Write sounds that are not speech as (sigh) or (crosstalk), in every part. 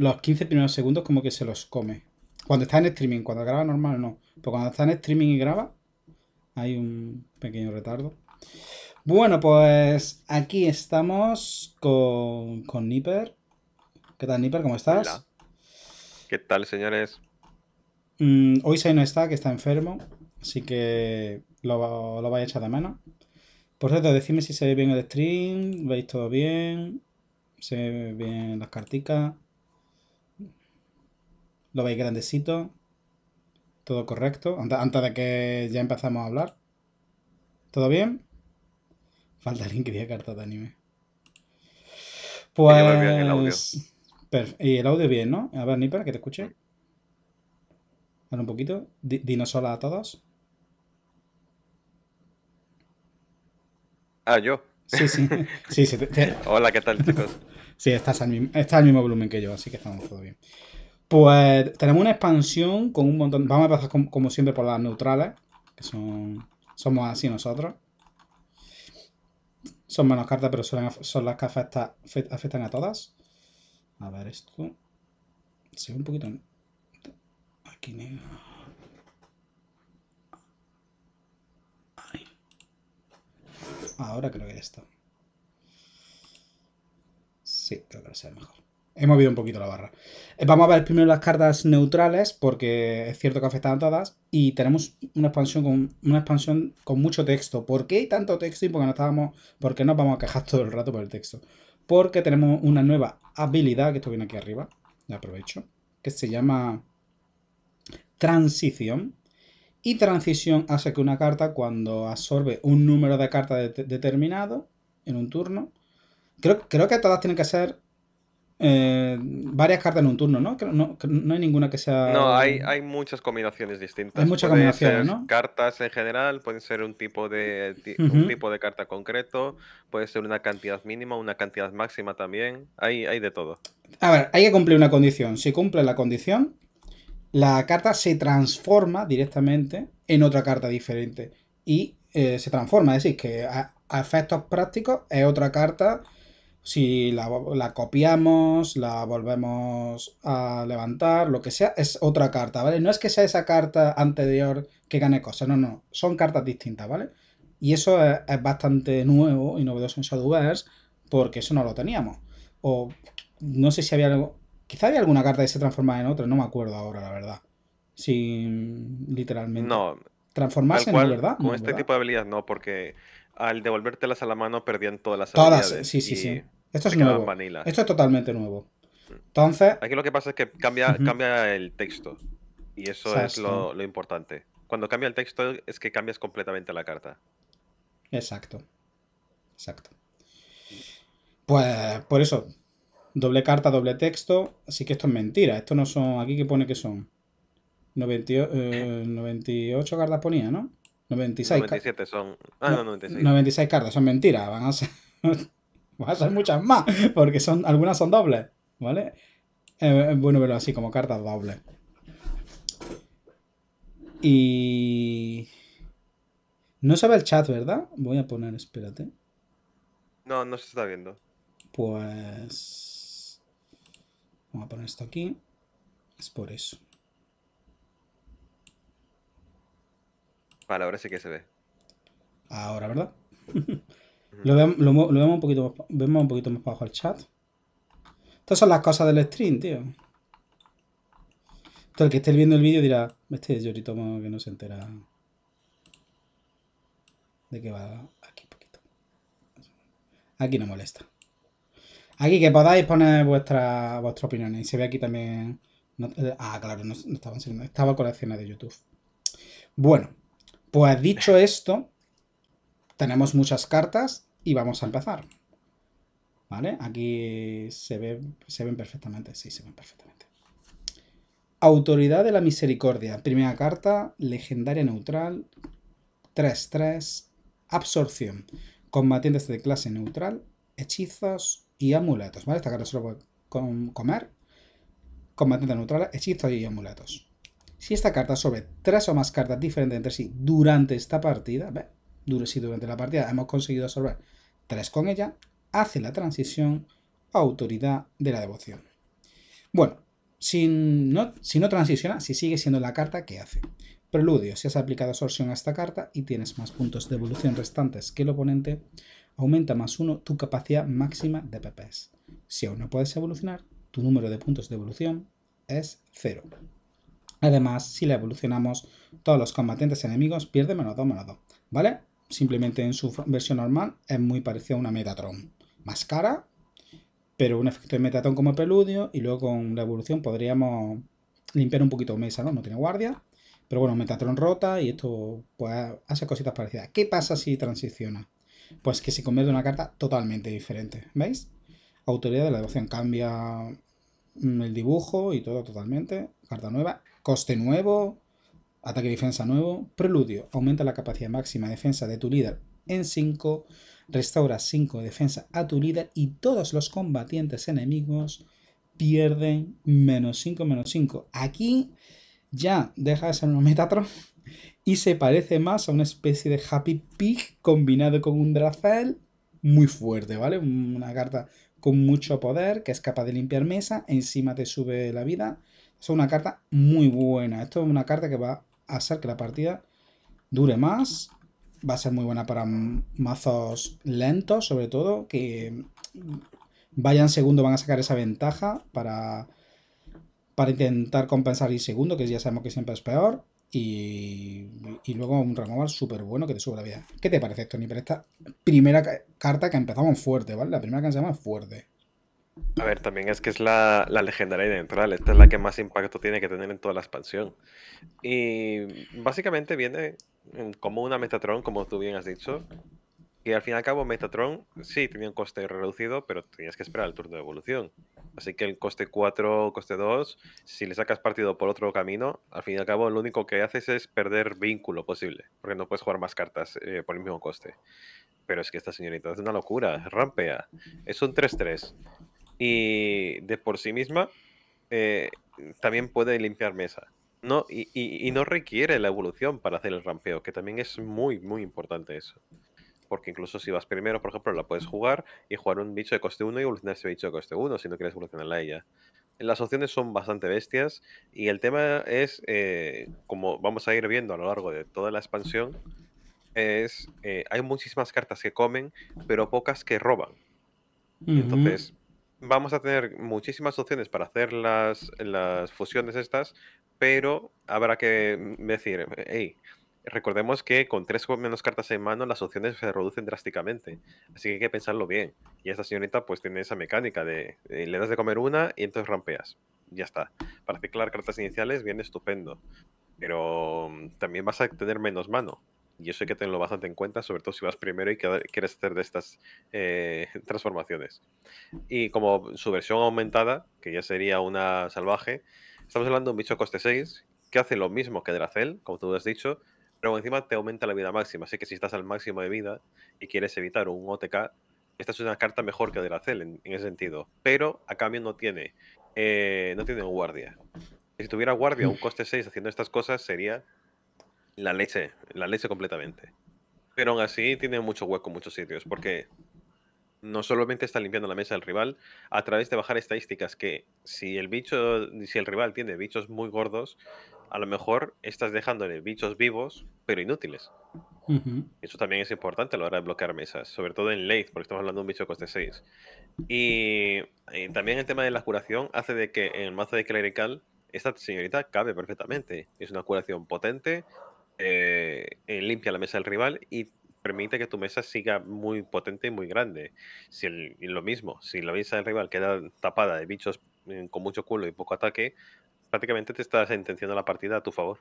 los 15 primeros segundos como que se los come. Cuando está en streaming, cuando graba normal no. Pero cuando está en streaming y graba, hay un pequeño retardo. Bueno, pues aquí estamos con, con Nipper. ¿Qué tal, Nipper? ¿Cómo estás? ¿Qué tal, señores? Mm, hoy Sai no está, que está enfermo. Así que lo, lo vais a echar de menos. Por cierto, decime si se ve bien el stream. ¿Veis todo bien? ¿Se ven bien las carticas? Lo veis grandecito. Todo correcto. Antes de que ya empezamos a hablar. ¿Todo bien? Falta alguien que diga carta de anime. Pues. Y el audio bien, ¿no? A ver, para que te escuche. ver un poquito. dinos a todos. Ah, yo. Sí, sí. (laughs) sí, Hola, ¿qué tal, chicos? Sí, estás al, mismo, estás al mismo volumen que yo, así que estamos todo bien. Pues tenemos una expansión con un montón. Vamos a empezar como, siempre por las neutrales, que son. Somos así nosotros. Son menos cartas, pero son, las que afectan a todas. A ver, esto. Se ve un poquito. Aquí negro. Ahora creo que esto. Sí, creo que lo mejor he movido un poquito la barra. Eh, vamos a ver primero las cartas neutrales, porque es cierto que afectan a todas, y tenemos una expansión con, una expansión con mucho texto. ¿Por qué hay tanto texto y porque no estábamos, porque nos vamos a quejar todo el rato por el texto? Porque tenemos una nueva habilidad, que esto viene aquí arriba, la aprovecho, que se llama transición. Y transición hace que una carta, cuando absorbe un número de cartas determinado en un turno, creo, creo que todas tienen que ser eh, varias cartas en un turno, ¿no? No, hay ninguna que sea. No, hay, hay muchas combinaciones distintas. Hay muchas combinaciones, ¿no? Cartas en general, pueden ser un tipo de un tipo de carta concreto, puede ser una cantidad mínima, una cantidad máxima también. Hay, hay de todo. A ver, hay que cumplir una condición. Si cumple la condición, la carta se transforma directamente en otra carta diferente. Y eh, se transforma, es decir, que a efectos prácticos es otra carta si la, copiamos, la volvemos a levantar, lo que sea, es otra carta, ¿vale? No es que sea esa carta anterior que gane cosas, no, no, son cartas distintas, ¿vale? Y eso es, bastante nuevo y novedoso en Shadowverse porque eso no lo teníamos. O no sé si había algo, quizá había alguna carta que se transformaba en otra, no me acuerdo ahora, la verdad. Si literalmente. No. Transformarse en ¿verdad? Con este tipo de habilidad no, porque al devolvértelas a la mano perdían todas las todas Sí, sí, sí. Esto es nuevo. Esto es totalmente nuevo. Mm. Entonces. Aquí lo que pasa es que cambia, cambia el texto. Y eso es lo, importante. Cuando cambia el texto es que cambias completamente la carta. Exacto. Exacto. Pues por eso. Doble carta, doble texto. Así que esto es mentira. Esto no son. Aquí que pone que son. 98 eh, cartas ponía, ¿no? 96. 97 son. Ah, no, 96. 96 cartas, son mentiras. Van a ser. (laughs) van a ser muchas más, porque son algunas son dobles, ¿vale? Eh, eh, bueno, pero así como cartas dobles. Y. No se ve el chat, ¿verdad? Voy a poner, espérate. No, no se está viendo. Pues. Vamos a poner esto aquí. Es por eso. Vale, ahora sí que se ve. Ahora, ¿verdad? lo, vemos, lo, vemos, un poquito más, vemos un poquito más bajo el chat. Estas son las cosas del stream, tío. todo el que esté viendo el vídeo dirá, este llorito que no se entera de qué va aquí un poquito. Aquí no molesta. Aquí que podáis poner vuestra, vuestra opinión. Y se ve aquí también... Eh, ah, claro, no, no enseñando. Estaba con la escena de YouTube. Bueno, pues dicho esto, tenemos muchas cartas y vamos a empezar. ¿Vale? Aquí se, ve, se ven perfectamente, sí, se ven perfectamente. Autoridad de la Misericordia, primera carta, legendaria neutral, 3-3, absorción, combatientes de clase neutral, hechizos y amuletos, ¿vale? Esta carta solo puede comer, combatientes neutrales, hechizos y amuletos. Si esta carta sobre tres o más cartas diferentes entre sí durante esta partida, dure Si durante la partida hemos conseguido absorber tres con ella, hace la transición a autoridad de la devoción. Bueno, si no, transiciona, si sigue siendo la carta, ¿qué hace? Preludio, si has aplicado absorción a esta carta y tienes más puntos de evolución restantes que el oponente, aumenta más uno tu capacidad máxima de PPs. Si aún no puedes evolucionar, tu número de puntos de evolución es cero. Además, si la evolucionamos, todos los combatientes enemigos pierden menos 2, menos 2, ¿vale? Simplemente en su versión normal es muy parecida a una Metatron. Más cara, pero un efecto de Metatron como Peludio, y luego con la evolución podríamos limpiar un poquito mesa, ¿no? No tiene guardia. Pero bueno, Metatron rota y esto pues, hace cositas parecidas. ¿Qué pasa si transiciona? Pues que se convierte en una carta totalmente diferente, ¿veis? Autoridad de la devoción cambia mm, el dibujo y todo totalmente, carta nueva Coste nuevo, ataque y defensa nuevo. Preludio, aumenta la capacidad máxima de defensa de tu líder en 5, restaura 5 de defensa a tu líder y todos los combatientes enemigos pierden menos 5, menos 5. Aquí ya deja de ser un Metatron y se parece más a una especie de Happy Pig combinado con un dracel muy fuerte, ¿vale? Una carta con mucho poder que es capaz de limpiar mesa, encima te sube la vida es una carta muy buena. Esto es una carta que va a hacer que la partida dure más. Va a ser muy buena para mazos lentos, sobre todo, que vayan segundo, van a sacar esa ventaja para, para intentar compensar el segundo, que ya sabemos que siempre es peor. Y, y luego un removal súper bueno que te sube la vida. ¿Qué te parece, Tony, Pero esta primera carta que empezamos fuerte, ¿vale? La primera que empezamos fuerte. A ver, también es que es la, la legendaria central. Esta es la que más impacto tiene que tener en toda la expansión. Y básicamente viene como una Metatron, como tú bien has dicho. Y al fin y al cabo, Metatron sí tenía un coste reducido, pero tenías que esperar el turno de evolución. Así que el coste 4, coste 2, si le sacas partido por otro camino, al fin y al cabo lo único que haces es perder vínculo posible, porque no puedes jugar más cartas eh, por el mismo coste. Pero es que esta señorita es una locura, rampea. Es un 3-3 y de por sí misma eh, también puede limpiar mesa. No, y, y, no requiere la evolución para hacer el rampeo, que también es muy, muy importante eso. Porque incluso si vas primero, por ejemplo, la puedes jugar y jugar un bicho de coste 1 y evolucionar ese bicho de coste 1 si no quieres evolucionarla a ella. Las opciones son bastante bestias y el tema es, eh, como vamos a ir viendo a lo largo de toda la expansión, es eh, hay muchísimas cartas que comen, pero pocas que roban. Entonces, vamos a tener muchísimas opciones para hacer las, las fusiones estas, pero habrá que mm, decir, hey, recordemos que con tres o menos cartas en mano las opciones se reducen drásticamente. Así que hay que pensarlo bien. Y esta señorita pues tiene esa mecánica de, eh, le das de comer una y entonces rampeas. Ya está. Para ciclar cartas iniciales viene estupendo. Pero mm, también vas a tener menos mano. Y eso hay que tenerlo bastante en cuenta, sobre todo si vas primero y quieres hacer de estas eh, (laughs) transformaciones. Y como su versión aumentada, que ya sería una salvaje, estamos hablando de un bicho coste 6, que hace lo mismo que Dracel, como tú has dicho, pero encima te aumenta la vida máxima. Así que si estás al máximo de vida y quieres evitar un OTK, esta es una carta mejor que Dracel en, en ese sentido. Pero a cambio no tiene, eh, no tiene guardia. Si tuviera guardia, un coste 6 haciendo estas cosas sería la leche, la leche completamente. Pero aún así tiene mucho hueco en muchos sitios, porque no solamente está limpiando la mesa del rival a través de bajar estadísticas que si el bicho, si el rival tiene bichos muy gordos, a lo mejor estás dejándole bichos vivos, pero inútiles. Eso también es importante a la hora de bloquear mesas, sobre todo en late, porque estamos hablando de un bicho que coste 6. Y, y, eh, también el tema de la curación hace de que en el mazo de clerical esta señorita cabe perfectamente. Es una curación potente, eh, limpia la mesa del rival y permite que tu mesa siga muy potente y muy grande. Si lo mismo, si la mesa del rival queda tapada de bichos mm, con mucho culo y poco ataque, prácticamente te estás sentenciando la partida a tu favor.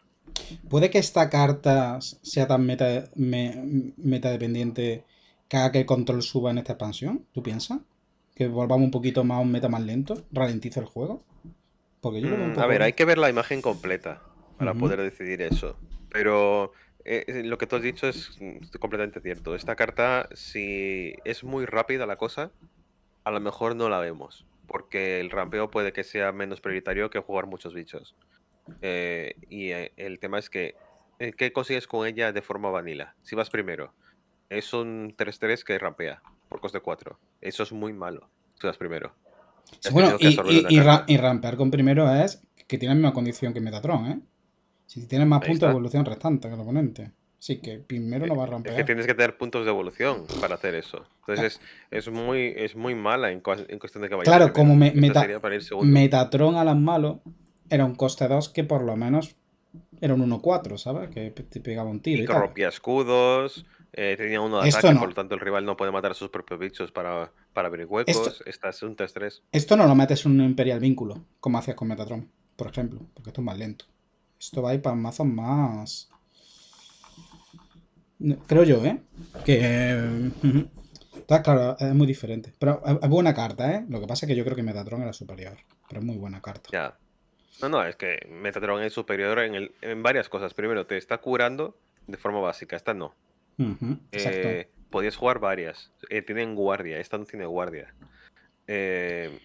Puede que esta carta sea tan meta, meta dependiente que que el control suba en esta expansión, ¿tú piensas? Que volvamos un poquito más a un meta más lento, ralentice el juego. Mm, a ver, hay que ver la imagen completa para poder decidir eso. Pero eh, eh, lo que tú has dicho es mm, completamente cierto. Esta carta, si es muy rápida la cosa, a lo mejor no la vemos. Porque el rampeo puede que sea menos prioritario que jugar muchos bichos. Eh, y el tema es que, ¿qué consigues con ella de forma vanilla? Si vas primero, es un 3-3 que rampea por coste 4. Eso es muy malo. Si vas primero. y, rampear con primero es que tiene la misma condición que Metatron, ¿eh? Si tienes más puntos de evolución restante que el oponente. Sí, que primero no va a romper. Es que tienes que tener puntos de evolución para hacer eso. Entonces es, muy, es muy mala en, cuestión de caballero. Claro, como Metatron a a Malo era un coste 2 que por lo menos era un 1-4, ¿sabes? Que te pegaba un tiro. Y, y rompía escudos. Eh, tenía uno de ataque, por lo tanto el rival no puede matar a sus propios bichos para, para abrir huecos. Esto, Esto no lo metes en un Imperial Vínculo, como hacías con Metatron, por ejemplo, porque esto es más lento. Esto va a ir para mazos más... Creo yo, ¿eh? Que... Está claro, es muy diferente. Pero es buena carta, ¿eh? Lo que pasa es que yo creo que Metatron era superior. Pero es muy buena carta. Ya. No, no, es que Metatron es superior en, el, en varias cosas. Primero, te está curando de forma básica. Esta no. Exacto. Eh, podías jugar varias. Eh, tienen guardia. Esta no tiene guardia. Eh,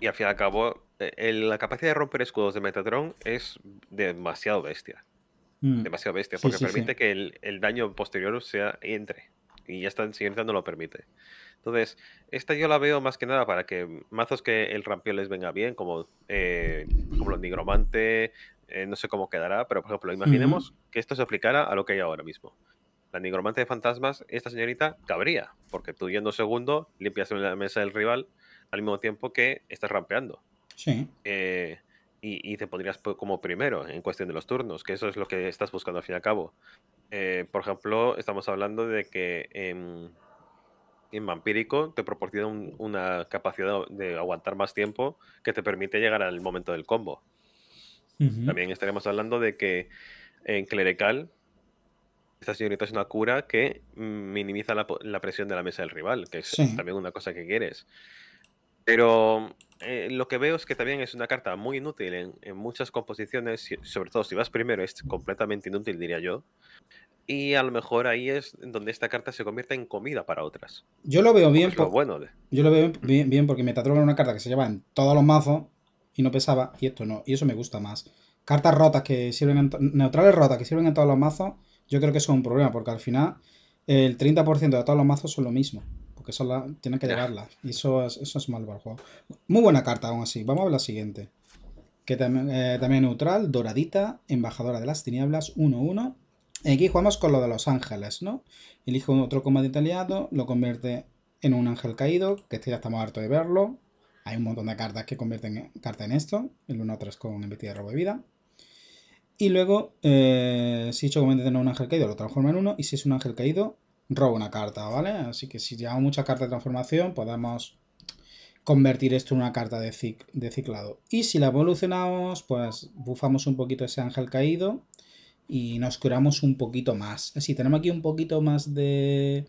y al fin y al cabo, eh, la capacidad de romper escudos de Metatron es demasiado bestia. Mm. Demasiado bestia, porque permite que el, daño posterior sea entre. Y ya está, en siguiente no lo permite. Entonces, esta yo la veo más que nada para que mazos que el rampio les venga bien, como, eh, como nigromante, eh, no sé cómo quedará, pero por ejemplo, imaginemos que esto se aplicara a lo que hay ahora mismo. La nigromante de fantasmas, esta señorita cabría, porque tú yendo segundo limpias la mesa del rival al mismo tiempo que estás rampeando. Sí. Eh, y, te pondrías pues, como primero en cuestión de los turnos, que eso es lo que estás buscando al fin y al cabo. Eh, por ejemplo, estamos hablando de que en, Vampírico te proporciona una capacidad de aguantar más tiempo que te permite llegar al momento del combo. También estaríamos hablando de que en Clerical esta señorita es una cura que minimiza la, presión de la mesa del rival, que es también una cosa que quieres. Pero eh, lo que veo es que también es una carta muy inútil en, muchas composiciones, sobre todo si vas primero, es completamente inútil, diría yo. Y a lo mejor ahí es donde esta carta se convierte en comida para otras. Yo lo veo bien. bueno Yo lo veo bien, porque Metatron era una carta que se lleva en todos los mazos y no pesaba, y esto no, y eso me gusta más. Cartas rotas que sirven, en neutrales rotas que sirven en todos los mazos, yo creo que eso es un problema porque al final el 30% de todos los mazos son lo mismo que son tienen que llevarla. Y eso es, eso es malo para el juego. Muy buena carta, aún así. Vamos a la siguiente. Que también, eh, neutral, doradita, embajadora de las tinieblas, 1-1. Aquí jugamos con lo de los ángeles, ¿no? Elige otro combate aliado, lo convierte en un ángel caído, que este ya estamos hartos de verlo. Hay un montón de cartas que convierten carta en esto, el 1-3 con embestida de robo de vida. Y luego, eh, si he hecho de en un ángel caído, lo transforma en uno, y si es un ángel caído, robo una carta, ¿vale? Así que si lleva mucha carta de transformación, podemos convertir esto en una carta de, ciclado. Y si la evolucionamos, pues bufamos un poquito ese ángel caído y nos curamos un poquito más. Así, tenemos aquí un poquito más de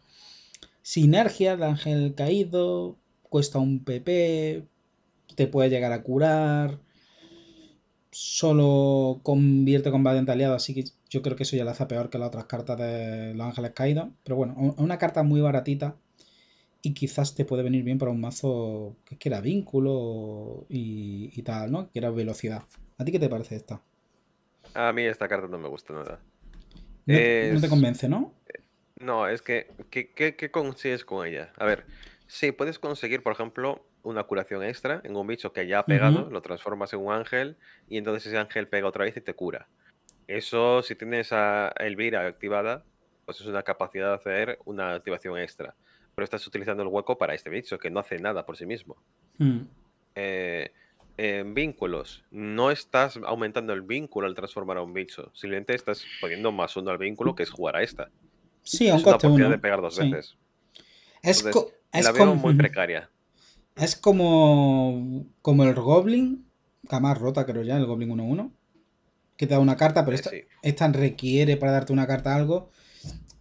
sinergia de ángel caído, cuesta un PP, te puede llegar a curar, solo convierte combate aliado, así que yo creo que eso ya la hace peor que las otras cartas de los ángeles caídos. Pero bueno, una carta muy baratita. Y quizás te puede venir bien para un mazo que era vínculo y, tal, ¿no? Que era velocidad. ¿A ti qué te parece esta? A mí esta carta no me gusta nada. No, te convence, ¿no? No, es que, ¿qué consigues con ella? A ver, sí, puedes conseguir, por ejemplo, una curación extra en un bicho que ya ha pegado, lo transformas en un ángel y entonces ese ángel pega otra vez y te cura. Eso, si tienes a Elvira activada, pues es una capacidad de hacer una activación extra. Pero estás utilizando el hueco para este bicho, que no hace nada por sí mismo. Hmm. Eh, en vínculos, no estás aumentando el vínculo al transformar a un bicho. Simplemente estás poniendo más uno al vínculo, que es jugar a esta. Sí, es un una oportunidad de pegar dos veces. Es, la muy precaria. Es como, como el Goblin, más rota creo ya, el Goblin 1-1 que te da una carta, pero eh, esta, requiere para darte una carta algo.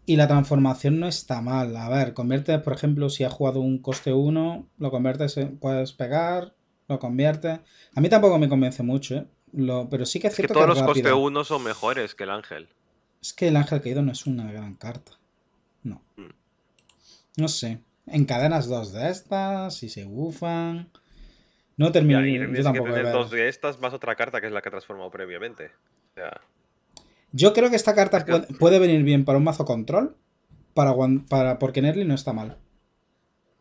Y la transformación no está mal. A ver, conviertes, por ejemplo, si has jugado un coste 1, lo conviertes, en, puedes pegar, lo conviertes. A mí tampoco me convence mucho, ¿eh? Lo, pero sí que es cierto es que, todos los coste 1 son mejores que el ángel. Es que el ángel caído no es una gran carta. No. Mm. No sé. Encadenas dos de estas y se bufan. No termino. yo tampoco. dos de estas más otra carta que es la que ha transformado previamente. Yo creo que esta carta Puede, venir bien para un mazo control, para, para porque Nerly no está mal.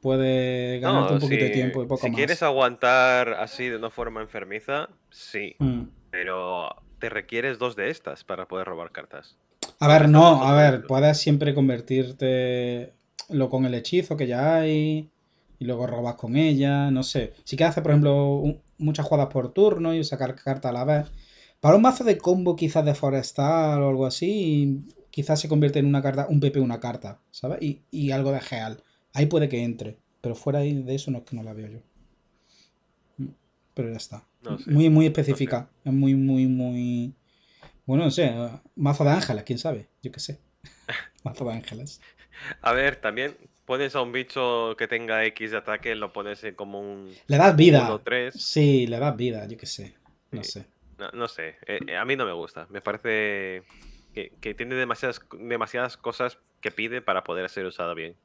Puede ganarte un poquito de tiempo y poco más. Si quieres aguantar así de una forma enfermiza, sí. Mm. Pero te requieres dos de estas para poder robar cartas. A ver, no, a ver, puedes siempre convertirte lo con el hechizo que ya hay y luego robas con ella, no sé. Si que hace, por ejemplo, muchas jugadas por turno y sacar carta a la vez. Para un mazo de combo quizás de forestal o algo así, quizás se convierte en una carta, un PP una carta, ¿sabes? Y, algo de real. Ahí puede que entre, pero fuera de eso no es que no la veo yo. Mm, pero ya está. Muy, muy específica. Es muy, muy, muy... Bueno, no sé, mazo de ángeles, quién sabe, yo qué sé. (laughs) mazo de ángeles. A ver, también pones a un bicho que tenga X de ataque, lo pones como un. Le das vida. Sí, le das vida, yo qué sé. No sé. No, sé. Eh, eh, a mí no me gusta. Me parece que, tiene demasiadas, demasiadas cosas que pide para poder ser usado bien.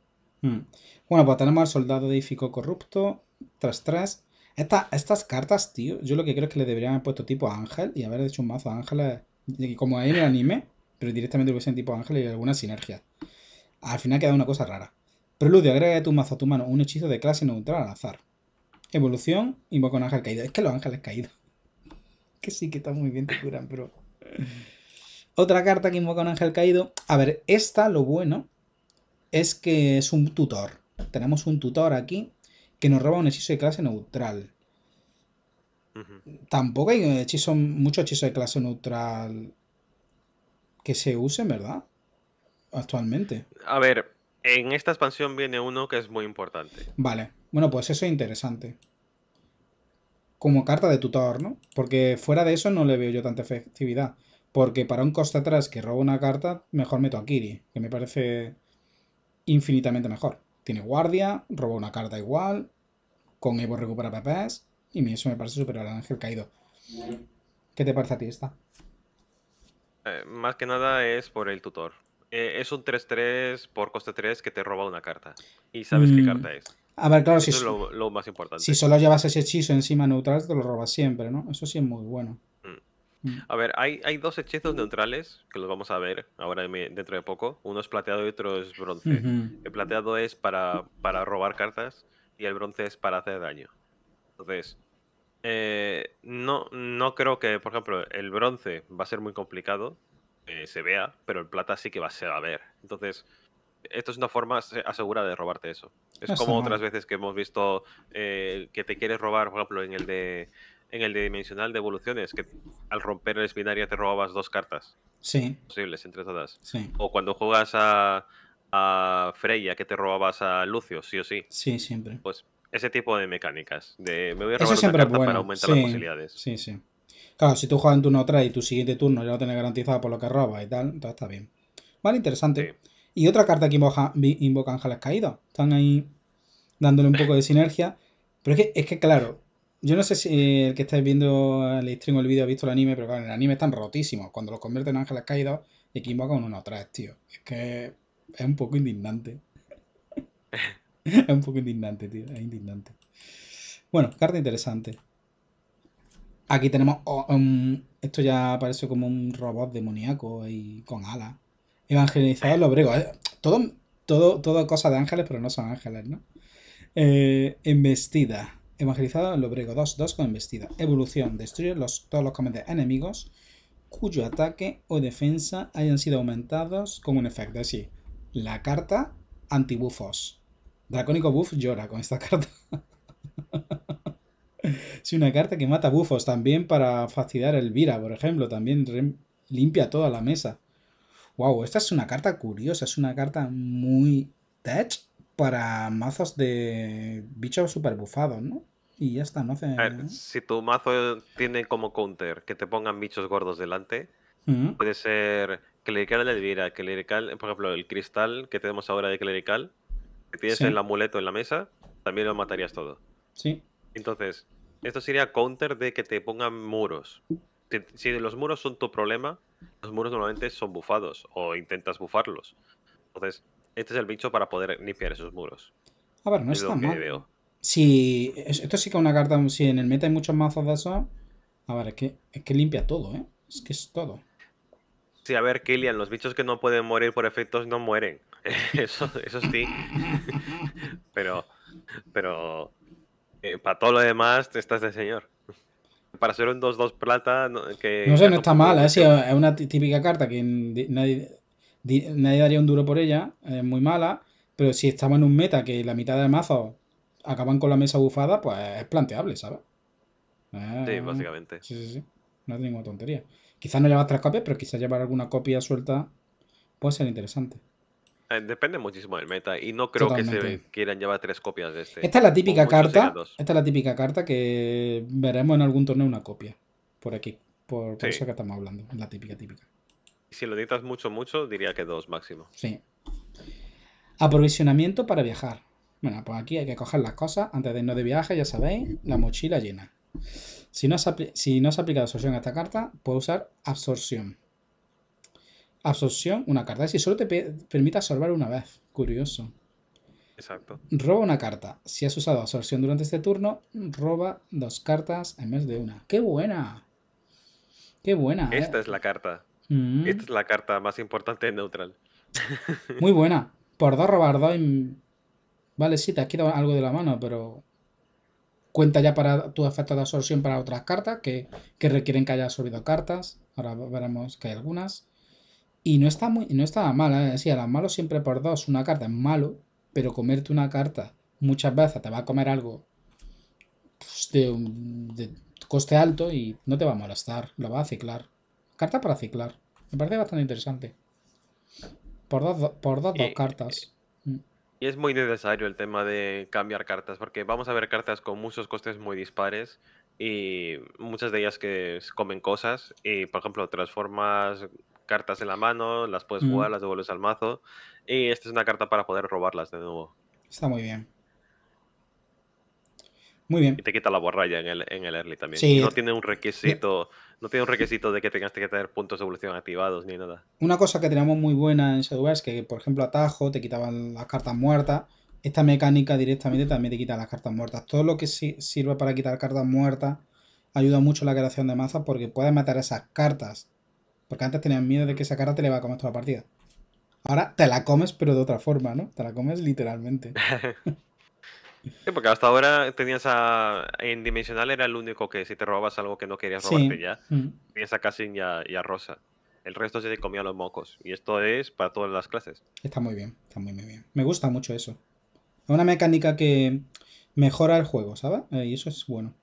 Hmm. Bueno, pues tenemos al soldado edífico corrupto. Tras, tras. estas cartas, tío, yo lo que creo es que le deberían haber puesto tipo Ángel y haber hecho un mazo a Ángel eh, como en el anime, pero directamente lo hubiesen tipo Ángel y alguna sinergia. Al final queda una cosa rara. Preludio, agrega a tu mazo a tu mano un hechizo de clase neutral al azar. Evolución, invoca un ángel caído. Es que los ángeles caídos. (laughs) Que sí, que está muy bien, te curan, pero... Otra carta que invoca un ángel caído. A ver, esta, lo bueno, es que es un tutor. Tenemos un tutor aquí que nos roba un hechizo de clase neutral. Tampoco hay muchos hechizos de clase neutral que se usen, ¿verdad? Actualmente. A ver, en esta expansión viene uno que es muy importante. Vale, bueno, pues eso es interesante. Como carta de tutor, ¿no? Porque fuera de eso no le veo yo tanta efectividad. Porque para un coste atrás que roba una carta, mejor meto a Kiri, que me parece infinitamente mejor. Tiene guardia, roba una carta igual, con Evo recupera PPs, y eso me parece superior al ángel caído. ¿Qué te parece a ti esta? Eh, más que nada es por el tutor. Eh, es un 3-3 por coste 3 que te roba una carta. Y sabes qué mm, carta es. A ver, claro, es lo, más importante. si solo llevas ese hechizo encima neutral, te lo robas siempre, ¿no? Eso sí es muy bueno. Mm. Mm. A ver, hay, dos hechizos neutrales que los vamos a ver ahora dentro de poco. Uno es plateado y otro es bronce. El plateado es para, robar cartas y el bronce es para hacer daño. Entonces, eh, no, no creo que, por ejemplo, el bronce va a ser muy complicado eh, se vea, pero el plata sí que va, se va a ver. Entonces, esto es una forma asegura de robarte eso. Es como otras veces que hemos visto eh, que te quieres robar, por ejemplo, en el de en el dimensional de evoluciones, que al romper el espinaria te robabas dos cartas. Sí. Posibles entre todas. O cuando juegas a, Freya, que te robabas a Lucio, sí o sí. Sí, siempre. Pues ese tipo de mecánicas. De me voy a robar una para aumentar las posibilidades. Sí, sí. Claro, si tú juegas en turno 3 y tu siguiente turno ya lo tienes garantizado por lo que robas y tal, entonces está bien. Vale, interesante. Y otra carta que invoca, invoca Ángeles Caídos. Están ahí dándole un poco de sinergia. Pero es que, claro, yo no sé si el que estáis viendo el stream o el vídeo ha visto el anime, pero claro, en el anime están rotísimos. Cuando los convierten en Ángeles Caídos y que invoca un tío. Es que es un poco indignante. (laughs) es un poco indignante, tío. Es indignante. Bueno, carta interesante. Aquí tenemos. esto ya parece como un robot demoníaco y con alas. Evangelizado el obrego eh, todo, todo, todo cosa de ángeles, pero no son ángeles, ¿no? Eh, embestida. Evangelizado el Lobrego 2, 2 con embestida. Evolución. Destruye todos los comandos enemigos cuyo ataque o defensa hayan sido aumentados con un efecto. así. la carta antibufos. Dracónico Buff llora con esta (laughs) carta. Es (laughs) una carta que mata bufos también para el vira, por ejemplo. También limpia toda la mesa. Wow, esta es una carta curiosa. Es una carta muy touch para mazos de bichos super bufados, ¿no? Y ya está, no hace. si tu mazo tiene como counter que te pongan bichos gordos delante, puede ser Clerical el vira, Clerical, por ejemplo, el cristal que tenemos ahora de Clerical, que tienes el amuleto en la mesa, también lo matarías todo. Sí, entonces, esto sería counter de que te pongan muros. Si los muros son tu problema, los muros normalmente son bufados o intentas bufarlos. Entonces, este es el bicho para poder limpiar esos muros. A ver, no es está mal. Si esto sí que es una carta, si en el meta hay muchos mazos de eso, a ver, es que, que limpia todo, ¿eh? Es que es todo. Sí, a ver, Killian, los bichos que no pueden morir por efectos no mueren. (laughs) eso, eso sí. (laughs) pero, pero eh, para todo lo demás, te estás de señor. Para ser un 2-2 plata, no, que. sé, no está mal. Es, ¿eh? es una típica carta que nadie, daría un duro por ella. Es muy mala. Pero si estamos en un meta que la mitad de mazo acaban con la mesa bufada, pues es planteable, ¿sabes? sí, básicamente. Sí, sí, sí. No es ninguna tontería. Quizás no llevas tres copias, pero quizás llevar alguna copia suelta puede ser interesante. Ah, depende muchísimo del meta y no creo que se quieran llevar tres copias de este. Esta es la típica carta. Esta es la típica carta que veremos en algún torneo una copia. Por aquí. Por, por eso que estamos hablando. la típica, típica. Si lo necesitas mucho, mucho, diría que dos máximo. Sí. Aprovisionamiento para viajar. Bueno, pues aquí hay que coger las cosas antes de irnos de viaje, ya sabéis, la mochila llena. Si no, se si no aplicado absorción a esta carta, puede usar absorción. Absorción, una carta. Si solo te permite absorber una vez. Curioso. Exacto. Roba una carta. Si has usado absorción durante este turno, roba dos cartas en vez de una. ¡Qué buena! ¡Qué buena! Eh! Esta es la carta. Mm. Esta es la carta más importante en neutral. (laughs) Muy buena. Por dos robar dos. Vale, sí, te has quitado algo de la mano, pero cuenta ya para tu efecto de absorción para otras cartas que, que requieren que haya absorbido cartas. Ahora veremos que hay algunas. Y no está, muy, no mala, ¿eh? sí, a las siempre por dos una carta es malo, pero comerte una carta muchas veces te va a comer algo pues, de, coste alto y no te va a molestar, lo va a ciclar. Carta para ciclar. Me parece bastante interesante. Por dos, por dos cartas. Y es muy necesario el tema de cambiar cartas, porque vamos a ver cartas con muchos costes muy dispares y muchas de ellas que comen cosas. Y, por ejemplo, transformas cartas en la mano, las puedes jugar, mm. las devuelves al mazo. Y esta es una carta para poder robarlas de nuevo. Está muy bien. Muy bien. Y te quita la borralla en el, en el early también. Sí. Eh, no tiene un eh, requisito. No tiene un requisito de que tengas que tener puntos de evolución activados ni nada. Una cosa que teníamos muy buena en Shadow es que, por ejemplo, atajo, te quitaban las cartas muertas. Esta mecánica directamente también te quita las cartas muertas. Todo lo que sirve para quitar cartas muertas ayuda mucho a la creación de mazas porque puedes matar esas cartas porque antes tenías miedo de que esa cara te le va a comer toda la partida. Ahora te la comes, pero de otra forma, ¿no? Te la comes literalmente. (laughs) sí, porque hasta ahora tenías a. En Dimensional era el único que si te robabas algo que no querías robarte ya, tenías mm. a y a, Rosa. El resto se te comía los mocos. Y esto es para todas las clases. Está muy bien, está muy, muy bien. Me gusta mucho eso. Es una mecánica que mejora el juego, ¿sabes? Eh, y eso es bueno.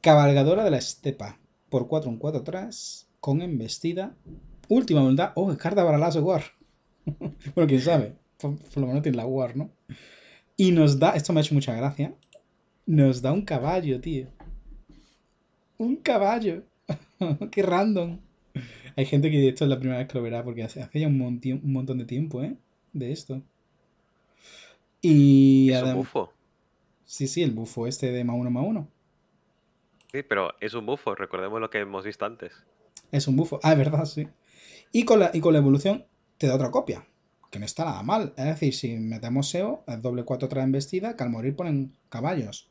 Cabalgadora de la Estepa por 4 un 4 atrás, con embestida, última voluntad, oh, es carta para lazo War. (laughs) bueno, quién sabe, por, lo menos tiene la War, ¿no? Y nos da, esto me ha hecho mucha gracia, nos da un caballo, tío. Un caballo. (laughs) Qué random. Hay gente que esto es la primera vez que lo verá porque hace, hace ya un, un montón de tiempo, ¿eh? De esto. Y ¿Es bufo? Sí, sí, el bufo este de más uno más uno. Sí, pero es un bufo, recordemos lo que hemos visto antes. Es un bufo, ah, es verdad, sí. Y con, la, y con la evolución te da otra copia, que no está nada mal. Es decir, si metemos SEO, es doble 4 trae embestida, que al morir ponen caballos.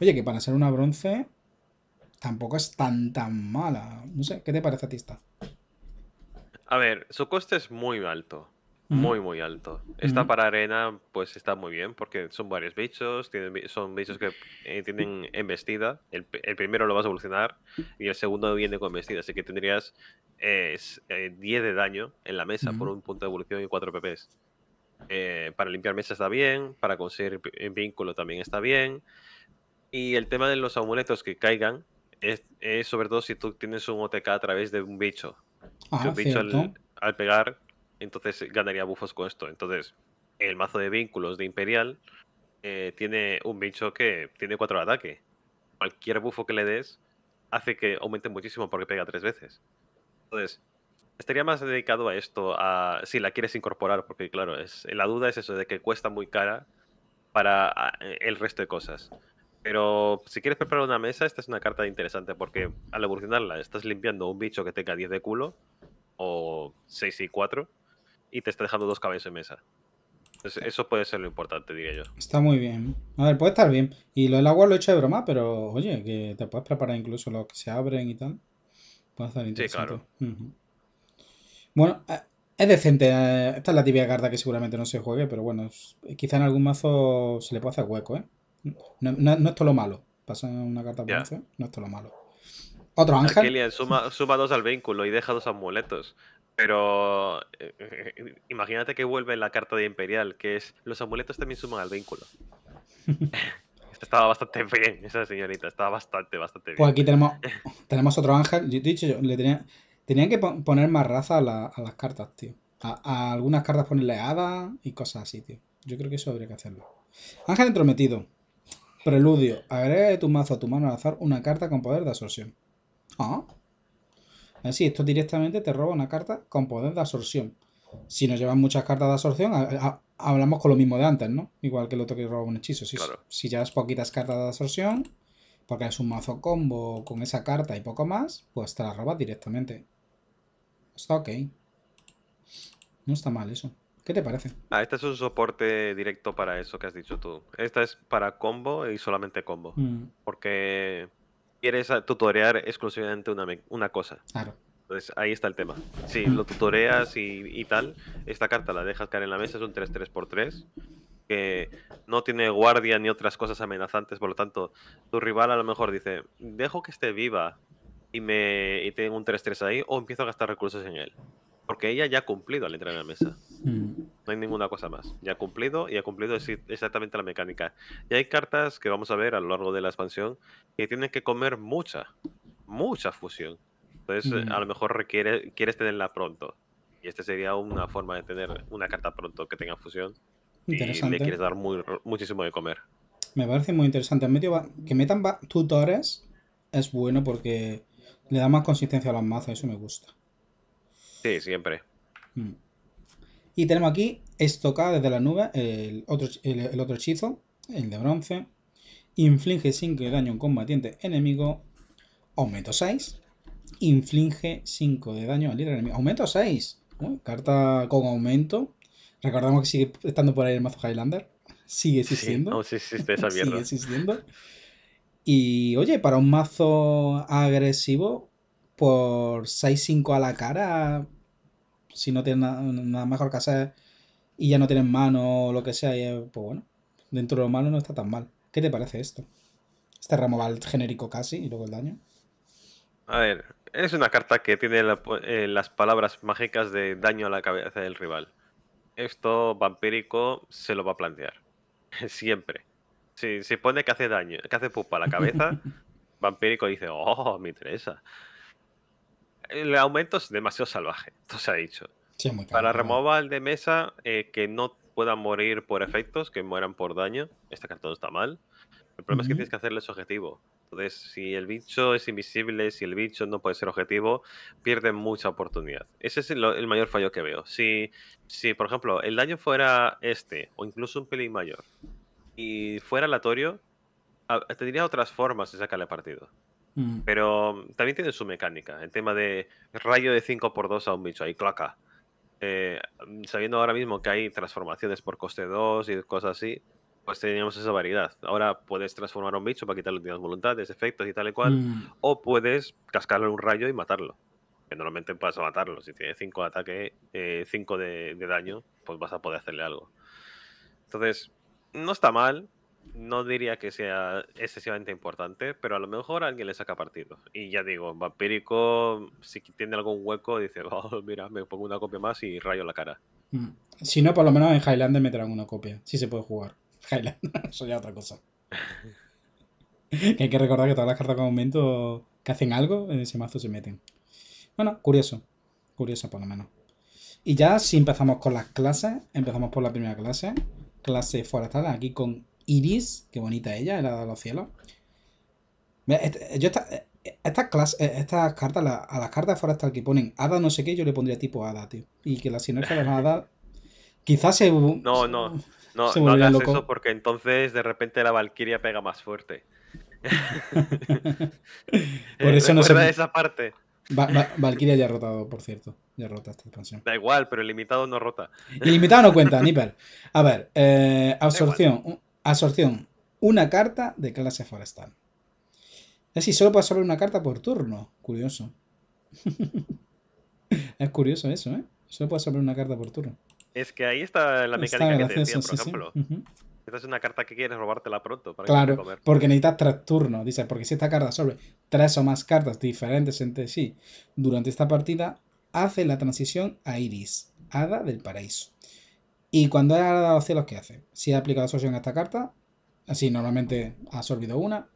Oye, que para ser una bronce tampoco es tan tan mala. No sé, ¿qué te parece a ti esta? A ver, su coste es muy alto muy, muy alto. Esta para arena, pues está muy bien, porque son varios bichos, tienen, son bichos que eh, tienen embestida. El, primero lo vas a evolucionar y el segundo viene con embestida, así que tendrías 10 eh, eh, de daño en la mesa por un punto de evolución y 4 PPs. para limpiar mesa está bien, para conseguir vínculo también está bien. Y el tema de los amuletos que caigan es, sobre todo si tú tienes un OTK a través de un bicho. Ah, un bicho al pegar entonces eh, ganaría bufos con esto. Entonces, el mazo de vínculos de Imperial eh, tiene un bicho que tiene 4 de ataque. Cualquier bufo que le des hace que aumente muchísimo porque pega 3 veces. Entonces, estaría más dedicado a esto, a si la quieres incorporar, porque claro, es, la duda es eso, de que cuesta muy cara para ah, eh, el resto de cosas. Pero si quieres preparar una mesa, esta es una carta interesante porque al evolucionarla estás limpiando un bicho que tenga 10 de culo o 6 y 4 y te está dejando dos cabezas en mesa. eso puede ser lo importante, diría yo. Está muy bien. A ver, puede estar bien. Y lo del agua lo he hecho de broma, pero oye, que te puedes preparar incluso los que se abren y tal. Puede estar interesante. Sí, claro. Bueno, eh, es decente. Eh, esta es la tibia carta que seguramente no se juegue, pero bueno, eh, quizá en algún mazo se le puede hacer hueco, ¿eh? No, no, es todo lo malo. Pasa una carta por no es todo lo malo. Otro ángel. suma, dos al vínculo y deja dos amuletos. Pero eh, eh, eh, imagínate que vuelve la carta de Imperial, que es los amuletos también suman al vínculo. (laughs) estaba bastante bien, esa señorita, estaba bastante, bastante bien. Pues aquí tenemos, (laughs) tenemos otro ángel. Yo te he dicho le tenía, tenían que poner más raza a, las cartas, tío. A, algunas cartas ponerle hadas y cosas así, tío. Yo creo que eso habría que hacerlo. Ángel entrometido. Preludio. Agrega de tu mazo a tu mano al azar una carta con poder de absorción. Ah. Así, esto directamente te roba una carta con poder de absorción. Si nos llevan muchas cartas de absorción, hablamos con lo mismo de antes, ¿no? Igual que el otro que roba un hechizo. Si, si llevas poquitas cartas de absorción, porque es un mazo combo con esa carta y poco más, pues te la robas directamente. Está ok. No está mal eso. ¿Qué te parece? Ah, este es un soporte directo para eso que has dicho tú. Esta es para combo y solamente combo. Mm. Porque quieres tutorear exclusivamente una, una cosa. Claro. Entonces ahí está el tema. Si lo tutoreas y, y tal, esta carta la dejas caer en la mesa, es un 3-3x3 que no tiene guardia ni otras cosas amenazantes, por lo tanto, tu rival a lo mejor dice, dejo que esté viva y me y tengo un 3-3 ahí o empiezo a gastar recursos en él. Porque ella ya ha cumplido al entrar en la mesa. Mm. No hay ninguna cosa más. Ya ha cumplido y ha cumplido exactamente la mecánica. Y hay cartas que vamos a ver a lo largo de la expansión que tienen que comer mucha, mucha fusión. Entonces, eh, mm. a lo mejor requiere, quieres tenerla pronto. Y esta sería una forma de tener una carta pronto que tenga fusión. Y le quieres dar muchísimo de comer. Me parece muy interesante. que metan tutores es bueno porque le da más consistencia a las mazas, eso me gusta. Sí, siempre. Mm. Y tenemos aquí estocada desde la nube, el otro, el, otro hechizo, el de bronce. Inflige 5 de daño a un combatiente enemigo. Aumento 6. Inflige 5 de daño al líder enemigo. Aumento 6. Carta con aumento. Recordamos que sigue estando por ahí el mazo Highlander. (laughs) Sigue existiendo. Sí, no, sí, sí, esa (laughs) sigue existiendo. Y oye, para un mazo agresivo, por 6-5 a la cara, si no tienes nada, mejor que hacer y ya no tienen mano o lo que sea, pues bueno, dentro de los malo no está tan mal. ¿Qué te parece esto? Este ramo al genérico casi y luego el daño. A ver, es una carta que tiene eh, las palabras mágicas de daño a la cabeza del rival. Esto vampírico se lo va a plantear. (laughs) Siempre. Si se pone que hace daño, que hace pupa a la cabeza, (laughs) vampírico dice, oh, me interesa el aumento es demasiado salvaje, esto se ha dicho. Para removal de mesa, eh, que no puedan morir por efectos, que mueran por daño, este cartón está mal. El problema es que tienes que hacerles objetivo. Entonces, si el bicho es invisible, si el bicho no puede ser objetivo, pierde mucha oportunidad. Ese es el, mayor fallo que veo. Si, por ejemplo, el daño fuera este, o incluso un pelín mayor, y fuera aleatorio, tendría otras formas de sacarle partido. Mm. Pero también tiene su mecánica. El tema de rayo de 5 por 2 a un bicho, ahí claca. Eh, sabiendo ahora mismo que hay transformaciones por coste 2 y cosas así, pues teníamos esa variedad. Ahora puedes transformar a un bicho para quitarle unas voluntades, efectos y tal y cual, mm. o puedes cascarle un rayo y matarlo. Que normalmente vas a matarlo. Si tiene 5 de ataque, 5 eh, de daño, pues vas a poder hacerle algo. Entonces, no está mal, no diría que sea excesivamente importante, pero a lo mejor alguien le saca partido. Y ya digo, Vampírico, si tiene algún hueco, dice, (laughs) oh, mira, me pongo una copia más y rayo la cara. Mm. Si no, por lo menos en Highlander Meterán una copia. si se puede jugar. (laughs) Highlander, eso ya otra cosa. (laughs) que hay que recordar que todas las cartas con aumento que hacen algo, en ese mazo se meten. Bueno, curioso. Curioso, por lo menos. Y ya si empezamos con las clases, empezamos por la primera clase, clase forestal, aquí con Iris, qué bonita ella, la de los cielos. Este, yo esta, eh, eh, estas cartas, a las cartas de Forestal que ponen Ada no sé qué, yo le pondría tipo Ada, tío. Y que la sinergia de la hada (laughs) quizás se... No, no, (laughs) no, no hagas loco. eso porque entonces de repente la Valkyria pega más fuerte. (laughs) por eso no se... esa parte. valquiria ya ha rotado, por cierto. Ya rota esta expansión. Da igual, pero el limitado no rota. El limitado no cuenta, Nipper. A ver, eh, absorción. Absorción. Una carta de clase forestal. Es Así, solo puedo absorber una carta por turno. Curioso. (laughs) es curioso eso, ¿eh? Solo puedo absorber una carta por turno. Es que ahí está la mecánica que te por ejemplo. Esta es una carta que quieres robártela pronto. claro, porque necesitas tres turnos. Dice, porque si esta carta absorbe tres o más cartas diferentes entre sí durante esta partida, hace la transición a Iris, hada del paraíso. Y cuando ha dado cielos, ¿qué hace? Si ha aplicado absorción a esta carta, así normalmente ha absorbido una,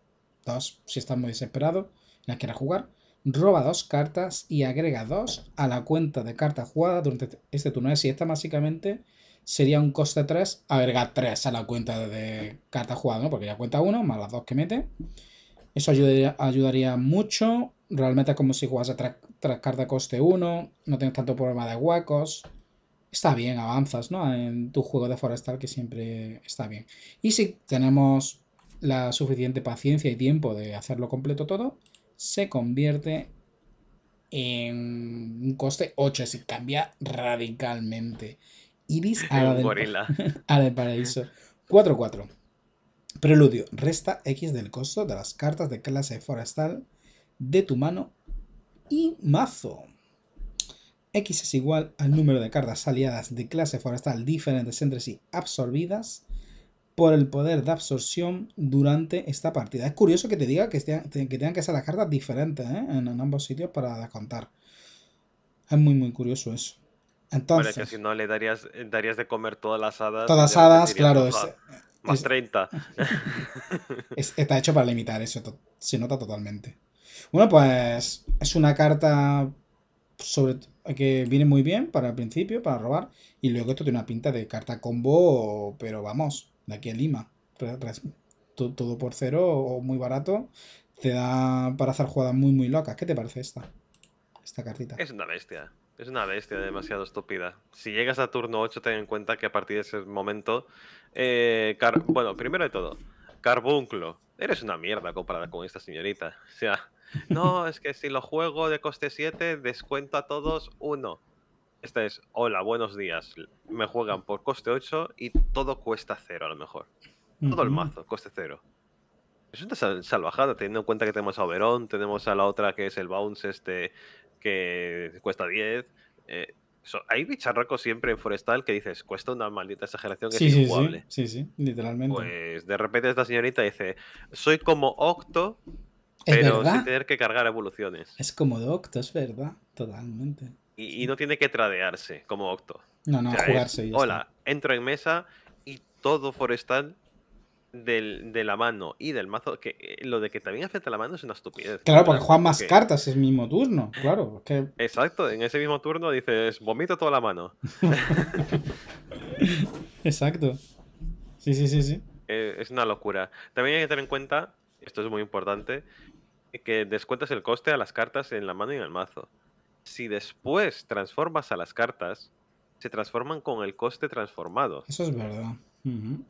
dos, si estás muy desesperado y quieres jugar, roba dos cartas y agrega dos a la cuenta de cartas jugadas durante este turno. Si esta básicamente sería un coste 3, agrega 3 a la cuenta de cartas jugadas, ¿no? Porque ya cuenta uno, más las dos que mete. Eso ayudaría, ayudaría mucho. Realmente es como si jugase tres cartas coste 1, no tienes tanto problema de huecos está bien, avanzas, ¿no? En tu juego de forestal que siempre está bien. Y si tenemos la suficiente paciencia y tiempo de hacerlo completo todo, se convierte en un coste 8, si cambia radicalmente. Iris a la, de paraíso. 4-4. Preludio. Resta X del costo de las cartas de clase forestal de tu mano y mazo. X es igual al número de cartas aliadas de clase forestal diferentes entre sí absorbidas por el poder de absorción durante esta partida. Es curioso que te diga que, tengan que ser las cartas diferentes ¿eh? en, ambos sitios para descontar. Es muy, muy curioso eso. Entonces, que si no le darías, eh, darías de comer todas las hadas. Todas hadas, claro. Más, es, 30. (laughs) está hecho para limitar eso, se nota totalmente. Bueno, pues es una carta sobre que viene muy bien para el principio, para robar, y luego esto tiene una pinta de carta combo, pero vamos, de aquí a Lima. Todo por cero o muy barato, te da para hacer jugadas muy, muy locas. ¿Qué te parece esta? Esta cartita. Es una bestia. Es una bestia demasiado estúpida. Si llegas a turno 8, ten en cuenta que a partir de ese momento. Eh, bueno, primero de todo, Carbunclo. Eres una mierda comparada con esta señorita. O sea, no, es que si lo juego de coste 7, descuento a todos uno. Esta es, hola, buenos días. Me juegan por coste 8 y todo cuesta 0 a lo mejor. Todo el mazo, coste 0. Es una salvajada, teniendo en cuenta que tenemos a Oberon, tenemos a la otra que es el Bounce este, que cuesta 10. Eh, hay bicharracos siempre en Forestal que dices, cuesta una maldita exageración que es sí, Sí, sí, sí, literalmente. Pues de repente esta señorita dice, soy como Octo, pero verdad? sin tener que cargar evoluciones. Es como de Octo, es verdad, totalmente. Y, no tiene que tradearse como Octo. No, no, jugarse. Hola, entro en mesa y todo forestal de la mano y del mazo, que eh, lo de que también afecta la mano es una estupidez. Claro, porque juega más cartas el mismo turno, claro. Exacto, en ese mismo turno dices, vomito toda la mano. (laughs) Exacto. Sí, sí, sí, sí. Eh, es una locura. También hay que tener en cuenta, esto es muy importante, eh, que descuentas el coste a las cartas en la mano y en el mazo. Si después transformas a las cartas, se transforman con el coste transformado. Eso es verdad.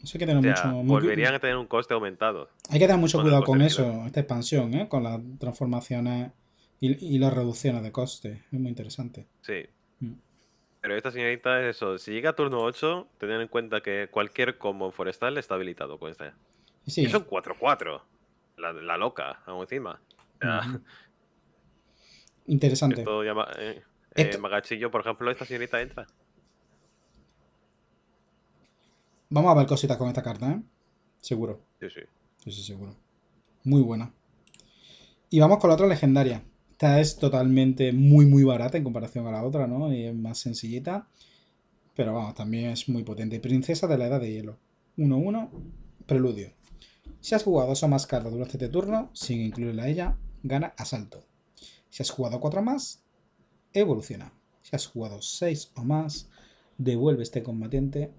Eso hay que tener volverían a tener un coste aumentado. Hay que tener mucho cuidado con eso, esta expansión, ¿eh? con las transformaciones y, las reducciones de coste. Es muy interesante. Sí. Mm. Pero esta señorita es eso. Si llega a turno 8, ten en cuenta que cualquier combo forestal está habilitado con esta. Sí. Y son 4-4. La, la, loca, aún encima. Interesante. Eh, eh, Magachillo, por ejemplo, esta señorita entra. Vamos a ver cositas con esta carta, ¿eh? Seguro. Sí, sí. Sí, seguro. Muy buena. Y vamos con la otra legendaria. Esta es totalmente muy, muy barata en comparación a la otra, ¿no? Y es más sencillita. Pero vamos, también es muy potente. Princesa de la Edad de Hielo. 1-1, preludio. Si has jugado dos o más cartas durante este turno, sin incluirla a ella, gana asalto. Si has jugado 4 más, evoluciona. Si has jugado 6 o más, devuelve este combatiente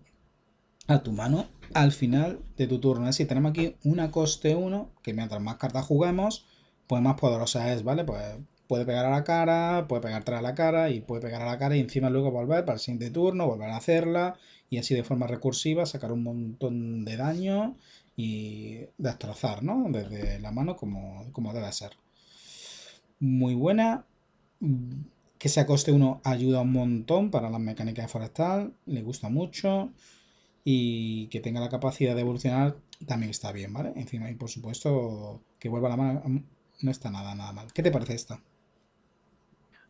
a tu mano al final de tu turno. Así tenemos aquí una coste 1, que mientras más cartas juguemos, pues más poderosa es, ¿vale? Pues puede pegar a la cara, puede pegar tras la cara y puede pegar a la cara y encima luego volver para el siguiente turno, volver a hacerla y así de forma recursiva sacar un montón de daño y destrozar, ¿no? Desde la mano como, como debe ser muy buena. Que sea coste uno, ayuda un montón para la mecánica de forestal, le gusta mucho. Y que tenga la capacidad de evolucionar también está bien, ¿vale? Encima, y por supuesto, que vuelva la mano mm, no está nada, nada mal. ¿Qué te parece esta?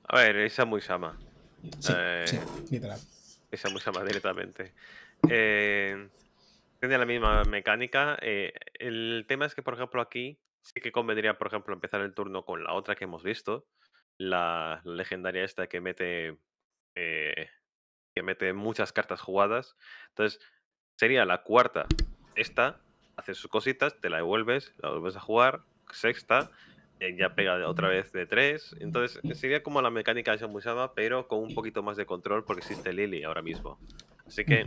A ver, esa muy sama. Sí, eh, literal. Esa muy sama directamente. Eh, tiene la misma mecánica. Eh, el tema es que, por ejemplo, aquí sí que convendría, por ejemplo, empezar el turno con la otra que hemos visto, la, legendaria esta que mete, eh, que mete muchas cartas jugadas. Entonces, sería la cuarta, esta, hace sus cositas, te la devuelves, la vuelves a jugar, sexta, eh, ya pega otra vez de tres. Entonces, sería como la mecánica de Shamusama, pero con un poquito más de control porque existe Lily ahora mismo. Así que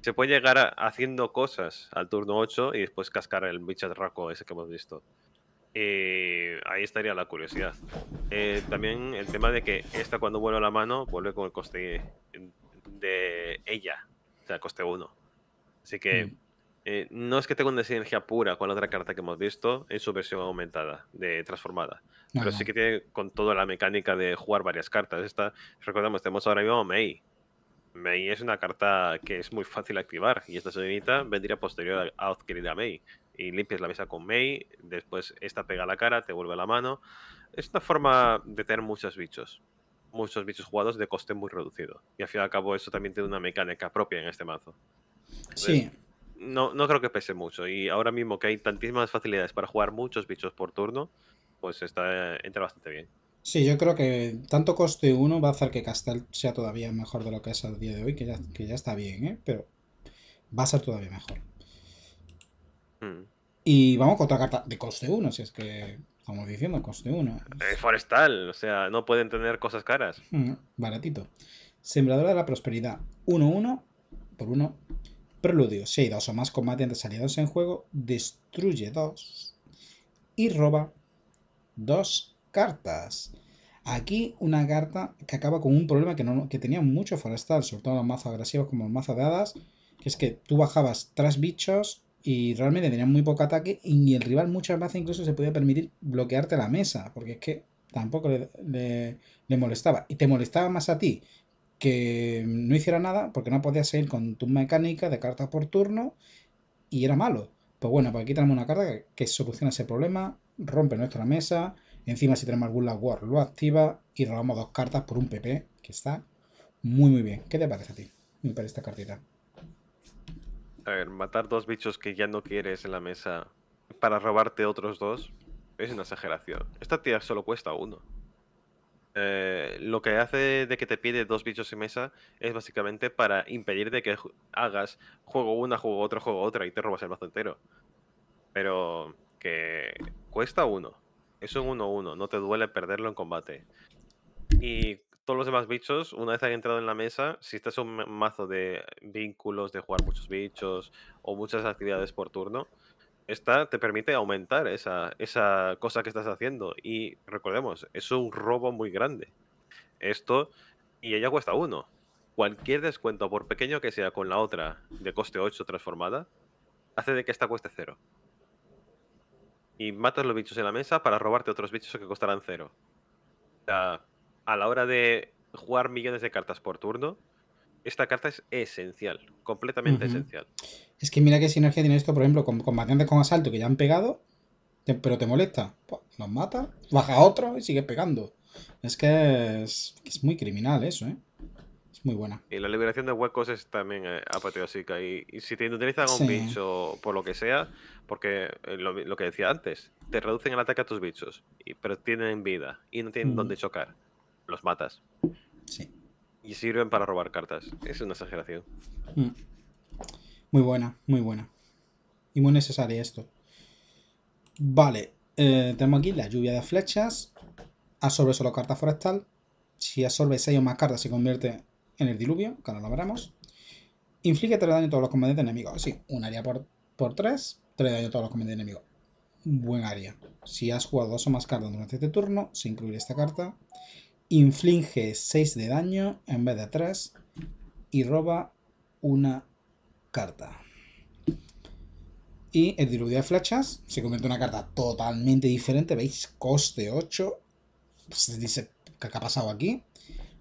se puede llegar haciendo cosas al turno 8 y después cascar el raco ese que hemos visto. Y eh, ahí estaría la curiosidad. Eh, también el tema de que esta cuando vuelve la mano vuelve con el coste de ella, o sea, coste 1. Así que mm. eh, no es que tenga una sinergia pura con la otra carta que hemos visto en su versión aumentada, de transformada. Ah, pero sí que tiene con toda la mecánica de jugar varias cartas. Esta, recordamos, tenemos ahora mismo Mei, Mei es una carta que es muy fácil activar y esta señorita vendría posterior a adquirir a Mei. Y limpias la mesa con Mei, después esta pega la cara, te vuelve la mano. Es una forma de tener muchos bichos. Muchos bichos jugados de coste muy reducido. Y al fin y al cabo eso también tiene una mecánica propia en este mazo. Sí. no, no creo que pese mucho. Y ahora mismo que hay tantísimas facilidades para jugar muchos bichos por turno, pues está, entra bastante bien. Sí, yo creo que tanto coste 1 va a hacer que Castel sea todavía mejor de lo que es al día de hoy, que ya, mm. está bien, ¿eh? pero va a ser todavía mejor. Mm. Y vamos con otra carta de coste 1, si es que estamos diciendo coste 1. Eh, forestal, o sea, no pueden tener cosas caras. Mm, baratito. Sembradora de la Prosperidad, 1-1 por 1. Preludio, si hay dos o más combatientes aliados en juego, destruye 2 y roba 2 cartas. Aquí una carta que acaba con un problema que, no, que tenían forestal, sobre todo los mazos agresivos como el mazo de hadas, que es que tú bajabas tres bichos y realmente tenían muy poco ataque y el rival muchas veces incluso se podía permitir bloquearte la mesa, porque es que tampoco le, molestaba. Y te molestaba más a ti que no hiciera nada porque no podías seguir con tu mecánica de cartas por turno y era malo. Pues bueno, pues aquí tenemos una carta que, que soluciona ese problema, rompe nuestra mesa, Encima si tenemos algún lag War lo activa y robamos dos cartas por un PP, que está muy muy bien. ¿Qué te parece a ti? Me parece esta cartita. A ver, matar dos bichos que ya no quieres en la mesa para robarte otros dos es una exageración. Esta tía solo cuesta uno. Eh, lo que hace de que te pide dos bichos en mesa es básicamente para impedir de que hagas juego una, juego otra, juego otra y te robas el mazo entero. Pero que cuesta uno es un 1-1, no te duele perderlo en combate. Y todos los demás bichos, una vez hayan entrado en la mesa, si estás un mazo de vínculos, de jugar muchos bichos o muchas actividades por turno, esta te permite aumentar esa, esa cosa que estás haciendo. Y recordemos, es un robo muy grande. Esto, y ella cuesta uno. Cualquier descuento, por pequeño que sea, con la otra de coste 8 transformada, hace de que esta cueste cero y matas los bichos en la mesa para robarte otros bichos que costarán cero. O sea, a la hora de jugar millones de cartas por turno, esta carta es esencial, completamente esencial. Es que mira qué sinergia tiene esto, por ejemplo, con combatientes con asalto que ya han pegado, pero te molesta. Nos pues, mata, baja otro y sigue pegando. Es que es muy criminal eso, ¿eh? muy buena. Y la liberación de huecos es también eh, Y, si te utilizan un bicho por lo que sea, porque eh, lo, que decía antes, te reducen el ataque a tus bichos, pero tienen vida y no tienen dónde mm. chocar. Los matas. Sí. Y sirven para robar cartas. Es una exageración. Mm. Muy buena, muy buena. Y muy necesaria esto. Vale, eh, tenemos aquí la lluvia de flechas. Absorbe solo carta forestal. Si absorbe 6 o más cartas, se convierte en el diluvio, que ahora lo veremos. Inflige 3 daño a todos los comandantes enemigos. Sí, un área por, por 3, 3 daño a todos los comandantes enemigos. Buen área. Si has jugado 2 o más cartas durante este turno, se incluirá esta carta. Inflige 6 de daño en vez de 3 y roba una carta. Y el diluvio de flechas se convierte en una carta totalmente diferente. ¿Veis? Coste 8. se pues dice, que ha pasado aquí?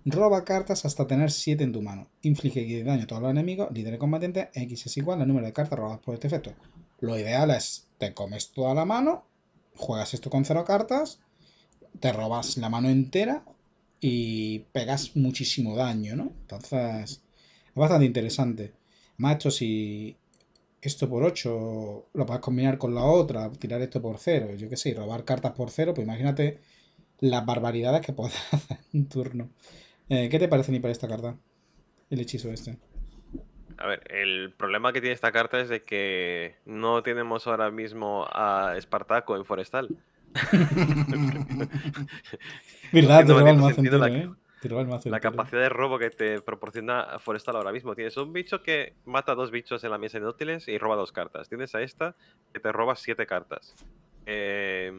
Roba cartas hasta tener 7 en tu mano. Inflige daño a todos los enemigos. Líder combatiente. X es igual al número de cartas robadas por este efecto. Lo ideal es, te comes toda la mano, juegas esto con 0 cartas, te robas la mano entera y pegas muchísimo daño, ¿no? Entonces, es bastante interesante. Más esto si esto por 8 lo puedes combinar con la otra, tirar esto por 0, yo qué sé, robar cartas por 0, pues imagínate las barbaridades que puedes (laughs) hacer en un turno. Eh, ¿Qué te parece ni para esta carta? El hechizo este. A ver, el problema que tiene esta carta es de que no tenemos ahora mismo a Espartaco en Forestal. (laughs) Verdad, te la, ¿eh? capacidad de robo que te proporciona Forestal ahora mismo. Tienes un bicho que mata dos bichos en la mesa de inútiles y roba dos cartas. Tienes a esta que te roba siete cartas. Eh,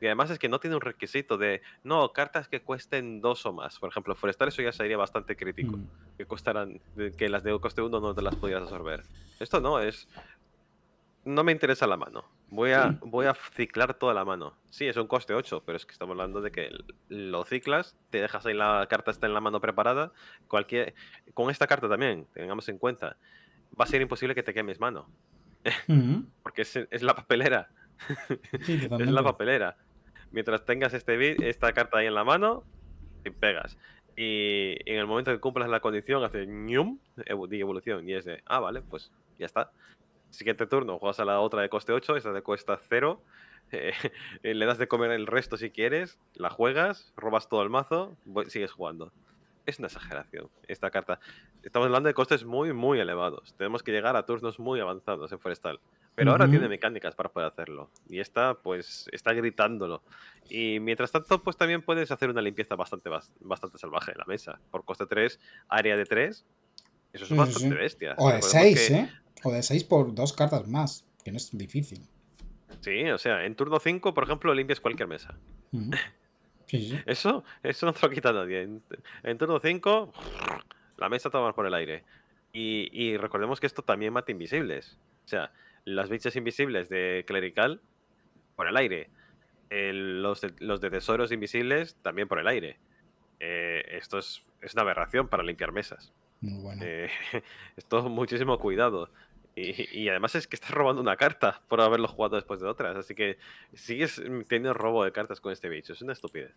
y además es que no tiene un requisito de, no, cartas que cuesten dos o más. Por ejemplo, Forestal eso ya sería bastante crítico. Mm. Que costaran, que las de coste uno no te las pudieras absorber. Esto no, es... No me interesa la mano. Voy a, voy a ciclar toda la mano. Sí, es un coste 8, pero es que estamos hablando de que lo ciclas, te dejas ahí la carta está en la mano preparada. Cualquier, con esta carta también, tengamos en cuenta, va a ser imposible que te quemes mano. (laughs) Porque es, es la papelera. (laughs) es la papelera mientras tengas este esta carta ahí en la mano, y pegas. Y en el momento que cumplas la condición, hace ñum, de evolución, y es de, ah, vale, pues ya está. Siguiente turno, juegas a la otra de coste 8, esta de cuesta 0. (laughs) Eh, le das de comer el resto si quieres, la juegas, robas todo el mazo, sigues jugando. Es una exageración esta carta. Estamos hablando de costes muy, muy elevados. Tenemos que llegar a turnos muy avanzados en Forestal. Pero ahora tiene mecánicas para poder hacerlo. Y está, pues, está gritándolo. Y mientras tanto, pues también puedes hacer una limpieza bastante, bastante salvaje en la mesa. Por coste 3, área de 3. Eso es bastante bestia. O de 6, ¿eh? O de 6 por dos cartas más, que no es difícil. Sí, o sea, en turno 5, por ejemplo, limpias cualquier mesa. sí, (laughs) eso, eso no te lo quita nadie. En, turno 5, la mesa toma por el aire. Y, y recordemos que esto también mata invisibles. O sea, las bichas invisibles de Clerical por el aire. los, de, tesoros invisibles también por el aire. Eh, esto es, una aberración para limpiar mesas. Muy bueno. Eh, (laughs) esto muchísimo cuidado. Y, además es que estás robando una carta por haberlo jugado después de otras. Así que sigues teniendo robo de cartas con este bicho. Es una estupidez.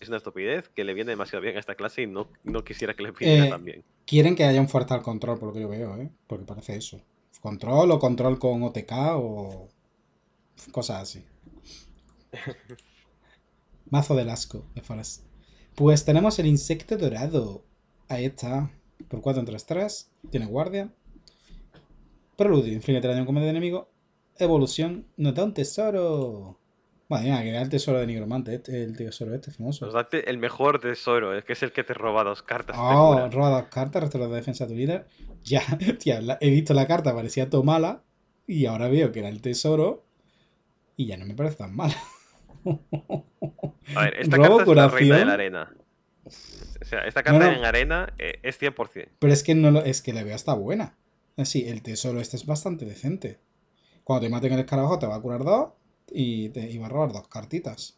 Es una estupidez que le viene demasiado bien a esta clase y no, no quisiera que le pidiera eh, también Quieren que haya un fuerte al control, por lo que yo veo, ¿eh? Porque parece eso control o control con OTK o cosas así. (laughs) Mazo de asco de Forest. Pues tenemos el insecto dorado. Ahí está. Por 4 en 3, Tiene guardia. Preludio. Inflige daño en de enemigo. Evolución. Nos da un tesoro. Madre mía, que era el tesoro de Nigromante, este, el tesoro este famoso. el mejor tesoro, es que es el que te roba dos cartas. Oh, roba dos cartas, la defensa de tu líder. (laughs) Ya, tía, he visto la carta, parecía todo mala, y ahora veo que era el tesoro, y ya no me parece tan mala. A ver, esta (laughs) carta es la de la arena. O sea, esta carta en arena eh, es 100%. Pero es que, no es que la veo está buena. Así, el tesoro este es bastante decente. Cuando te maten el escarabajo te va a curar dos y te iba a robar dos cartitas.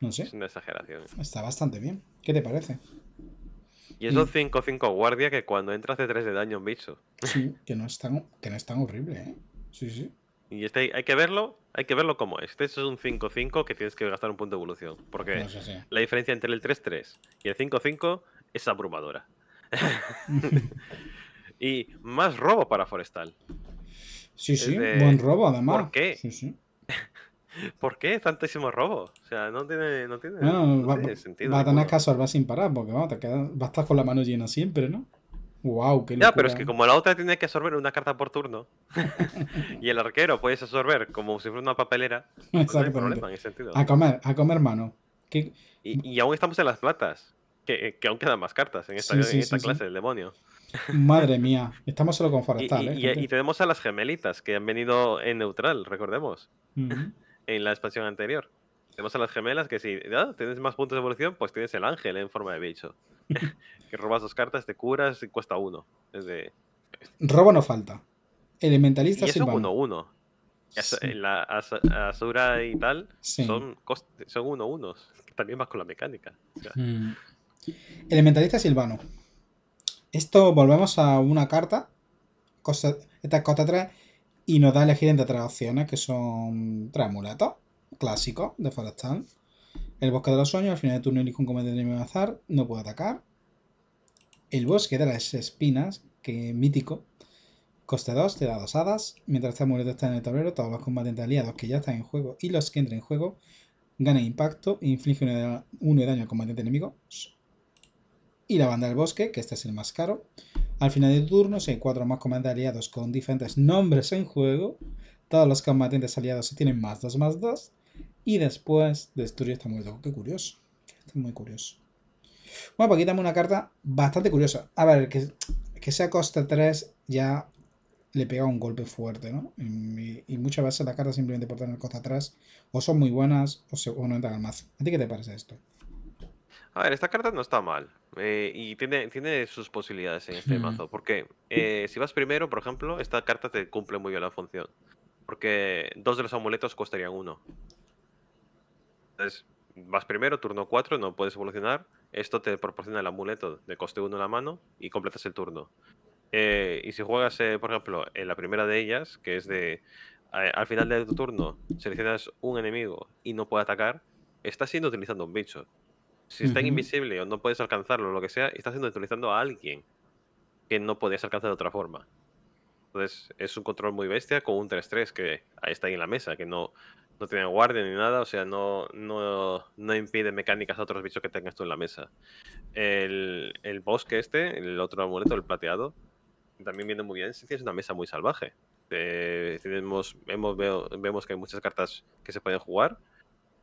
No sé. Es una exageración. Está bastante bien. ¿Qué te parece? Y esos 5-5 guardia que cuando entra hace 3 de daño un bicho. Sí, que no (laughs) es tan, que no horrible, ¿eh? Sí, sí. Y este hay que verlo, hay que verlo como es. Este es un 5-5 que tienes que gastar un punto de evolución. Porque la diferencia entre el 3-3 y el 5-5 es abrumadora. (laughs) (laughs) y más robo para Forestal. Sí, sí, buen robo además. ¿Por qué? Sí, sí. ¿Por qué tantísimo robo? O sea, no tiene, no tiene, no, va, a tener que absorber sin parar, porque vamos, te a estar con la mano llena siempre, ¿no? Wow, qué locura. Ya, pero es que ¿eh? como la otra tiene que absorber una carta por turno (laughs) y el arquero puedes absorber como si fuera una papelera, pero pues no hay problema en sentido. A comer, a comer mano. Y, aún estamos en las platas, que, eh, que aún quedan más cartas en esta, clase del demonio. Madre mía, estamos solo con (laughs) Forestal. ¿eh, y, ¿eh? y, tenemos a las gemelitas que han venido en neutral, recordemos en la expansión anterior. Tenemos a las gemelas que si ah, tienes más puntos de evolución, pues tienes el ángel en forma de bicho. (laughs) que robas dos cartas, te curas y cuesta uno. Robo no falta. Elementalista y uno, uno. la Asura y tal son, son uno unos. También vas con la mecánica. Hmm. Elementalista silvano. Esto volvemos a una carta. esta costa 3 y nos da elegir entre tres opciones que son tres clásico clásicos de Forestal. El bosque de los sueños, al final de turno elige un comandante enemigo azar, no puede atacar. El bosque de las espinas, que es mítico, coste 2, te da dos hadas. Mientras este amuleto está en el tablero, todos los combatientes aliados que ya están en juego y los que entren en juego ganan impacto e inflige uno de daño al combatiente enemigo y la banda del bosque, que este es el más caro. Al final de turno, se hay más comandantes aliados con diferentes nombres en juego, todos los combatientes aliados tienen más 2 más 2. Y después destruye esta muerto. Qué curioso. Está muy curioso. Bueno, pues aquí una carta bastante curiosa. A ver, que, que sea costa 3 ya le pega un golpe fuerte, ¿no? Y, muchas veces la carta simplemente por tener costa atrás o son muy buenas o, se, o no entran al mazo. ¿A ti qué te parece esto? A ver, esta carta no está mal. Eh, y tiene, tiene sus posibilidades en este mazo. Porque eh, si vas primero, por ejemplo, esta carta te cumple muy bien la función. Porque dos de los amuletos costarían uno. Entonces, vas primero, turno 4, no puedes evolucionar. Esto te proporciona el amuleto de coste uno en la mano y completas el turno. Eh, y si juegas, por ejemplo, en la primera de ellas, que es de al final de tu turno seleccionas un enemigo y no puede atacar, estás siendo utilizando un bicho. Si está invisible o no puedes alcanzarlo, lo que sea, estás neutralizando a alguien que no podías alcanzar de otra forma. Entonces, es un control muy bestia con un 3-3 que está ahí en la mesa, que no, no tiene guardia ni nada, o sea, no, no, impide mecánicas a otros bichos que tengas tú en la mesa. El, bosque este, el otro amuleto, el plateado, también viene muy bien si tienes una mesa muy salvaje. Eh, vemos que hay muchas cartas que se pueden jugar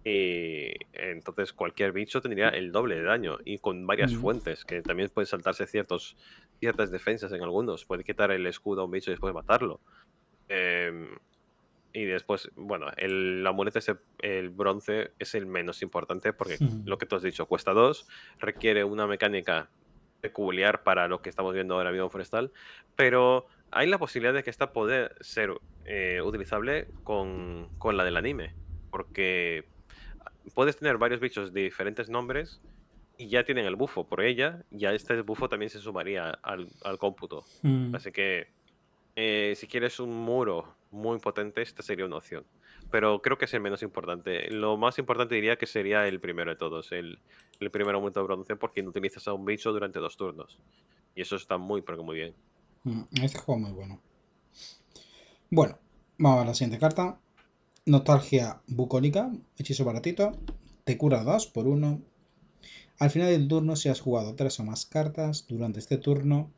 y eh, entonces cualquier bicho tendría el doble de daño y con varias fuentes, que también pueden saltarse ciertos, ciertas defensas en algunos. Puede quitar el escudo a un bicho y después matarlo. Em, y después, bueno, el moneda ese, el bronce, es el menos importante porque lo que tú has dicho, cuesta dos, requiere una mecánica peculiar para lo que estamos viendo ahora mismo Forestal, pero hay la posibilidad de que esta puede ser eh, utilizable con, con la del anime, porque puedes tener varios bichos de diferentes nombres y ya tienen el bufo por ella, ya este bufo también se sumaría al, cómputo. Mm. Así que eh, si quieres un muro muy potente, esta sería una opción. Pero creo que es el menos importante. Lo más importante diría que sería el primero de todos, el, el primer aumento de producción porque no utilizas a un bicho durante dos turnos. Y eso está muy, pero muy bien. Mm, este juego es muy bueno. Bueno, vamos a la siguiente carta. Nostalgia bucólica, hechizo baratito, te cura 2 por 1. Al final del turno, si has jugado tres o más cartas durante este turno,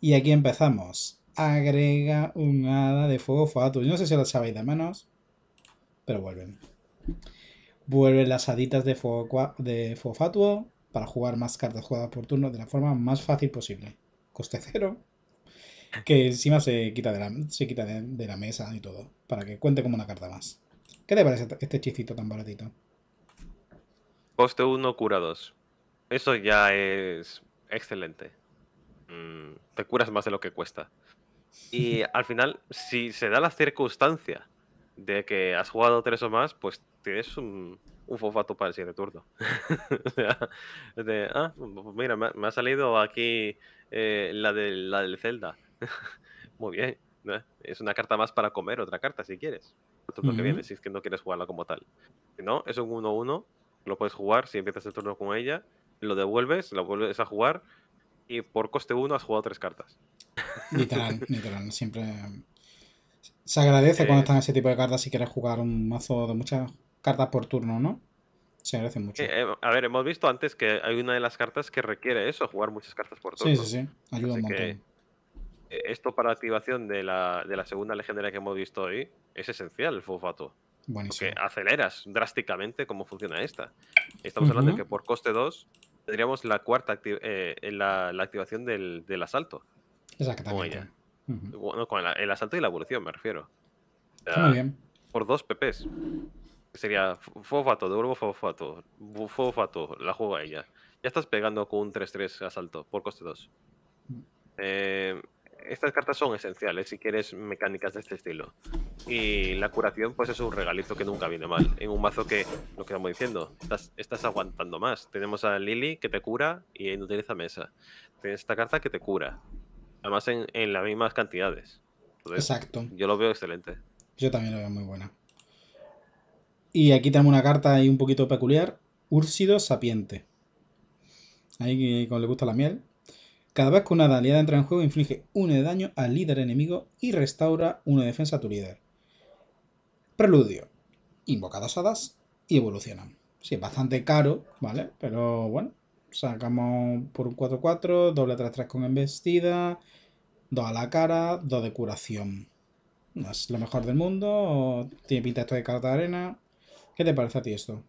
y aquí empezamos. Agrega un hada de fuego fatuo no sé si lo sabéis de menos, pero vuelven. Vuelven las haditas de fuego, de fuego fatuo para jugar más cartas jugadas por turno de la forma más fácil posible. Coste cero. Que encima se quita se quita de la mesa y todo. Para que cuente como una carta más. ¿Qué te parece este hechicito este tan baratito? Coste 1, cura 2. Eso ya es excelente. Mm, te curas más de lo que cuesta. Y (laughs) al final, si se da la circunstancia de que has jugado tres o más, pues tienes un, un fosfato para el siguiente turno. (laughs) de, ah, mira, me, ha salido aquí eh, la, de, la del Zelda. (laughs) Muy bien. Es una carta más para comer otra carta si quieres. El que viene, si es que no quieres jugarla como tal. Si no, es un 1-1, lo puedes jugar si empiezas el turno con ella, lo devuelves, lo vuelves a jugar y por coste 1 has jugado tres cartas. (laughs) Literal, literal, siempre. Eh, se agradece cuando están ese tipo de cartas si quieres jugar un mazo de muchas cartas por turno, ¿no? Se agradece mucho. Eh, a ver, hemos visto antes que hay una de las cartas que requiere eso, jugar muchas cartas por turno. Sí, sí, sí, ayuda un montón. Eh, esto para activación de la, de la segunda legendaria que hemos visto hoy es esencial, el fosfato. Buenísimo. Porque aceleras drásticamente cómo funciona esta. Estamos hablando de que por coste 2 tendríamos la cuarta eh, la, activación del, asalto. Exactamente. con el asalto y la evolución me refiero. Por dos PPs. Sería fosfato, devuelvo fosfato, fofato la juego a ella. Ya estás pegando con un 3-3 asalto por coste 2. Mm. Eh, estas cartas son esenciales si quieres mecánicas de este estilo. Y la curación, pues es un regalito que nunca viene mal. En un mazo que, lo que estamos diciendo, estás, aguantando más. Tenemos a Lily que te cura y utiliza mesa. Tienes esta carta que te cura. Además, en, las mismas cantidades. Exacto. Yo lo veo excelente. Yo también lo veo muy buena. Y aquí tenemos una carta ahí un poquito peculiar. Úrsido Sapiente. Ahí, como le gusta la miel, cada vez que una aliada entra en juego, inflige 1 de daño al líder enemigo y restaura una de defensa a tu líder. Preludio. Invocadas hadas y evolucionan. Sí, es bastante caro, ¿vale? Pero bueno, sacamos por un 4-4, doble 3-3 con embestida, 2 a la cara, 2 de curación. No es lo mejor del mundo, tiene pinta esto de carta de arena. ¿Qué te parece a ti esto?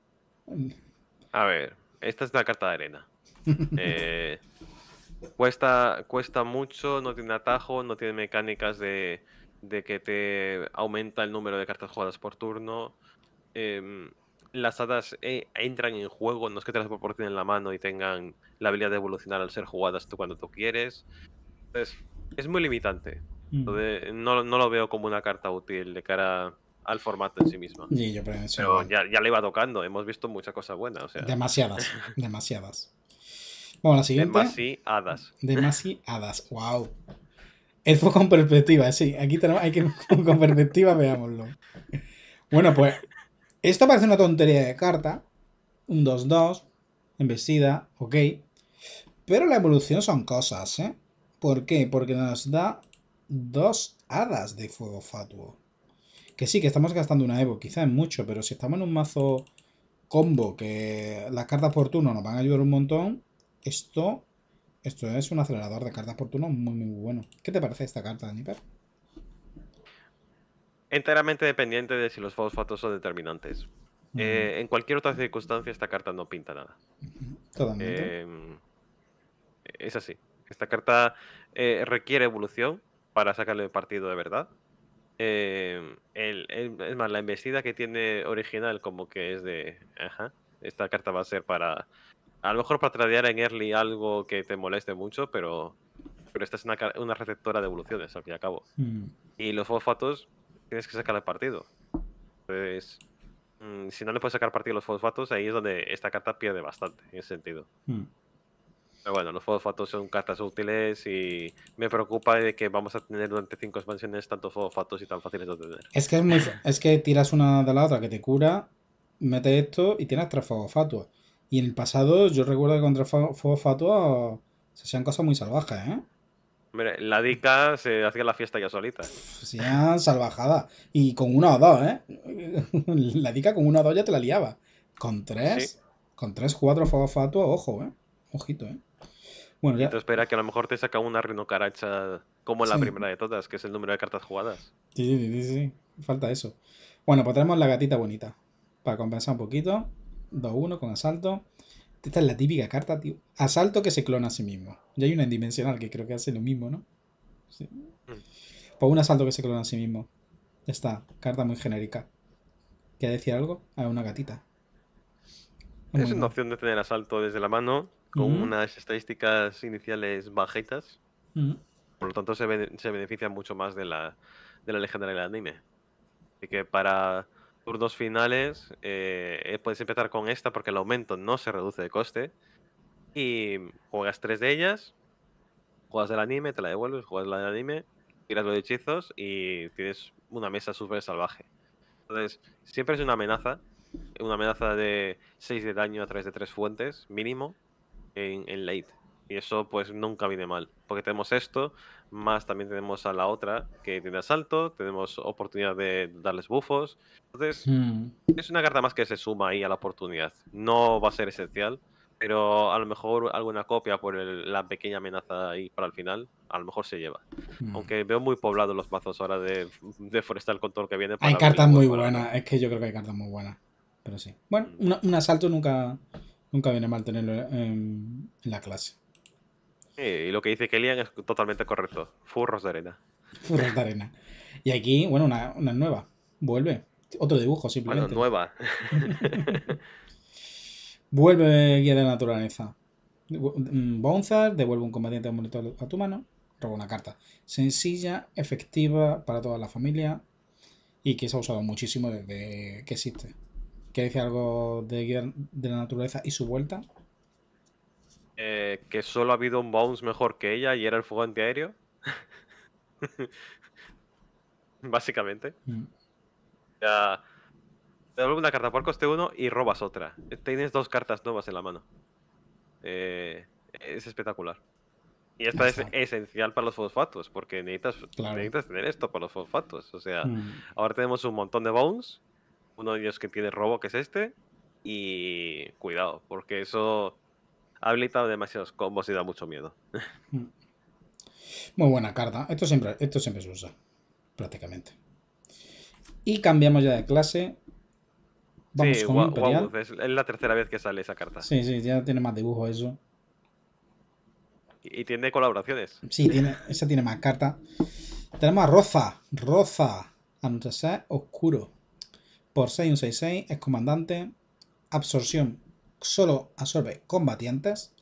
A ver, esta es la carta de arena. (laughs) eh, Cuesta, cuesta mucho, no tiene atajo, no tiene mecánicas de, que te aumenta el número de cartas jugadas por turno. Em, las hadas eh, entran en juego, no es que te las proporcionen en la mano y tengan la habilidad de evolucionar al ser jugadas tú cuando tú quieres. Entonces, es muy limitante. Mm. no, lo veo como una carta útil de cara al formato en sí mismo pero ya, ya, le iba tocando, hemos visto muchas cosas buenas. Demasiadas, (laughs) demasiadas. Bueno, la siguiente. Masi hadas. Wow. fuego con perspectiva, sí. Aquí tenemos, hay que con perspectiva, veámoslo. Bueno, pues. Esto parece una tontería de carta. Un 2-2. Embestida, ok. Pero la evolución son cosas, ¿eh? ¿Por qué? Porque nos da dos hadas de fuego fatuo. Que sí, que estamos gastando una Evo, Quizá es mucho, pero si estamos en un mazo combo que las cartas por turno nos van a ayudar un montón, esto, esto es un acelerador de cartas por turno muy, muy bueno. ¿Qué te parece esta carta, Nipper? Enteramente dependiente de si los fosfatos son determinantes. Eh, en cualquier otra circunstancia, esta carta no pinta nada. Totalmente. Eh, es así. Esta carta eh, requiere evolución para sacarle partido de verdad. es más, la embestida que tiene original como que es de... Ajá, esta carta va a ser para a lo mejor para tradear en early algo que te moleste mucho, pero, pero esta es una, una receptora de evoluciones, al fin y al cabo. Hmm. Y los fosfatos tienes que sacar el partido. Entonces, mm, si no le puedes sacar partido a los fosfatos, ahí es donde esta carta pierde bastante, en ese sentido. Hmm. Pero bueno, los fosfatos son cartas útiles y me preocupa de que vamos a tener durante cinco expansiones tantos fosfatos y tan fáciles de obtener. Es que, es, es que tiras una de la otra que te cura, metes esto y tienes tres fosfatos. Y en el pasado, yo recuerdo que contra Fuego Fatua se hacían cosas muy salvajes, ¿eh? Hombre, la dica se hacía la fiesta ya solita. Hacían salvajada. Y con una o dos, ¿eh? (laughs) la dica con una o dos ya te la liaba. Con tres, con tres, cuatro Fuego Fatua, ojo, ¿eh? Ojito, ¿eh? Bueno, ya. Y te espera que a lo mejor te saca una rinocaracha como la primera de todas, que es el número de cartas jugadas. Sí, sí, sí. Falta eso. Bueno, pues tenemos la gatita bonita. Para compensar un poquito. 2-1 con asalto. Esta es la típica carta, tío. Asalto que se clona a sí mismo. Ya hay una en que creo que hace lo mismo, ¿no? Sí. Mm. Pues un asalto que se clona a sí mismo. Esta Carta muy genérica. que decir algo? A ah, una gatita. Es, una opción de tener asalto desde la mano con mm. unas estadísticas iniciales bajitas. Mm. Por lo tanto, se, beneficia mucho más de la, de la legendaria del anime. Así que para turnos finales, eh, eh, puedes empezar con esta porque el aumento no se reduce de coste. Y juegas tres de ellas, juegas del anime, te la devuelves, juegas la del anime, tiras los hechizos y tienes una mesa súper salvaje. Entonces, siempre es una amenaza, una amenaza de 6 de daño a través de tres fuentes, mínimo, en, en late. Y eso pues nunca viene mal, porque tenemos esto, más también tenemos a la otra que tiene asalto, tenemos oportunidad de darles bufos. Entonces, hmm. es una carta más que se suma ahí a la oportunidad. No va a ser esencial, pero a lo mejor alguna copia por la pequeña amenaza ahí para el final, a lo mejor se lleva. Hmm. Aunque veo muy poblados los mazos ahora de, de Forestal con todo lo que viene. hay cartas muy buenas, es que yo creo que hay cartas muy buenas, pero sí. Bueno, hmm. un, asalto nunca, nunca viene mal tenerlo en la clase. Sí, y lo que dice Kelian es totalmente correcto. Furros de arena. (laughs) Furros de arena. Y aquí, bueno, una, nueva. Vuelve. Otro dibujo, simplemente. Bueno, nueva. (laughs) Vuelve guía de la naturaleza. Bonzar, devuelve un combatiente monitor a tu mano. Roba una carta. Sencilla, efectiva para toda la familia. Y que se ha usado muchísimo desde que existe. Que decir algo de guía de la naturaleza y su vuelta? Eh, que solo ha habido un bounce mejor que ella y era el fuego antiaéreo. (laughs) Básicamente. Mm. Ya, te devuelve una carta por coste uno y robas otra. Tienes dos cartas nuevas en la mano. Eh, es espectacular. Y esta es esencial para los fosfatos, porque necesitas, tener esto para los fosfatos. O sea, mm. ahora tenemos un montón de bones. Uno de ellos que tiene robo, que es este. Y cuidado, porque eso ha habilitado demasiados combos y da mucho miedo. Muy buena carta. Esto siempre, esto siempre se usa, prácticamente. Y cambiamos ya de clase. Vamos con es la tercera vez que sale esa carta. Sí, sí, ya tiene más dibujo eso. Y, tiene colaboraciones. Sí, tiene, esa tiene más carta. Tenemos a Roza. Roza. ser oscuro. Por 6 un 6 es comandante. Absorción solo absorbe combatientes.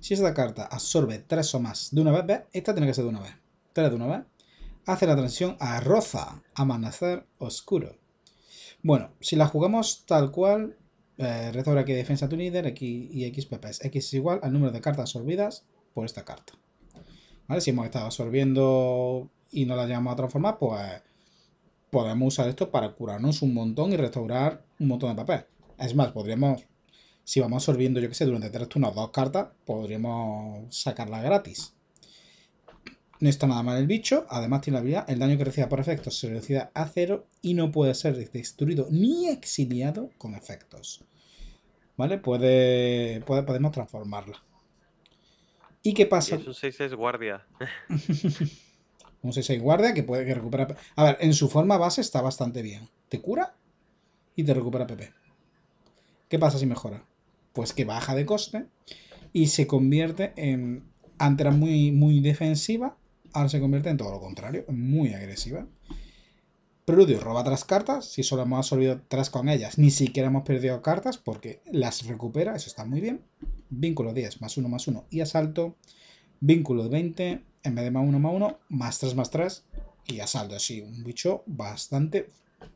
Si esta carta absorbe 3 o más de una vez, esta tiene que ser de una vez. 3 de una vez. Hace la transición a roza, amanecer oscuro. Bueno, si la jugamos tal cual, eh, restaura aquí defensa tu líder y XPP es X es igual al número de cartas absorbidas por esta carta. Si hemos estado absorbiendo y no la llevamos a transformar, pues podemos usar esto para curarnos un montón y restaurar un montón de papel. Es más, podríamos si vamos absorbiendo, yo que sé, durante tres turnos dos cartas, podríamos sacarla gratis. No está nada mal el bicho, además tiene la habilidad, el daño que reciba por efectos se reducirá a cero y no puede ser destruido ni exiliado con efectos. ¿Vale? Puede, puede podemos transformarla. ¿Y qué pasa? es un 6-6 guardia. (laughs) un 6-6 guardia que puede que recupera... A ver, en su forma base está bastante bien. Te cura y te recupera PP. ¿Qué pasa si mejora? pues que baja de coste y se convierte en, antes era muy, muy defensiva, ahora se convierte en todo lo contrario, muy agresiva. Preludio roba tres cartas, si solo hemos absorbido tres con ellas, ni siquiera hemos perdido cartas porque las recupera, eso está muy bien. Vínculo 10, más 1, más 1 y asalto. Vínculo 20, en vez de más 1, más 1, más 3, más 3 y asalto. así un bicho bastante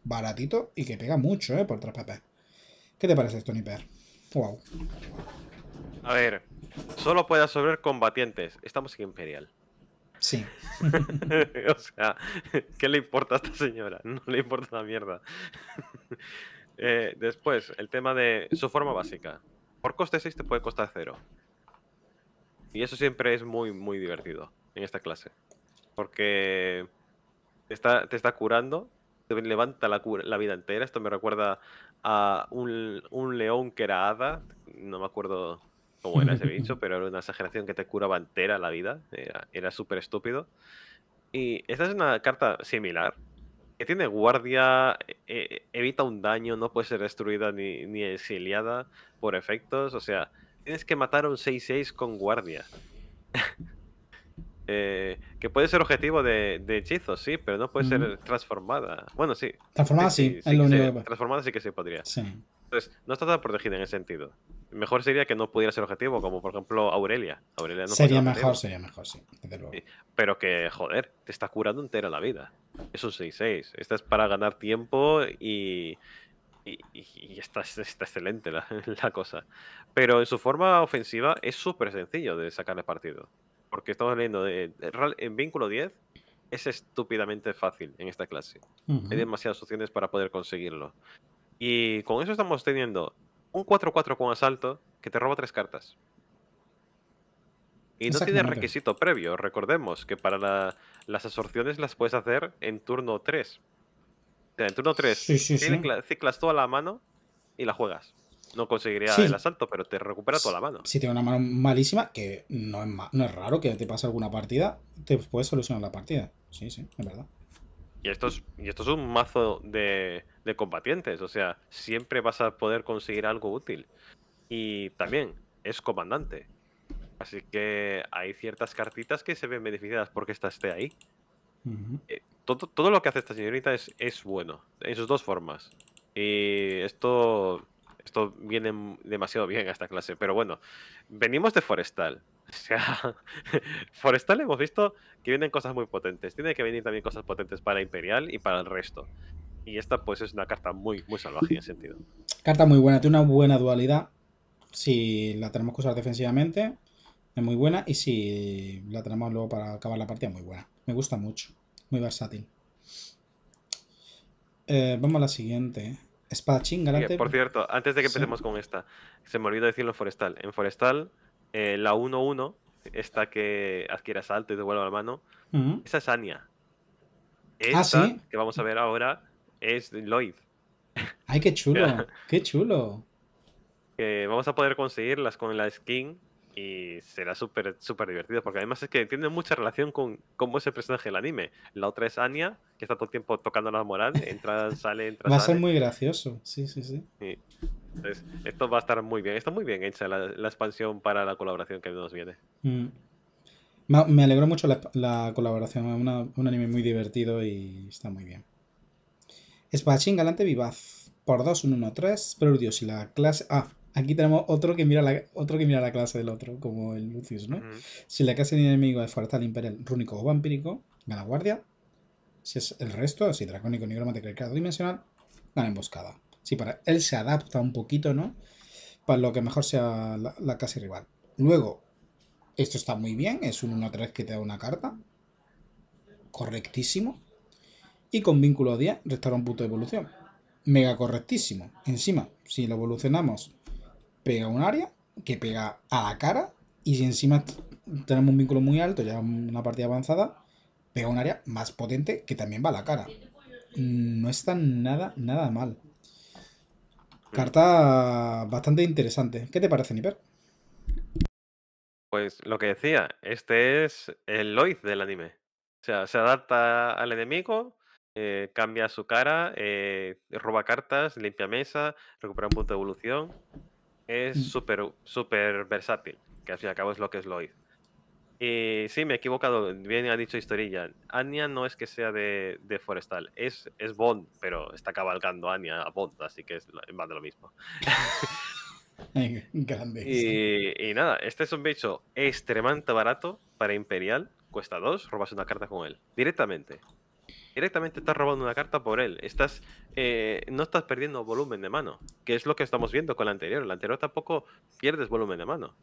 baratito y que pega mucho, eh, Por 3 papel ¿Qué te parece esto, Niper? A ver, solo puede absorber combatientes. Estamos en Imperial. Sí. (laughs) o sea, ¿qué le importa a esta señora? No le importa la mierda. (laughs) Eh, después, el tema de su forma básica. Por coste 6 te puede costar 0. Y eso siempre es muy, muy divertido en esta clase. Porque te está, curando, te levanta la vida entera. Esto me recuerda a un, un león que era hada, no me acuerdo cómo era ese bicho, (laughs) pero era una exageración que te curaba entera la vida, era, súper estúpido. Y esta es una carta similar, que tiene guardia, eh, evita un daño, no puede ser destruida ni, ni exiliada por efectos, o sea, tienes que matar un 6-6 con guardia. (laughs) Eh, que puede ser objetivo de, hechizos, sí, pero no puede ser transformada. Bueno, sí. Transformada sí, sí, lo único que Transformada sí que se podría. Entonces, no está tan protegida en ese sentido. Mejor sería que no pudiera ser objetivo, como por ejemplo Aurelia. sería mejor, sería mejor, sí, Pero que, joder, te está curando entera la vida. Es un 6-6. Esta es para ganar tiempo y, y, y está, excelente la, (laughs) la, cosa. Pero en su forma ofensiva es súper sencillo de sacarle partido porque estamos leyendo de, en vínculo 10 es estúpidamente fácil en esta clase. Hay demasiadas opciones para poder conseguirlo. Y con eso estamos teniendo un 4-4 con asalto que te roba tres cartas. Y no tiene requisito previo. Recordemos que para las absorciones las puedes hacer en turno 3. O en turno 3 ciclas toda la mano y la juegas. No conseguiría el asalto, pero te recupera toda la mano. Si tiene una mano malísima, que no es, no es raro que te pase alguna partida, te puedes solucionar la partida. Sí, sí, es verdad. Y esto es, y esto es un mazo de, combatientes, o sea, siempre vas a poder conseguir algo útil. Y también es comandante. Así que hay ciertas cartitas que se ven beneficiadas porque esta esté ahí. Eh, todo, lo que hace esta señorita es, es bueno, en sus dos formas. Y esto esto viene demasiado bien a esta clase, pero bueno, venimos de Forestal. (laughs) O sea, Forestal hemos visto que vienen cosas muy potentes. Tiene que venir también cosas potentes para Imperial y para el resto. Y esta pues es una carta muy, muy salvaje en ese sentido. Carta muy buena, tiene una buena dualidad. Si la tenemos que usar defensivamente, es muy buena. Y si la tenemos luego para acabar la partida, muy buena. Me gusta mucho. Muy versátil. Eh, vamos a la siguiente. Espadachín, Por cierto, antes de que empecemos con esta, se me olvidó decirlo en Forestal. En Forestal, eh, la 1-1, esta que adquiere salto y devuelve la mano, esa es Anya. Ah, esta que vamos a ver ahora es Lloyd. Ay, qué chulo, (laughs) qué chulo. vamos a poder conseguirlas con la skin y será súper súper divertido porque además es que tiene mucha relación con cómo es el personaje del anime. La otra es Anya, que está todo el tiempo tocando la moral, (laughs) entra, sale, entra. va a ser muy gracioso, sí, sí, sí. esto va a estar muy bien, está muy bien hecha la, expansión para la colaboración que nos viene. Mm. Me alegró mucho la, colaboración, un anime muy divertido y está muy bien. Spachin, Galante Vivaz, por 2, 1, 1, 3, y la clase... A Aquí tenemos otro que mira la, otro que mira la clase del otro, como el Lucius, ¿no? Si la clase de enemigo es forestal, imperial, rúnico o vampírico, gana guardia. Si es el resto, si dracónico, nigromático y creado dimensional, gana emboscada. Sí, para él se adapta un poquito, ¿no? Para lo que mejor sea la, clase rival. Luego, esto está muy bien, es un 1-3 que te da una carta. Correctísimo. Y con vínculo a 10, restaura un punto de evolución. Mega correctísimo. Encima, si lo evolucionamos pega un área, que pega a la cara, y si encima tenemos un vínculo muy alto, ya una partida avanzada, pega un área más potente que también va a la cara. No está nada, nada mal. Carta bastante interesante. ¿Qué te parece, Niper? Pues lo que decía, este es el Lloyd del anime. O sea, se adapta al enemigo, eh, cambia su cara, eh, roba cartas, limpia mesa, recupera un punto de evolución. Es mm. súper, versátil, que al fin y al cabo es lo que es Lloyd. Y sí, me he equivocado, bien ha dicho Historilla. Anya no es que sea de, Forestal, es, es Bond, pero está cabalgando Anya a Bond, así que es más de lo mismo. (laughs) Grande. Y, nada, este es un bicho extremadamente barato para Imperial, cuesta dos, robas una carta con él, directamente directamente estás robando una carta por él. Estás, eh, no estás perdiendo volumen de mano, que es lo que estamos viendo con la anterior. La anterior tampoco pierdes volumen de mano.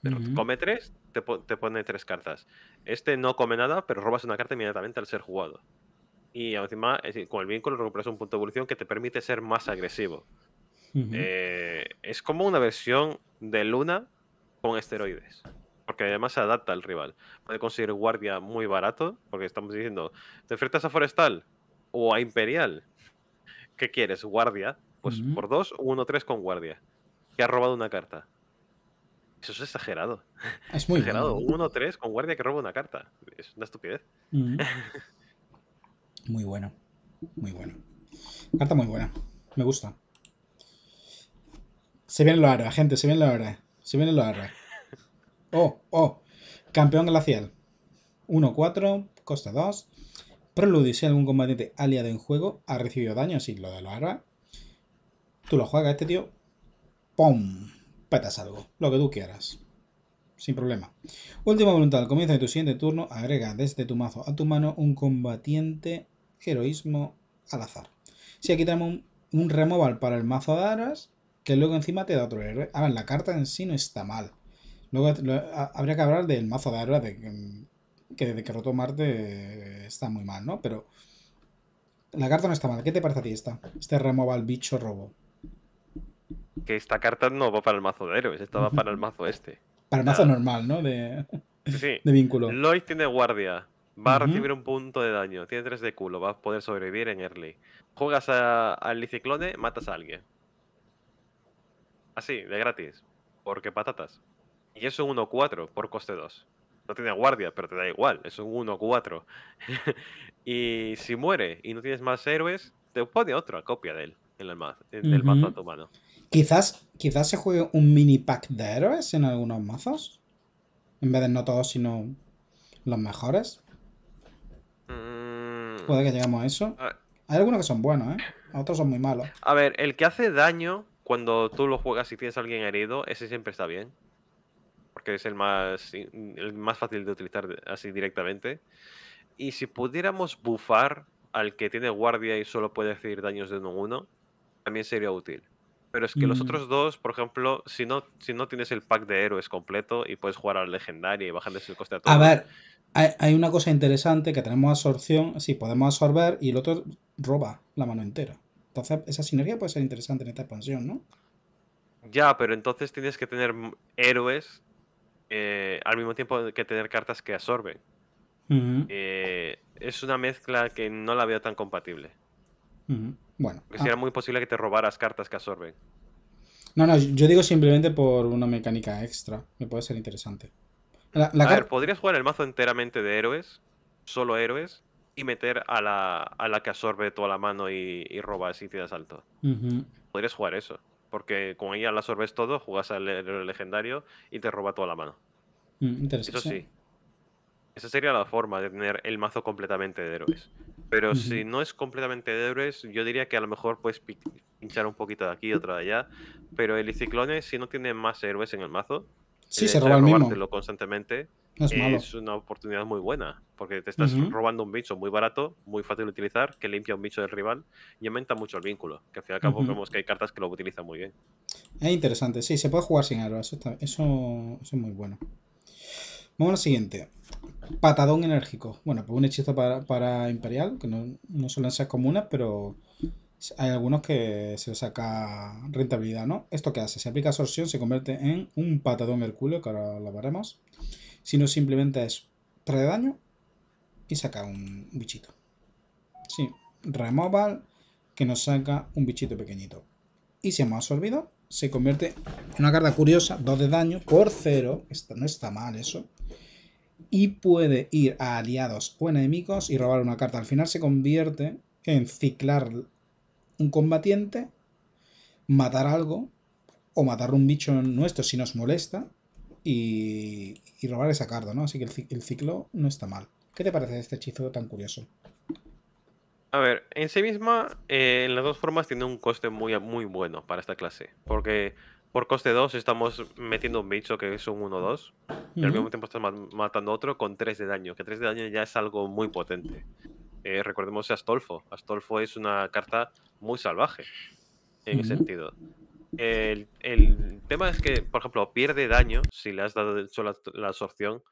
Pero come tres, te, pone tres cartas. Este no come nada, pero robas una carta inmediatamente al ser jugado. Y encima, con el vínculo recuperas un punto de evolución que te permite ser más agresivo. Eh, es como una versión de Luna con esteroides porque además se adapta al rival. Puede conseguir guardia muy barato, porque estamos diciendo, te enfrentas a Forestal o a Imperial. ¿Qué quieres? ¿Guardia? Pues por dos, uno, tres con guardia. Que ha robado una carta. Eso es exagerado. (laughs) Es muy exagerado. Uno, tres con guardia que roba una carta. Es una estupidez. (laughs) muy bueno. Muy bueno. Carta muy buena. Me gusta. Se viene lo ahora, gente. Se viene lo ahora. Se viene lo ahora. Oh, oh. Campeón glacial. 1-4, costa 2. Preludio, si algún combatiente aliado en juego ha recibido daño, así lo de los guerra Tú lo juegas, este tío. ¡Pum! Petas algo, lo que tú quieras. Sin problema. Última voluntad. Al comienzo de tu siguiente turno, agrega desde tu mazo a tu mano un combatiente heroísmo al azar. Si aquí tenemos un, removal para el mazo de aras, que luego encima te da otro héroe. A ver, la carta en sí no está mal. Luego habría que hablar del mazo de héroes de, mm, que, desde que roto Marte eh, está muy mal, ¿no? Pero la carta no está mal. ¿Qué te parece a ti esta? Este removal, bicho robo. Que esta carta no va para el mazo de héroes, esta va para el mazo este. (laughs) Para el mazo normal, ¿no? De, de vínculo. Lloyd tiene guardia. Va a recibir un punto de daño. Tiene tres de culo. Va a poder sobrevivir en early. Juegas al liciclone, matas a alguien. Así, de gratis. Porque patatas. Y es un 1-4 por coste 2. No tiene guardia, pero te da igual. es un 1-4. (laughs) y si muere y no tienes más héroes, te pone otra copia de él en el mazo, a tu mano. Quizás, quizás se juegue un mini pack de héroes en algunos mazos. En vez de no todos, sino los mejores. Mm. Puede que lleguemos a eso. Hay algunos que son buenos, ¿eh? Otros son muy malos. A ver, el que hace daño cuando tú lo juegas y tienes a alguien herido, ese siempre está bien que es el más, mm, el más fácil de utilizar así directamente. Y si pudiéramos buffar al que tiene guardia y solo puede hacer daños de uno uno, también sería útil. Pero es que los mm. otros dos, por ejemplo, si no, si no tienes el pack de héroes completo y puedes jugar al legendario y bajarles el coste a todos. A ver, hay, una cosa interesante que tenemos absorción, si podemos absorber y el otro roba la mano entera. Entonces, esa sinergia puede ser interesante en esta expansión, ¿no? Ya, pero entonces tienes que tener héroes eh, al mismo tiempo que tener cartas que absorben. Eh, es una mezcla que no la veo tan compatible. Bueno. Porque ah. muy posible que te robaras cartas que absorben. No, no, yo digo simplemente por una mecánica extra. Me puede ser interesante. a ver, ¿podrías jugar el mazo enteramente de héroes? Solo héroes. Y meter a la, que absorbe toda la mano y, roba el sitio de asalto. Podrías jugar eso. Porque con ella la absorbes todo, jugas al legendario y te roba toda la mano. Mm, interesante. Eso sí. Esa sería la forma de tener el mazo completamente de héroes. Pero si no es completamente de héroes, yo diría que a lo mejor puedes pinchar un poquito de aquí, otra de allá. Pero el ciclones, si no tiene más héroes en el mazo, Sí, se roba el mismo. constantemente es, una oportunidad muy buena, porque te estás robando un bicho muy barato, muy fácil de utilizar, que limpia un bicho del rival y aumenta mucho el vínculo, que al fin y al cabo vemos que hay cartas que lo utilizan muy bien. Es interesante, sí, se puede jugar sin aro, eso, es muy bueno. Vamos la siguiente. Patadón enérgico. Bueno, pues un hechizo para, Imperial, que no, no suelen ser comunes, pero hay algunos que se saca rentabilidad, ¿no? ¿Esto qué hace? Se aplica absorción se convierte en un patadón Mercurio, que ahora lo veremos. Si no, simplemente es de daño y saca un bichito. Sí, removal que nos saca un bichito pequeñito. Y si hemos absorbido, se convierte en una carta curiosa, 2 de daño por 0, no está mal eso. Y puede ir a aliados o enemigos y robar una carta. Al final se convierte en ciclar un combatiente, matar algo o matar un bicho nuestro si nos molesta y, robar esa carta, ¿no? Así que el, ciclo no está mal. ¿Qué te parece este hechizo tan curioso? A ver, en sí misma, eh, en las dos formas tiene un coste muy, muy bueno para esta clase. Porque por coste 2 estamos metiendo un bicho que es un 1-2. Y al mismo tiempo estás matando otro con 3 de daño. Que 3 de daño ya es algo muy potente. Eh, recordemos Astolfo. Astolfo es una carta muy salvaje en ese sentido. El, tema es que, por ejemplo, pierde daño si le has dado la, absorción,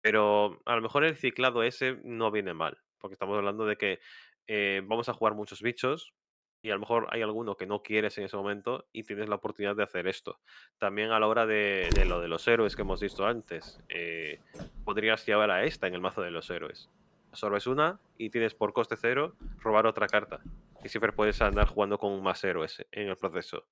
pero a lo mejor el ciclado ese no viene mal, porque estamos hablando de que eh, vamos a jugar muchos bichos y a lo mejor hay alguno que no quieres en ese momento y tienes la oportunidad de hacer esto. También a la hora de, lo de los héroes que hemos visto antes, eh, podrías llevar a esta en el mazo de los héroes absorbes una y tienes por coste cero robar otra carta. Y siempre puedes andar jugando con más héroes en el proceso.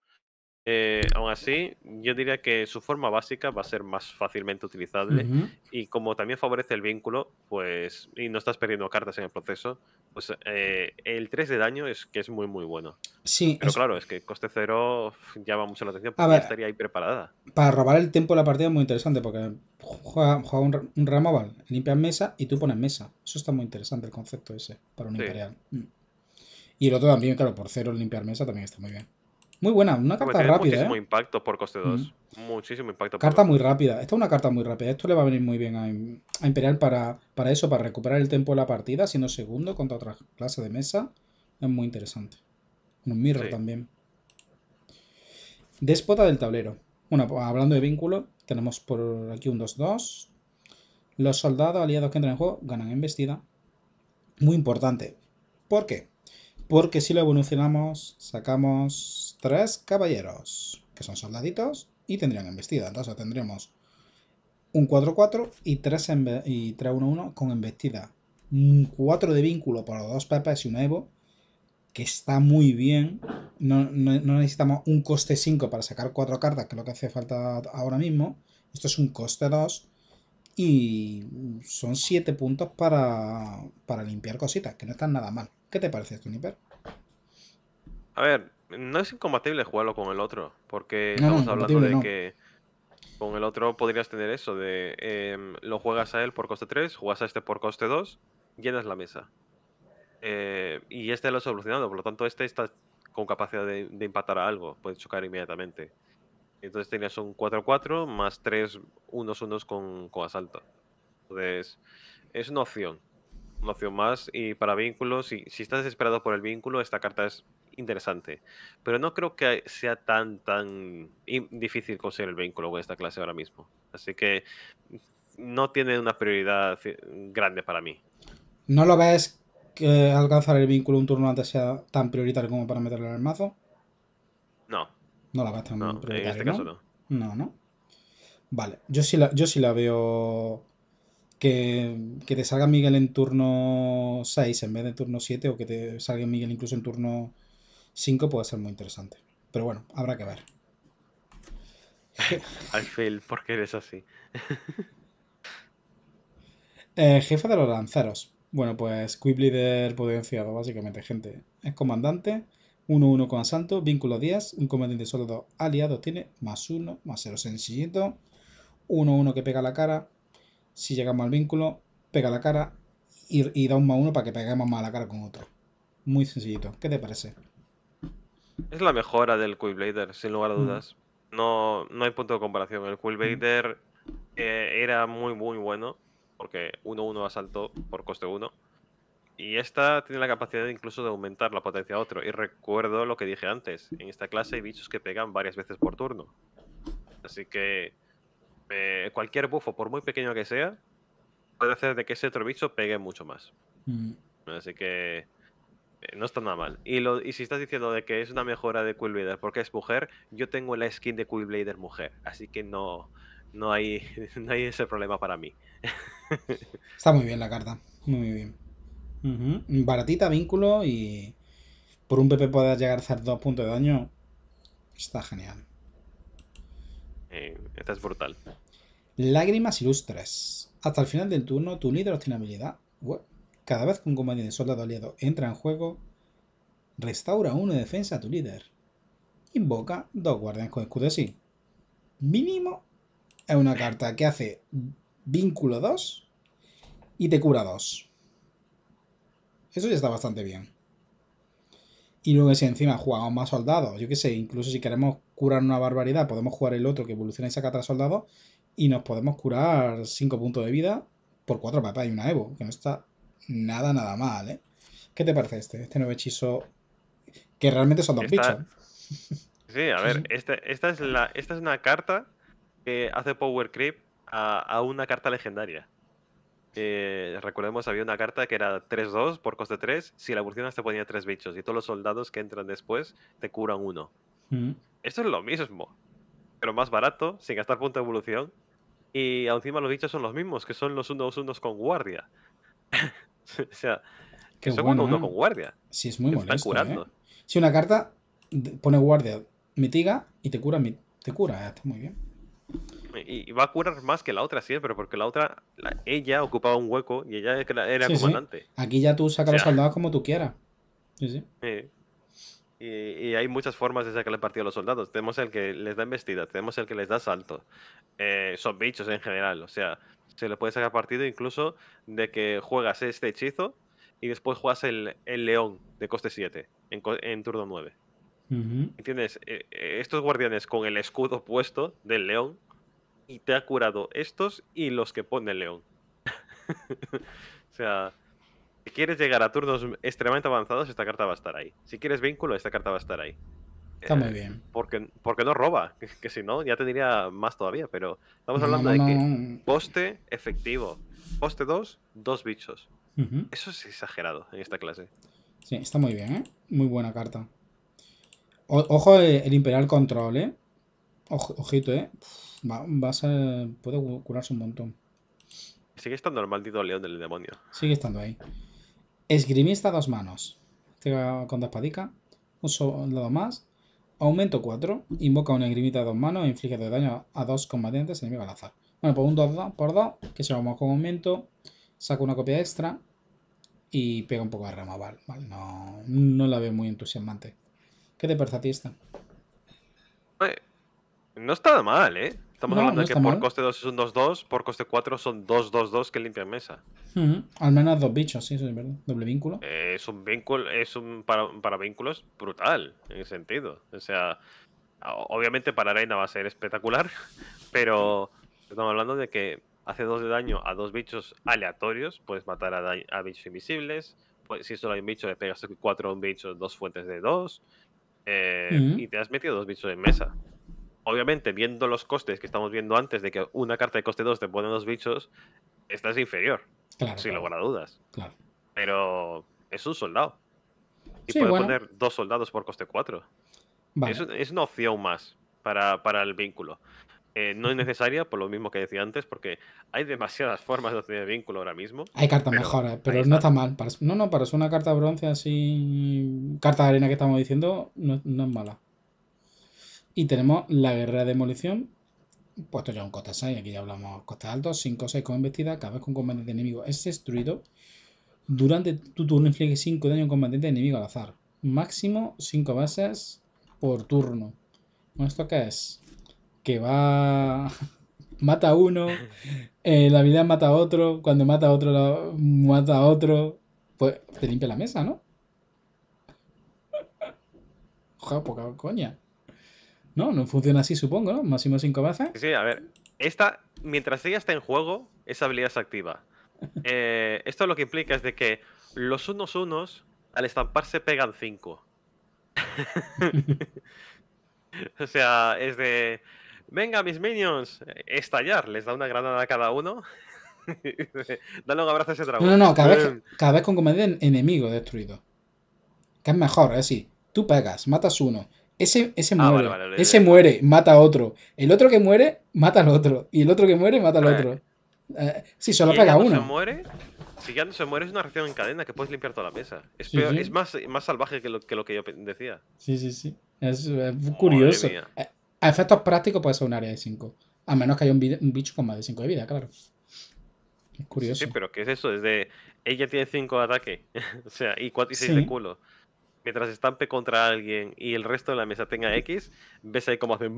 Eh, aún así, yo diría que su forma básica va a ser más fácilmente utilizable y como también favorece el vínculo, pues y no estás perdiendo cartas en el proceso, pues eh, el 3 de daño es que es muy muy bueno. Sí. Pero claro, es que coste cero llama mucho la atención porque estaría ahí preparada. Para robar el tiempo de la partida es muy interesante porque juega, un, un removal, mesa y tú pones mesa. Eso está muy interesante el concepto ese para un imperial. Mm. Y el otro también, claro, por cero limpiar mesa también está muy bien. Muy buena, una pues carta rápida. ¿eh? Muchísimo impacto por coste 2. Muchísimo impacto. Carta muy rápida. Esta es una carta muy rápida. Esto le va a venir muy bien a, Imperial para, eso, para recuperar el tiempo de la partida, siendo segundo, contra otra clase de mesa. Es muy interesante. Un mirror también. Déspota del tablero. Bueno, pues, hablando de vínculo, tenemos por aquí un 2-2. Los soldados aliados que entran en juego ganan en vestida. Muy importante. ¿Por qué? Porque si lo evolucionamos, sacamos tres caballeros, que son soldaditos, y tendrían embestida. Entonces tendríamos un 4-4 y 3-1-1 con embestida. Un 4 de vínculo para dos pepas y un evo, que está muy bien. No, necesitamos un coste 5 para sacar 4 cartas, que es lo que hace falta ahora mismo. Esto es un coste 2 y son 7 puntos para limpiar cositas, que no están nada mal. ¿Qué te parece, Juniper? A ver, no es incompatible jugarlo con el otro, porque estamos hablando de que con el otro podrías tener eso, de em, lo juegas a él por coste 3, juegas a este por coste 2, llenas la mesa. Eh, y este lo ha solucionado, por lo tanto este está con capacidad de, de impactar a algo, puede chocar inmediatamente. Entonces tenías un 4-4 más 3 unos unos con, con asalto. Entonces, es una opción más. Y para vínculos, si, si estás desesperado por el vínculo, esta carta es interesante. Pero no creo que sea tan, tan difícil conseguir el vínculo con esta clase ahora mismo. Así que no tiene una prioridad grande para mí. ¿No lo ves que alcanzar el vínculo un turno antes sea tan prioritario como para meterlo en el mazo? No. No la ves tan no, En este caso no. No, no. Vale, yo sí yo sí la veo que, te salga Miguel en turno 6 en vez de turno 7 o que te salga Miguel incluso en turno 5 puede ser muy interesante. Pero bueno, habrá que ver. Alfil, (laughs) ¿por qué eres así? (laughs) Eh, jefe de los lanceros. Bueno, pues Quip Leader potenciado, básicamente, gente. Es comandante, 1-1 con asalto, vínculo 10, un comandante solo aliado aliados tiene más 1, más 0 sencillito, 1-1 que pega la cara, si llegamos al vínculo, pega la cara y, da un más uno para que peguemos más la cara con otro. Muy sencillito. ¿Qué te parece? Es la mejora del Quillblader, sin lugar a mm. dudas. No, no hay punto de comparación. El Quillblader eh, era muy, muy bueno, porque 1-1 asaltó por coste 1. Y esta tiene la capacidad incluso de aumentar la potencia a otro. Y recuerdo lo que dije antes. En esta clase hay bichos que pegan varias veces por turno. Así que eh, cualquier bufo, por muy pequeño que sea, puede hacer de que ese bicho pegue mucho más. Mm. Así que eh, no está nada mal. Y, si estás diciendo de que es una mejora de blader porque es mujer, yo tengo la skin de blader mujer, así que no, no, hay, (laughs) no hay ese problema para mí. (laughs) está muy bien la carta, muy bien. Baratita, vínculo y por un PP poder llegar a hacer dos puntos de daño, está genial. Eh, esta es brutal. Lágrimas ilustres. Hasta el final del turno, tu líder obtiene habilidad. cada vez que un compañero de soldado aliado entra en juego, restaura uno de defensa a tu líder. Invoca dos guardianes con escudo así. Mínimo es una carta que hace vínculo 2 y te cura 2. Eso ya está bastante bien. Y luego si encima jugamos más soldados, yo qué sé, incluso si queremos curar una barbaridad, podemos jugar el otro que evoluciona y saca tres soldados y nos podemos curar 5 puntos de vida por 4 papas y una Evo, que no está nada, nada mal, ¿eh? ¿Qué te parece este? Este nuevo hechizo, que realmente son dos bichos. (laughs) Sí, a ver, (laughs) este, esta, es la, esta es una carta que hace Power Creep a, una carta legendaria. recordemos, había una carta que era 3-2 por coste 3. Si la evolucionas, te ponía 3 bichos y todos los soldados que entran después te curan uno. Mm. Esto es lo mismo pero más barato, sin gastar punto de evolución. Y encima los bichos son los mismos, que son los 1 2 1 con guardia. (laughs) o sea, que son ¿eh? con guardia. Sí, es muy molesto. Están ¿eh? curando. Si una carta pone guardia, mitiga y te cura, te cura, eh, está muy bien. Y, va a curar más que la otra siempre, pero porque la otra, ella ocupaba un hueco y ella era comandante. Aquí ya tú sacas los soldados como tú quieras. Sí, sí. Y, hay muchas formas de sacarle partido a los soldados. Tenemos el que les da embestida, tenemos el que les da salto. Eh, son bichos en general, o sea, se le puede sacar partido incluso de que juegas este hechizo y después juegas el, león de coste 7 en, turno 9. ¿Entiendes? Eh, eh, estos guardianes con el escudo puesto del león y te ha curado estos y los que pone el león. (laughs) o sea, si quieres llegar a turnos extremadamente avanzados, esta carta va a estar ahí. Si quieres vínculo, esta carta va a estar ahí. Está muy eh, bien. Porque, porque no roba, (laughs) que, si no, ya te diría más todavía, pero estamos hablando de que poste efectivo, poste 2, dos bichos. Eso es exagerado en esta clase. Sí, está muy bien, ¿eh? Muy buena carta. ojo eh, el Imperial Control, ¿eh? ojito, ¿eh? Va, vas a, puede curarse un montón. Sigue estando el maldito león del demonio. Sigue estando ahí. Esgrimista dos manos. Con dos padicas. Un soldado más. Aumento 4. Invoca una esgrimita de dos manos e inflige de daño a dos combatientes enemigos al azar. Bueno, pues un 2 por dos. que va vamos con aumento, saco una copia extra y pega un poco de rama. Vale, no, no la veo muy entusiasmante. ¿Qué te parece a ti esta? No está mal, ¿eh? Estamos hablando de que por coste 2 es un 2-2, por coste 4 son 2-2-2 que limpian mesa. Al menos dos bichos, sí, eso verdad. Doble vínculo. Eh, es un vínculo, es un para, vínculos brutal, en el sentido. O sea, obviamente para Reina va a ser espectacular, (laughs) pero estamos hablando de que hace 2 de daño a dos bichos aleatorios, puedes matar a, bichos invisibles, pues, si solo hay un bicho le pegas 4 a un bicho, dos fuentes de 2, eh, y te has metido dos bichos en mesa obviamente, viendo los costes que estamos viendo antes de que una carta de coste 2 te pone dos bichos, esta es inferior. Claro, sin lugar a dudas. Pero es un soldado. Y puede poner dos soldados por coste 4. Es, una opción más para, para el vínculo. Eh, no es necesaria, por lo mismo que decía antes, porque hay demasiadas (laughs) formas de obtener vínculo ahora mismo. Hay cartas mejores, pero no está mal. no, no, para es una carta bronce así, carta de arena que estamos diciendo, no es mala. Y tenemos la guerra de demolición, puesto ya un coste 6, aquí ya hablamos Costas alto, 5 o 6 con vestida cada vez que un combatiente enemigo es destruido, durante tu turno inflige 5 daño a un combatiente enemigo al azar. Máximo 5 bases por turno. ¿Esto qué es? Que va... (laughs) mata a uno, eh, la vida mata a otro, cuando mata a otro, mata a otro. Pues te limpia la mesa, ¿no? (laughs) Joder, poca coña. No, no funciona así, supongo, ¿no? Máximo 5 bazas. Sí, a ver. Esta, mientras ella está en juego, esa habilidad se activa. (laughs) Eh, esto lo que implica es de que los unos unos, al estamparse, pegan 5. (laughs) o sea, es de. Venga, mis minions, estallar. Les da una granada a cada uno. (laughs) Dale un abrazo a ese dragón. No, no, cada vez, con comedia enemigo destruido. Que es mejor, es así. tú pegas, matas uno, ese, ah, muere. ese muere, mata a otro. El otro que muere, mata al otro. Y el otro que muere, mata al otro. Eh, si solo pega uno. muere, si ya no se muere, es una reacción en cadena que puedes limpiar toda la mesa. Es, más, más salvaje que lo, que yo decía. Sí, sí, sí. Es, curioso. Eh, a efectos prácticos puede ser un área de 5. A menos que haya un, bicho con más de 5 de vida, claro. Es curioso. Sí, pero ¿qué es eso? Es Ella tiene 5 de ataque. (laughs) o sea, y 4 y 6 de culo mientras estampe contra alguien y el resto de la mesa tenga X, ves ahí cómo hacen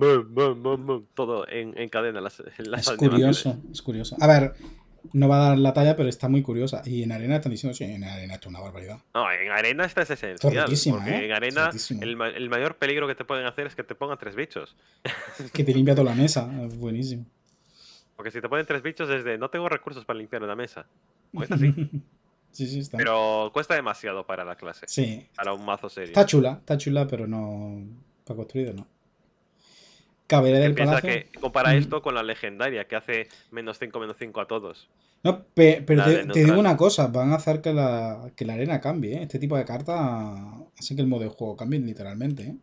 todo en, cadena. Las, es curioso, es curioso. A ver, no va a dar la talla, pero está muy curiosa. Y en arena está en arena es una barbaridad. No, en arena está ese esencial. en ¿eh? arena el, mayor peligro que te pueden hacer es que te pongan tres bichos. que te limpia toda la mesa, buenísimo. Porque si te ponen tres bichos desde no tengo recursos para limpiar una mesa. (laughs) Pues así. Pero cuesta demasiado para la clase. Sí. Para un mazo serio. Está chula, está chula, pero no. Para construido, no. del palacio. compara mm. esto con la legendaria, que hace menos 5, menos 5 a todos. No, pero te, digo una cosa, van a hacer que la, arena cambie. ¿eh? Este tipo de carta hacen que el modo de juego cambie literalmente. ¿eh?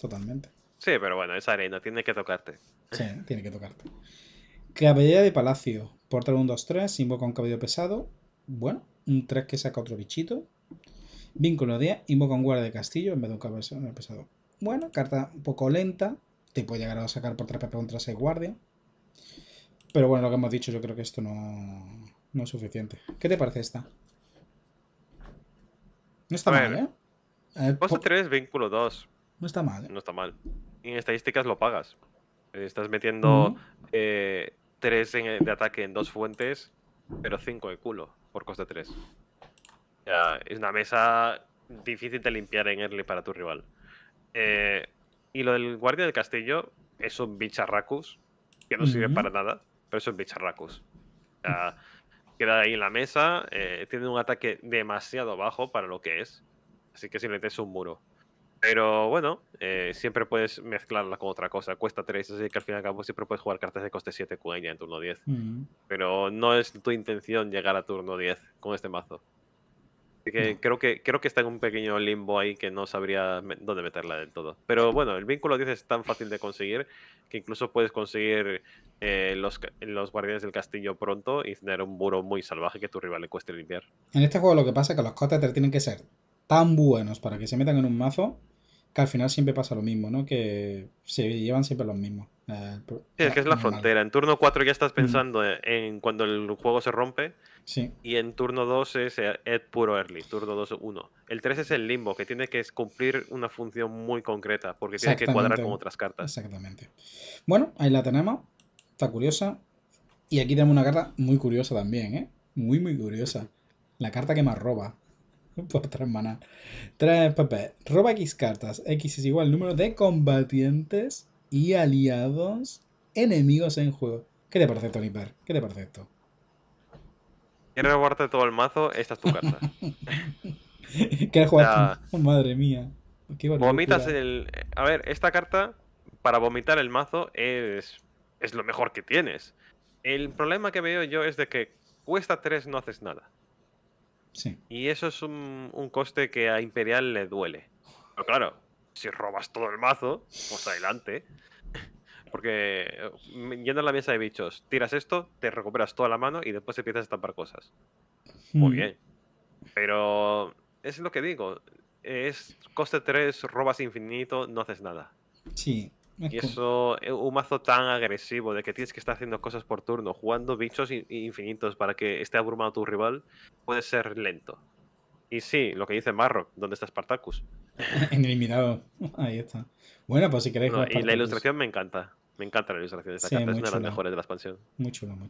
Totalmente. Sí, pero bueno, esa arena tiene que tocarte. Sí, tiene que tocarte. Cabellera de Palacio. Portal 1, 2, 3. Invoca un cabello pesado. Bueno, un 3 que saca otro bichito. Vínculo de invoca un guardia de castillo en vez de un cabezón pesado. Bueno, carta un poco lenta. Te puede llegar a sacar por 3 contra 6 guardia. Pero bueno, lo que hemos dicho, yo creo que esto no, es suficiente. ¿Qué te parece esta? No está mal, ¿eh? Pasa 3, vínculo 2. No está mal. ¿eh? No está mal. en estadísticas lo pagas. Estás metiendo 3 eh, de ataque en dos fuentes pero 5 de culo, por coste 3. Ya, es una mesa difícil de limpiar en early para tu rival. Eh, y lo del guardia del castillo es un bicharracus, que no sirve para nada, pero es un bicharracus. queda ahí en la mesa, eh, tiene un ataque demasiado bajo para lo que es, así que simplemente es un muro. Pero bueno, eh, siempre puedes mezclarla con otra cosa. Cuesta 3, así que al fin y al cabo siempre puedes jugar cartas de coste 7 con ella en turno 10. Mm. Pero no es tu intención llegar a turno 10 con este mazo. Así que creo que creo que está en un pequeño limbo ahí que no sabría dónde meterla del todo. Pero bueno, el vínculo 10 es tan fácil de conseguir que incluso puedes conseguir eh, los, los guardianes del castillo pronto y tener un muro muy salvaje que tu rival le cueste limpiar. En este juego lo que pasa es que los coteter tienen que ser tan buenos para que se metan en un mazo que al final siempre pasa lo mismo, ¿no? Que se llevan siempre los mismos. Eh, sí, es que es la frontera. En turno 4 ya estás mm. pensando en cuando el juego se rompe. Sí. Y en turno 2 es, eh, Ed puro early, turno 2 1. El 3 es el limbo, que tiene que cumplir una función muy concreta, porque tiene que cuadrar con otras cartas. Exactamente. Bueno, ahí la tenemos. Está curiosa. Y aquí tenemos una carta muy curiosa también, ¿eh? Muy, muy curiosa. La carta que más roba. (laughs) por maná, tres papel. Pues, roba X cartas. X es igual número de combatientes y aliados enemigos en juego. ¿Qué te parece, Tony ¿Qué te parece esto? Quiero robarte todo el mazo, esta es tu carta. (laughs) ¿Qué madre mía. Vomitas el. Eh, a ver, esta carta, para vomitar el mazo, es, es lo mejor que tienes. El problema que veo yo es de que cuesta 3, no haces nada. Y eso es un, coste que a Imperial le duele. Pero claro, si robas todo el mazo, pues adelante. (laughs) Porque eh, yendo la mesa de bichos, tiras esto, te recuperas toda la mano y después empiezas a estampar cosas. Muy hmm. bien. Pero es lo que digo. Es coste 3, robas infinito, no haces nada. Sí, y eso, eh, un mazo tan agresivo de que tienes que estar haciendo cosas por turno, jugando bichos infinitos para que esté abrumado tu rival, puede ser lento. Y sí, lo que dice Marrock, ¿dónde está Spartacus? (laughs) Eliminado. (laughs) Ahí está. Bueno, pues si queréis. y la ilustración me encanta. Me encanta la ilustración de esta Es una de las mejores de la expansión. Muy chula, muy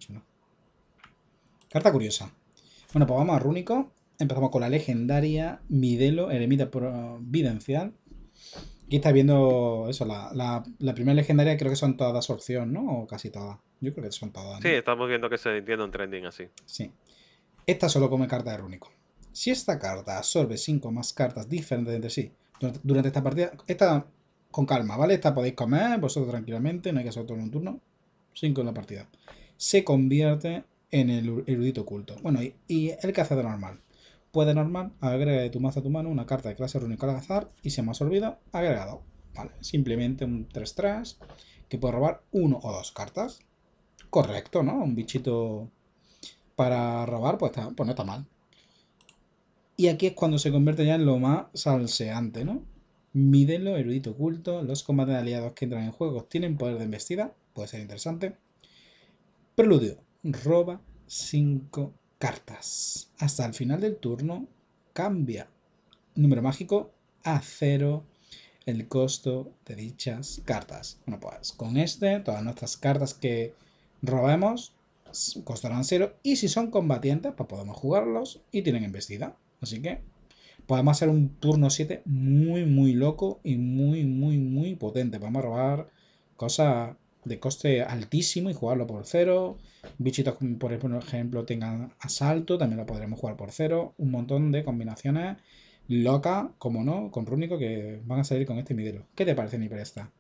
Carta curiosa. Bueno, pues vamos a Rúnico. Empezamos con la legendaria Midelo, Eremita Providencial. Aquí está viendo eso, la, primera legendaria creo que son todas de absorción, ¿no? O casi todas. Yo creo que son todas. Sí, estamos viendo que se entiende un trending así. Sí. Esta solo come carta de rúnico. Si esta carta absorbe 5 más cartas diferentes entre sí durante, esta partida, esta con calma, ¿vale? Esta podéis comer vosotros tranquilamente, no hay que hacer todo en un turno. 5 en la partida. Se convierte en el erudito oculto. Bueno, y, y hace cazador normal. Puede normal, agrega de tu mazo a tu mano una carta de clase rúnica al azar y se me ha olvidado, agregado. Vale, simplemente un 3-3 que puede robar uno o dos cartas. Correcto, ¿no? Un bichito para robar, pues, está, pues no está mal. Y aquí es cuando se convierte ya en lo más salseante, ¿no? Mídenlo, erudito oculto, los combates aliados que entran en juego tienen poder de embestida, puede ser interesante. Preludio, roba 5 cartas. Hasta el final del turno cambia número mágico a cero el costo de dichas cartas. Bueno, pues con este, todas nuestras cartas que robemos costarán cero y si son combatientes, pues podemos jugarlos y tienen embestida. Así que podemos hacer un turno 7 muy, muy loco y muy, muy, muy potente. Podemos robar cosas de coste altísimo y jugarlo por cero. Bichitos, por ejemplo, tengan asalto, también lo podremos jugar por cero. Un montón de combinaciones Loca, como no, con Rúnico, que van a salir con este midero. ¿Qué te parece, mi presta?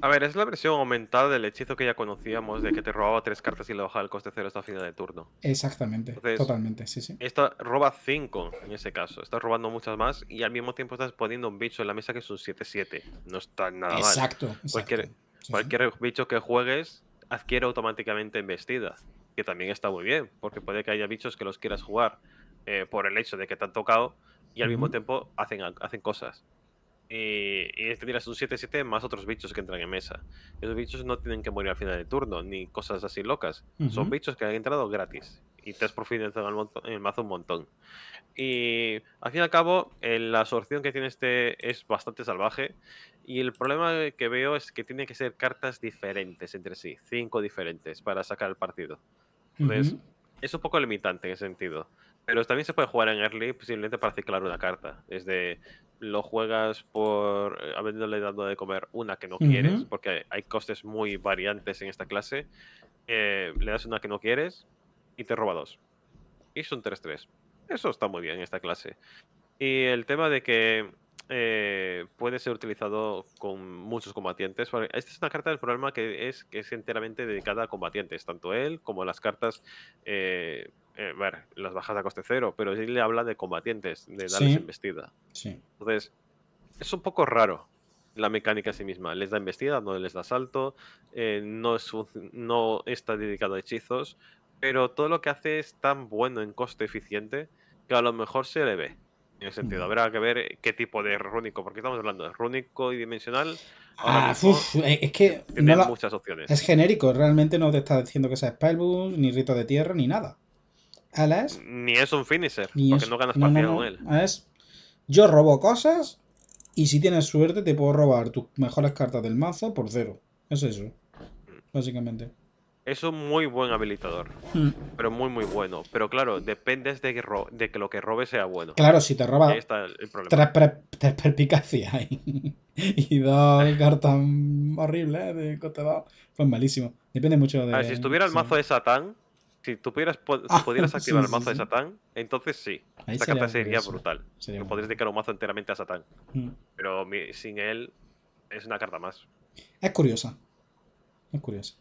A ver, es la versión aumentada del hechizo que ya conocíamos, de que te robaba tres cartas y le bajaba el coste cero hasta final de turno. Exactamente, totalmente, sí, sí. Esta roba cinco en ese caso, estás robando muchas más y al mismo tiempo estás poniendo un bicho en la mesa que es un 7-7. No está nada exacto, mal. Exacto. Cualquier bicho que juegues adquiere automáticamente embestida, que también está muy bien, porque puede que haya bichos que los quieras jugar eh, por el hecho de que te han tocado y al mismo tiempo hacen, hacen cosas. Y, tendrás este un 7-7 más otros bichos que entran en mesa. Esos bichos no tienen que morir al final del turno, ni cosas así locas. Son bichos que han entrado gratis y te has montón, en el mazo un montón. Y al fin y al cabo, eh, la absorción que tiene este es bastante salvaje. Y el problema que veo es que tiene que ser cartas diferentes entre sí, cinco diferentes, para sacar el partido. Entonces, es un poco limitante en ese sentido. Pero también se puede jugar en early simplemente para ciclar una carta. es de lo juegas por eh, habiéndole dado de comer una que no quieres, porque hay costes muy variantes en esta clase. Eh, le das una que no quieres, y te roba dos. Y son 3-3. Eso está muy bien, en esta clase. Y el tema de que eh, puede ser utilizado con muchos combatientes. E, esta es una carta del programa que es, que es enteramente dedicada a combatientes, tanto él como las cartas, eh, eh las bajas a coste cero, pero él le habla de combatientes, de darles embestida. Entonces, es un poco raro la mecánica a sí misma. Les da embestida, no les da salto, eh, no, es no está dedicado a hechizos, pero todo lo que hace es tan bueno en coste eficiente que a lo mejor se le ve. En el sentido, mm. habrá que ver qué tipo de rúnico, porque estamos hablando de rúnico y dimensional. ah, es que no muchas opciones. Es genérico, realmente no te está diciendo que sea Spellbook, ni rito de tierra, ni nada. Alas. Ni es un finisher, porque no ganas no, con él. Es... Yo robo cosas y si tienes suerte te puedo robar tus mejores cartas del mazo por cero. Es eso, mm. básicamente es un muy buen habilitador. Hmm. Pero muy, muy bueno. Pero claro, dependes de que, lo que robe sea bueno. Claro, si te roba. Ahí está el problema. Tres, (laughs) y, dos (laughs) cartas horribles eh, de Pues malísimo. Depende mucho de. si estuviera el mazo de Satán, si tú pudieras, ah, (laughs) activar el mazo de Satán, entonces sí. Esta carta sería brutal. podrías dedicar un mazo enteramente a Satán. Hmm. Pero sin él, es una carta más. Es curiosa. Es curiosa.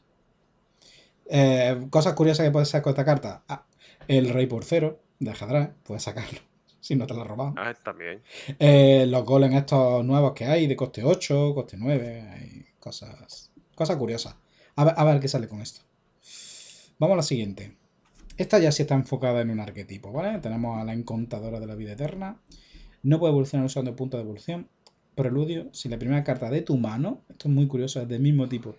Eh, cosas curiosas que puedes sacar con esta carta. Ah, el rey por cero de ajedrez, puedes sacarlo. (laughs) Si no te lo has robado. Ah, también. Eh, los golems estos nuevos que hay, de coste 8, coste 9, cosas, cosas curiosas. A ver, a ver qué sale con esto. Vamos a la siguiente. Esta ya sí está enfocada en un arquetipo, ¿vale? Tenemos a la encontadora de la vida eterna. No puede evolucionar usando punto de evolución. Preludio, si la primera carta de tu mano, esto es muy curioso, es del mismo tipo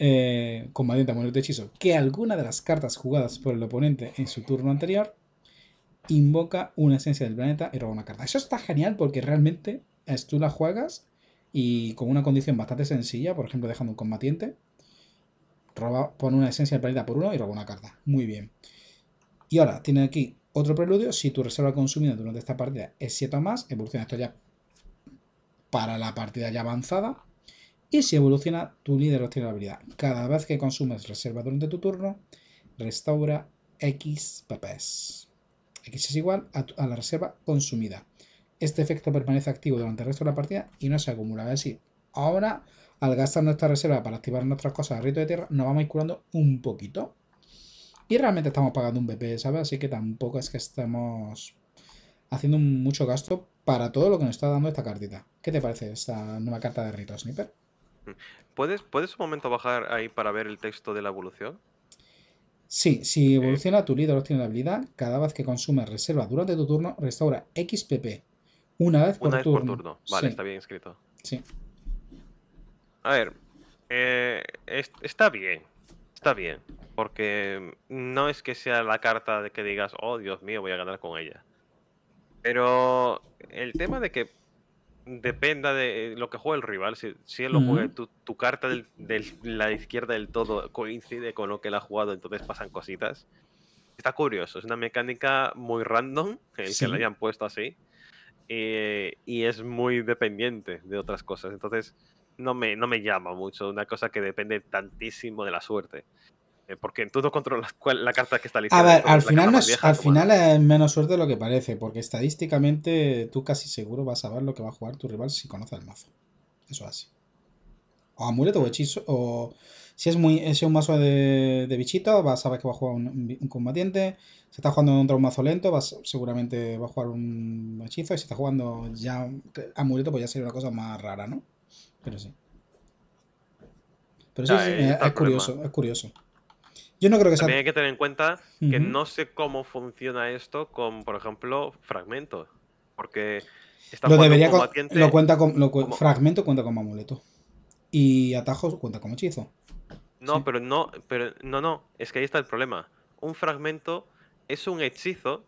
eh, combatiente a de hechizo, que alguna de las cartas jugadas por el oponente en su turno anterior invoca una esencia del planeta y roba una carta. Eso está genial porque realmente tú la juegas y con una condición bastante sencilla, por ejemplo, dejando un combatiente, roba, pone una esencia del planeta por uno y roba una carta. Muy bien. Y ahora tiene aquí otro preludio. Si tu reserva consumida durante esta partida es 7 o más, evoluciona esto ya para la partida ya avanzada y si evoluciona, tu líder obtiene la habilidad. Cada vez que consumes reserva durante tu turno, restaura X PPS. X es igual a, la reserva consumida. Este efecto permanece activo durante el resto de la partida y no se acumula. Es ahora, al gastar nuestra reserva para activar nuestras cosas de rito de tierra, nos vamos a ir curando un poquito. Y realmente estamos pagando un BP, ¿sabes? Así que tampoco es que estemos haciendo mucho gasto para todo lo que nos está dando esta cartita. ¿Qué te parece esta nueva carta de rito, Sniper? ¿Puedes, ¿Puedes un momento bajar ahí para ver el texto de la evolución? Sí, si evoluciona tu líder tiene la habilidad, cada vez que consume reserva durante tu turno, restaura XPP. Una vez por turno. Vale, está bien escrito. Sí. A ver, eh, está bien. Está bien. Porque no es que sea la carta de que digas, oh Dios mío, voy a ganar con ella. Pero el tema de que dependa de eh, lo que juegue el rival. Si, si él lo juega, tu, carta de la izquierda del todo coincide con lo que él ha jugado, entonces pasan cositas. Está curioso, es una mecánica muy random, el que la hayan puesto así, eh, y es muy dependiente de otras cosas. Entonces, no me llama mucho una cosa que depende tantísimo de la suerte. Eh, porque tú todo controlas la carta que está lista. A ver, al final, es, menos suerte de lo que parece, porque estadísticamente tú casi seguro vas a ver lo que va a jugar tu rival si conoce el mazo. Eso es así. O amuleto o hechizo, o si es muy un mazo de, de bichito, vas a saber que va a jugar un, combatiente. Si está jugando contra un mazo lento, vas, seguramente va a jugar un hechizo. Y si está jugando ya amuleto, pues ya sería una cosa más rara, ¿no? Pero sí. Pero sí, eh, es curioso, es curioso. Yo no creo que sea. También que tener en cuenta que no sé cómo funciona esto con, por ejemplo, fragmentos. Porque está lo cuenta con, fragmento cuenta como amuleto. Y atajos cuenta como hechizo. No, pero no, pero no, no, es que ahí está el problema. Un fragmento es un hechizo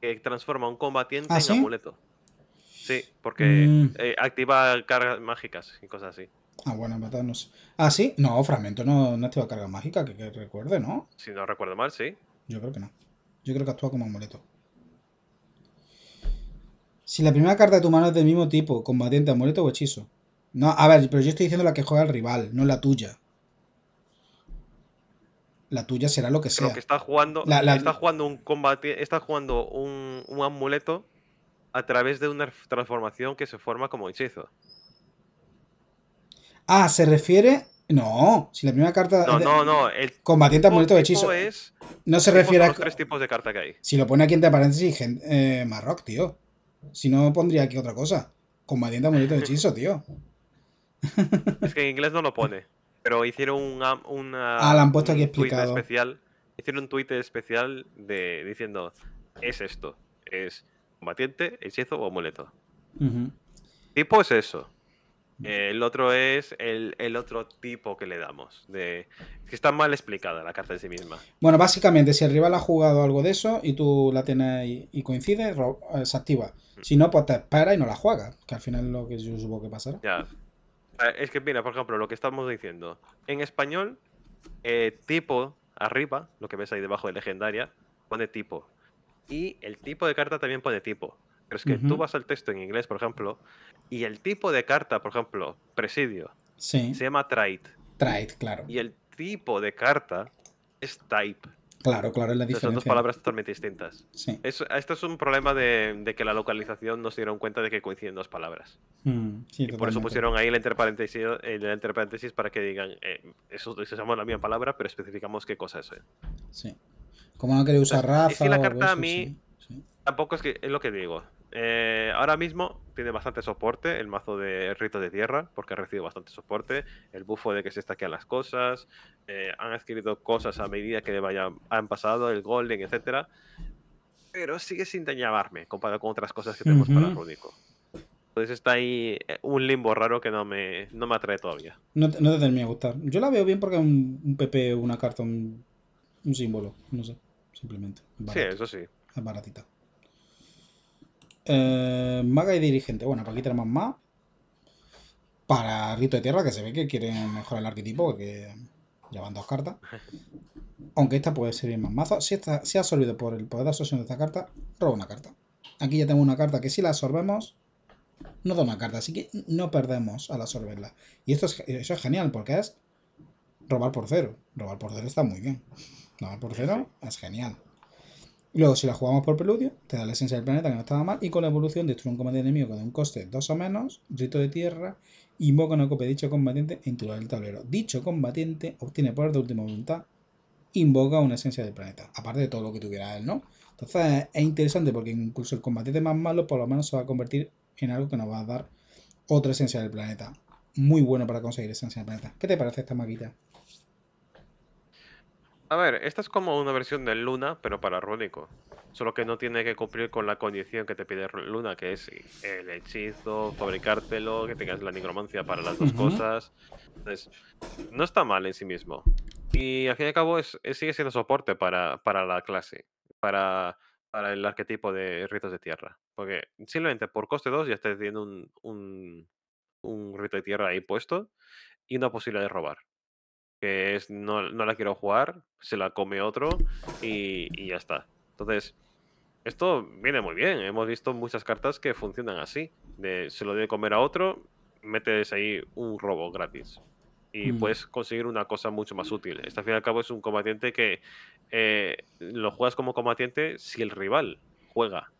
que transforma a un combatiente ¿Ah, en amuleto. Sí, porque mm. eh, activa cargas mágicas y cosas así. Ah, bueno, matarnos. Ah, sí, no, fragmento no, no activa carga mágica, que, recuerde, ¿no? Si no recuerdo mal, sí. Yo creo que no. Yo creo que actúa como amuleto. Si la primera carta de tu mano es del mismo tipo, combatiente, amuleto o hechizo. No, a ver, pero yo estoy diciendo la que juega el rival, no la tuya. La tuya será lo que sea. Creo que está jugando, Está jugando un combate, está jugando un amuleto a través de una transformación que se forma como hechizo. Ah, se refiere. No, si la primera carta. No, no, no. El combatiente amuleto de hechizo. No se refiere a. tres tipos de carta que hay. Si lo pone aquí entre paréntesis, eh, Marrock, tío. Si no, pondría aquí otra cosa. Combatiente amuleto de hechizo, tío. (laughs) es que en inglés no lo pone. Pero hicieron un... una ah, la han puesto aquí explicado. Especial, hicieron un tuit especial de, diciendo: Es esto. Es combatiente, hechizo o amuleto. Tipo es eso. Eh, el otro es el, otro tipo que le damos. De, que está mal explicada la carta en sí misma. Bueno, básicamente, si el rival ha jugado algo de eso y tú la tienes y coincide, eh, se activa. Mm. Si no, pues te espera y no la juega, Que al final es lo que yo supongo que pasará. Ya. Ah, es que, mira, por ejemplo, lo que estamos diciendo. En español, eh, tipo arriba, lo que ves ahí debajo de legendaria, pone tipo. Y el tipo de carta también pone tipo. Pero es que tú vas al texto en inglés, por ejemplo, y el tipo de carta, por ejemplo, presidio, sí. se llama trade. Trade, claro. Y el tipo de carta es type. Claro, claro, es la diferencia. Son dos palabras totalmente distintas. Sí. Es, es un problema de, que la localización no se dieron cuenta de que coinciden dos palabras. Mm, sí, y por eso pusieron ahí el entre el para que digan, eh, eso eso, llama la misma palabra, pero especificamos qué cosa es. Eh. Sí. Como no quería usar que la carta a mí tampoco es que es lo que digo. Eh, ahora mismo tiene bastante soporte el mazo de Rito de Tierra, porque ha recibido bastante soporte, el bufo de que se estaquean las cosas, eh, han adquirido cosas a medida que le vayan, han pasado, el golden, etcétera. Pero sigue sin dañarme comparado con otras cosas que tenemos para Rúnico. Entonces está ahí eh, un limbo raro que no me, me atrae todavía. No, te, no te termina gustar. Yo la veo bien porque es un, PP, una carta, un, símbolo, no sé, simplemente. Sí, eso sí. Es baratita. Eh, maga y dirigente. Bueno, pues aquí tenemos más. Para Rito de Tierra, que se ve que quieren mejorar el arquetipo, que... llevan dos cartas. Aunque esta puede servir más mazo. Si, esta, si absorbido por el poder de absorción de esta carta, roba una carta. Aquí ya tengo una carta que si la absorbemos, no da una carta. Así que no perdemos al absorberla. Y esto es, eso es genial, porque es robar por cero. Robar por cero está muy bien. Robar por cero es genial. Luego, si la jugamos por peludio te da la esencia del planeta que no estaba mal. Y con la evolución destruye un combate enemigo con un coste 2 o menos, rito de tierra, invoca una copia de dicho combatiente en tu lado del tablero. Dicho combatiente obtiene poder de última voluntad, invoca una esencia del planeta, aparte de todo lo que tuviera él, ¿no? Entonces es interesante porque incluso el combatiente más malo por lo menos se va a convertir en algo que nos va a dar otra esencia del planeta. Muy bueno para conseguir esencia del planeta. ¿Qué te parece esta maquita? A ver, esta es como una versión de Luna, pero para Rúnico. Solo que no tiene que cumplir con la condición que te pide Luna, que es el hechizo, fabricártelo, que tengas la nigromancia para las dos cosas. Entonces, no está mal en sí mismo. Y al fin y al cabo es, sigue siendo soporte para, la clase, para, el arquetipo de ritos de tierra. Porque simplemente por coste 2 ya estás teniendo un, un rito de tierra ahí puesto y una posibilidad de robar que es no, la quiero jugar, se la come otro y, ya está. Entonces, esto viene muy bien. Hemos visto muchas cartas que funcionan así. De, se lo debe comer a otro, metes ahí un robo gratis. Y mm. puedes conseguir una cosa mucho más útil. Este al fin y al cabo es un combatiente que eh, lo juegas como combatiente si el rival juega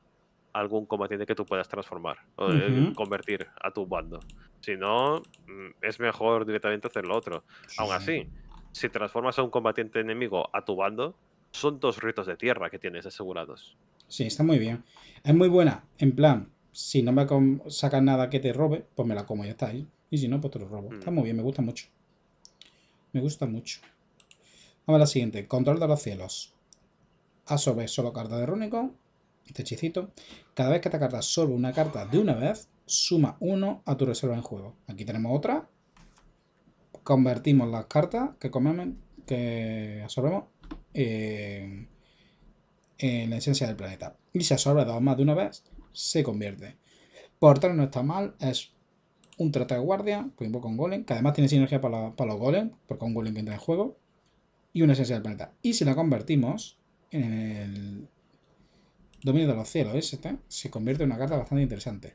algún combatiente que tú puedas transformar o convertir a tu bando. Si no, mm, es mejor directamente hacer lo otro. aun Aún así, si transformas a un combatiente enemigo a tu bando, son dos ritos de tierra que tienes asegurados. Sí, está muy bien. Es muy buena. En plan, si no me sacas nada que te robe, pues me la como y ya está ahí. Y si no, pues te lo robo. Está mm. muy bien, me gusta mucho. Me gusta mucho. Vamos a la siguiente. Control de los cielos. A solo carta de runico este hechicito, cada vez que esta carta absorbe una carta de una vez, suma uno a tu reserva en juego. Aquí tenemos otra. Convertimos las cartas que comemos, que absorbemos eh, en la esencia del planeta. Y si absorbe dos más de una vez, se convierte. Por tanto, no está mal, es un trata de guardia, un poco golem, que además tiene sinergia para, los golem, porque un golem que entra en juego, y una esencia del planeta. Y si la convertimos en el Dominio de los cielos, este, se convierte en una carta bastante interesante.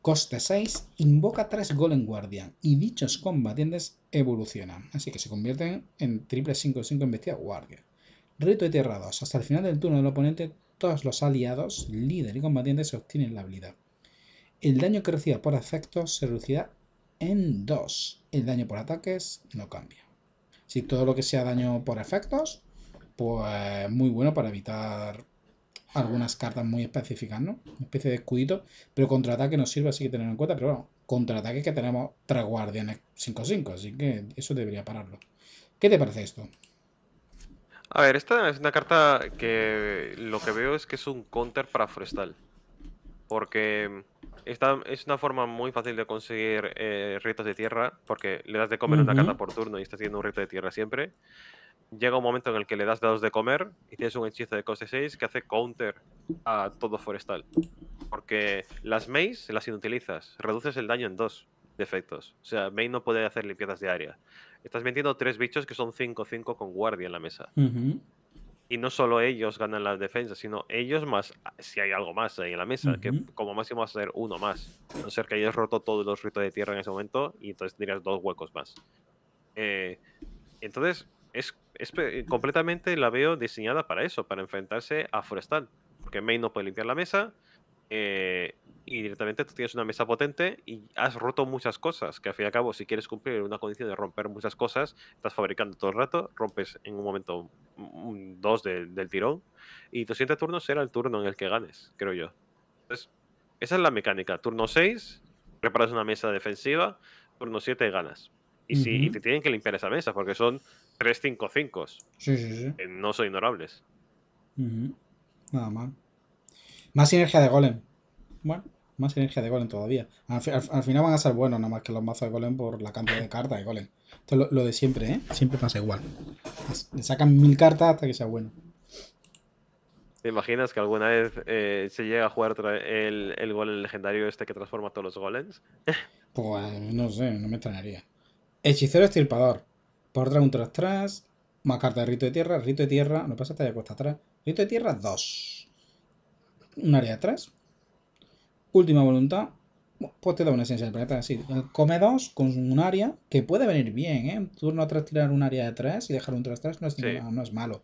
Coste 6, invoca 3 Golem Guardian y dichos combatientes evolucionan. Así que se convierten en triple 5 5 bestia guardia. Reto de tierra 2. Hasta el final del turno del oponente, todos los aliados, líder y combatientes obtienen la habilidad. El daño que reciba por efectos se reducirá en 2. El daño por ataques no cambia. Si todo lo que sea daño por efectos, pues muy bueno para evitar algunas cartas muy específicas, ¿no? Una especie de escudito, pero contraataque nos sirve, así que tener en cuenta. Pero bueno, contraataque que tenemos tres guardianes 5-5, así que eso debería pararlo. ¿Qué te parece esto? A ver, esta es una carta que lo que veo es que es un counter para Forestal. Porque esta es una forma muy fácil de conseguir eh, retos de tierra, porque le das de comer una carta por turno y estás haciendo un reto de tierra siempre llega un momento en el que le das dados de comer y tienes un hechizo de coste 6 que hace counter a todo forestal. Porque las mays las inutilizas, reduces el daño en dos defectos. O sea, mays no puede hacer limpiezas de área. Estás metiendo tres bichos que son 5-5 con guardia en la mesa. Y no solo ellos ganan las defensas, sino ellos más, si hay algo más ahí en la mesa, que como máximo vas a ser uno más. A no ser que hayas roto todos los ritos de tierra en ese momento y entonces tendrías dos huecos más. Eh, entonces, es, completamente la veo diseñada para eso, para enfrentarse a Forestal. Porque main no puede limpiar la mesa. Eh, y directamente tú tienes una mesa potente y has roto muchas cosas. Que al fin y al cabo, si quieres cumplir una condición de romper muchas cosas, estás fabricando todo el rato, rompes en un momento dos del tirón. Y tu siguiente turno será el turno en el que ganes, creo yo. esa es la mecánica. Turno 6, preparas una mesa defensiva. Turno 7, ganas. Y, si, y te tienen que limpiar esa mesa porque son 3 5-5. Sí, sí, sí. Eh, no son ignorables. Nada mal. Más energía de golem. Bueno, más energía de golem todavía. Al, final van a ser buenos, nada más que los mazos de golem por la cantidad de cartas de golem. Esto es lo, de siempre, ¿eh? Siempre pasa igual. Le sacan mil cartas hasta que sea bueno. ¿Te imaginas que alguna vez eh, se llega a jugar el, el golem legendario este que transforma todos los golems? (laughs) pues no sé, no me extrañaría. Hechicero estirpador. Por un tras tras. Más carta de rito de tierra, rito de tierra. No pasa está ya cuesta atrás. Rito de tierra, 2. Un área atrás. Última voluntad. Pues te da una esencia del planeta. así come dos con un área que puede venir bien, ¿eh? Turno atrás tirar un área de 3 y dejar un tras no no es malo.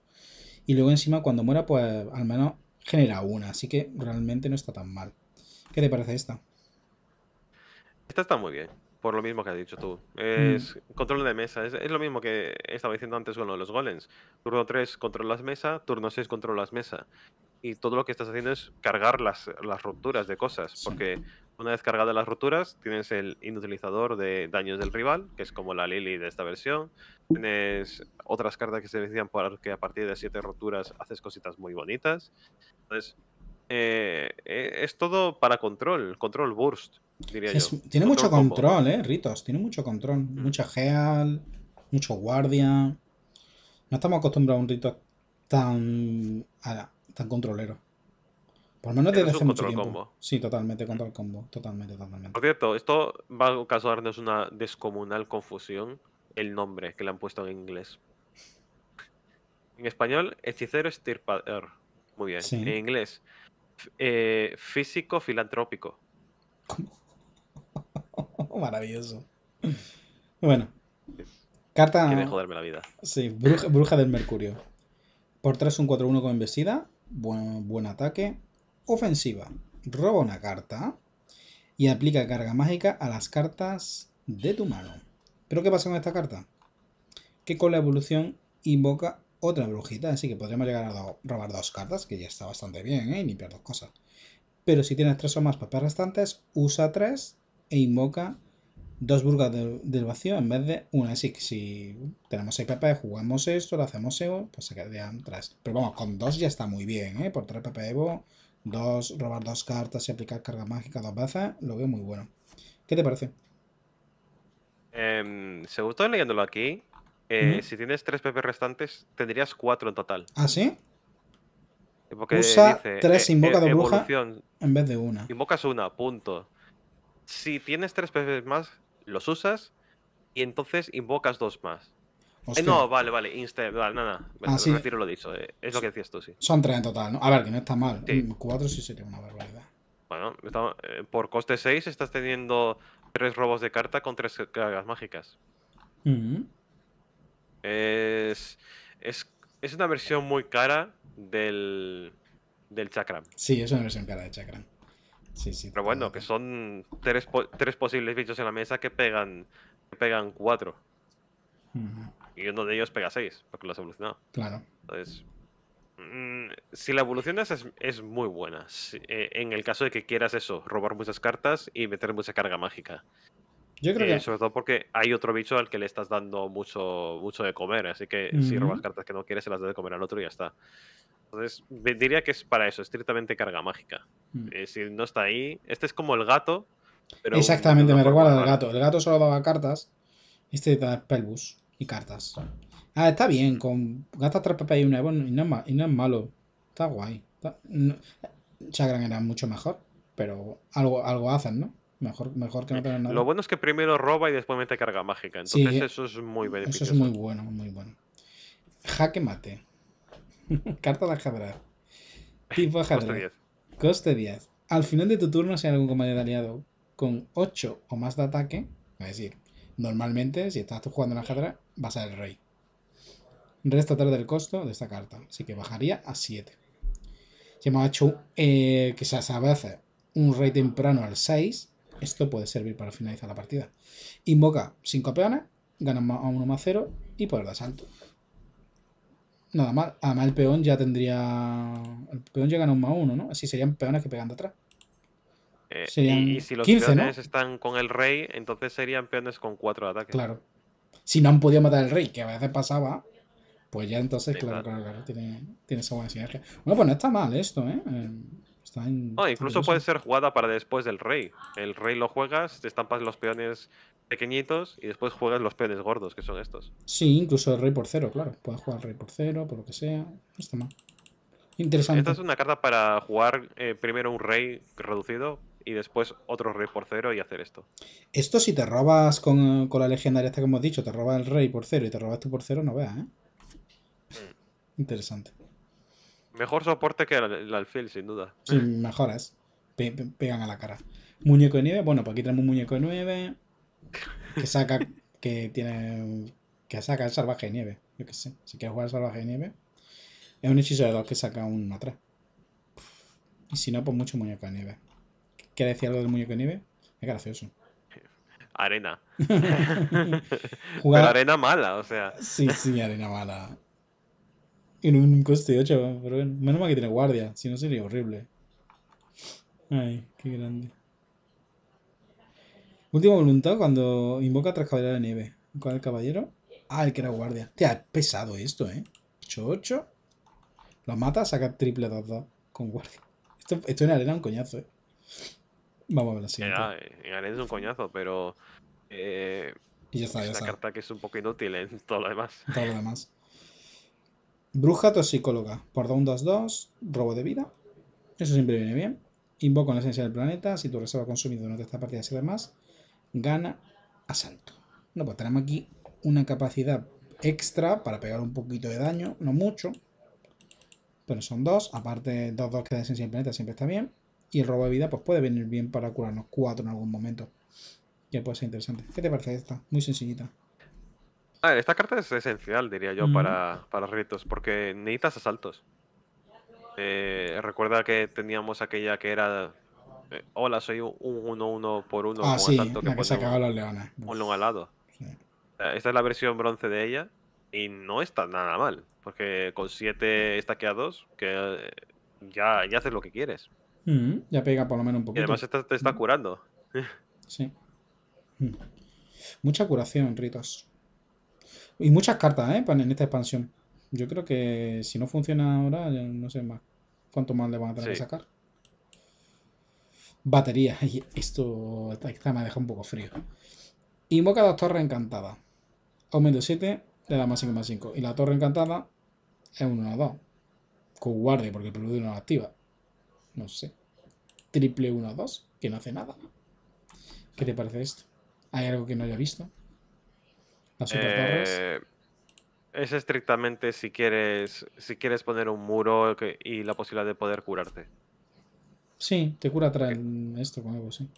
Y luego encima cuando muera, pues al menos genera una. Así que realmente no está tan mal. ¿Qué te parece esta? Esta está muy bien. Por lo mismo que has dicho tú. Mm. Es control de mesa. Es, lo mismo que estaba diciendo antes con los golems. Turno 3 controlas mesa, turno 6 controlas mesa. Y todo lo que estás haciendo es cargar las, las rupturas de cosas. Porque una vez cargadas las rupturas, tienes el inutilizador de daños del rival, que es como la Lily de esta versión. Tienes otras cartas que se decían por que a partir de 7 rupturas haces cositas muy bonitas. Entonces, eh, eh, es todo para control, control burst. Tiene mucho control, ¿eh? Ritos, tiene mucho control. Mm. Mucha heal, mucho guardia. No estamos acostumbrados a un rito tan, tan controlero. Por lo menos desde hace mucho tiempo. Sí, totalmente control. el combo. Totalmente, totalmente. Por cierto, esto va a causarnos una descomunal confusión el nombre que le han puesto en inglés. En español, hechicero estirpador. Muy bien. En inglés, eh, físico filantrópico. ¿Cómo? Oh, maravilloso. Bueno. Carta. joderme la vida. Sí, bruja, del Mercurio. Por 3, un 4-1 con embestida. Buen, buen ataque. Ofensiva. Roba una carta. Y aplica carga mágica a las cartas de tu mano. ¿Pero qué pasa con esta carta? Que con la evolución invoca otra brujita. Así que podríamos llegar a robar dos cartas, que ya está bastante bien, ¿eh? Y limpiar dos cosas. Pero si tienes tres o más papeles restantes, usa tres e invoca dos burgas del, vacío en vez de una. Así que si tenemos 6 PP, jugamos esto, lo hacemos Evo, pues se quedarían 3. Pero vamos, con dos ya está muy bien, ¿eh? Por 3 PP Evo, dos robar 2 cartas y aplicar carga mágica dos veces, lo veo muy bueno. ¿Qué te parece? Eh, según estoy leyéndolo aquí, eh, si tienes 3 PP restantes, tendrías 4 en total. ¿Ah, sí? Porque Usa 3 eh, invoca eh, de bruja en vez de una. Invocas una, punto. Si tienes 3 PP más, los usas y entonces invocas dos más. Eh, no, vale, vale, vale, nada, ah, sí. dicho, eh, es lo que decías tú, sí. Son tres en total, A ver, que no está mal, cuatro sí sería una barbaridad. Bueno, eh, por coste 6 estás teniendo tres robos de carta con tres cargas mágicas. Mm-hmm. es, es, es, una versión muy cara del, del Chakram. Sí, es una versión cara de Chakram. Pero bueno, que son tres, posibles bichos en la mesa que pegan, pegan cuatro. Y uno de ellos pega seis, porque lo has evolucionado. Claro. Entonces, mm, si la evolucionas es, muy buena, eh, en el caso de que quieras eso, robar muchas cartas y meter mucha carga mágica. Yo creo que eh, que... Sobre todo porque hay otro bicho al que le estás dando mucho, mucho de comer, así que si robas cartas que no quieres, se las das de comer al otro y ya está. Entonces, diría que es para eso, estrictamente carga mágica. Hmm. Eh, si no está ahí, este es como el gato. Exactamente, me recuerda al gato. El gato solo daba cartas. Este da pelbus y cartas. Ah, está bien, con gata 3 PP y una y no, es, malo. Está guay. Está, era mucho mejor, pero algo, algo hacen, ¿no? Mejor, mejor que no nada. Lo bueno es que primero roba y después mete carga mágica. Entonces eh, eso es muy beneficioso. Eso es muy bueno, muy bueno. Jaque mate. (laughs) Carta de ajedrez. Tipo ajedrez. Coste 10. Al final de tu turno, si hay algún compañero aliado con 8 o más de ataque, es decir, normalmente si estás jugando en ajedrez, vas a ser el rey. Resta total del costo de esta carta, así que bajaría a 7. Si hemos hecho eh, quizás a veces un rey temprano al 6, esto puede servir para finalizar la partida. Invoca 5 peones, gana a 1 más 0 y poder de asalto. Nada mal. Además el peón ya tendría... El peón llega gana un más uno, ¿no? Así serían peones que pegan de atrás. Eh, y, si los peones están con el rey, entonces serían peones con cuatro ataques. Claro. Si no han podido matar al rey, que a veces pasaba, pues ya entonces, claro, claro, claro, tiene, tiene, esa buena sinergia. Bueno, pues no está mal esto, ¿eh? eh está incluso puede ser jugada para después del rey. El rey lo juegas, te estampas los peones pequeñitos y después juegas los peles gordos, que son estos. Sí, incluso el rey por cero, claro. Puedes jugar rey por cero, por lo que sea. No está mal. Interesante. Esta es una carta para jugar eh, primero un rey reducido y después otro rey por cero y hacer esto. Esto si te robas con, la legendaria esta que hemos dicho, te robas el rey por cero y te robas tú por cero, no veas, ¿eh? Mm. Interesante. Mejor soporte que el, alfil, sin duda. Sí, mejoras. pegan a la cara. Muñeco de nieve, bueno, pues aquí tenemos un muñeco de nieve que saca, que tiene, que saca el salvaje de nieve. Yo que sé, si quieres jugar al salvaje de nieve, es un hechizo de dos que saca un atrás. Y si no, pues mucho muñeco de nieve. ¿Quiere decir algo del muñeco de nieve? Es gracioso. Arena. (laughs) arena mala, o sea. Sí, sí, arena mala. En un coste 8, pero Menos mal que tiene guardia, si no sería horrible. Ay, qué grande. Última voluntad cuando invoca tras Caballeros de nieve. con el caballero? Ah, el que era guardia. Tía, pesado esto, ¿eh? 8-8. Lo mata, saca triple 2-2 con guardia. Esto, esto, en arena es un coñazo, ¿eh? Vamos a ver la siguiente. en arena es un coñazo, pero... Eh, y ya está, ya es una carta que es un poco inútil en todo lo demás. Todo lo demás. Bruja toxicóloga. Por un 2-2. Robo de vida. Eso siempre viene bien. Invoco la esencia del planeta. Si tu reserva consumido no te está partida, sirve más gana asalto. No, pues tenemos aquí una capacidad extra para pegar un poquito de daño, no mucho, pero son dos, aparte dos dos que dan esencia planetas planeta siempre está bien, y el robo de vida pues puede venir bien para curarnos cuatro en algún momento, que puede ser interesante. ¿Qué te parece esta? Muy sencillita. A ver, esta carta es esencial, diría yo, para, los retos, porque necesitas asaltos. Eh, recuerda que teníamos aquella que era eh, hola, soy un 1-1 por 1. Ah, sí, tanto que, la que se las un Esta es la versión bronce de ella y no está nada mal, porque con 7 estaqueados que eh, ya, ya haces lo que quieres. Mm, ya pega por lo menos un poquito. Y además te, está mm. curando. sí. Mm. Mucha curación, Ritos. Y muchas cartas, ¿eh? En esta expansión. Yo creo que si no funciona ahora, no sé más cuánto más le van a tener que sacar batería. (laughs) esto esta me deja un poco frío. Invoca la torre encantada. Aumento 7, le da más 5 más 5. Y la torre encantada es 1 a 2. Con guardia, porque el peludo no la activa. No sé. Triple 1 a 2, que no hace nada. ¿Qué te parece esto? ¿Hay algo que no haya visto? Las eh, torres. es estrictamente si quieres, si quieres poner un muro y la posibilidad de poder curarte. Sí, te cura atrás esto con algo, sí.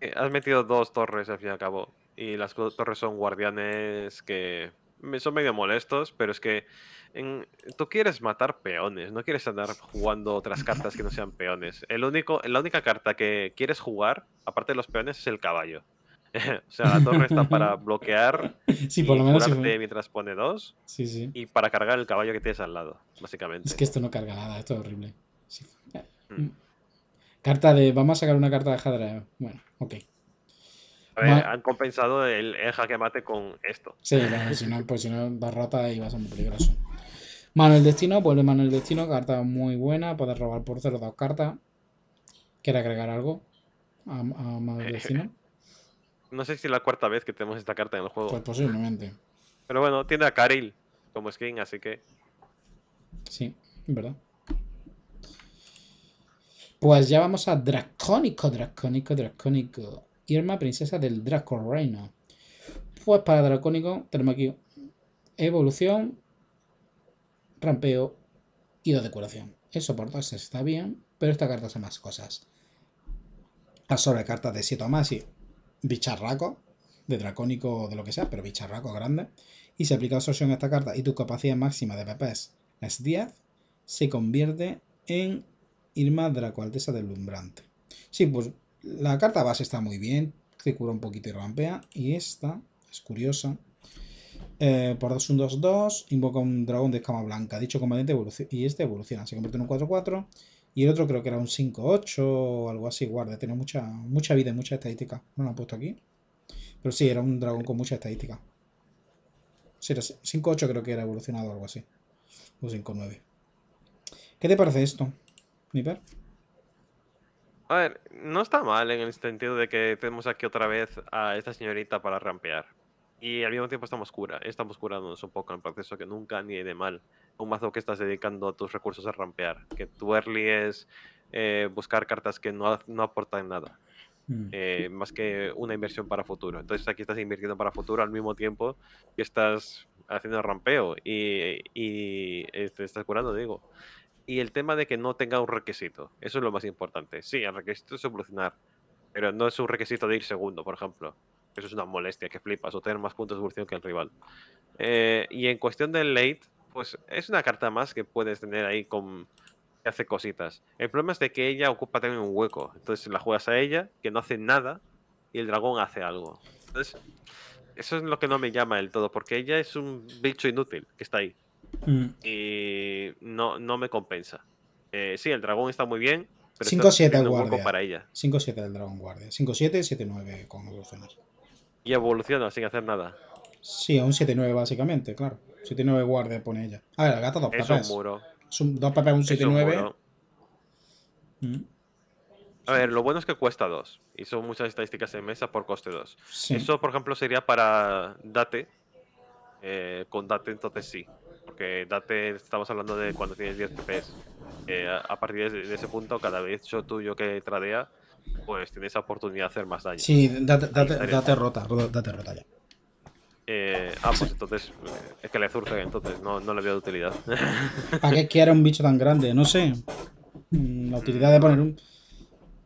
Eh, has metido dos torres al fin y al cabo. Y las torres son guardianes que son medio molestos, pero es que tú quieres matar peones, no quieres andar jugando otras cartas que no sean peones. El único, la única carta que quieres jugar, aparte de los peones, es el caballo. (laughs) o sea, la torre está para (laughs) bloquear sí, por lo menos mientras pone dos. Sí, sí. Y para cargar el caballo que tienes al lado, básicamente. Es que esto no carga nada, esto es horrible. Sí. Mm. Carta de. Vamos a sacar una carta de ajedrez. Bueno, ok. A ver, han compensado el, el, jaque mate con esto. Sí, si no, pues si no rota y va a ser muy peligroso. Mano destino, vuelve mano destino, carta muy buena, puedes robar por cero dos cartas. ¿Quiere agregar algo a, a eh, destino? no sé si es la cuarta vez que tenemos esta carta en el juego. Pues posiblemente. Pero bueno, tiene a Karil como skin, así que... Sí, es verdad. Pues ya vamos a Dracónico, Dracónico, Dracónico. Irma, princesa del Draco Reino. Pues para Dracónico tenemos aquí evolución, rampeo y dos de curación. Eso por dos está bien, pero esta carta hace más cosas. Absorbe cartas de 7 o más y bicharraco, de dracónico o de lo que sea, pero bicharraco grande. Y si aplica absorción a esta carta y tu capacidad máxima de PP es 10, se convierte en Irma Draco, Alteza del Deslumbrante. Sí, pues la carta base está muy bien, Se cura un poquito y rampea. Y esta es curiosa. Eh, por 2, 1, 2, 2, invoca un dragón de escama blanca. Dicho combatiente y este evoluciona. Se convierte en un 4, 4. Y el otro creo que era un 5, 8 o algo así. Guarda, tiene mucha, mucha vida y mucha estadística. No lo han puesto aquí. Pero sí, era un dragón con mucha estadística. 5, 8 creo que era evolucionado o algo así. O 5, 9. ¿Qué te parece esto? A ver, no está mal en el sentido de que tenemos aquí otra vez a esta señorita para rampear. Y al mismo tiempo estamos cura, estamos curándonos un poco en el proceso que nunca ni de mal. Un mazo que estás dedicando tus recursos a rampear. Que tu early es eh, buscar cartas que no, aportan nada. Mm. Eh, más que una inversión para futuro. Entonces aquí estás invirtiendo para futuro al mismo tiempo que estás haciendo rampeo y, y te este, estás curando, digo y el tema de que no tenga un requisito. Eso es lo más importante. Sí, el requisito es evolucionar, pero no es un requisito de ir segundo, por ejemplo. Eso es una molestia que flipas, o tener más puntos de evolución que el rival. Eh, y en cuestión del late, pues es una carta más que puedes tener ahí que hace cositas. El problema es de que ella ocupa también un hueco. Entonces la juegas a ella, que no hace nada, y el dragón hace algo. Entonces, eso es lo que no me llama del todo, porque ella es un bicho inútil que está ahí. Mm. Y no, me compensa. Eh, sí, el dragón está muy bien. 5-7 el guardia. 5-7 del dragón guardia. 5-7, 7-9 con evolucionar. Y evoluciona sin hacer nada. Sí, a un 7-9 básicamente, claro. 7-9 guardia pone ella. A ver, la gata 2 Es un muro. Es un, un 7-9. Mm. A ver, lo bueno es que cuesta 2. Y son muchas estadísticas en mesa por coste 2. Eso, por ejemplo, sería para Date. Eh, con Date, entonces sí. Porque date, estamos hablando de cuando tienes 10 TPs. Eh, a, partir de, ese punto, cada vez yo tuyo que tradea, pues tienes esa oportunidad de hacer más daño. Sí, date, rota, date rota ya. Eh, ah, pues entonces eh, es que le surge, entonces no, le veo de utilidad. (laughs) ¿Para qué quiere un bicho tan grande? No sé. Mm, la utilidad de poner un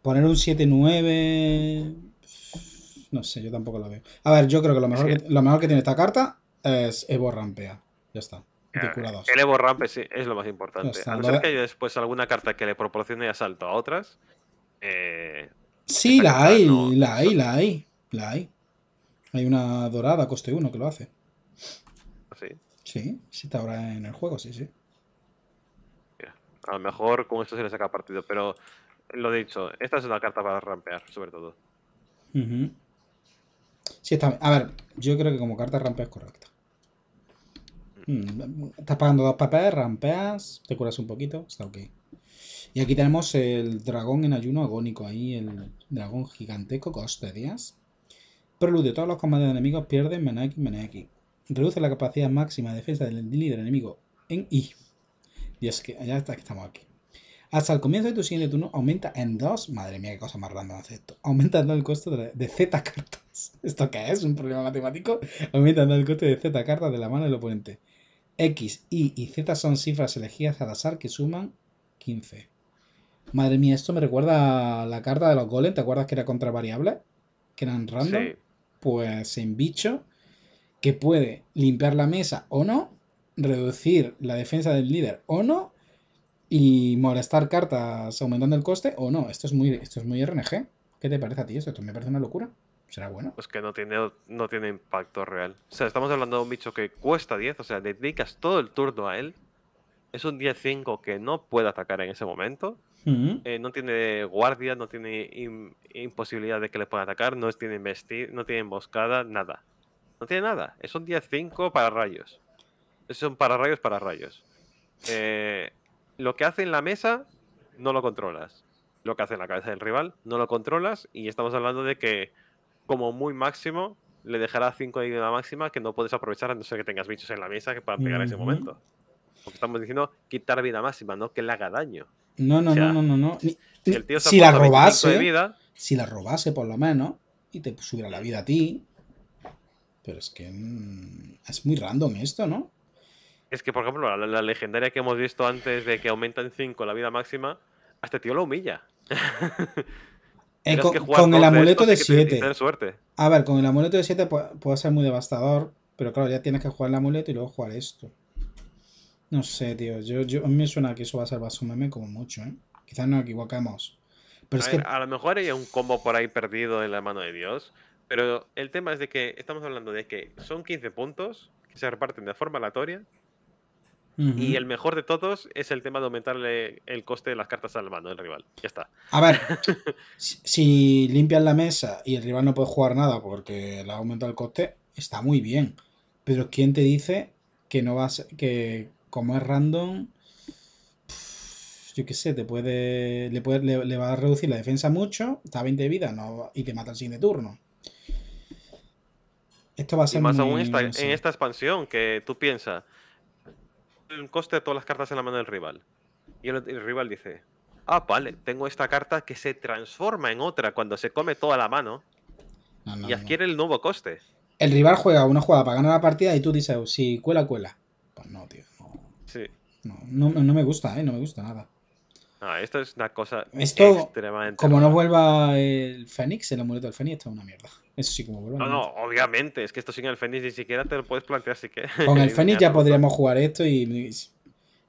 poner un 7-9 no sé, yo tampoco lo veo. A ver, yo creo que lo mejor, que... lo mejor que tiene esta carta es Evo Rampea. Ya está. El Evo Ramp es, lo más importante. a no que haya después alguna carta que le proporcione asalto a otras. Eh, sí, la hay, la hay, la hay, hay. una dorada, coste 1, que lo hace. ¿Ah, ¿Sí? Sí, está ahora en el juego, sí, sí. a lo mejor con esto se le saca partido, pero lo dicho, esta es una carta para rampear, sobre todo. A ver, yo creo que como carta rampea es correcta. Mm, estás pagando dos papeles, rampeas, te curas un poquito, está ok. Y aquí tenemos el dragón en ayuno agónico, ahí el dragón giganteco, coste 10. Prelude, todos los combates de enemigos pierden mana X, Reduce la capacidad máxima de defensa del líder enemigo en Y. es que ya está, que estamos aquí. Hasta el comienzo de tu siguiente turno aumenta en 2. Madre mía, qué cosa más random hace esto. Aumenta el coste de, Z cartas. (laughs) ¿Esto qué es? ¿Un problema matemático? Aumenta el coste de Z cartas de la mano del oponente. X, Y y Z son cifras elegidas al azar que suman 15. Madre mía, esto me recuerda a la carta de los golems. ¿Te acuerdas que era contra Que eran random. Pues en bicho, que puede limpiar la mesa o no, reducir la defensa del líder o no, y molestar cartas aumentando el coste o no. Esto es muy, esto es muy RNG. ¿Qué te parece a ti esto? Esto me parece una locura. ¿Será bueno? Pues que no tiene, no tiene impacto real. O sea, estamos hablando de un bicho que cuesta 10, o sea, dedicas todo el turno a él. Es un 10-5 que no puede atacar en ese momento. Eh, no tiene guardia, no tiene imposibilidad de que le pueda atacar, no tiene no tiene emboscada, nada. No tiene nada. Es un 10-5 para rayos. Es un para rayos para rayos. Eh, lo que hace en la mesa, no lo controlas. Lo que hace en la cabeza del rival, no lo controlas. Y estamos hablando de que como muy máximo, le dejará 5 de vida máxima que no puedes aprovechar a no ser que tengas bichos en la mesa que para pegar en ese momento. Porque estamos diciendo quitar vida máxima, no que le haga daño. No, no, no, no, no, si la robase, si la robase por lo menos, y te subiera la vida a ti. Pero es que mm, es muy random esto, ¿no? Es que, por ejemplo, la, la legendaria que hemos visto antes de que aumenta en 5 la vida máxima, a este tío lo humilla. (laughs) Eh, con, el amuleto de 7. A ver, con el amuleto de 7 puede, ser muy devastador, pero claro, ya tienes que jugar el amuleto y luego jugar esto. No sé, tío. Yo, a mí me suena que eso va a ser meme como mucho, ¿eh? Quizás nos equivocamos. Pero a, a lo mejor hay un combo por ahí perdido en la mano de Dios. Pero el tema es de que estamos hablando de que son 15 puntos que se reparten de forma aleatoria y el mejor de todos es el tema de aumentarle el coste de las cartas al mano del rival. Ya está. A ver, (laughs) si, limpias la mesa y el rival no puede jugar nada porque le ha aumentado el coste, está muy bien. Pero ¿quién te dice que no vas. que como es random. Yo qué sé, te puede. Le, puede, le, va a reducir la defensa mucho, está 20 de vida y te mata el siguiente turno. Esto va a ser más aún en esta expansión que tú piensas, el coste de todas las cartas en la mano del rival. Y el, rival dice, ah, vale, tengo esta carta que se transforma en otra cuando se come toda la mano y adquiere el nuevo coste. El rival juega una jugada para ganar la partida y tú dices, oh, si cuela, cuela. Pues no, tío. No, no, me gusta, ¿eh? No me gusta nada esto es una cosa extremadamente. Como no vuelva el Fénix, el amuleto del Fénix, esto es una mierda. Eso sí, como No, no, obviamente. Es que esto sin el Fénix ni siquiera te lo puedes plantear, así que. Con el (laughs) Fénix ya podríamos jugar esto y,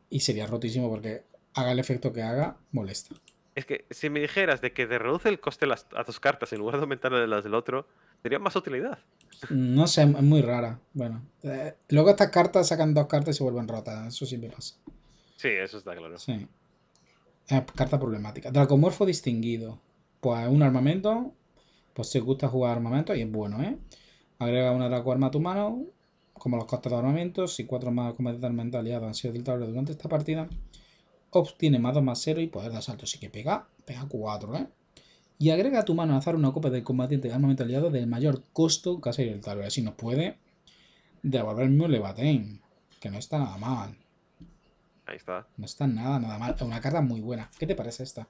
y sería rotísimo porque haga el efecto que haga, molesta. Es que si me dijeras de que te reduce el coste las, a tus cartas en lugar de aumentar las del otro, tendría más utilidad. No sé, es muy rara. Bueno, eh, luego estas cartas sacan dos cartas y se vuelven rotas. Eso sí me pasa. Sí, eso está claro. Sí carta problemática. Dracomorfo distinguido. Pues un armamento. Pues se gusta jugar armamento y es bueno, ¿eh? Agrega una Draco arma a tu mano. Como los costes de armamento. Si cuatro más armamento aliados han sido del tablero durante esta partida. Obtiene más 2 más 0 y poder de asalto. Así que pega, pega 4, ¿eh? Y agrega a tu mano azar una copa de combatiente de armamento aliado del mayor costo que ha sido del tablero. Así nos puede devolver un mismo Que no está nada mal. Ahí está. No está nada, nada mal. Una carta muy buena. ¿Qué te parece esta?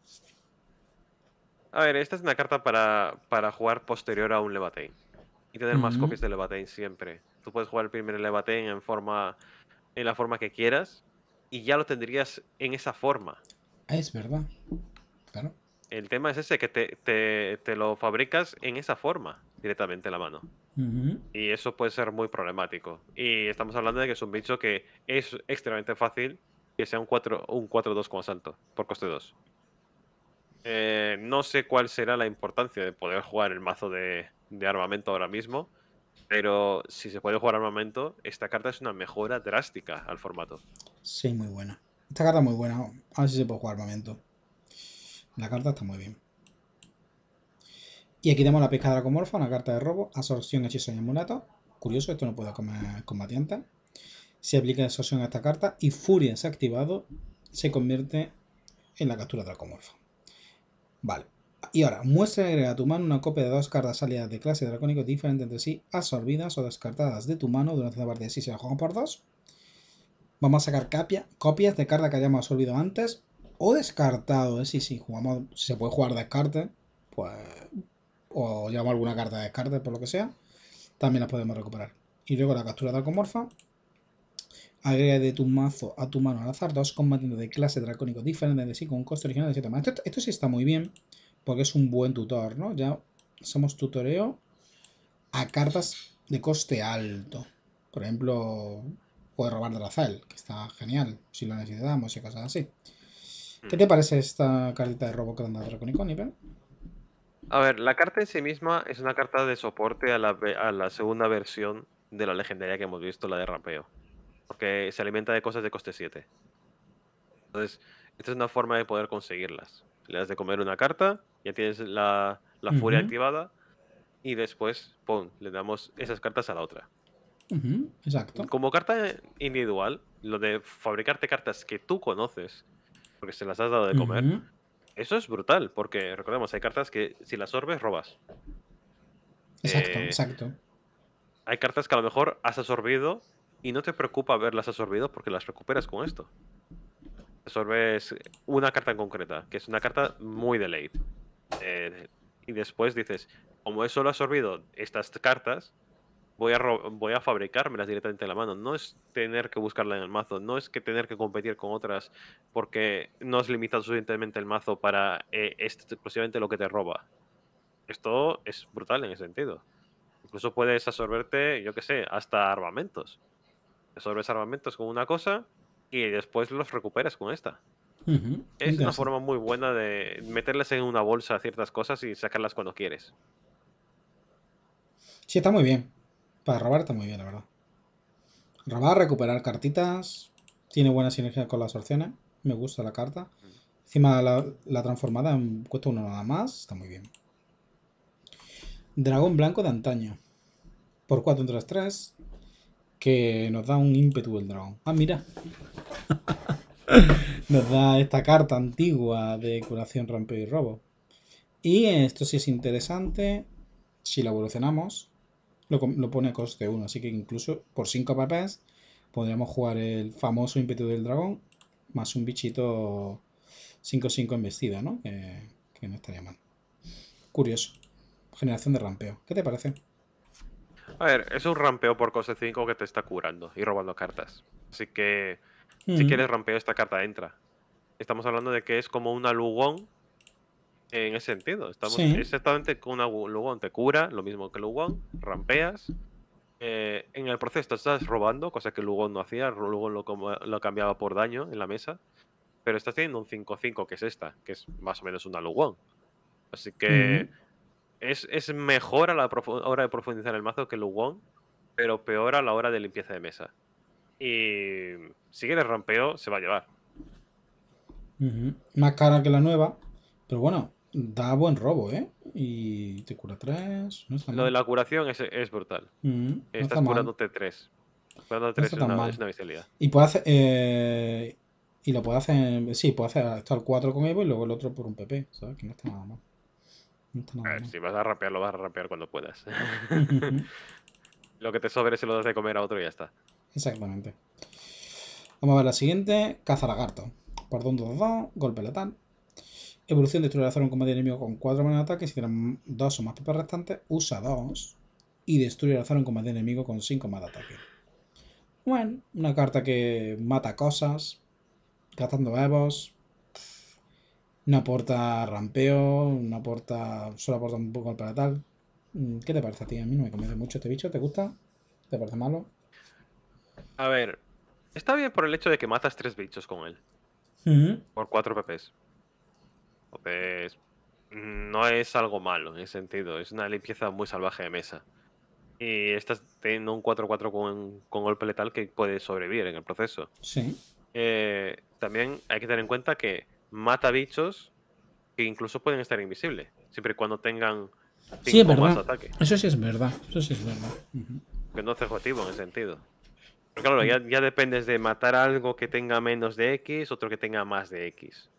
A ver, esta es una carta para, para jugar posterior a un Levatain. Y tener más copias de Levatain siempre. Tú puedes jugar el primer Levatain en forma. en la forma que quieras. Y ya lo tendrías en esa forma. Ah, es verdad. Claro. El tema es ese, que te, lo fabricas en esa forma, directamente en la mano. Y eso puede ser muy problemático. Y estamos hablando de que es un bicho que es extremadamente fácil que sea un 4-2 un como salto, por coste 2. Eh, no sé cuál será la importancia de poder jugar el mazo de, armamento ahora mismo, pero si se puede jugar armamento, esta carta es una mejora drástica al formato. Sí, muy buena. Esta carta es muy buena. A ver si se puede jugar armamento. La carta está muy bien. Y aquí tenemos la pesca comorfa, una carta de robo, absorción, hechizo y amuleto. Curioso, esto no puede comer combatiente. Se aplica exhaustion a esta carta y Furia se activado, se convierte en la captura dracomorfa. Vale. Y ahora, muestra agrega a tu mano una copia de dos cartas salidas de clase dracónico diferente entre sí, absorbidas o descartadas de tu mano durante la partida. Si se la juegan por dos, vamos a sacar copias de cartas que hayamos absorbido antes o descartado. Si, jugamos, se puede jugar descarte, pues. O llevamos alguna carta de descarte, por lo que sea, también las podemos recuperar. Y luego la captura de alcomorfa Agrega de tu mazo a tu mano al azar dos combatientes de clase dracónico diferente de sí con un coste original de 7 Esto, sí está muy bien, porque es un buen tutor, ¿no? Ya somos tutoreo a cartas de coste alto. Por ejemplo, puede robar Drazal, que está genial, si la necesitamos y cosas así. ¿Qué te hmm. parece esta Carta de robo que anda dracónico, nivel? A ver, la carta en sí misma es una carta de soporte a la, a la segunda versión de la legendaria que hemos visto, la de rapeo porque se alimenta de cosas de coste 7. Entonces, esta es una forma de poder conseguirlas. Le das de comer una carta, ya tienes la, furia activada, y después, pum, le damos esas cartas a la otra. Exacto. Como carta individual, lo de fabricarte cartas que tú conoces, porque se las has dado de comer, eso es brutal, porque recordemos, hay cartas que si las sorbes, robas. Exacto, eh, exacto. Hay cartas que a lo mejor has absorbido y no te preocupa haberlas absorbido porque las recuperas con esto. Absorbes una carta en concreta, que es una carta muy delayed. Eh, y después dices, como he solo absorbido estas cartas, voy a, voy a fabricármelas directamente en la mano. No es tener que buscarla en el mazo, no es que tener que competir con otras porque no has limitado suficientemente el mazo para eh, exclusivamente lo que te roba. Esto es brutal en ese sentido. Incluso puedes absorberte, yo qué sé, hasta armamentos absorbes armamentos con una cosa y después los recuperas con esta. Es una forma muy buena de meterles en una bolsa ciertas cosas y sacarlas cuando quieres. Sí, está muy bien. Para robar está muy bien, la verdad. Robar, recuperar cartitas. Tiene buena sinergia con las opciones. Me gusta la carta. Encima la, transformada en, cuesta uno nada más. Está muy bien. Dragón blanco de antaño. Por 4 entre tres 3 que nos da un ímpetu del dragón. Ah, mira. (laughs) nos da esta carta antigua de curación, rampeo y robo. Y esto sí es interesante. Si lo evolucionamos, lo, pone a coste 1. Así que incluso por 5 papés podríamos jugar el famoso ímpetu del dragón más un bichito 5-5 embestida, ¿no? que no estaría mal. Curioso. Generación de rampeo. ¿Qué te parece? A ver, es un rampeo por Cose 5 que te está curando y robando cartas. Así que si mm. quieres rampeo, esta carta entra. Estamos hablando de que es como una Lugon en ese sentido. Estamos exactamente con una alugón. Te cura, lo mismo que won, rampeas. Eh, en el proceso estás robando, cosa que Lugon no hacía. Lugon lo, lo cambiaba por daño en la mesa. Pero estás teniendo un 5-5, que es esta, que es más o menos una Lugon. Así que. Mm es, mejor a la hora de profundizar el mazo que el pero peor a la hora de limpieza de mesa. Y si quieres rompeo, se va a llevar. Más cara que la nueva, pero bueno, da buen robo, ¿eh? Y te cura 3. Lo de la curación es, brutal. Estás curándote 3 es, una, Y puede eh, Y lo puede hacer. Sí, puede hacer hasta el 4 con Evo y luego el otro por un PP, ¿sabes? Que no está nada mal si vas a rapear, lo vas a rapear cuando puedas. (laughs) lo que te sobre se lo das de comer a otro y ya está. Exactamente. Vamos a ver la siguiente. Caza lagarto. Perdón, 2-2, golpe letal. Evolución destruye la zona un combate enemigo con 4 manos de ataque. Si tienen 2 o más pipas restantes, usa 2 y destruye la zona un combate enemigo con 5 más de ataque. Bueno, una carta que mata cosas, Cazando evos, no aporta rampeo, no aporta. Solo aporta un poco al palatal. Mm, ¿Qué te parece a ti? A mí no me convence mucho este bicho. ¿Te gusta? ¿Te parece malo? A ver, está bien por el hecho de que matas tres bichos con él. Por cuatro PPs. Pues no es algo malo en ese sentido. Es una limpieza muy salvaje de mesa. Y estás teniendo un 4-4 con, con, golpe letal que puede sobrevivir en el proceso. Sí. Eh, también hay que tener en cuenta que mata bichos que incluso pueden estar invisibles, siempre y cuando tengan sí, es verdad. más ataque. Eso sí es verdad, eso sí es verdad. Que no hace objetivo en ese sentido. claro, ya, ya, dependes de matar algo que tenga menos de X, otro que tenga más de X.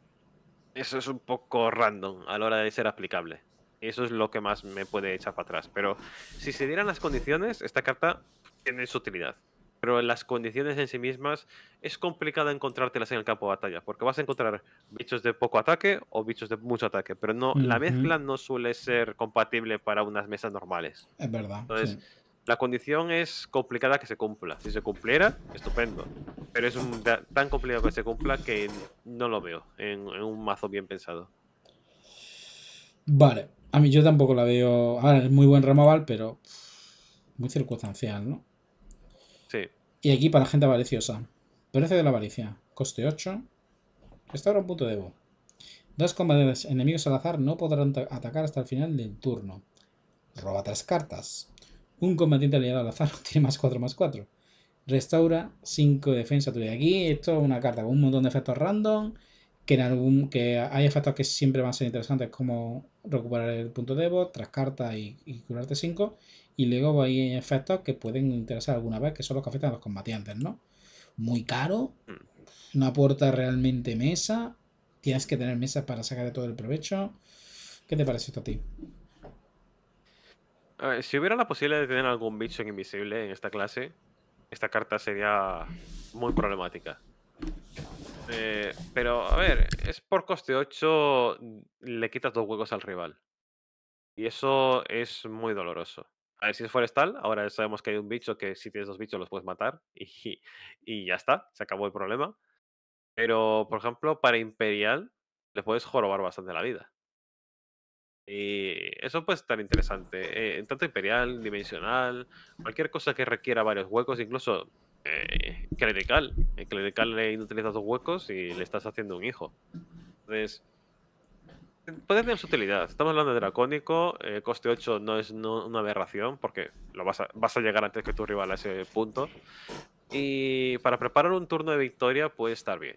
Eso es un poco random a la hora de ser aplicable. Eso es lo que más me puede echar para atrás. Pero si se dieran las condiciones, esta carta tiene su utilidad pero las condiciones en sí mismas es complicado encontrártelas en el campo de batalla, porque vas a encontrar bichos de poco ataque o bichos de mucho ataque, pero no, la mezcla no suele ser compatible para unas mesas normales. Es verdad. Entonces, la condición es complicada que se cumpla. Si se cumpliera, estupendo, pero es un, tan complicado que se cumpla que no lo veo en, un mazo bien pensado. Vale, a mí yo tampoco la veo. Ahora es muy buen removal pero muy circunstancial, ¿no? Y aquí para la gente avariciosa. Precio de la avaricia. Coste 8. Restaura un punto de Evo. Dos combatientes enemigos al azar no podrán atacar hasta el final del turno. Roba tres cartas. Un combatiente aliado al azar (laughs) tiene más 4 más 4. Restaura 5 defensa tuya. Aquí esto es una carta con un montón de efectos random. Que, hay efectos que siempre van a ser interesantes como recuperar el punto de Evo, tres cartas y, y curarte 5 y luego hay efectos que pueden interesar alguna vez, que son los que afectan a los combatientes, ¿no? Muy caro, mm. no aporta realmente mesa, tienes que tener mesa para sacar de todo el provecho. ¿Qué te parece esto a ti? si hubiera la posibilidad de tener algún bicho invisible en esta clase, esta carta sería muy problemática. Eh, pero, a ver, es por coste 8, le quitas dos huecos al rival. Y eso es muy doloroso a ver si es forestal, ahora sabemos que hay un bicho que si tienes dos bichos los puedes matar (laughs) y, y ya está, se acabó el problema. Pero, por ejemplo, para Imperial le puedes jorobar bastante la vida. Y eso puede estar interesante. Eh, en tanto Imperial, Dimensional, cualquier cosa que requiera varios huecos, incluso eh, clerical. En clerical le utilizas dos huecos y le estás haciendo un hijo. Entonces, puede tener su utilidad. Estamos hablando de dracónico, eh, coste 8 no es una aberración, porque lo vas, a, llegar antes que tu rival a ese punto. Y para preparar un turno de victoria puede estar bien.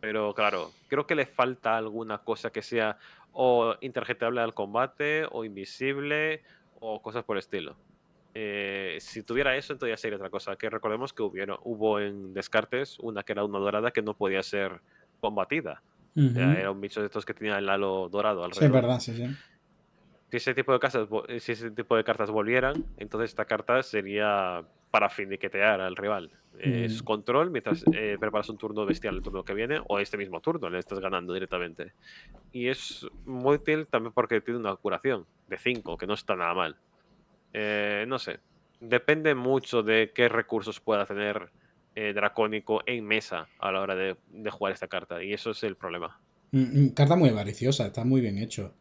Pero claro, creo que le falta alguna cosa que sea o interjetable al combate, o invisible, o cosas por el estilo. Eh, si tuviera eso, entonces sería otra cosa. Que recordemos que hubo en Descartes una que era una dorada que no podía ser combatida era un bicho de estos que tenía el halo dorado alrededor. es verdad, sí, sí. Si ese, tipo de cartas, si ese tipo de cartas volvieran, entonces esta carta sería para finiquetear al rival. Es mm. control mientras eh, preparas un turno bestial el turno que viene o este mismo turno, le estás ganando directamente. Y es muy útil también porque tiene una curación de 5, que no está nada mal. Eh, no sé, depende mucho de qué recursos pueda tener eh, dracónico en mesa a la hora de, jugar esta carta. Y eso es el problema. Mm, mm, carta muy avariciosa, está muy bien hecho.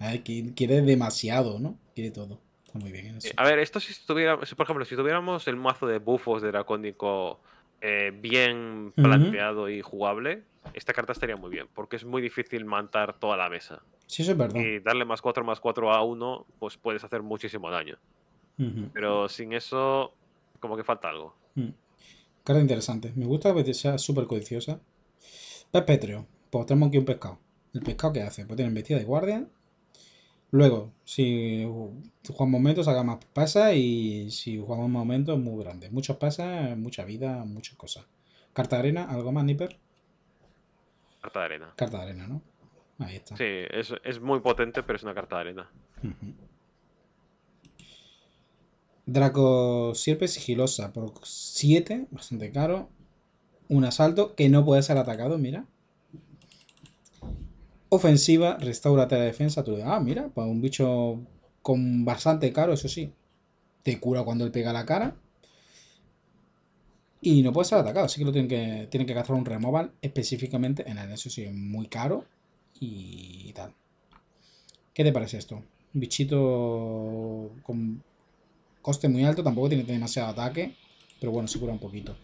Mm. quiere demasiado, ¿no? Quiere todo. muy bien. Eh, a ver, esto si tuviéramos por ejemplo, si tuviéramos el mazo de bufos de dracónico eh, bien planteado y jugable, esta carta estaría muy bien, porque es muy difícil mantar toda la mesa. Sí, eso es verdad. Y darle más 4 más 4 a uno, pues puedes hacer muchísimo daño. Pero sin eso, como que falta algo. Carta interesante. Me gusta que sea súper codiciosa. Pez pétreo. Pues tenemos aquí un pescado. ¿El pescado qué hace? Pues tiene vestida de guardia. Luego, si jugamos momentos, haga más pasas. Y si jugamos momentos, muy grande. Muchos pasas, mucha vida, muchas cosas. Carta de arena, algo más, Nipper. Carta de arena. Carta de arena, ¿no? Ahí está. Sí, es, muy potente, pero es una carta de arena. Draco Sierpe sigilosa por 7, bastante caro. Un asalto que no puede ser atacado, mira. Ofensiva, restaura la defensa. Ah, mira, para un bicho con bastante caro, eso sí. Te cura cuando él pega la cara. Y no puede ser atacado, así que lo tienen que, tienen que gastar un removal específicamente en el, Eso sí, es muy caro y tal. ¿Qué te parece esto? Un bichito con coste muy alto, tampoco tiene demasiado ataque, pero bueno, se cura un poquito.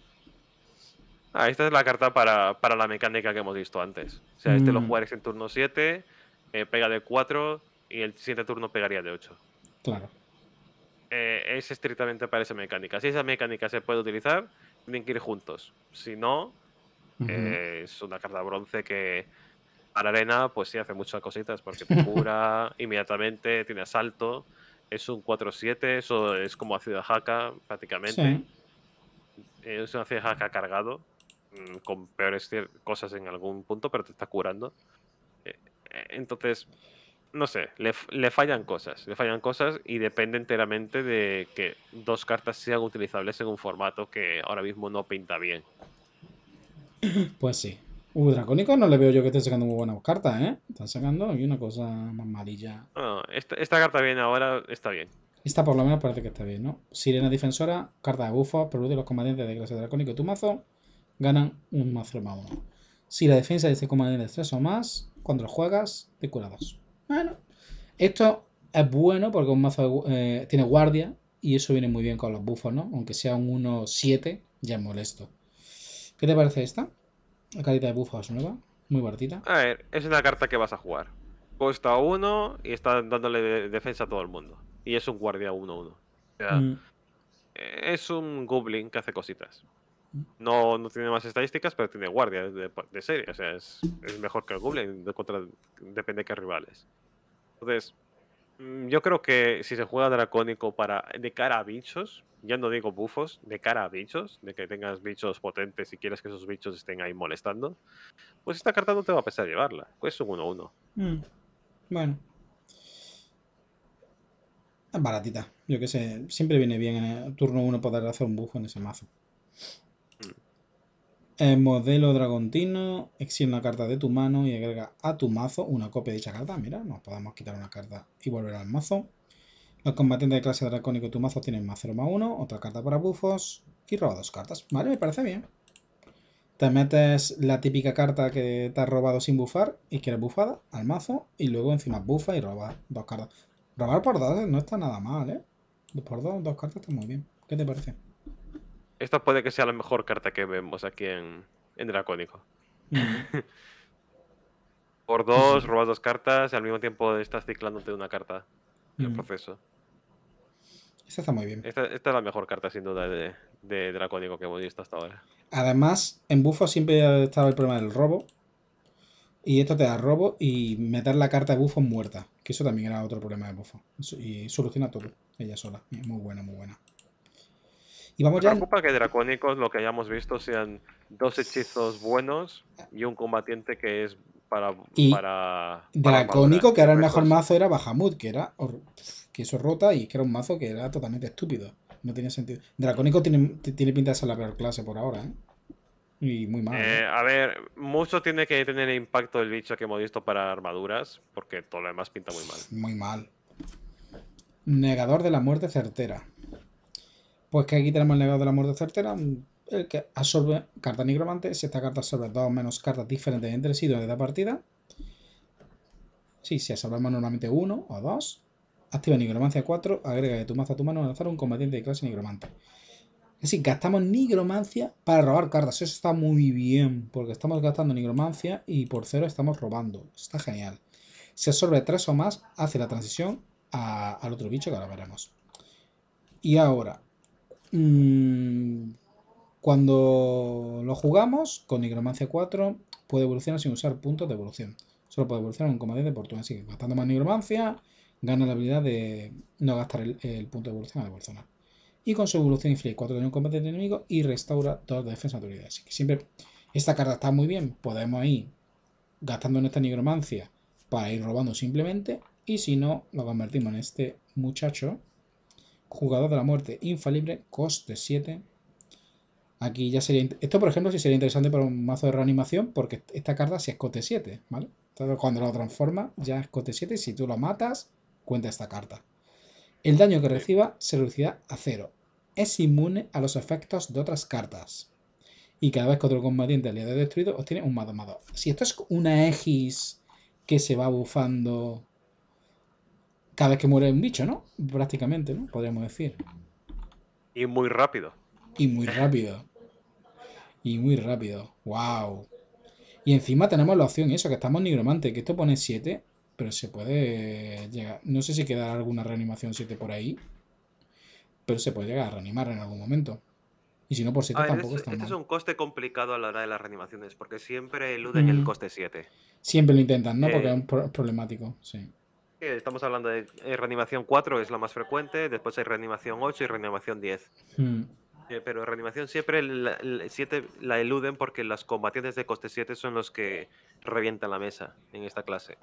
Ah, esta es la carta para, la mecánica que hemos visto antes. O sea, este lo mm. jugaréis en turno 7, eh, pega de 4 y el siguiente turno pegaría de 8. Claro. Eh, es estrictamente para esa mecánica. Si esa mecánica se puede utilizar, tienen que ir juntos. Si no, eh, es una carta bronce que para arena, pues sí, hace muchas cositas porque cura (laughs) inmediatamente, tiene asalto es un 4-7, eso es como ácido jaca prácticamente. Es un ácido jaca cargado, mm, con peores cosas en algún punto, pero te está curando. Eh, eh, entonces, no sé, le, fallan cosas, le fallan cosas y depende enteramente de que dos cartas sean utilizables en un formato que ahora mismo no pinta bien. Pues sí. Uh, Dracónico no le veo yo que esté sacando muy buenas cartas, ¿eh? Están sacando y una cosa más malilla. esta, carta bien ahora está bien. Esta por lo menos parece que está bien, ¿no? Sirena Defensora, carta de bufos, de los comandantes de clase Dracónico y tu mazo ganan un mazo más uno. Si la defensa de este comandante es 3 o más, cuando lo juegas, te cura 2. Bueno, esto es bueno porque un mazo eh, tiene guardia y eso viene muy bien con los buffos, ¿no? Aunque sea un 1-7, ya es molesto. ¿Qué te parece esta? La carita de bufas nueva, muy baratita. A ver, es una carta que vas a jugar. cuesta uno y está dándole defensa a todo el mundo. Y es un guardia 1-1. O sea, mm. Es un goblin que hace cositas. Mm. No, no tiene más estadísticas, pero tiene guardia de, serie. O sea, es, mejor que el goblin. contra, depende de qué rivales. Entonces, mm, yo creo que si se juega dracónico para de cara a bichos, ya no digo bufos, de cara a bichos, de que tengas bichos potentes y quieres que esos bichos estén ahí molestando, pues esta carta no te va a pesar llevarla. Es pues un 1-1. Mm, bueno. Es baratita. Yo que sé, siempre viene bien en el turno 1 poder hacer un bufo en ese mazo. Mm. modelo Dragontino, Exige una carta de tu mano y agrega a tu mazo una copia de dicha carta. Mira, nos podemos quitar una carta y volver al mazo. Los combatientes de clase dracónico y tu mazo tienen más 0 más 1, otra carta para bufos y roba dos cartas. Vale, me parece bien. Te metes la típica carta que te has robado sin bufar y quieres bufada al mazo y luego encima bufa y roba dos cartas. Robar por dos no está nada mal, ¿eh? Por dos, dos cartas está muy bien. ¿Qué te parece? Esta puede que sea la mejor carta que vemos aquí en, Dracónico. (laughs) por dos, robas dos cartas y al mismo tiempo estás ciclándote una carta el mm. proceso. Esta está muy bien. Esta, es la mejor carta, sin duda, de, de Dracónico que hemos visto hasta ahora. Además, en Bufo siempre ha estado el problema del robo. Y esto te da robo y meter la carta de bufo muerta. Que eso también era otro problema de bufo. Y soluciona todo, ella sola. Muy buena, muy buena. Y vamos Me preocupa que Dracónicos lo que hayamos visto sean dos hechizos buenos y un combatiente que es y para, dracónico, que ahora el mejor mazo era Bahamut, que era. que eso rota y que era un mazo que era totalmente estúpido. No tenía sentido. Dracónico tiene, tiene pinta de ser la peor clase por ahora, ¿eh? Y muy mal. ¿eh? Eh, a ver, mucho tiene que tener el impacto del bicho que hemos visto para armaduras, porque todo lo demás pinta muy mal. Muy mal. Negador de la muerte certera. Pues que aquí tenemos el negador de la muerte certera, el que absorbe carta nigromante. Si esta carta absorbe dos o menos cartas diferentes entre sí durante la partida, sí, si absorbemos normalmente uno o dos, activa nigromancia 4, agrega de tu mazo a tu mano lanzar un combatiente de clase nigromante. Es decir, gastamos nigromancia para robar cartas. Eso está muy bien, porque estamos gastando nigromancia y por cero estamos robando. Está genial. Si absorbe tres o más, hace la transición al otro bicho que ahora veremos. Y ahora, mmm, cuando lo jugamos con Nigromancia 4, puede evolucionar sin usar puntos de evolución. Solo puede evolucionar un combate de Portugal. Así que gastando más Nigromancia, gana la habilidad de no gastar el, punto de evolución a evolucionar. Y con su evolución inflige 4 de un combate de enemigo y restaura 2 de defensa de autoridad. Así que siempre esta carta está muy bien. Podemos ir gastando nuestra nigromancia para ir robando simplemente. Y si no, lo convertimos en este muchacho. Jugador de la muerte infalible, coste 7. Aquí ya sería. Esto, por ejemplo, sí sería interesante para un mazo de reanimación, porque esta carta si es Cote 7, ¿vale? cuando lo transforma, ya es Cote 7. y Si tú lo matas, cuenta esta carta. El daño que reciba se reducirá a 0. Es inmune a los efectos de otras cartas. Y cada vez que otro combatiente aliado es destruido, obtiene un más Si esto es una X que se va bufando cada vez que muere un bicho, ¿no? Prácticamente, ¿no? Podríamos decir. Y muy rápido. Y muy rápido y muy rápido. ¡Wow! Y encima tenemos la opción eso, que estamos nigromante, que esto pone 7, pero se puede llegar... No sé si quedará alguna reanimación 7 por ahí, pero se puede llegar a reanimar en algún momento. Y si no por 7 tampoco este está este es un coste complicado a la hora de las reanimaciones, porque siempre eluden el mm. coste 7. Siempre lo intentan, ¿no? Porque es un eh. problemático, sí. Estamos hablando de eh, reanimación 4, es la más frecuente, después hay reanimación 8 y reanimación 10 pero reanimación siempre la, la eluden porque los combatientes de coste 7 son los que revientan la mesa en esta clase.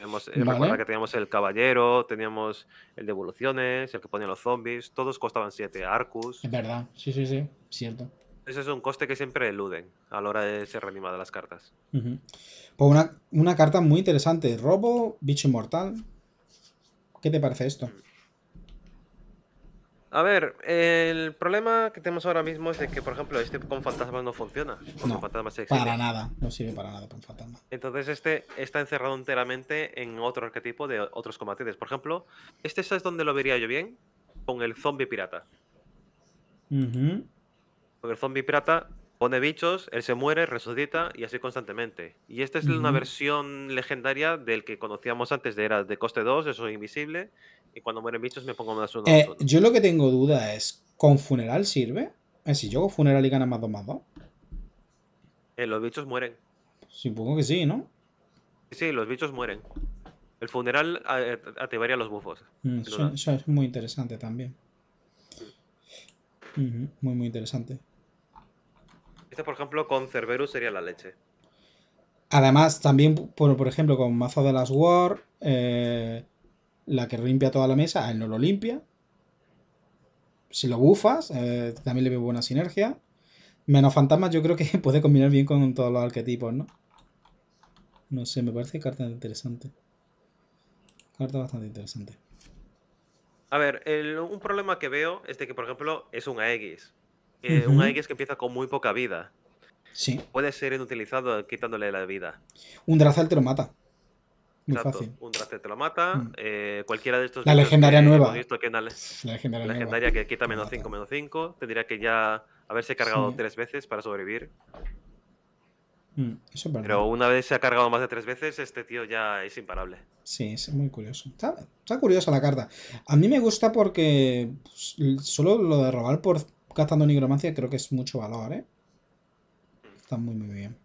Eh, recuerda que teníamos el caballero, teníamos el de evoluciones, el que ponía los zombies, todos costaban 7, Arcus. Es verdad, sí, sí, sí, cierto. Ese es un coste que siempre eluden a la hora de ser reanimadas las cartas. Pues una, carta muy interesante, robo, bicho inmortal. ¿Qué te parece esto? A ver, el problema que tenemos ahora mismo es de que, por ejemplo, este con fantasmas no funciona. No, para nada, no sirve para nada con fantasma. Entonces este está encerrado enteramente en otro arquetipo de otros combatientes. Por ejemplo, este es donde lo vería yo bien, con el zombie pirata. Porque el zombie pirata pone bichos, él se muere, resucita y así constantemente. Y esta es una versión legendaria del que conocíamos antes de era de coste 2, eso es invisible. Y cuando mueren bichos me pongo más uno. Eh, yo lo que tengo duda es: ¿con funeral sirve? Es eh, si yo con funeral y gana más 2 más dos. Eh, los bichos mueren. Supongo que sí, ¿no? Sí, los bichos mueren. El funeral activaría los bufos. Mm, eso, es muy interesante también. muy, muy interesante. Este, por ejemplo, con Cerberus sería la leche. Además, también, por, ejemplo, con Mazo de las War, eh, la que limpia toda la mesa, a él no lo limpia. Si lo bufas, eh, también le veo buena sinergia. Menos fantasmas, yo creo que (laughs) puede combinar bien con todos los arquetipos, ¿no? No sé, me parece carta interesante. Carta bastante interesante. A ver, un problema que veo es de que, por ejemplo, es un Aegis un uh que empieza con muy poca vida. Sí. Puede ser inutilizado quitándole la vida. Un Drazal te lo mata. Muy fácil. Un Drazal te lo mata. Mm. Eh, cualquiera de estos. La legendaria nueva. Visto que la, la legendaria, que quita menos 5, menos 5. Tendría que ya haberse cargado tres veces para sobrevivir. Mm, Pero una vez se ha cargado más de tres veces, este tío ya es imparable. Sí, es muy curioso. está curiosa la carta. A mí me gusta porque pues, solo lo de robar por gastando nigromancia creo que es mucho valor, ¿eh? Está muy, muy bien.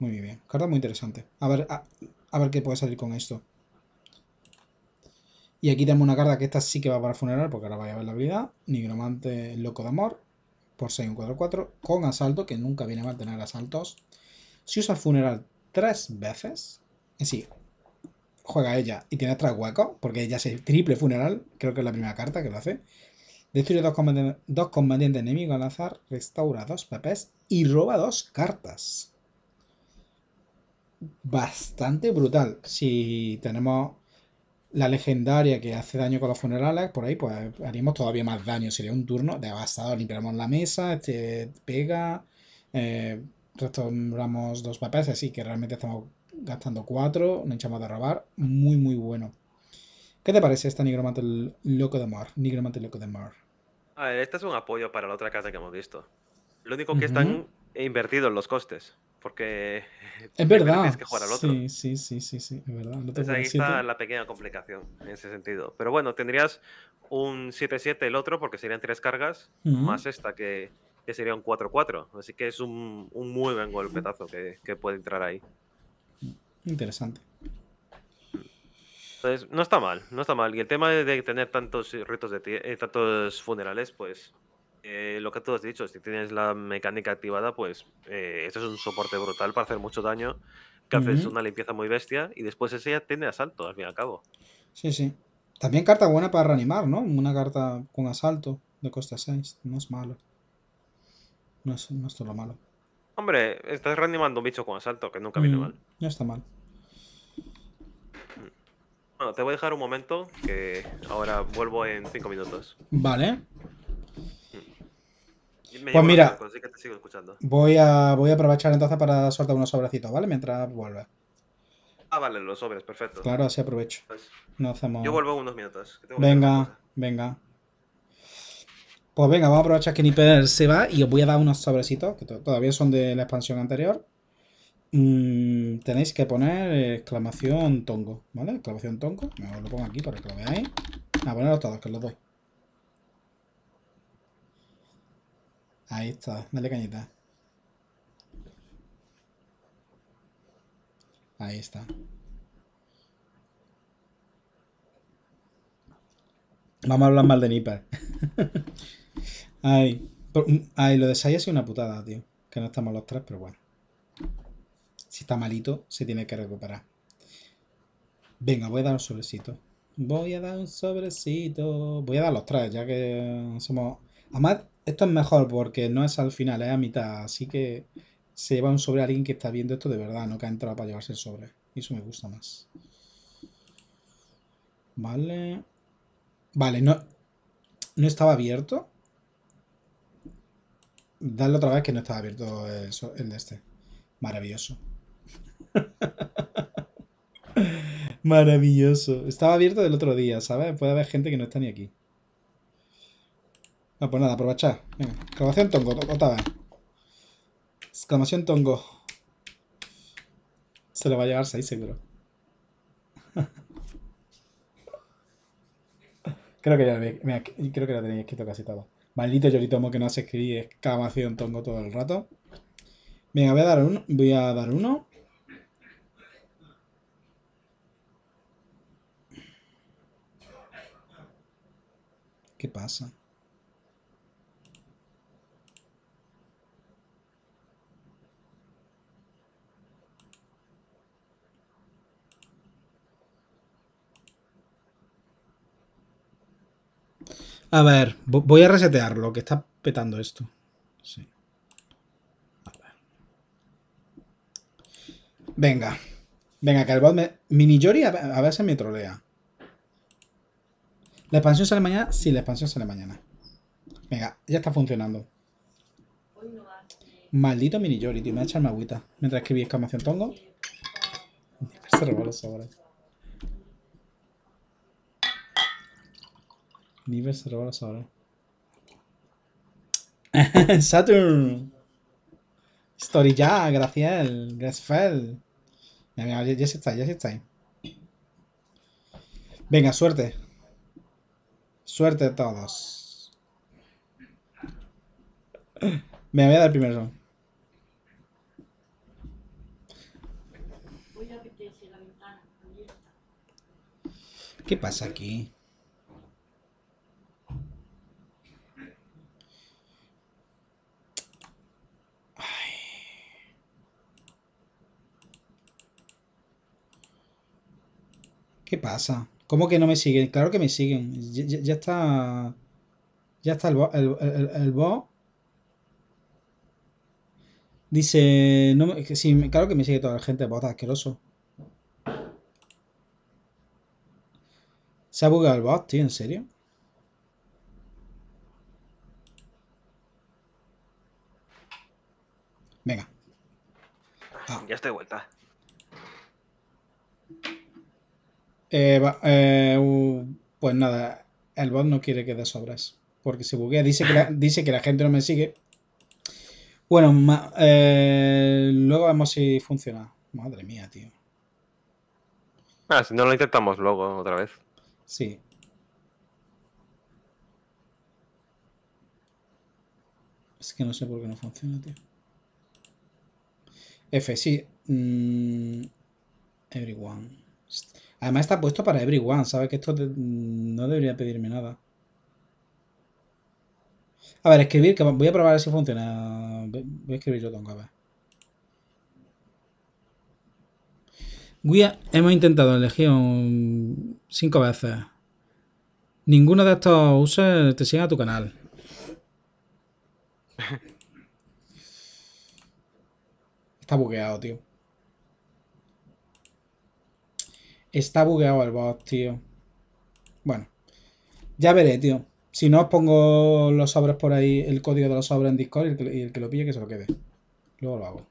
Muy, muy bien. Carta muy interesante. A ver, a, ver qué puede salir con esto. Y aquí tenemos una carta que esta sí que va para funeral, porque ahora vais a ver la habilidad. Nigromante loco de amor, por 6, un 4, 4, con asalto, que nunca viene mal tener asaltos. Si usa funeral tres veces, es decir, juega ella y tiene tres huecos, porque ella el triple funeral, creo que es la primera carta que lo hace, Destruye dos combatientes, enemigos al azar, restaura dos papés y roba dos cartas. Bastante brutal. Si tenemos la legendaria que hace daño con los funerales, por ahí pues haríamos todavía más daño. Sería un turno devastador. Limpiamos la mesa, este pega, eh, restauramos dos papés. así que realmente estamos gastando cuatro, No echamos de robar. Muy, muy bueno. ¿Qué te parece esta Nigromante Loco de Mar? Nigromante Loco de Mar este es un apoyo para la otra carta que hemos visto. Lo único que están invertidos los costes, porque (laughs) es verdad. tienes que jugar al otro. Sí, sí, sí, sí, es verdad. Entonces ahí está la pequeña complicación en ese sentido. Pero bueno, tendrías un 7-7 el otro, porque serían tres cargas, más esta que, sería un 4-4. Así que es un, muy buen golpetazo que, que puede entrar ahí. Interesante. Entonces, no está mal, no está mal. Y el tema de tener tantos ritos de eh, tantos funerales, pues eh, lo que tú has dicho, si tienes la mecánica activada, pues eh, esto es un soporte brutal para hacer mucho daño, que haces una limpieza muy bestia y después ese ya tiene asalto, al fin y al cabo. Sí, sí. También carta buena para reanimar, ¿no? Una carta con asalto de costa 6, no es malo. No es, no es todo lo malo. Hombre, estás reanimando un bicho con asalto, que nunca viene mal. No está mal. Bueno, te voy a dejar un momento, que ahora vuelvo en cinco minutos. Vale. pues mira, Voy, a, voy a aprovechar entonces para soltar unos sobrecitos, ¿vale? Mientras vuelve. Ah, vale, los sobres, perfecto. Claro, así aprovecho. Pues, yo vuelvo en unos minutos. venga, venga. Pues venga, vamos a aprovechar que Nipper se va y os voy a dar unos sobrecitos, que todavía son de la expansión anterior. Mm, tenéis que poner exclamación tongo, ¿vale? Exclamación tongo, me lo pongo aquí para que lo veáis. A ah, ponerlo todos, que os lo doy. Ahí está, dale cañita. Ahí está. Vamos a hablar mal de Nipper. (laughs) ay, mm, ay, lo de Sai ha sido una putada, tío. Que no estamos los tres, pero bueno. Si está malito, se tiene que recuperar. Venga, voy a dar un sobrecito. Voy a dar un sobrecito. Voy a dar los tres, ya que somos... Además, esto es mejor porque no es al final, es a mitad. Así que se lleva un sobre a alguien que está viendo esto de verdad, no que ha entrado para llevarse el sobre. Y eso me gusta más. Vale. Vale, no... No estaba abierto. Dale otra vez que no estaba abierto el de este. Maravilloso. (laughs) Maravilloso. Estaba abierto del otro día, ¿sabes? Puede haber gente que no está ni aquí. No, ah, pues nada, aprovechar. Venga, exclamación tongo, otra Exclamación tongo. Se lo va a llevar 6 seguro. (laughs) creo que ya creo que lo tenéis escrito casi todo. Maldito Yoritomo que no hace escribir exclamación tongo todo el rato. Venga, voy a dar uno voy a dar uno. ¿Qué pasa? A ver, voy a resetearlo, que está petando esto. Venga. Venga, que el bot me... a, a ver me trolea. ¿La expansión sale mañana? Sí, la expansión sale mañana. Venga, ya está funcionando. Maldito mini Jory, tío. Me voy a echarme agüita. Mientras escribí vi exclamación tongo. Se robó los sabores. Nivel se robó los sabores. (laughs) Saturn. Story ya, Graciel, Graciel. Ya, ya, ya se está, ya se está. Venga, suerte. Suerte a todos. Me voy a dar primero. ¿Qué pasa aquí? ¿Qué pasa? ¿Cómo que no me siguen? Claro que me siguen. Ya, está. Ya está el, el, el, bot. Dice. claro que me sigue toda la gente, bot asqueroso. Se ha bugueado el bot, tío, ¿en serio? Venga. Ya estoy de vuelta. Eh, eh pues nada, el bot no quiere que dé sobras. Porque se buguea. Dice que la, (laughs) dice que la gente no me sigue. Bueno, eh, luego vemos si funciona. Madre mía, tío. Ah, si no lo intentamos luego otra vez. Sí. Es que no sé por qué no funciona, tío. F, sí. Mm, everyone. Además está puesto para everyone, ¿sabes? Que esto mm, no debería pedirme nada. A ver, escribir, que voy a probar si funciona. Voy a escribir yo tengo, a ver. Guía, hemos intentado elegir Legion cinco veces. Ninguno de estos users te sigue a tu canal. (laughs) Está bugueado, tío. Está bugueado el bot, tío. Bueno. Ya veré, tío. Si no, os pongo los sobres por ahí, el código de los sobres en Discord y el que, lo pille que se lo quede. Luego lo hago.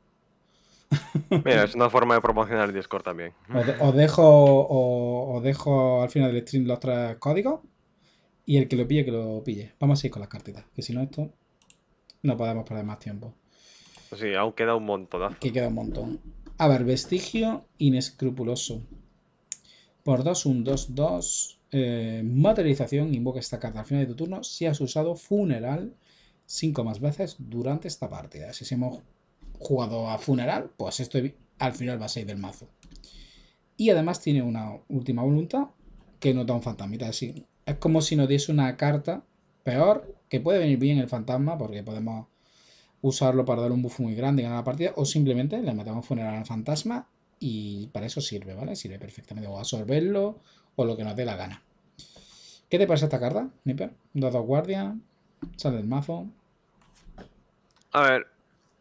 (laughs) Mira, es una forma de promocionar el Discord también. Os, dejo, os dejo al final del stream los tres códigos y el que lo pille, que lo pille. Vamos a ir con las cartitas, que si no esto no podemos perder más tiempo. Sí, aún queda un montón. Que queda un montón. A ver, vestigio inescrupuloso. Por 2, un 2, 2. Eh, materialización, invoca esta carta al final de tu turno si has usado funeral 5 más veces durante esta partida. Si hemos jugado a funeral, pues esto al final va a ser del mazo. Y además tiene una última voluntad que no da un fantasmita. Es como si nos diese una carta peor, que puede venir bien el fantasma, porque podemos usarlo para dar un buff muy grande y ganar la partida, o simplemente le matamos funeral al fantasma y para eso sirve, ¿vale? Sirve perfectamente. O absorberlo o lo que nos dé la gana. ¿Qué te pasa esta carta, Nipper? Dado guardia, sale el mazo. A ver,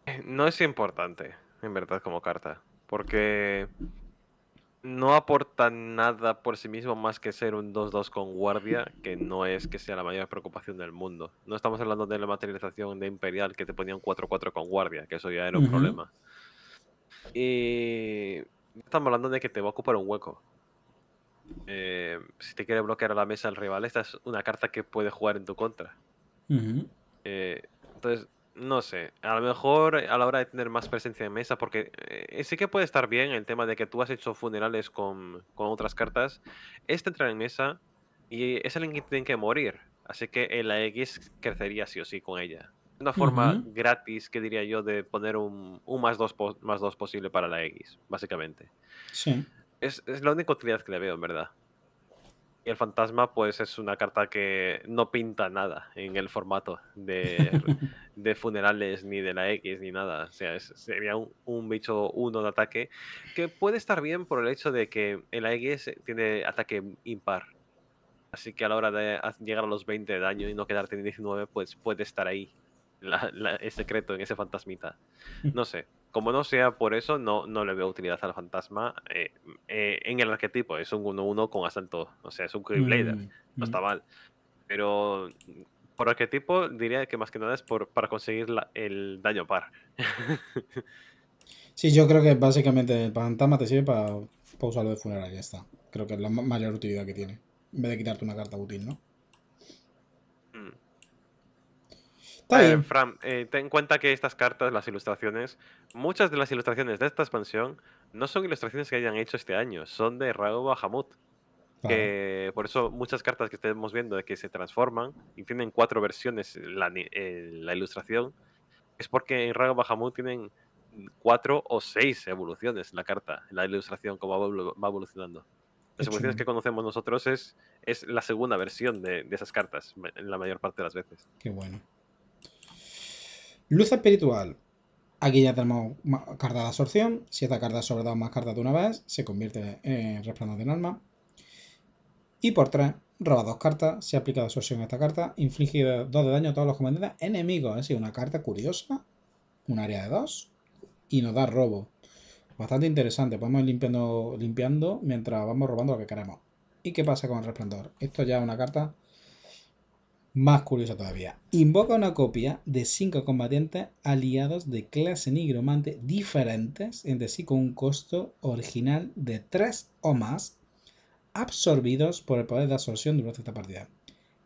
eh, no es importante, en verdad, como carta. Porque no aporta nada por sí mismo más que ser un 2-2 con guardia, que no es que sea la mayor preocupación del mundo. No estamos hablando de la materialización de Imperial que te ponían 4-4 con guardia, que eso ya era un problema. Y eh, estamos hablando de que te va a ocupar un hueco. Eh, si te quiere bloquear a la mesa el rival, esta es una carta que puede jugar en tu contra. Eh, entonces, no sé, a lo mejor a la hora de tener más presencia en mesa, porque sí que puede estar bien el tema de que tú has hecho funerales con, otras cartas, este entra en mesa y es alguien que tiene que morir, así que la X crecería sí o sí con ella. Una forma gratis, que diría yo, de poner un, más, dos más dos posible para la X, básicamente. Sí. Es, la única utilidad que le veo, en verdad. Y el fantasma, pues es una carta que no pinta nada en el formato de, (laughs) funerales, ni de la X, ni nada. O sea, sería un, bicho uno de ataque que puede estar bien por el hecho de que la X tiene ataque impar. Así que a la hora de llegar a los 20 de daño y no quedarte en 19, pues puede estar ahí el secreto en ese fantasmita. Mm. No sé. Como no sea por eso, no, no le veo utilidad al fantasma eh, eh, en el arquetipo. Es un 1-1 con asalto. O sea, es un Killblader. Mm, no mm. está mal. Pero por arquetipo diría que más que nada es por, para conseguir el daño par. (laughs) sí, yo creo que básicamente el fantasma te sirve para, para usarlo de funeral. Ya está. Creo que es la mayor utilidad que tiene. En vez de quitarte una carta útil, ¿no? Eh, Fran, eh, ten en cuenta que estas cartas, las ilustraciones, muchas de las ilustraciones de esta expansión no son ilustraciones que hayan hecho este año, son de Rago Bahamut. Ah. por eso muchas cartas que estemos viendo de que se transforman y tienen cuatro versiones la, eh, la ilustración, es porque en Rago Bahamut tienen cuatro o seis evoluciones la carta, la ilustración, como va evolucionando. Las evoluciones que conocemos nosotros es, es la segunda versión de, esas cartas, en la mayor parte de las veces. Qué bueno. Luz espiritual. Aquí ya tenemos carta de absorción. Si esta carta es sobredado más cartas de una vez, se convierte en resplandor un alma. Y por tres roba dos cartas. Se aplica aplicado absorción a esta carta, inflige 2 de daño a todos los comandantes enemigos. Es una carta curiosa, un área de 2, y nos da robo. Bastante interesante. Podemos ir limpiando, limpiando mientras vamos robando lo que queremos. ¿Y qué pasa con el resplandor? Esto ya es una carta más curiosa todavía. Invoca una copia de 5 combatientes aliados de clase nigromante diferentes entre sí con un costo original de 3 o más absorbidos por el poder de absorción durante esta partida.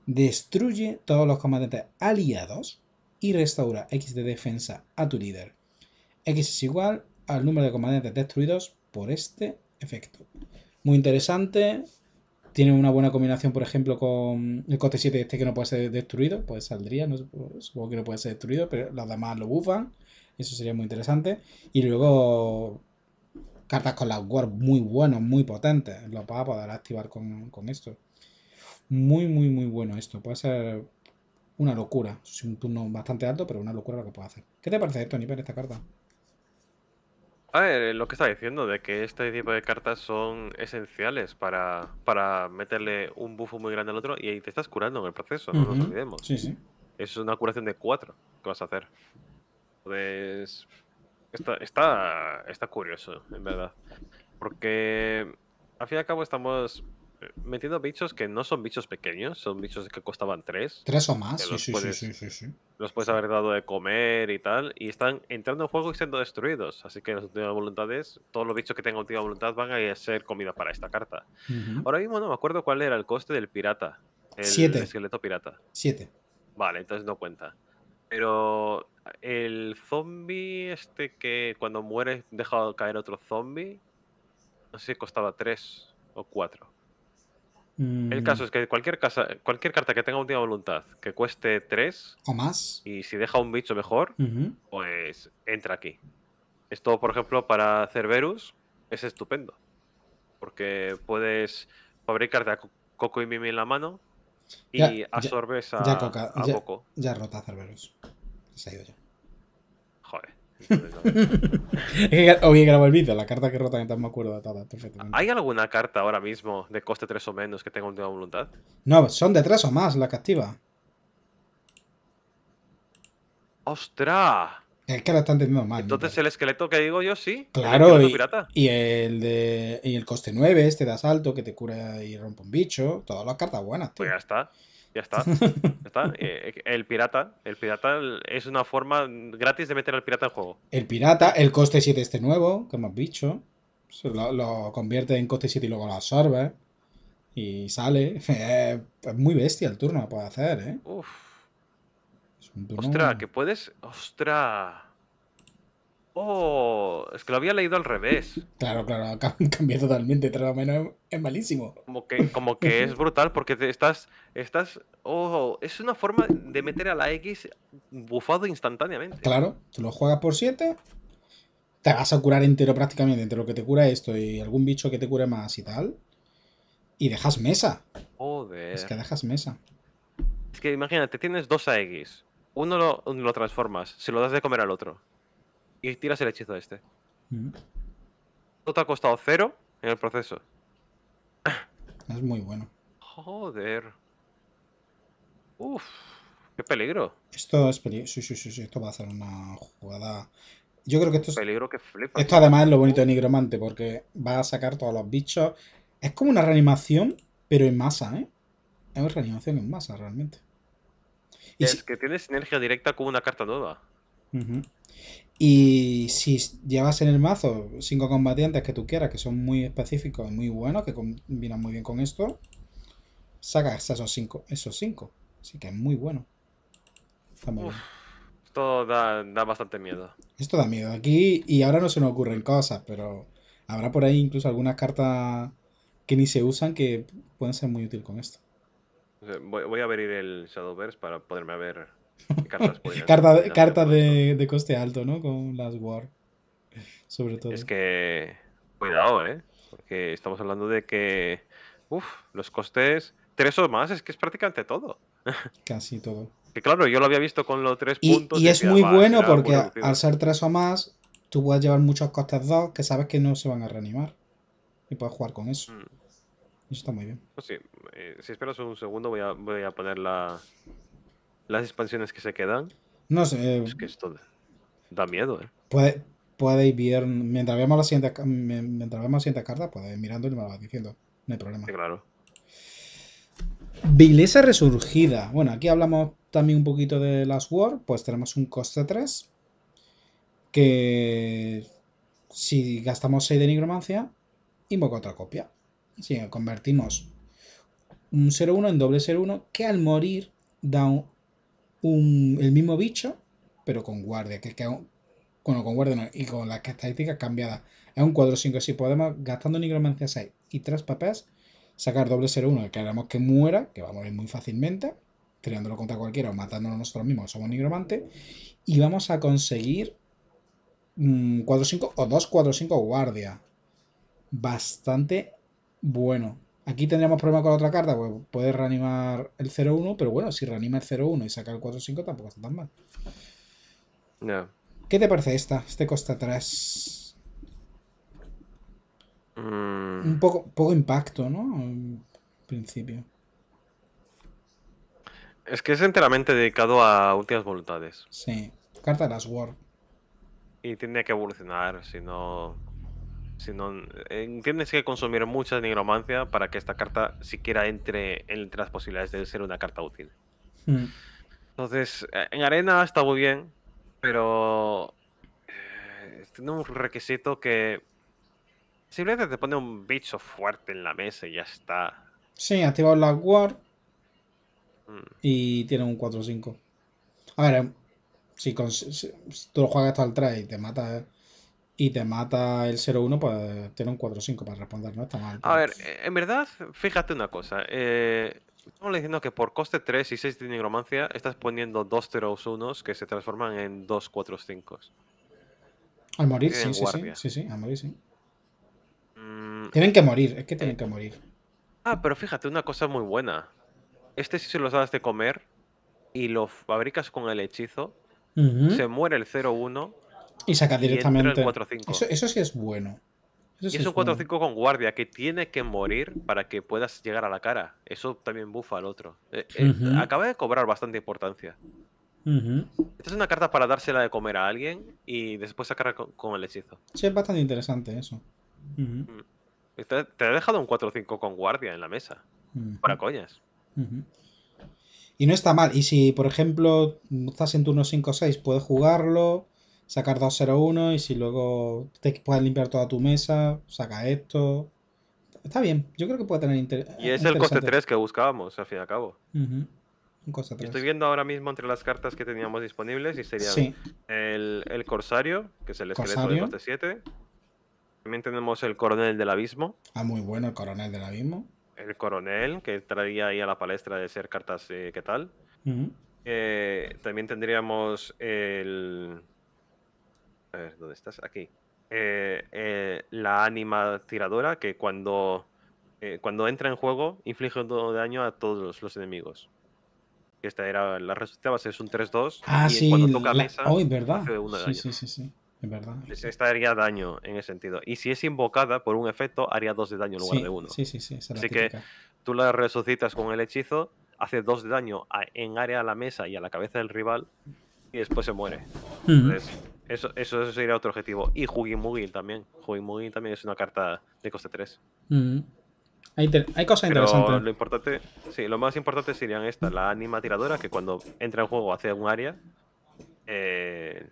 Destruye todos los combatientes aliados y restaura X de defensa a tu líder. X es igual al número de combatientes destruidos por este efecto. Muy interesante, tiene una buena combinación, por ejemplo, con el coste 7 este que no puede ser destruido. Pues saldría, supongo que no puede ser destruido, pero los demás lo bufan. Eso sería muy interesante. Y luego cartas con la War muy buenas, muy potentes. Lo vas a poder activar con, esto. Muy, muy, muy bueno esto. Puede ser una locura. Es un turno bastante alto, pero una locura lo que puede hacer. ¿Qué te parece esto, Tony, para esta carta? A eh, lo que estaba diciendo, de que este tipo de cartas son esenciales para, para meterle un buffo muy grande al otro y te estás curando en el proceso, no nos olvidemos. Sí, sí. Es una curación de cuatro que vas a hacer. Pues está, está, está curioso, en verdad. Porque al fin y al cabo estamos metiendo bichos que no son bichos pequeños, son bichos que costaban tres. Tres o más, los puedes, haber dado de comer y tal, y están entrando en juego y siendo destruidos. Así que las últimas voluntades, todos los bichos que tengan última voluntad van a ser comida para esta carta. Ahora mismo no me acuerdo cuál era el coste del pirata. El esqueleto pirata. Siete. Vale, entonces no cuenta. Pero el zombie este que cuando muere deja caer otro zombie, no sé si costaba tres o cuatro. El mm. caso es que cualquier, casa, cualquier carta que tenga última voluntad que cueste 3 o más, y si deja un bicho mejor, pues entra aquí. Esto, por ejemplo, para Cerberus es estupendo, porque puedes fabricarte a Coco y Mimi en la mano y absorbes a, poco Coco. Ya rota Cerberus. Se Oye, grabo el vídeo, la carta que rota que me acuerdo todas, perfectamente. ¿Hay alguna carta ahora mismo de coste 3 o menos que tenga última voluntad? No, son de 3 o más las que activa. ¡Ostras! Es que la están entendiendo mal. Entonces el esqueleto que digo yo sí. Claro, y, y, el de y el coste 9, este de asalto que te cura y rompe un bicho. Todas las cartas buenas, tío. Pues ya está. Ya está. Ya está. (laughs) Eh, eh, el pirata. El pirata es una forma gratis de meter al pirata en juego. El pirata, el coste 7 este nuevo, que hemos dicho. Lo, convierte en coste 7 y luego lo absorbe. Y sale. (laughs) es muy bestia el turno puede hacer, ¿eh? Uf. Ostras, que puedes. Ostras. Oh, es que lo había leído al revés. Claro, claro, (laughs) Cambia totalmente, pero menos es malísimo. Como que, como que es (laughs) brutal porque estás, estás, oh, es una forma de meter a la X bufado instantáneamente. Claro, tú lo juegas por 7, te vas a curar entero prácticamente, entre lo que te cura esto y algún bicho que te cure más y tal, y dejas mesa. Joder. Es que dejas mesa. Es que imagínate, tienes dos AX, uno lo, lo transformas, se lo das de comer al otro y tiras el hechizo este. no mm. te ha costado cero en el proceso. Es muy bueno. Joder. Uf, qué peligro. Esto es peligro. Sí, sí, sí, Esto va a hacer una jugada. Yo creo que esto es. Peligro que flipa. Esto además es lo bonito de Nigromante, porque va a sacar todos los bichos. Es como una reanimación, pero en masa, ¿eh? Es una reanimación en masa, realmente. Y es que tienes sinergia directa como una carta nueva. Y si llevas en el mazo cinco combatientes que tú quieras, que son muy específicos y muy buenos, que combinan muy bien con esto, sacas esos cinco. Esos cinco. Así que es muy bueno. Está Esto da, bastante miedo. Esto da miedo. Aquí y ahora no se nos ocurren cosas, pero habrá por ahí incluso algunas cartas que ni se usan que pueden ser muy útil con esto. Eh, voy, voy a abrir el Shadowverse para poderme ver Cartas (laughs) carta, de, de, coste alto, ¿no? Con las War. Sobre todo. Es que. Cuidado, ¿eh? Porque estamos hablando de que. Uf, los costes. Tres o más, es que es prácticamente todo. (laughs) Casi todo. Que claro, yo lo había visto con los tres puntos. Y, es muy bueno porque al ser tres o más, tú puedes llevar muchos costes dos que sabes que no se van a reanimar. Y puedes jugar con eso. Mm. Eso está muy bien. Pues eh, si esperas un segundo, voy voy a poner la, las expansiones que se quedan. No sé. Eh, es que esto da miedo, ¿eh? Puede, puede ir bien. Mientras veamos la siguiente, mientras carta, puede ir mirando y me lo vas diciendo. No hay problema. Sí, claro. Vileza resurgida. Bueno, aquí hablamos también un poquito de Last War. Pues tenemos un coste 3. Que si gastamos 6 de nigromancia, invoca otra copia. Si convertimos un 0-1 en doble 0-1 que al morir da un, el mismo bicho, pero con guardia, que, que bueno, con guardia y con las estadísticas cambiadas. Es un 4-5, si podemos, gastando nigromancia 6 y 3 papés, sacar doble 0-1, que haremos que muera, que va a morir muy fácilmente, tirándolo contra cualquiera o matándolo nosotros mismos, somos nigromante, y vamos a conseguir mmm, 4-5 o 2-4-5 guardia. Bastante bueno. Aquí tendríamos problema con la otra carta, pues puede reanimar el 0-1, pero bueno, si reanima el 0-1 y saca el 4-5 tampoco está tan mal. No. ¿Qué te parece esta? Este costa 3. Mm. Un poco, poco impacto, ¿no? En principio. Es que es enteramente dedicado a últimas voluntades. Sí. Carta de las War. Y tiene que evolucionar, si no... Sino, tienes que consumir mucha nigromancia para que esta carta siquiera entre entre las posibilidades de ser una carta útil. Hmm. Entonces, eh, en arena está muy bien, pero eh, tiene un requisito que simplemente te pone un bicho fuerte en la mesa y ya está. Sí, activado la guard hmm. y tiene un 4-5. A ver, eh, si, tú lo juegas hasta el 3 y te mata y te mata el 0-1, pues tiene un 4-5 para responder, ¿no? Está mal. A ver, en verdad, fíjate una cosa. Eh, estamos diciendo que por coste 3 y 6 de nigromancia estás poniendo 2 0-1 que se transforman en dos 4-5. Al morir, sí sí, sí, sí, sí, al morir, sí. Mm, tienen que morir, es que tienen eh, que morir. Ah, pero fíjate, una cosa muy buena. Este si se los das de comer y lo fabricas con el hechizo, se muere el 0-1 y saca directamente. Eso, sí es bueno. y es, un 4-5 con guardia que tiene que morir para que puedas llegar a la cara. Eso también bufa al otro. Eh, eh, acaba de cobrar bastante importancia. Esta es una carta para dársela de comer a alguien y después sacarla con, el hechizo. Sí, es bastante interesante eso. te, te, ha dejado un 4-5 con guardia en la mesa. Para coñas. Y no está mal. Y si, por ejemplo, estás en turno 5-6, puedes jugarlo sacar 201 y si luego te puedes limpiar toda tu mesa, saca esto. Está bien, yo creo que puede tener interés. Y es el coste 3 que buscábamos, al fin y al cabo. Estoy viendo ahora mismo entre las cartas que teníamos disponibles y sería el, Corsario, que es el esqueleto del coste 7. También tenemos el Coronel del Abismo. Ah, muy bueno el Coronel del Abismo. El Coronel, que traía ahí a la palestra de ser cartas, eh, ¿qué tal? Eh, también tendríamos el a ver, ¿dónde estás? Aquí. Eh, eh, la anima tiradora que cuando, eh, cuando entra en juego inflige todo daño a todos los, enemigos. Esta era la resucitaba es un 3-2. Ah, y sí, cuando toca la... mesa, ¿verdad? sí, sí, sí, sí. Esta haría daño en ese sentido. Y si es invocada por un efecto, haría 2 de daño en lugar de uno. Sí, sí, sí. Así que tú la resucitas con el hechizo, hace dos de daño en área a la mesa y a la cabeza del rival, y después se muere. Entonces, eso, eso, sería otro objetivo. Y Mugin también. Mugin también es una carta de coste 3. Hay, cosas interesantes. Lo importante, sí, lo más importante serían esta, la anima tiradora, que cuando entra en juego hace un área, eh,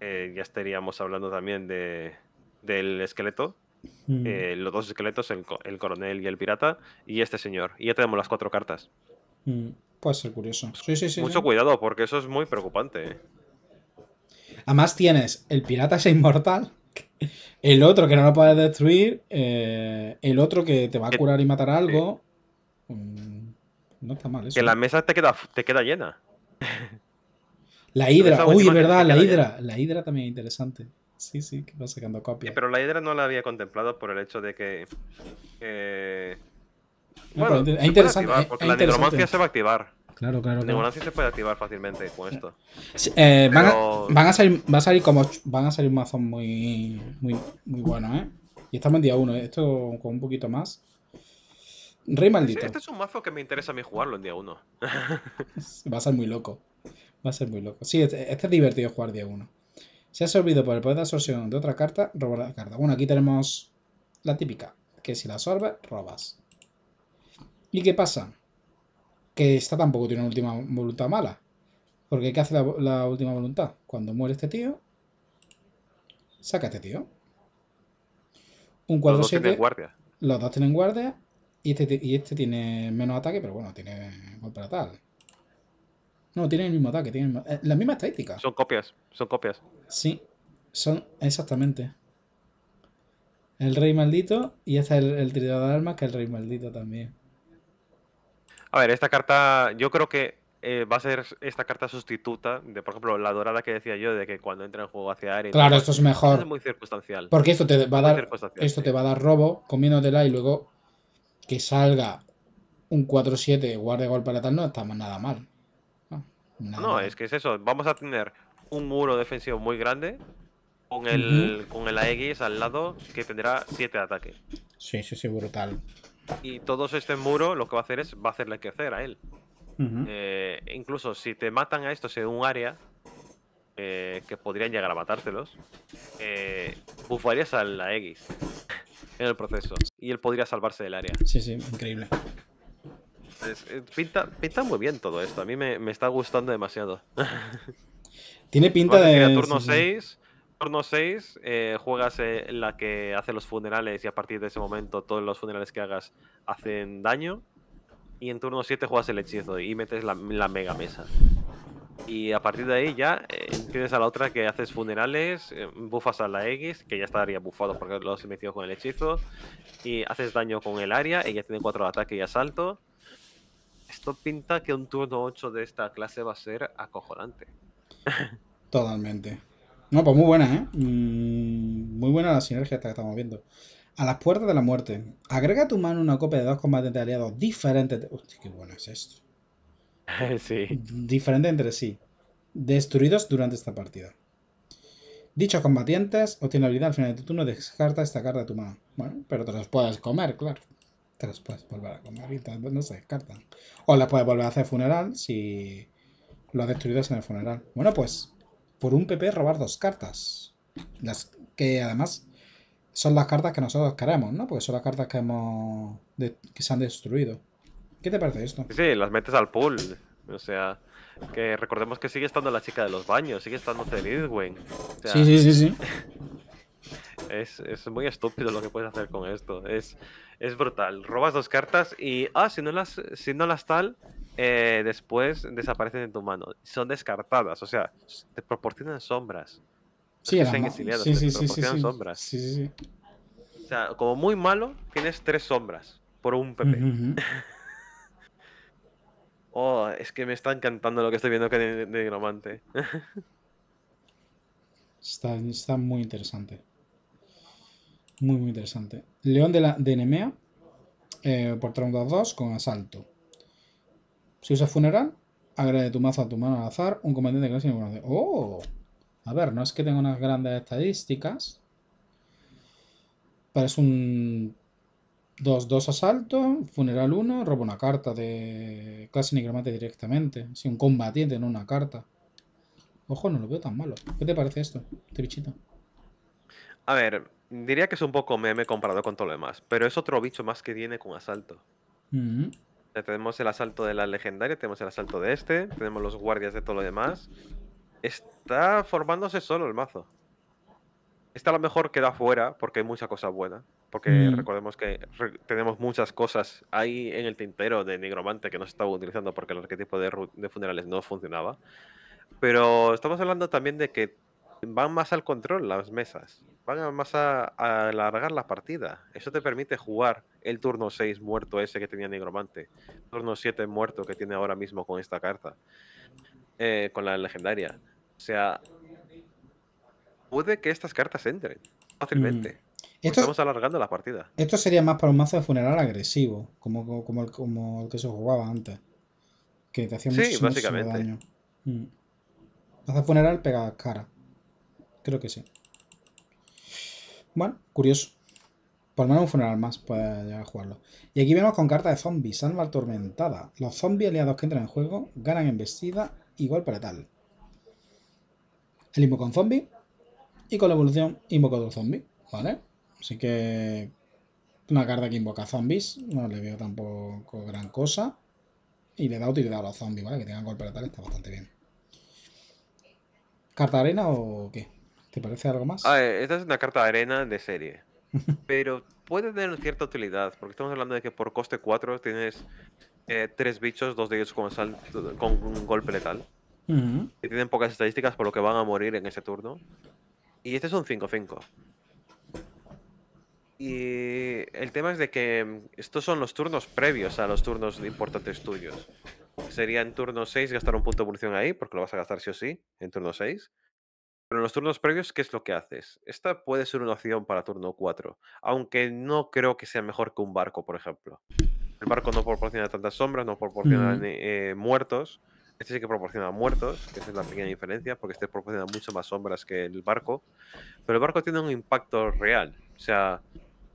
eh, ya estaríamos hablando también de, del esqueleto. Eh, los dos esqueletos, el, coronel y el pirata, y este señor. Y ya tenemos las cuatro cartas. Puede ser curioso. Mucho cuidado, porque eso es muy preocupante. Además tienes el pirata es inmortal, (laughs) el otro que no lo puedes destruir, eh, el otro que te va a curar y matar algo. Mm, no está mal eso. Que la ¿eh? mesa te queda, te queda llena. La hidra, uy, verdad, la hidra. La hidra también es interesante. Sí, sí, que va sacando copias. pero la hidra no la había contemplado por el hecho de que... Eh, bueno, es interesante. porque la necromancia se va a activar. Claro, claro. se puede activar fácilmente con esto. Eh, van, a, salir, un a como van a salir muy, muy, muy ¿eh? Y estamos en día 1, esto con un poquito más. Rey este, maldito. este es un mazo que me interesa a mí jugarlo en día 1. (laughs) va a ser muy loco. Va a ser muy loco. Sí, este, este es divertido jugar día 1. Se ha absorbido por el poder de absorción de otra carta, robar la carta. Bueno, aquí tenemos la típica, que si la absorbes, robas. ¿Y qué pasa? Que esta tampoco tiene una última voluntad mala. Porque ¿qué hace la, última voluntad? Cuando muere este tío, saca este tío. Un 4-7. Los dos tienen guardia. Los dos tienen guardia. Y este, y este tiene menos ataque, pero bueno, tiene golpe tal. No, tiene el mismo ataque, tiene eh, las mismas Son copias, son copias. Sí, son exactamente. El rey maldito y este es el, el tirador de armas, que es el rey maldito también. A ver, esta carta, yo creo que eh, va a ser esta carta sustituta de, por ejemplo, la dorada que decía yo, de que cuando entra en juego hacia aire. Claro, esto es mejor. Es muy circunstancial. Porque esto te va a dar, esto te va a dar robo, comiéndotela y luego que salga un 4-7 guardia gol para tal, no está nada mal. No, es que es eso. Vamos a tener un muro defensivo muy grande con el, con el AX al lado que tendrá 7 de ataque. Sí, sí, sí, brutal y todo este muro lo que va a hacer es va a hacerle crecer a él. Eh, incluso si te matan a estos en un área eh, que podrían llegar a matárselos eh, bufarías a la X (laughs) en el proceso y él podría salvarse del área. Sí, sí, increíble. Eh, pinta, pinta, muy bien todo esto, a mí me, está gustando demasiado. (laughs) Tiene pinta de. turno turno 6 eh, juegas eh, la que hace los funerales y a partir de ese momento todos los funerales que hagas hacen daño. Y en turno 7 juegas el hechizo y metes la, mega mesa. Y a partir de ahí ya eh, tienes a la otra que haces funerales, bufas a la X, que ya estaría bufado porque lo has metido con el hechizo, y haces daño con el área, ella tiene 4 de ataque y asalto. Esto pinta que un turno 8 de esta clase va a ser acojonante. Totalmente. No, pues muy buena, ¿eh? Mm, muy buena la sinergia que estamos viendo. A las puertas de la muerte. Agrega a tu mano una copia de dos combatientes aliados diferentes. De... qué bueno es esto. (laughs) Sí. Diferentes entre sí. Destruidos durante esta partida. Dichos combatientes obtienen la habilidad al final de tu turno. Descarta esta carta de tu mano. Bueno, pero te las puedes comer, claro. Te las puedes volver a comer y no se descartan. O las puedes volver a hacer funeral si lo has destruido en el funeral. Bueno, pues por un PP robar dos cartas. Las que además son las cartas que nosotros queremos, ¿no? Porque son las cartas que hemos. que se han destruido. ¿Qué te parece esto? Sí, las metes al pool. O sea, que recordemos que sigue estando la chica de los baños, sigue estando feliz O sí, sí, sí, sí. (laughs) Es, es, muy estúpido lo que puedes hacer con esto. Es, es brutal. Robas dos cartas y, ah, si no las, si no las tal, eh, después desaparecen en tu mano. Son descartadas, o sea, te proporcionan sombras. Sí, proporcionan sombras. O sea, como muy malo, tienes tres sombras por un PP. (laughs) oh, es que me está encantando lo que estoy viendo que de Nigromante. (laughs) está, muy interesante. Muy, muy interesante. León de, la, de Nemea eh, por por 2 con asalto. Si usas funeral, agrede tu mazo a tu mano al azar un combatiente clase no conoce. ¡Oh! A ver, no es que tenga unas grandes estadísticas. Parece un 2-2 asalto, funeral 1, robo una carta de clase nigromante directamente. Si un combatiente, no una carta. Ojo, no lo veo tan malo. ¿Qué te parece esto, este bichito? A ver, diría que es un poco meme comparado con todo lo demás, pero es otro bicho más que viene con asalto. Mm tenemos el asalto de la legendaria, tenemos el asalto de este, tenemos los guardias de todo lo demás. Está formándose solo el mazo. Está a lo mejor queda fuera porque hay mucha cosa buena. Porque mm. recordemos que tenemos muchas cosas ahí en el tintero de Nigromante que no se estaba utilizando porque el arquetipo de funerales no funcionaba. Pero estamos hablando también de que van más al control las mesas, van más a, alargar la partida. Eso te permite jugar el turno 6 muerto ese que tenía Negromante, turno 7 muerto que tiene ahora mismo con esta carta, eh, con la legendaria. O sea, puede que estas cartas entren fácilmente. Mm. estamos alargando la partida. Esto sería más para un mazo de funeral agresivo, como, como, el, que se jugaba antes. Que te hacía sí, mucho, daño. Mm. de funeral pega cara. Creo que sí. Bueno, curioso. Por lo menos un funeral más para llegar a jugarlo. Y aquí vemos con carta de zombies, alma atormentada. Los zombies aliados que entran en juego ganan embestida igual para tal. El invoco con zombie y con la evolución invoco otro zombie, ¿vale? Así que una carta que invoca zombies, no le veo tampoco gran cosa. Y le da utilidad a los zombies, ¿vale? Que tengan golpe para tal está bastante bien. ¿Carta arena o qué? ¿Te parece algo más? Ah, eh, esta es una carta de arena de serie. (laughs) pero puede tener cierta utilidad, porque estamos hablando de que por coste 4 tienes 3 eh, tres bichos, dos de ellos con, un golpe letal. Y tienen pocas estadísticas por lo que van a morir en ese turno. Y este es un 5-5. Y el tema es de que estos son los turnos previos a los turnos importantes tuyos. Sería en turno 6 gastar un punto de munición ahí, porque lo vas a gastar sí o sí, en turno 6. Pero en los turnos previos, ¿qué es lo que haces? Esta puede ser una opción para turno 4, aunque no creo que sea mejor que un barco, por ejemplo. El barco no proporciona tantas sombras, no proporciona eh, muertos. Este sí que proporciona muertos, que esa es la pequeña diferencia, porque este proporciona mucho más sombras que el barco. Pero el barco tiene un impacto real. O sea,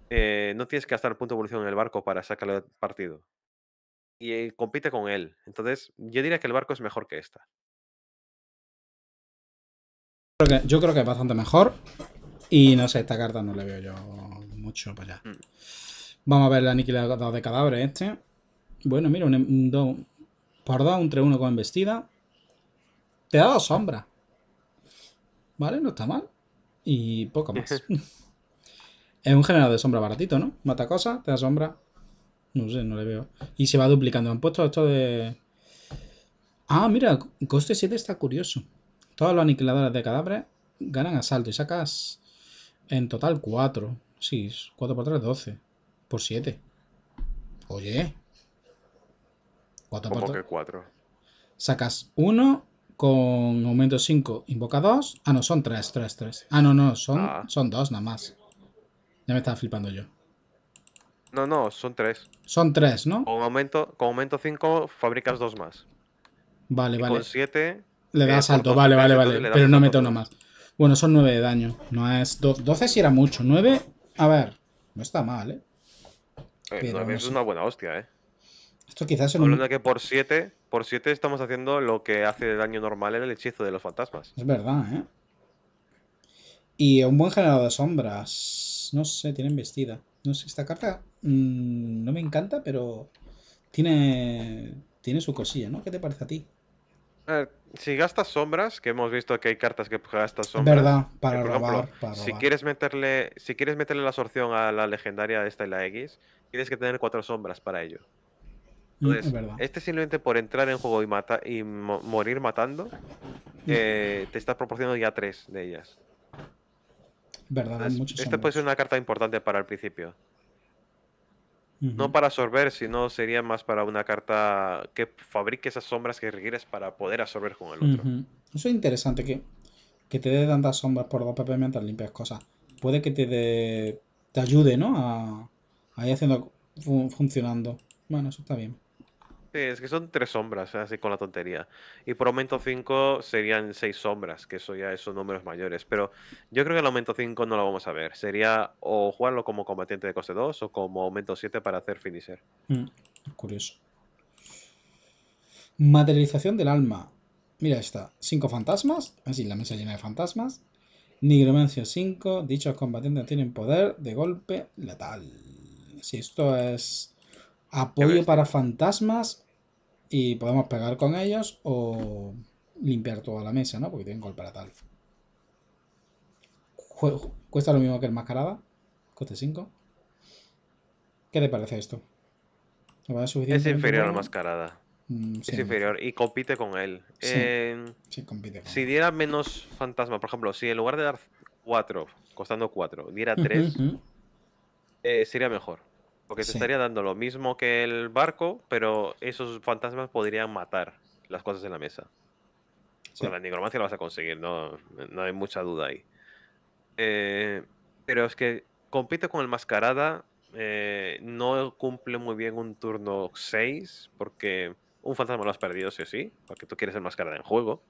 eh, no tienes que gastar punto de evolución en el barco para sacarle partido. Y eh, compite con él. Entonces, yo diría que el barco es mejor que esta yo creo que es bastante mejor. Y no sé, esta carta no la veo yo mucho para allá. Mm. Vamos a ver la aniquilador de cadáveres este. Bueno, mira, un, 2 em, por 2, un 3-1 con embestida. Te da dos sombras. Vale, no está mal. Y poco más. (laughs) es un generador de sombra baratito, ¿no? Mata cosas, te da sombra. No sé, no le veo. Y se va duplicando. Han puesto esto de... Ah, mira, coste 7 está curioso. Todos los aniquiladores de cadáveres ganan asalto y sacas en total 4. Sí, 4 por 3, 12. Por 7. Oye. 4 por 3. Sacas 1 con aumento 5, invoca 2. Ah, no, son 3, 3, 3. Ah, no, no, son, 2 ah. nada más. Ya me estaba flipando yo. No, no, son 3. Son 3, ¿no? Con aumento 5 fabricas 2 más. Vale, vale. Con 7 le eh, da salto, vale, vale, vale. Pero no mete uno más. Bueno, son 9 de daño. No es 12. si era mucho. 9, a ver. No está mal, ¿eh? eh es una buena hostia, ¿eh? Esto quizás es Hablando que por 7, por 7 estamos haciendo lo que hace de daño normal en el hechizo de los fantasmas. Es verdad, ¿eh? Y un buen generador de sombras. No sé, tienen vestida. No sé, esta carta mm, no me encanta, pero tiene, tiene su cosilla, ¿no? ¿Qué te parece a ti? A si gastas sombras, que hemos visto que hay cartas que gastas sombras. Verdad, para, Si quieres meterle, si quieres meterle la absorción a la legendaria de esta y la X, tienes que tener cuatro sombras para ello. Mm, Entonces, este simplemente por entrar en juego y, mata y morir matando, mm. eh, te estás proporcionando ya tres de ellas. Verdad, Entonces, Esta puede ser una carta importante para el principio. No para absorber, sino sería más para una carta que fabrique esas sombras que requieres para poder absorber con el otro. Eso es interesante que, te dé tantas sombras por dos PP mientras limpias cosas. Puede que te te ayude, ¿no? A, ir haciendo funcionando. Bueno, eso está bien es que son tres sombras, así con la tontería. Y por aumento 5 serían seis sombras, que eso ya son números mayores. Pero yo creo que el aumento 5 no lo vamos a ver. Sería o jugarlo como combatiente de coste 2 o como aumento 7 para hacer finisher. Mm, curioso. Materialización del alma. Mira esta. cinco fantasmas. Así, la mesa llena de fantasmas. Nigromancio 5. Dichos combatientes tienen poder de golpe letal. Si esto es Apoyo para fantasmas y podemos pegar con ellos o limpiar toda la mesa, ¿no? Porque tienen para tal. Cuesta lo mismo que el mascarada. Coste 5. ¿Qué te parece esto? es inferior al mascarada. Mm, es inferior y compite con él. si diera menos fantasmas por ejemplo, si en lugar de dar 4, costando 4, diera 3, eh, sería mejor. Porque te estaría dando lo mismo que el barco, pero esos fantasmas podrían matar las cosas en la mesa. O Con la nigromancia la vas a conseguir, no, no hay mucha duda ahí. Eh, pero es que compite con el mascarada, eh, no cumple muy bien un turno 6, porque un fantasma lo has perdido, sí o sí, porque tú quieres el mascarada en juego.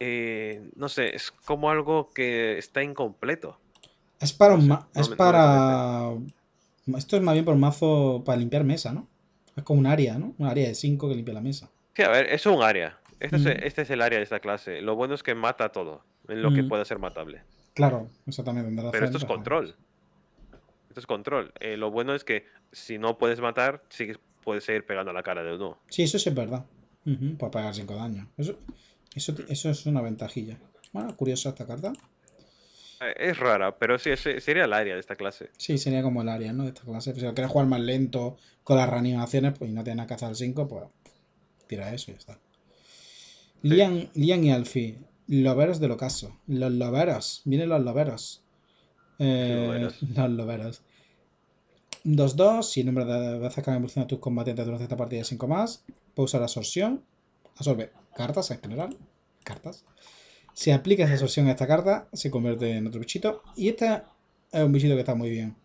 Eh, no sé, es como algo que está incompleto. Es para, es para esto es más bien por mazo para limpiar mesa, ¿no? Es como un área, ¿no? Un área de 5 que limpia la mesa. Sí, a ver, es un área. Este, mm. este, es, el área de esta clase. Lo bueno es que mata todo en lo que mm. pueda ser matable. Claro, eso también Pero esto es control. Esto es control. Eh, lo bueno es que si no puedes matar, sí puedes seguir pegando a la cara de uno. Sí, eso sí es verdad. para pagar 5 daños. Eso, eso, es una ventajilla. Bueno, curiosa esta carta. Eh, es rara, pero sí, sería el área de esta clase. Sí, sería como el área, ¿no? De esta clase. Si quieres jugar más lento con las reanimaciones pues, y no tienes nada que hacer al 5, pues tira eso y ya está. Lian, Lian, y Alfie, loberos del ocaso. Los loberos, vienen los loberos. Eh, (laughs) los loberos. 2-2, si el número de veces que han evolucionado tus combatientes durante esta partida es 5 más, puedo usar absorción. Absorbe cartas en general. Cartas. Si aplica esa absorción a esta carta, se convierte en otro bichito. Y este es un bichito que está muy bien.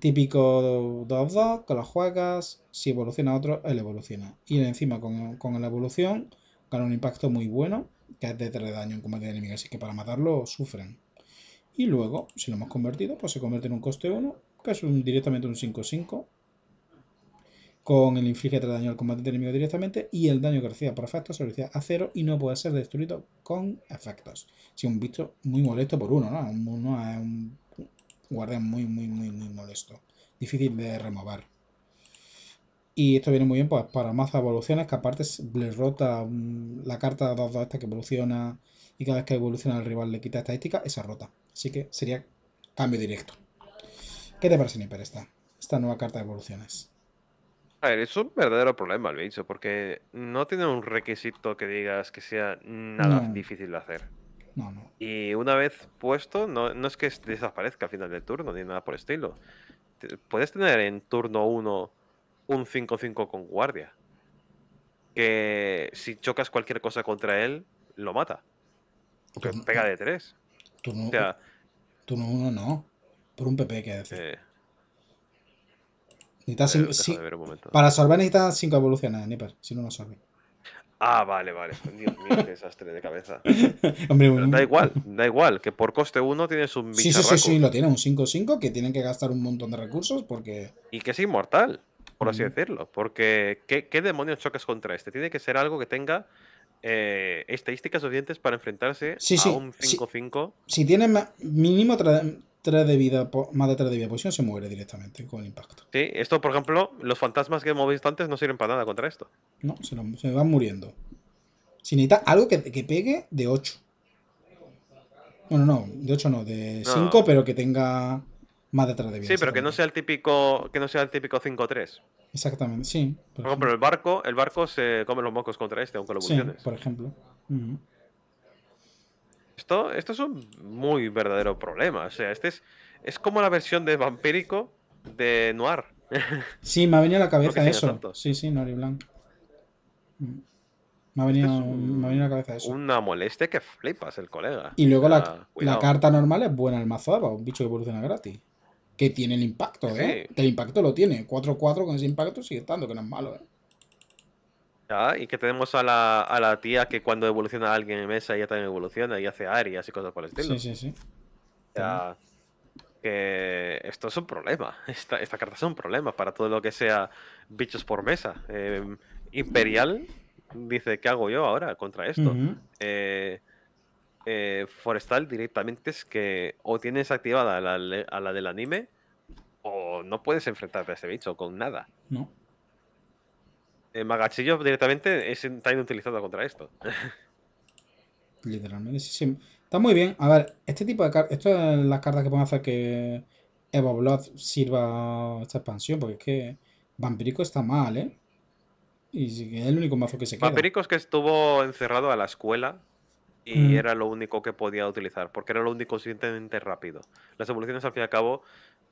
Típico 2-2, con las juegas. Si evoluciona otro, él evoluciona. Y encima con, la evolución gana un impacto muy bueno, que es de 3 de daño en combate de enemigo. Así que para matarlo sufren. Y luego, si lo hemos convertido, pues se convierte en un coste 1, que es directamente un 5-5 con el inflige de daño al combate enemigo directamente y el daño que reciba por efectos se reduce a cero y no puede ser destruido con efectos. Es un bicho muy molesto por uno, ¿no? es un guardián muy, muy, muy, muy molesto. Difícil de remover. Y esto viene muy bien pues, para mazas evoluciones que aparte le rota mm, la carta 2-2 que evoluciona y cada vez que evoluciona el rival le quita estadística, esa rota. Así que sería cambio directo. ¿Qué te parece, Nipper, esta, esta nueva carta de evoluciones? A ver, es un verdadero problema el bicho, porque no tiene un requisito que digas que sea nada difícil de hacer. Y una vez puesto, no, es que desaparezca al final del turno ni nada por estilo. Puedes tener en turno 1 un 5-5 con guardia. Que si chocas cualquier cosa contra él, lo mata. pega de 3. Turno, 1 no. Por un PP, que hace... Eh, Necesitas Para salvar necesitas 5 evoluciones, si no, no salve Ah, vale, vale. Dios mío, (laughs) desastre de cabeza. Hombre, da igual, da igual, que por coste 1 tienes un Sí, sí, sí, sí, lo tiene, un 5-5 que tienen que gastar un montón de recursos porque. Y que es inmortal, por así mm. decirlo. Porque, ¿qué, ¿qué, demonios chocas contra este? Tiene que ser algo que tenga eh, Estadísticas o dientes para enfrentarse a un 5-5. Si, tiene mínimo 3 de vida, más de 3 de vida posición se muere directamente con el impacto. Sí, esto, por ejemplo, los fantasmas que hemos visto antes no sirven para nada contra esto. No, se, van muriendo. Si necesita algo que, pegue de 8. Bueno, no, de 8 no, de 5, pero que tenga más de 3 de vida. Sí, pero que no sea el típico que no sea el típico 5-3. Exactamente, sí. Por, ejemplo, el barco, el barco se come los mocos contra este, aunque lo sí, por ejemplo. Esto, es un muy verdadero problema. O sea, este es, es como la versión de vampírico de Noir. (laughs) Sí, me ha venido a la cabeza eso. Sí, sí, Noir y Blanc. Mm. Me ha, venido, este me ha, a la cabeza eso. Una molestia que flipas el colega. Y luego la, ah, carta normal es buena almazada, un bicho que evoluciona gratis. Que tiene el impacto, ¿eh? el impacto lo tiene. 4-4 con ese impacto sigue estando, que no es malo, ¿eh? y que tenemos a la, tía que cuando evoluciona alguien en mesa ella también evoluciona y hace arias y cosas por el estilo. Sí, sí, sí. que esto es un problema. (laughs) Esta, esta, carta es un problema para todo lo que sea bichos por mesa. Em, Imperial dice, ¿qué hago yo ahora contra esto? Eh, eh, forestal directamente es que o tienes activada la, del anime o no puedes enfrentarte a ese bicho con nada. No. El eh, magachillo directamente es también utilizado contra esto. (laughs) Literalmente, sí, sí. Está muy bien. A ver, este tipo de cartas. Esto es las cartas que pueden hacer que Evo Blood sirva esta expansión, porque es que Vampirico está mal, ¿eh? Y es el único mazo que se queda. Vampirico es que estuvo encerrado a la escuela y mm. era lo único que podía utilizar, porque era lo único suficientemente rápido. Las evoluciones, al fin y al cabo,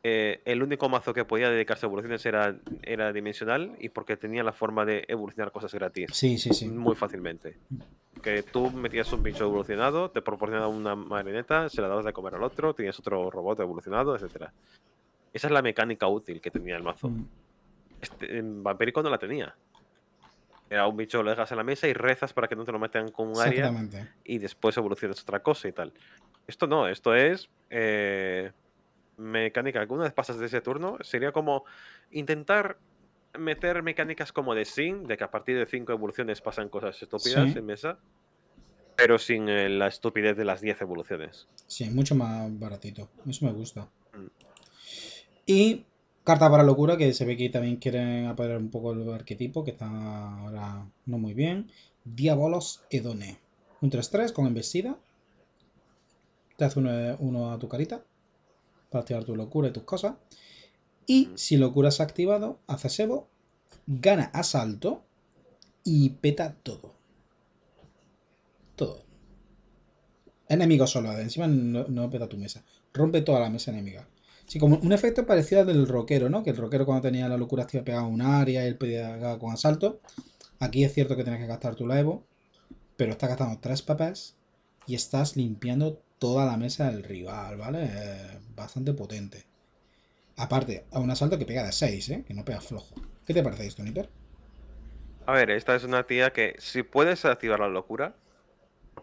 eh, el único mazo que podía dedicarse a evoluciones era, era dimensional y porque tenía la forma de evolucionar cosas gratis. Sí, sí, sí. Muy fácilmente. Que tú metías un bicho evolucionado, te proporcionaba una marineta se la dabas de comer al otro, tenías otro robot evolucionado, etc Esa es la mecánica útil que tenía el mazo. Mm. Este, en Vampirico no la tenía. Era un bicho, lo dejas en la mesa y rezas para que no te lo metan con un área y después evolucionas otra cosa y tal. Esto no, esto es. Eh, mecánica alguna vez pasas de ese turno, sería como intentar meter mecánicas como de Sin, de que a partir de 5 evoluciones pasan cosas estúpidas en mesa, pero sin eh, la estupidez de las 10 evoluciones. Sí, mucho más baratito. Eso me gusta. Mm. Y Carta para Locura, que se ve que también quieren apagar un poco el arquetipo, que está ahora no muy bien. Diabolos Edone. Un 3-3 con embestida. Te hace uno a tu carita para activar tu locura y tus cosas. Y si locura ha activado, hace sebo, gana asalto y peta todo. Todo. Enemigo solo, eh, encima no, peta tu mesa. Rompe toda la mesa enemiga. como un efecto parecido al del rockero, ¿no? Que el rockero cuando tenía la locura activa pegaba un área y él pedía con asalto. Aquí es cierto que tienes que gastar tu la Evo, pero estás gastando tres papás y estás limpiando toda la mesa del rival, ¿vale? Eh, bastante potente. Aparte, a un asalto que pega de 6, ¿eh? Que no pega flojo. ¿Qué te parece esto, A ver, esta es una tía que si puedes activar la locura,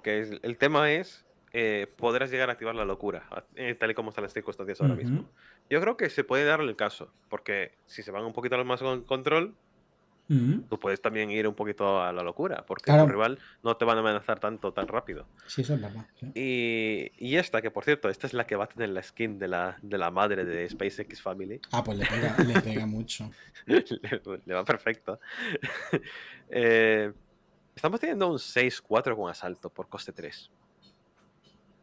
que el tema es, eh, podrás llegar a activar la locura, eh, tal y como están las circunstancias ahora mismo. Yo creo que se puede darle el caso, porque si se van un poquito más con control, tú puedes también ir un poquito a la locura, porque rival no te van a amenazar tanto tan rápido. Sí, eso es verdad. Y, esta, que por cierto, esta es la que va a tener la skin de la, madre de SpaceX Family. Ah, pues le pega, le pega mucho. (laughs) le, va perfecto. (laughs) Eh, estamos teniendo un 6-4 con asalto por coste 3.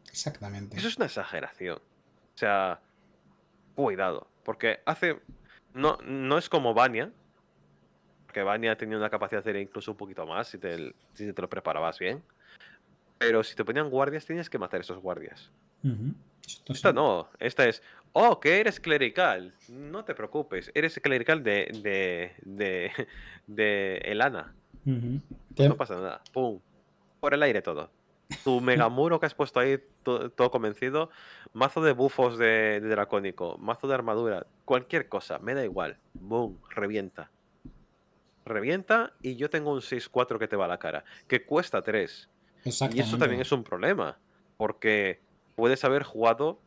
Exactamente. Eso es una exageración. O sea, cuidado. Porque hace. No, no es como Bania, que Vania tenía una capacidad de hacer incluso un poquito más si te, te lo preparabas bien. Pero si te ponían guardias, tienes que matar a esos guardias. Esta no, esta es, oh, que eres clerical, no te preocupes, eres clerical de, de, de, (laughs) Elana. Pues no pasa nada, pum, por el aire todo. Tu (laughs) megamuro que has puesto ahí, todo convencido, mazo de bufos de, dracónico, mazo de armadura, cualquier cosa, me da igual, boom, revienta revienta y yo tengo un 6-4 que te va a la cara, que cuesta 3. Y eso también es un problema, porque puedes haber jugado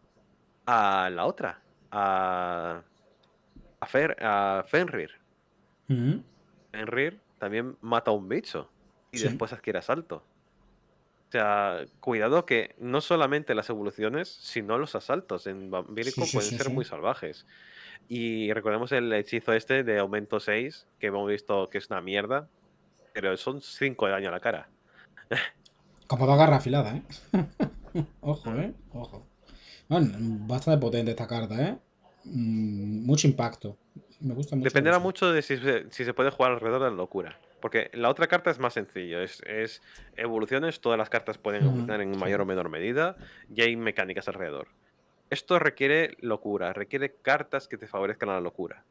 a la otra, a, a, Fenrir. Fenrir también mata a un bicho y después adquiere asalto. O sea, cuidado que no solamente las evoluciones, sino los asaltos en vampirico pueden ser muy salvajes. Y recordemos el hechizo este de aumento 6, que hemos visto que es una mierda, pero son 5 de daño a la cara. Como dos garras afiladas, ¿eh? (laughs) Ojo, ¿eh? Ojo. Bueno, bastante potente esta carta, ¿eh? Mm, mucho impacto. Me gusta mucho. Dependerá mucho, de si se puede jugar alrededor de la locura. Porque la otra carta es más sencilla es, evoluciones, todas las cartas pueden evolucionar en mayor o menor medida y hay mecánicas alrededor. Esto requiere locura, requiere cartas que te favorezcan a la locura.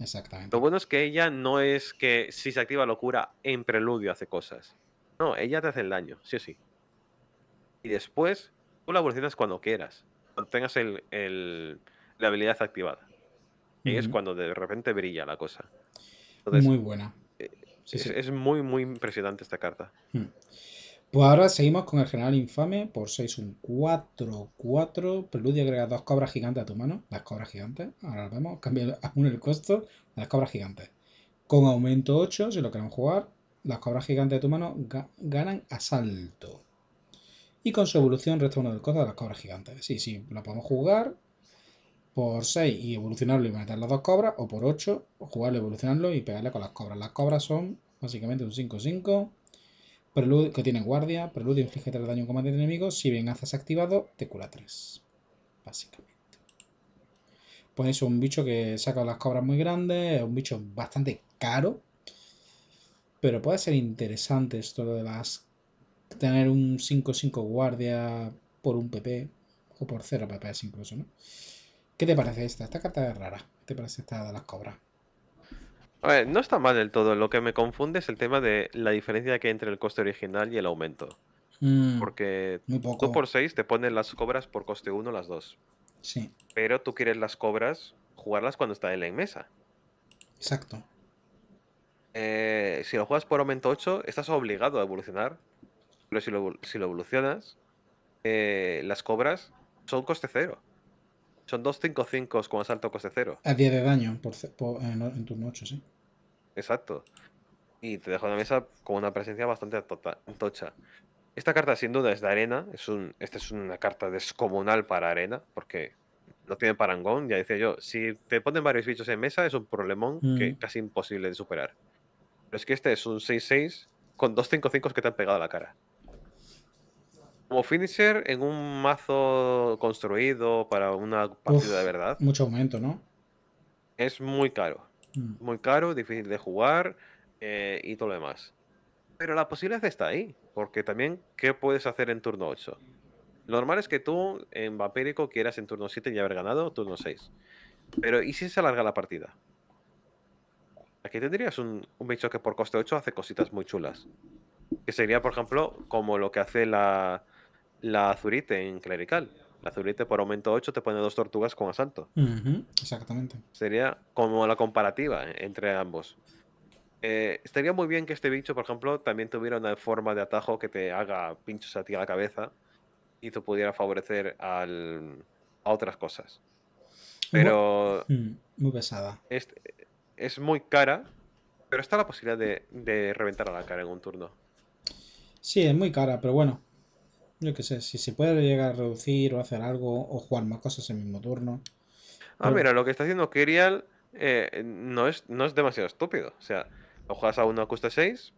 Exactamente. Lo bueno es que ella no es que si se activa locura en preludio hace cosas. No, ella te hace el daño, sí o sí. Y después, tú la evolucionas cuando quieras, cuando tengas la habilidad activada. Y es cuando de repente brilla la cosa. Muy buena es, muy, muy impresionante esta carta. Hmm. Pues ahora seguimos con el general infame por 6, un 4, 4. Preludio agrega dos cobras gigantes a tu mano. Las cobras gigantes, ahora lo vemos. Cambia (laughs) aún el costo las cobras gigantes. Con aumento 8, si lo queremos jugar, las cobras gigantes de tu mano ganan asalto. Y con su evolución resta uno del costo de las cobras gigantes. Sí, sí, lo podemos jugar por 6 y evolucionarlo y matar las dos cobras, o por 8, jugarlo, evolucionarlo y pegarle con las cobras. Las cobras son básicamente un 5-5, que tiene guardia, preludio inflige 3 daño en combate combate enemigo, si bien haces activado, te cura 3, básicamente. Pues eso, un bicho que saca las cobras muy grandes, es un bicho bastante caro, pero puede ser interesante esto de las tener un 5-5 guardia por un PP o por 0 pp incluso, ¿no? ¿Qué te parece esta? Esta carta es rara. ¿Qué te parece esta de las cobras? A ver, no está mal del todo. Lo que me confunde es el tema de la diferencia que hay entre el coste original y el aumento. Mm, Porque tú por 6 te pones las cobras por coste 1 las dos. Sí. Pero tú quieres las cobras jugarlas cuando está en la mesa. Exacto. Eh, si lo juegas por aumento 8, estás obligado a evolucionar. Pero si lo, evolucionas, eh, las cobras son coste cero. Son dos 5-5 con asalto coste cero. A 10 de daño por, eh, en, turno 8, sí. Exacto. Y te dejo la mesa con una presencia bastante tocha. Esta carta sin duda es de arena. Es un, esta es una carta descomunal para arena, porque no tiene parangón, ya decía yo. Si te ponen varios bichos en mesa es un problemón mm. que casi imposible de superar. Pero es que este es un 6-6 con dos 5-5 que te han pegado a la cara como finisher en un mazo construido para una partida de verdad. Mucho aumento, ¿no? Es muy caro. Mm. Muy caro, difícil de jugar eh, y todo lo demás. Pero la posibilidad está ahí, porque también, ¿qué puedes hacer en turno 8? Lo normal es que tú en Vampírico quieras en turno 7 ya haber ganado turno 6. Pero ¿y si se alarga la partida? Aquí tendrías un, un bicho que por coste 8 hace cositas muy chulas. Que sería, por ejemplo, como lo que hace la, la azurite en clerical. La azurite por aumento 8 te pone dos tortugas con asalto. exactamente. Sería como la comparativa eh, entre ambos. Eh, estaría muy bien que este bicho, por ejemplo, también tuviera una forma de atajo que te haga pinchos a ti a la cabeza y te pudiera favorecer a otras cosas. Pero. (laughs) Hmm, muy, pesada. Este, es, muy cara, pero está la posibilidad de, de reventar a la cara en un turno. Sí, es muy cara, pero bueno, yo qué sé, si se puede llegar a reducir o hacer algo o jugar más cosas en el mismo turno. Ah, mira, lo que está haciendo Kirial eh, no, es, no es demasiado estúpido. O sea, lo juegas a uno que cuesta 6,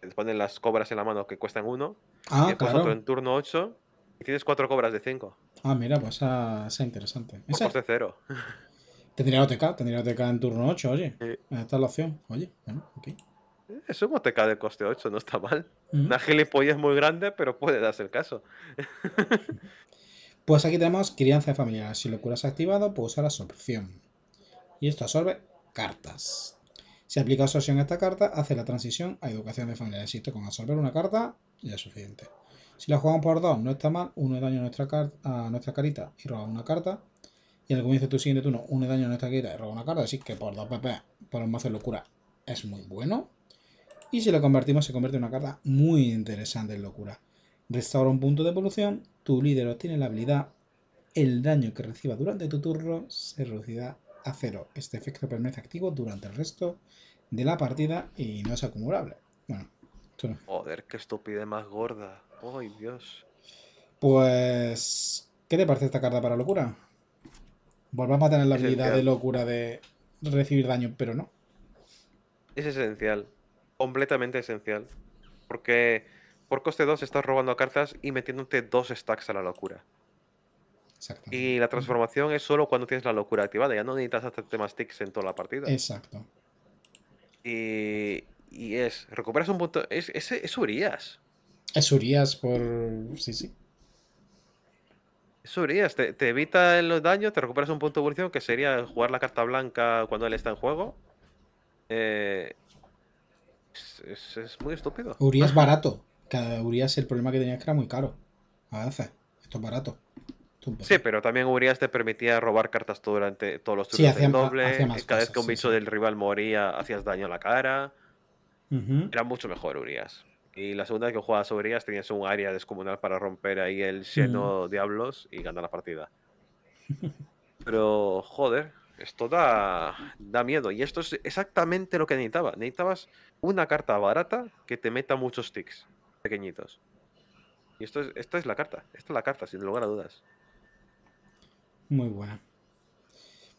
te ponen las cobras en la mano que cuestan 1, ah, claro. otro en turno 8 y tienes 4 cobras de 5. Ah, mira, pues esa es interesante. coste cero. Tendría OTK, tendría OTK en turno 8, oye. Esta es la opción. Oye, bueno, ok. Es un OTK de coste 8, no está mal. Una es muy grande, pero puede darse el caso. (laughs) pues aquí tenemos crianza familiar. Si lo curas activado, puede usar absorción. Y esto absorbe cartas. Si aplica absorción a esta carta, hace la transición a educación de familia. existe con absorber una carta ya es suficiente. Si la jugamos por 2, no está mal. uno de daño a nuestra, a nuestra carita y roba una carta. Y al comienzo de tu siguiente turno, uno de daño a nuestra carita y roba una carta. Así que por dos PP, por un mazo de locura, es muy bueno. Y si lo convertimos, se convierte en una carta muy interesante en locura. Restaura un punto de evolución, tu líder obtiene la habilidad, el daño que reciba durante tu turno se reducirá a cero. Este efecto permanece activo durante el resto de la partida y no es acumulable. Bueno, Joder, qué estupidez más gorda. ¡Ay, Dios! Pues... ¿Qué te parece esta carta para locura? Volvamos a tener la habilidad de locura de recibir daño, pero no. Es esencial completamente esencial. Porque por coste 2 estás robando cartas y metiéndote dos stacks a la locura. Exacto. Y la transformación es solo cuando tienes la locura activada. Ya no necesitas hacerte más ticks en toda la partida. Exacto. Y, y es, recuperas un punto. Es, es Urias. Es Urias por. Sí, sí. Es Urias. Te, evita los daños, te recuperas un punto de evolución que sería jugar la carta blanca cuando él está en juego. Eh, es, muy estúpido. Urias es (laughs) barato. Cada Urias el problema que tenía que era muy caro. A veces. Esto es barato. Sí, pero también Urias te permitía robar cartas todo durante todos los turnos sí, doble. Eh, cada vez que un bicho del rival moría, hacías daño a la cara. Era mucho mejor Urias. Y la segunda vez que jugabas Urias tenías un área descomunal para romper ahí el lleno mm. diablos y ganar la partida. (laughs) Pero, joder, esto da, miedo. Y esto es exactamente lo que necesitaba. Necesitabas una carta barata que te meta muchos ticks pequeñitos. Y esto es, esta es la carta. Esta es la carta, sin lugar a dudas. Muy buena.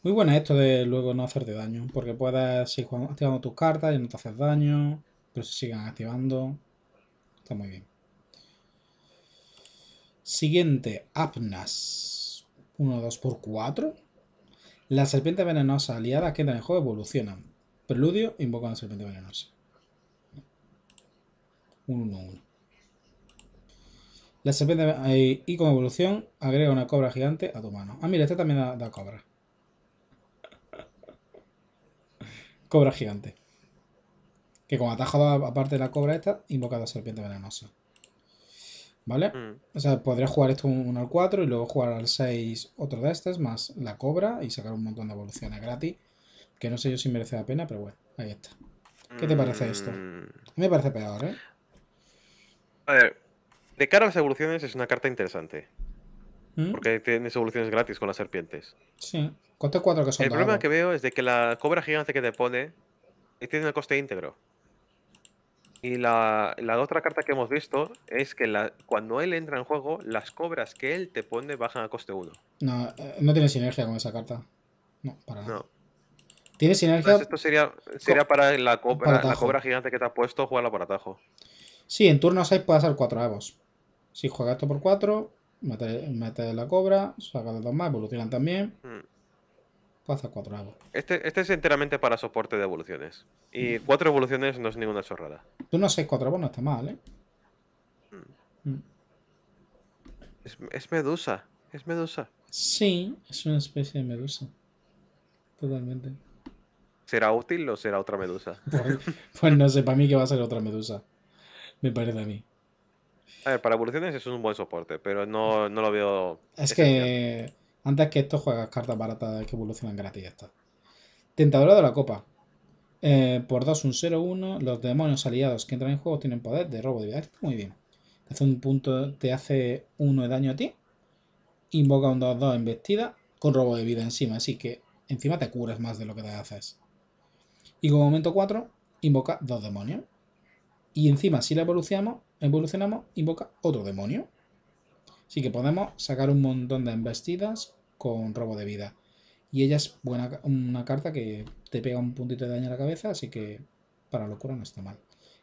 Muy buena esto de luego no hacerte daño. Porque puedes ir activando tus cartas y no te haces daño. Pero sigan activando. Está muy bien. Siguiente, Apnas. 1, 2 por 4. La serpiente venenosa aliada que entra en el juego evolucionan. Preludio invoca a una serpiente venenosa. Un 1-1. La serpiente eh, y con evolución agrega una cobra gigante a tu mano. Ah, mira, esta también da, cobra. cobra gigante. Que con atajo aparte de la cobra esta, invoca la serpiente venenosa. ¿Vale? Mm. O sea, podría jugar esto un, al 4 y luego jugar al 6 otro de estos, más la cobra y sacar un montón de evoluciones gratis. Que no sé yo si merece la pena, pero bueno, ahí está. ¿Qué te parece esto? Mm. me parece peor, ¿eh? A ver, de cara a las evoluciones es una carta interesante. ¿Mm? Porque tienes evoluciones gratis con las serpientes. Sí. ¿Cuántos cuatro que son? El problema que veo es de que la cobra gigante que te pone eh, tiene un coste íntegro. Y la, otra carta que hemos visto es que cuando él entra en juego, las cobras que él te pone bajan a coste 1. No, eh, no tiene sinergia con esa carta. No, para No. Tiene sinergia. esto sería, sería para, la, cobra, la cobra gigante que te has puesto, jugarla para atajo. Sí, en turno 6 puede hacer 4 avos. Si juega esto por 4, mete, la cobra, saca los dos más, evolucionan también. Mm cuatro este, este, es enteramente para soporte de evoluciones. Y cuatro evoluciones no es ninguna chorrada. Tú no sé cuatro, bueno, está mal, ¿eh? Mm. Mm. Es, medusa. Es medusa. Sí, es una especie de medusa. Totalmente. ¿Será útil o será otra medusa? (laughs) Pues, pues, no sé, para mí que va a ser otra medusa. Me parece a mí. A ver, para evoluciones es un buen soporte, pero no, lo veo. Es que. Antes que esto juegas cartas baratas que evolucionan gratis y ya Tentadora de la copa. Eh, por 2, un 0, 1. Los demonios aliados que entran en juego tienen poder de robo de vida. Muy bien. Te hace un punto, te hace uno de daño a ti. Invoca un 2-2 vestida, con robo de vida encima. Así que encima te curas más de lo que te haces. Y como momento 4, invoca dos demonios. Y encima, si la evolucionamos, evolucionamos, invoca otro demonio. Así que podemos sacar un montón de embestidas con robo de vida. Y ella es buena, una carta que te pega un puntito de daño a la cabeza, así que para locura no está mal.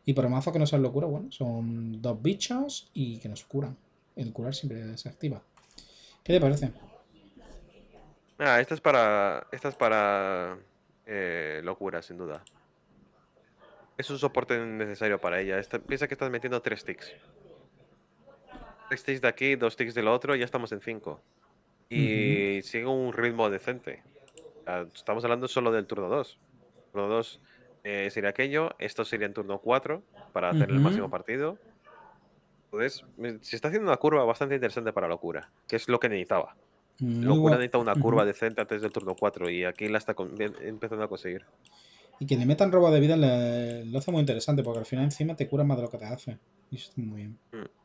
Y para mazo que no sea locura, bueno, son dos bichos y que nos curan. El curar siempre desactiva ¿Qué te parece? Ah, esta es para. Esta es para. Eh, locura, sin duda. Es un soporte necesario para ella. piensa que estás metiendo tres ticks. Tres de aquí, dos ticks del otro, ya estamos en 5 Y sigue un ritmo decente. Estamos hablando solo del turno 2. Turno 2 eh, sería aquello, esto sería en turno 4 para hacer el máximo partido. pues se está haciendo una curva bastante interesante para Locura, que es lo que necesitaba. locura necesita una curva decente antes del turno 4 y aquí la está empezando a conseguir. Y que le metan robo de vida lo hace muy interesante porque al final encima te cura más de lo que te hace. muy bien. Mm.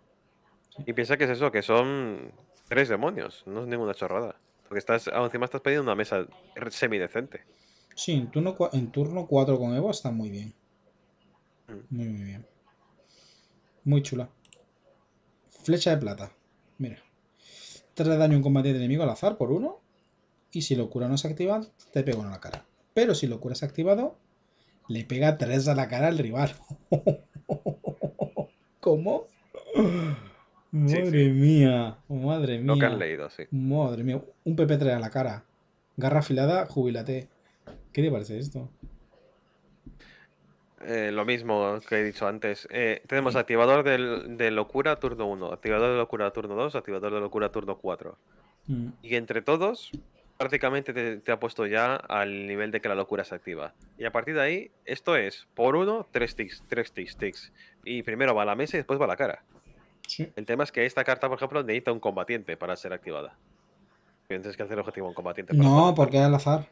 Y piensa que es eso, que son tres demonios, no es ninguna chorrada. Porque estás, encima estás pidiendo una mesa semidecente. Sí, en turno, en turno 4 con Evo está muy bien. Mm. Muy, muy bien. Muy chula. Flecha de plata. Mira. 3 daño en combate de enemigo al azar por uno. Y si locura no es activa, te pego uno a la cara. Pero si locura es activado, le pega 3 a la cara al rival. (laughs) ¿Cómo? Madre mía, oh, madre mía. Lo que has leído, sí. Madre mía, un PP3 a la cara. Garra afilada, jubilate. ¿Qué te parece esto? Eh, lo mismo que he dicho antes. Eh, tenemos activador de locura turno 1, activador de locura turno 2, activador de locura turno 4. Mm. Y entre todos, prácticamente te, ha puesto ya al nivel de que la locura se activa. Y a partir de ahí, esto es por uno, tres ticks, tres ticks, ticks. Y primero va a la mesa y después va a la cara. El tema es que esta carta, por ejemplo, necesita un combatiente para ser activada. Tienes que hacer objetivo un combatiente. no, porque al azar.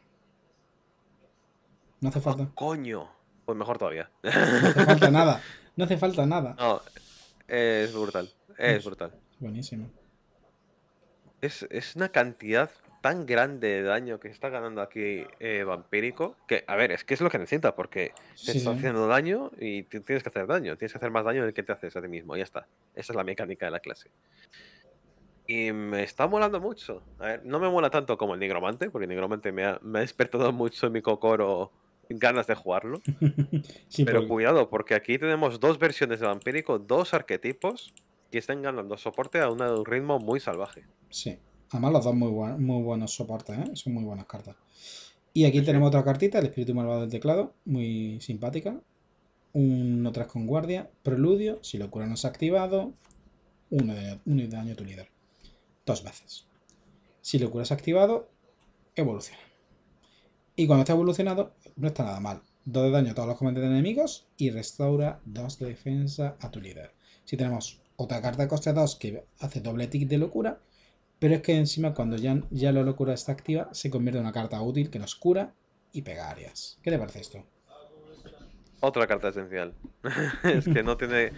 No hace ah, falta. coño. Pues mejor todavía. No hace falta nada. No hace falta nada. No, es brutal. Es, es brutal. Buenísimo. Es, es, una cantidad tan grande daño que está ganando aquí eh, Vampírico, que, a ver, es que es lo que necesita, porque te está haciendo daño y tienes que hacer daño, tienes que hacer más daño del que te haces a ti mismo, ya está. Esa es la mecánica de la clase. Y me está molando mucho. A ver, no me mola tanto como el Negromante, porque el Nigromante me ha, me ha despertado (laughs) mucho en mi cocoro ganas de jugarlo. (laughs) Pero cuidado, porque aquí tenemos dos versiones de Vampírico, dos arquetipos, que están ganando soporte a un ritmo muy salvaje. Sí. Además, los dos muy, muy buenos soportes, ¿eh? son muy buenas cartas. Y aquí tenemos otra cartita, el espíritu malvado del teclado, muy simpática. Uno tras con guardia, preludio, si locura no se ha activado, uno de, daño a tu líder. Dos veces. Si locura se ha activado, evoluciona. Y cuando está evolucionado, no está nada mal. dos de daño a todos los de enemigos y restaura dos de defensa a tu líder. Si tenemos otra carta de coste 2 que hace doble tick de locura, pero es que encima cuando ya, la locura está activa, se convierte en una carta útil que nos cura y pega áreas. ¿Qué te parece esto? Otra carta esencial. (laughs) es que no tiene,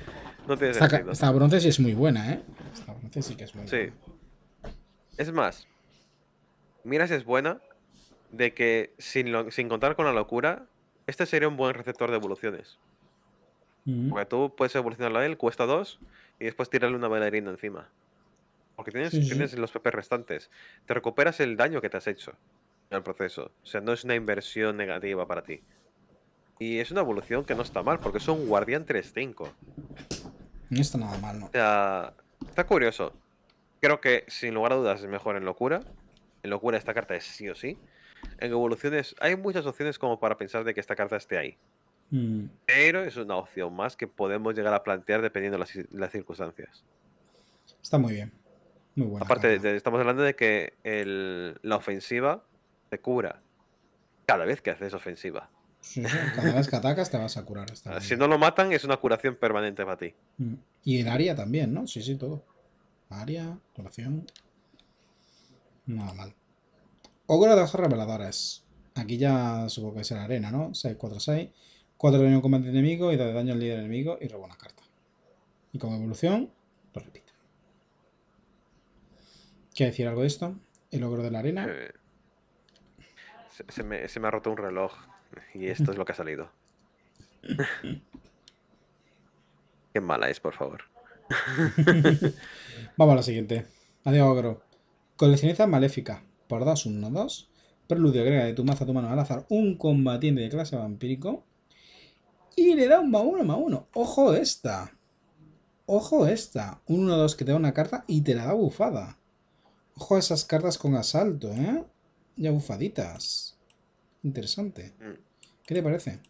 no tiene esta, sentido. Esta bronce sí es muy buena, ¿eh? Esta bronce sí que es buena. sí. Es más, miras si es buena de que sin, contar con la locura, este sería un buen receptor de evoluciones. Porque tú puedes evolucionarla, a él, cuesta dos, y después tirarle una bailarina encima. Porque tienes, los papeles restantes. Te recuperas el daño que te has hecho en el proceso. O sea, no es una inversión negativa para ti. Y es una evolución que no está mal, porque es un guardián 3-5. No está nada mal, ¿no? está curioso. Creo que, sin lugar a dudas, es mejor en locura. En locura esta carta es sí o sí. En evoluciones hay muchas opciones como para pensar de que esta carta esté ahí. Mm. Pero es una opción más que podemos llegar a plantear dependiendo De las circunstancias. Está muy bien. Muy Aparte, estamos hablando de que la ofensiva te cura cada vez que haces ofensiva. Sí, cada vez que atacas te vas a curar. (laughs) si no lo matan, es una curación permanente para ti. Mm. Y el área también, ¿no? Sí, sí, todo. Área, curación. Nada mal. Ogro de hojas reveladoras. Aquí ya supongo que es la arena, ¿no? 6, 4, 6. 4 de daño combate enemigo y da de daño al líder enemigo y roba una carta. Y como evolución, lo repito. ¿Quiere decir algo de esto? ¿El ogro de la arena? Eh, se, me, ha roto un reloj y esto es lo que ha salido. (laughs) Qué mala es, por favor. (laughs) Vamos a la siguiente. Adiós, ogro. Coleccionista maléfica. Por 2, 1, 2. Preludio agrega de tu maza a tu mano al azar un combatiente de clase vampírico. Y le da un más 1 1. Ojo esta. Ojo esta. Un 1-2 que te da una carta y te la da bufada. Ojo a esas cartas con asalto, ¿eh? Y bufaditas. Interesante. Mm. ¿Qué te parece?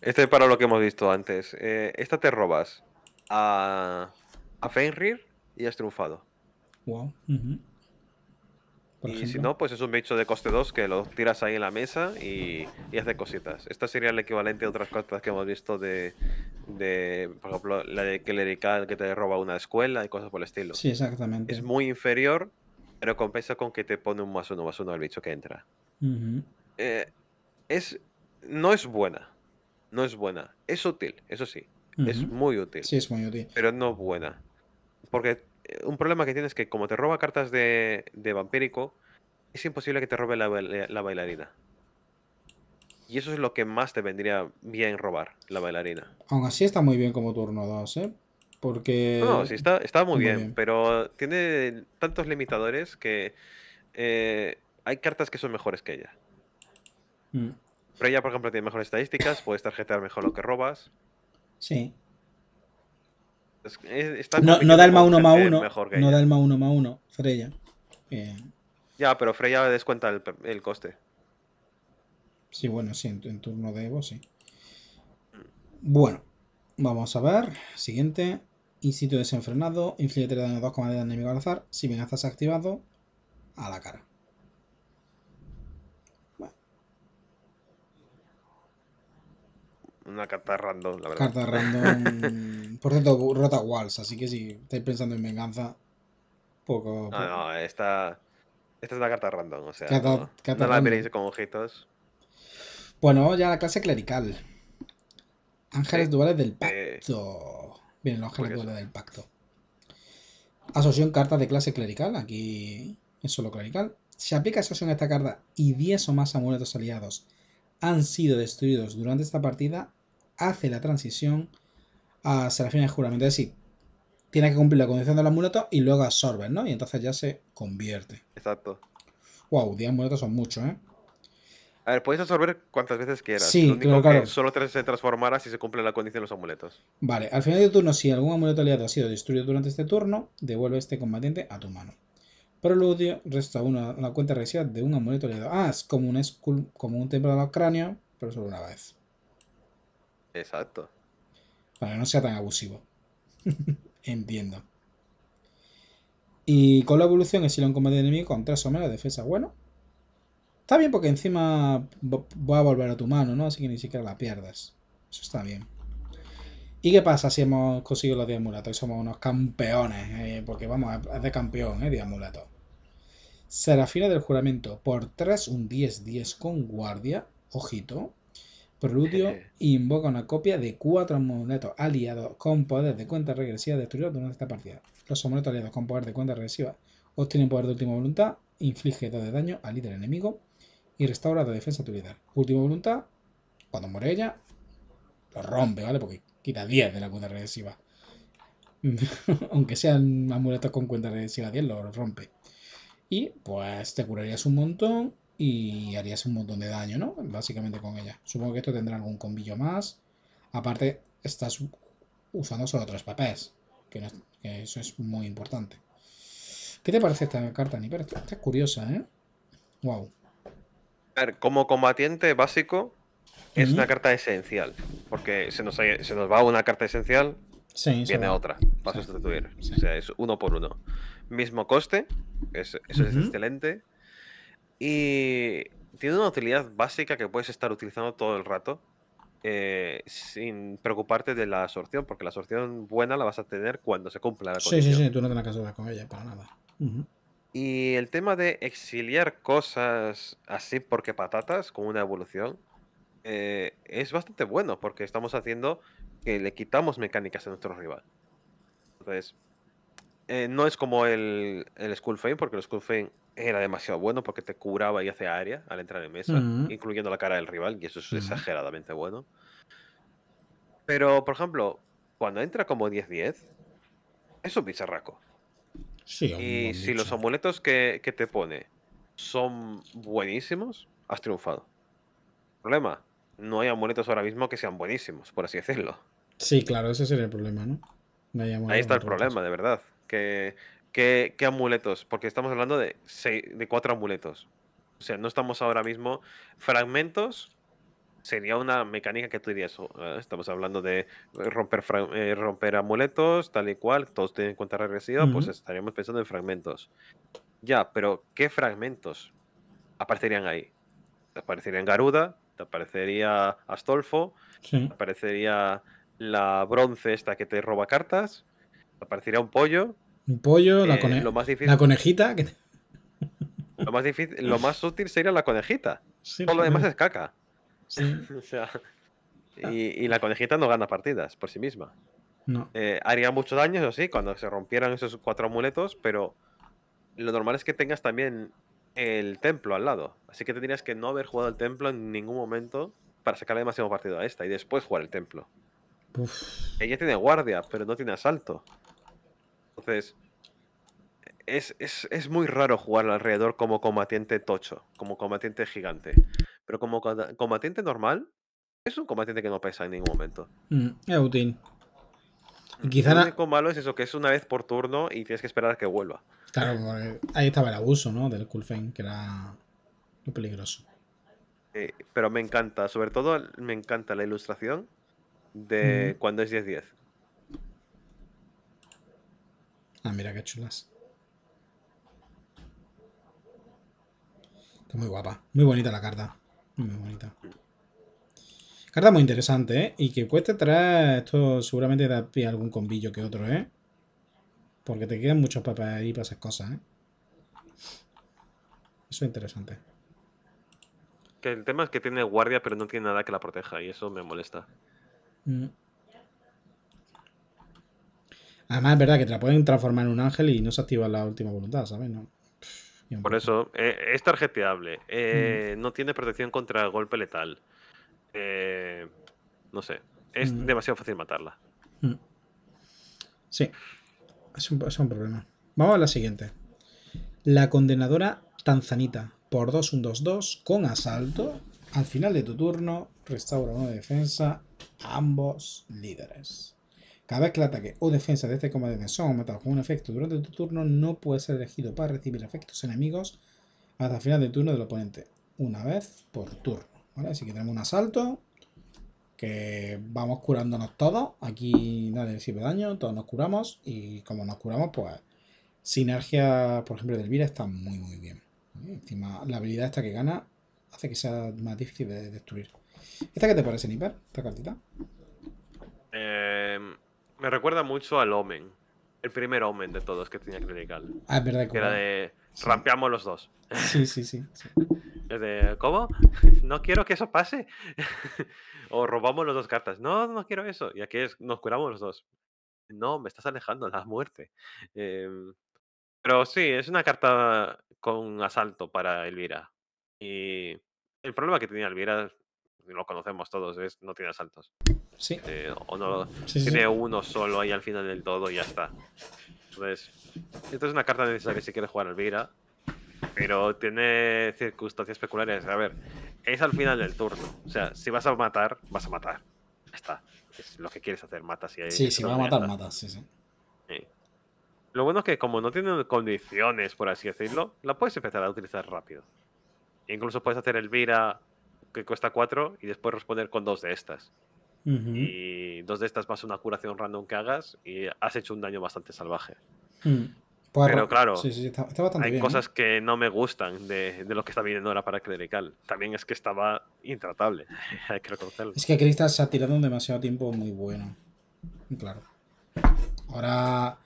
Este es para lo que hemos visto antes. Eh, esta te robas a, a Fenrir y has triunfado. Wow. y si no, pues es un bicho de coste 2 que lo tiras ahí en la mesa y, y hace cositas. Esta sería el equivalente a otras cartas que hemos visto de, de, por ejemplo, la de clerical que te roba una escuela y cosas por el estilo. Sí, exactamente. Es muy inferior, pero compensa con que te pone un más uno, más uno al bicho que entra. Eh, es, no es buena, no es buena. Es útil, eso sí. Es muy útil. Sí, es muy útil. Pero no buena. Porque eh, un problema que tienes es que como te roba cartas de, vampírico, es imposible que te robe la, la, la bailarina. Y eso es lo que más te vendría bien robar, la bailarina. Aún así está muy bien como turno 2, ¿eh? Porque... No, sí, está, está muy, bien, pero tiene tantos limitadores que eh, hay cartas que son mejores que ella. Freya mm. por ejemplo, tiene mejores estadísticas, puedes tarjetar mejor lo que robas. Sí. no, da el más uno más uno. No da el más uno más uno, Freya. Ya, pero Freya descuenta el, el coste. Sí, bueno, sí, en, turno de Evo, sí. Bueno, vamos a ver. Siguiente. Instinto desenfrenado. Inflige 3 daño 2 daño de enemigo al azar. Si venganza se ha activado, a la cara. Una carta random, la verdad. Carta random. (laughs) Por cierto, rota Walls, así que si estáis pensando en venganza, poco. No, esta. Esta es la carta random, o sea. no la miréis con ojitos. Bueno, ya la clase clerical. Ángeles duales del eh, pacto. Vienen los ángeles duales del pacto. Asociación carta de clase clerical. Aquí es solo clerical. Si aplica asociación a esta carta y 10 o más amuletos aliados han sido destruidos durante esta partida, hace la transición a Serafina de Juramento. Es decir, tiene que cumplir la condición de los amuletos y luego absorben, ¿no? Y entonces ya se convierte. Exacto. Wow, 10 amuletos son muchos, ¿eh? A ver, puedes absorber cuantas veces quieras. Sí, Lo solo se transformará si se cumple la condición de los amuletos. Vale, al final de turno, si algún amuleto aliado ha sido destruido durante este turno, devuelve este combatiente a tu mano. Proludio. resta una, la cuenta regresiva de un amuleto aliado. Ah, es como un, como templo cráneo, pero solo una vez. Exacto. Para que no sea tan abusivo. (laughs) Entiendo. Y con la evolución exila un combate enemigo con tres o menos defensa bueno Está bien porque encima va a volver a tu mano, ¿no? Así que ni siquiera la pierdes. Eso está bien. ¿Y qué pasa si hemos conseguido los 10 mulatos y somos unos campeones? Eh? porque vamos, es de campeón, ¿eh? 10 mulatos. Serafina del juramento. Por 3, un 10-10 con guardia. Ojito. Preludio invoca una copia de 4 monetos aliados con poder de cuenta regresiva destruidos durante esta partida. Los amuletos aliados con poder de cuenta regresiva obtienen poder de última voluntad, inflige 2 de daño al líder enemigo y restaura la defensa vida. Última voluntad, cuando muere ella, lo rompe, ¿vale? Porque quita 10 de la cuenta regresiva. (laughs) Aunque sean amuletos con cuenta regresiva 10, lo rompe. Y pues te curarías un montón y harías un montón de daño, ¿no? Básicamente con ella. Supongo que esto tendrá algún combillo más. Aparte, estás usando solo tres papés, que, eso es muy importante. ¿Qué te parece esta carta, ni Esta, esta es curiosa, ¿eh? Wow como combatiente básico, es una carta esencial. Porque se nos, va una carta esencial, sí, viene otra. Vas sustituir. O sea, es uno por uno. Mismo coste, eso es excelente. Y tiene una utilidad básica que puedes estar utilizando todo el rato. Eh, sin preocuparte de la absorción, porque la absorción buena la vas a tener cuando se cumpla la condición. Sí, sí, sí, tú no tienes que hablar con ella para nada. Y el tema de exiliar cosas así porque patatas, con una evolución, eh, es bastante bueno porque estamos haciendo que le quitamos mecánicas a nuestro rival. Entonces, eh, no es como el, el Skull Fame, porque el Skull Fame era demasiado bueno porque te curaba y hacía área al entrar en mesa, incluyendo la cara del rival, y eso es exageradamente bueno. Pero, por ejemplo, cuando entra como 10-10, es un bicharraco y si los amuletos que, te pone son buenísimos, has triunfado. Problema, no hay amuletos ahora mismo que sean buenísimos, por así decirlo. Sí, claro, ese sería el problema, ¿no? Ahí está el problema, de verdad. ¿Qué amuletos, porque estamos hablando de, de cuatro amuletos. O sea, no estamos ahora mismo fragmentos sería una mecánica que tú dirías, oh, ah, estamos hablando de eh, romper, eh, romper amuletos, tal y cual, todos tienen cuenta regresiva, pues estaríamos pensando en fragmentos. Ya, pero ¿qué fragmentos aparecerían ahí? ¿Te aparecerían Garuda? ¿Te aparecería Astolfo? aparecería la bronce esta que te roba cartas? aparecería un pollo? Un pollo, la, eh, conejita. lo, más difícil, lo más útil sería la conejita. Todo lo demás es caca. (laughs) Ah. y, la conejita no gana partidas por sí misma. Eh, haría mucho daño, eso sí, cuando se rompieran esos cuatro amuletos, pero lo normal es que tengas también el templo al lado. Así que tendrías que no haber jugado el templo en ningún momento para sacarle demasiado partido a esta y después jugar el templo. Ella tiene guardia, pero no tiene asalto. Entonces, es, es, muy raro jugar alrededor como combatiente tocho, como combatiente gigante. Pero como combatiente normal, es un combatiente que no pesa en ningún momento. Mm, es útil. Mm, único malo es eso, que es una vez por turno y tienes que esperar a que vuelva. Claro, ahí estaba el abuso, ¿no? Del Kulfen, que era muy peligroso. Eh, pero me encanta, sobre todo me encanta la ilustración mm. de cuando es 10-10. Ah, mira qué chulas. Está muy guapa, muy bonita la carta. Muy bonita. Carta muy interesante, ¿eh? Y que cueste traer esto, seguramente da pie a algún combillo que otro, ¿eh? Porque te quedan muchos papas ahí para esas cosas, ¿eh? Eso es interesante. Que el tema es que tiene guardia, pero no tiene nada que la proteja, y eso me molesta. Mm. Además, es verdad que te la pueden transformar en un ángel y no se activa la última voluntad, ¿sabes? No, por eso, eh, es tarjeteable. Eh, mm. No tiene protección contra golpe letal. Eh, no sé. Es mm. demasiado fácil matarla. Mm. Sí. Es un, es un, problema. Vamos a la siguiente. La condenadora tanzanita por 2-1-2-2 con asalto. Al final de tu turno, restaura una defensa a ambos líderes. Cada vez que el ataque o defensa de este combate son aumentados con un efecto durante tu turno, no puede ser elegido para recibir efectos enemigos hasta el final del turno del oponente. Una vez por turno. Así que tenemos un asalto. Que vamos curándonos todos. Aquí nadie recibe daño, todos nos curamos. Y como nos curamos, pues sinergia, por ejemplo, del Elvira está muy, muy bien. Encima, la habilidad esta que gana hace que sea más difícil de destruir. ¿Esta qué te parece, Nipper? ¿Esta cartita? Eh, em, me recuerda mucho al Omen. El primer Omen de todos que tenía Clinical. Ah, es verdad. Que era de. Rampeamos los dos. Sí, sí, sí. (laughs) Es de, ¿cómo? (laughs) No quiero que eso pase. (laughs) o robamos las dos cartas. No, no quiero eso. Y aquí es, nos curamos los dos. No, me estás alejando, la muerte. Em, pero sí, es una carta con asalto para Elvira. Y el problema que tenía Elvira lo conocemos todos, No tiene saltos. Sí. Eh, o no, tiene uno solo ahí al final del todo y ya está. Entonces, esto es una carta necesaria si quieres jugar al Vira, pero tiene circunstancias peculiares. A ver, es al final del turno. O sea, si vas a matar, vas a matar. Ya está. Es lo que quieres hacer, mata. Si sí, si vas a matar, matas. Sí, sí. Lo bueno es que como no tiene condiciones, por así decirlo, la puedes empezar a utilizar rápido. Incluso puedes hacer el Vira que cuesta 4 y después responder con dos de estas. Y dos de estas a una curación random que hagas y has hecho un daño bastante salvaje. Pero claro, hay cosas que no me gustan de, lo que está viniendo ahora para Clerical. También es que estaba intratable, (laughs) hay que reconocerlo. Es que Crystal se ha tirado un demasiado tiempo muy bueno. Claro. Ahora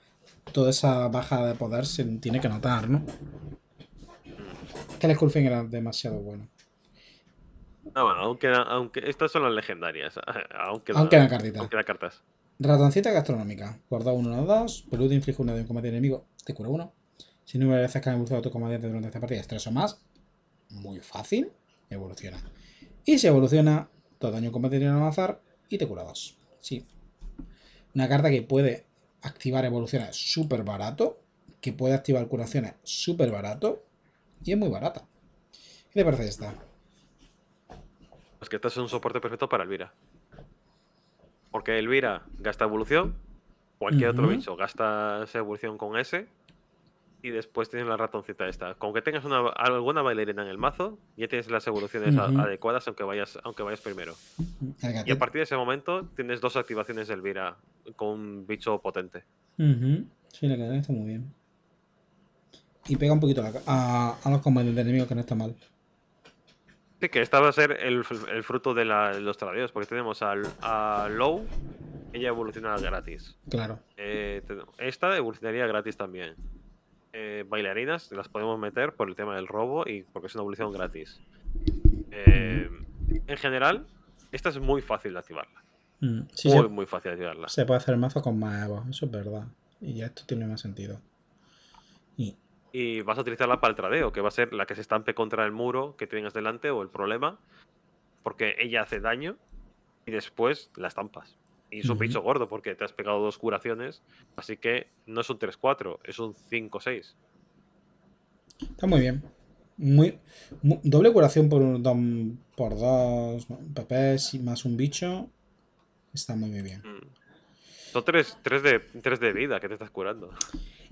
toda esa baja de poder se tiene que notar, ¿no? Mm. Que el Skullfin era demasiado bueno. Ah, bueno, aunque, aunque estas son las legendarias. (laughs) Aunque, aunque cartitas. Aunque cartas. Ratoncita gastronómica. Guarda uno o dos. Peludo inflige uno de un combate enemigo. Te cura uno. Si nueve veces que han evolucionado tu combate durante esta partida es tres o más, muy fácil, evoluciona. Y si evoluciona, todo daño combate tiene al azar y te cura dos. Sí. Una carta que puede activar evoluciones súper barato, que puede activar curaciones súper barato y es muy barata. ¿Qué te parece esta? es que este es un soporte perfecto para Elvira. Porque Elvira gasta evolución, cualquier otro bicho gasta esa evolución con ese, y después tienes la ratoncita esta. Con que tengas alguna bailarina en el mazo, ya tienes las evoluciones adecuadas aunque vayas, aunque vayas primero. Y a partir de ese momento tienes dos activaciones de Elvira con un bicho potente. Sí, la verdad está muy bien. Y pega un poquito a, a los combates del enemigo que no está mal. Sí, que esta va a ser el, fruto de los tradeos, porque tenemos al, a Low, ella evoluciona gratis. Claro. Eh, esta evolucionaría gratis también. Eh, bailarinas las podemos meter por el tema del robo y porque es una evolución gratis. Eh, en general, esta es muy fácil de activarla. Mm, muy, se, muy fácil de activarla. Se puede hacer el mazo con más Evo, eso es verdad. Y ya esto tiene más sentido. Y y vas a utilizarla para el tradeo, que va a ser la que se estampe contra el muro que tengas delante o el problema, porque ella hace daño y después la estampas. Y es un bicho gordo porque te has pegado dos curaciones, así que no es un 3-4, es un 5-6. Está muy bien. Muy, doble curación por, por dos PPs y más un bicho. Está muy, bien. Mm. Son tres, de, tres de vida que te estás curando.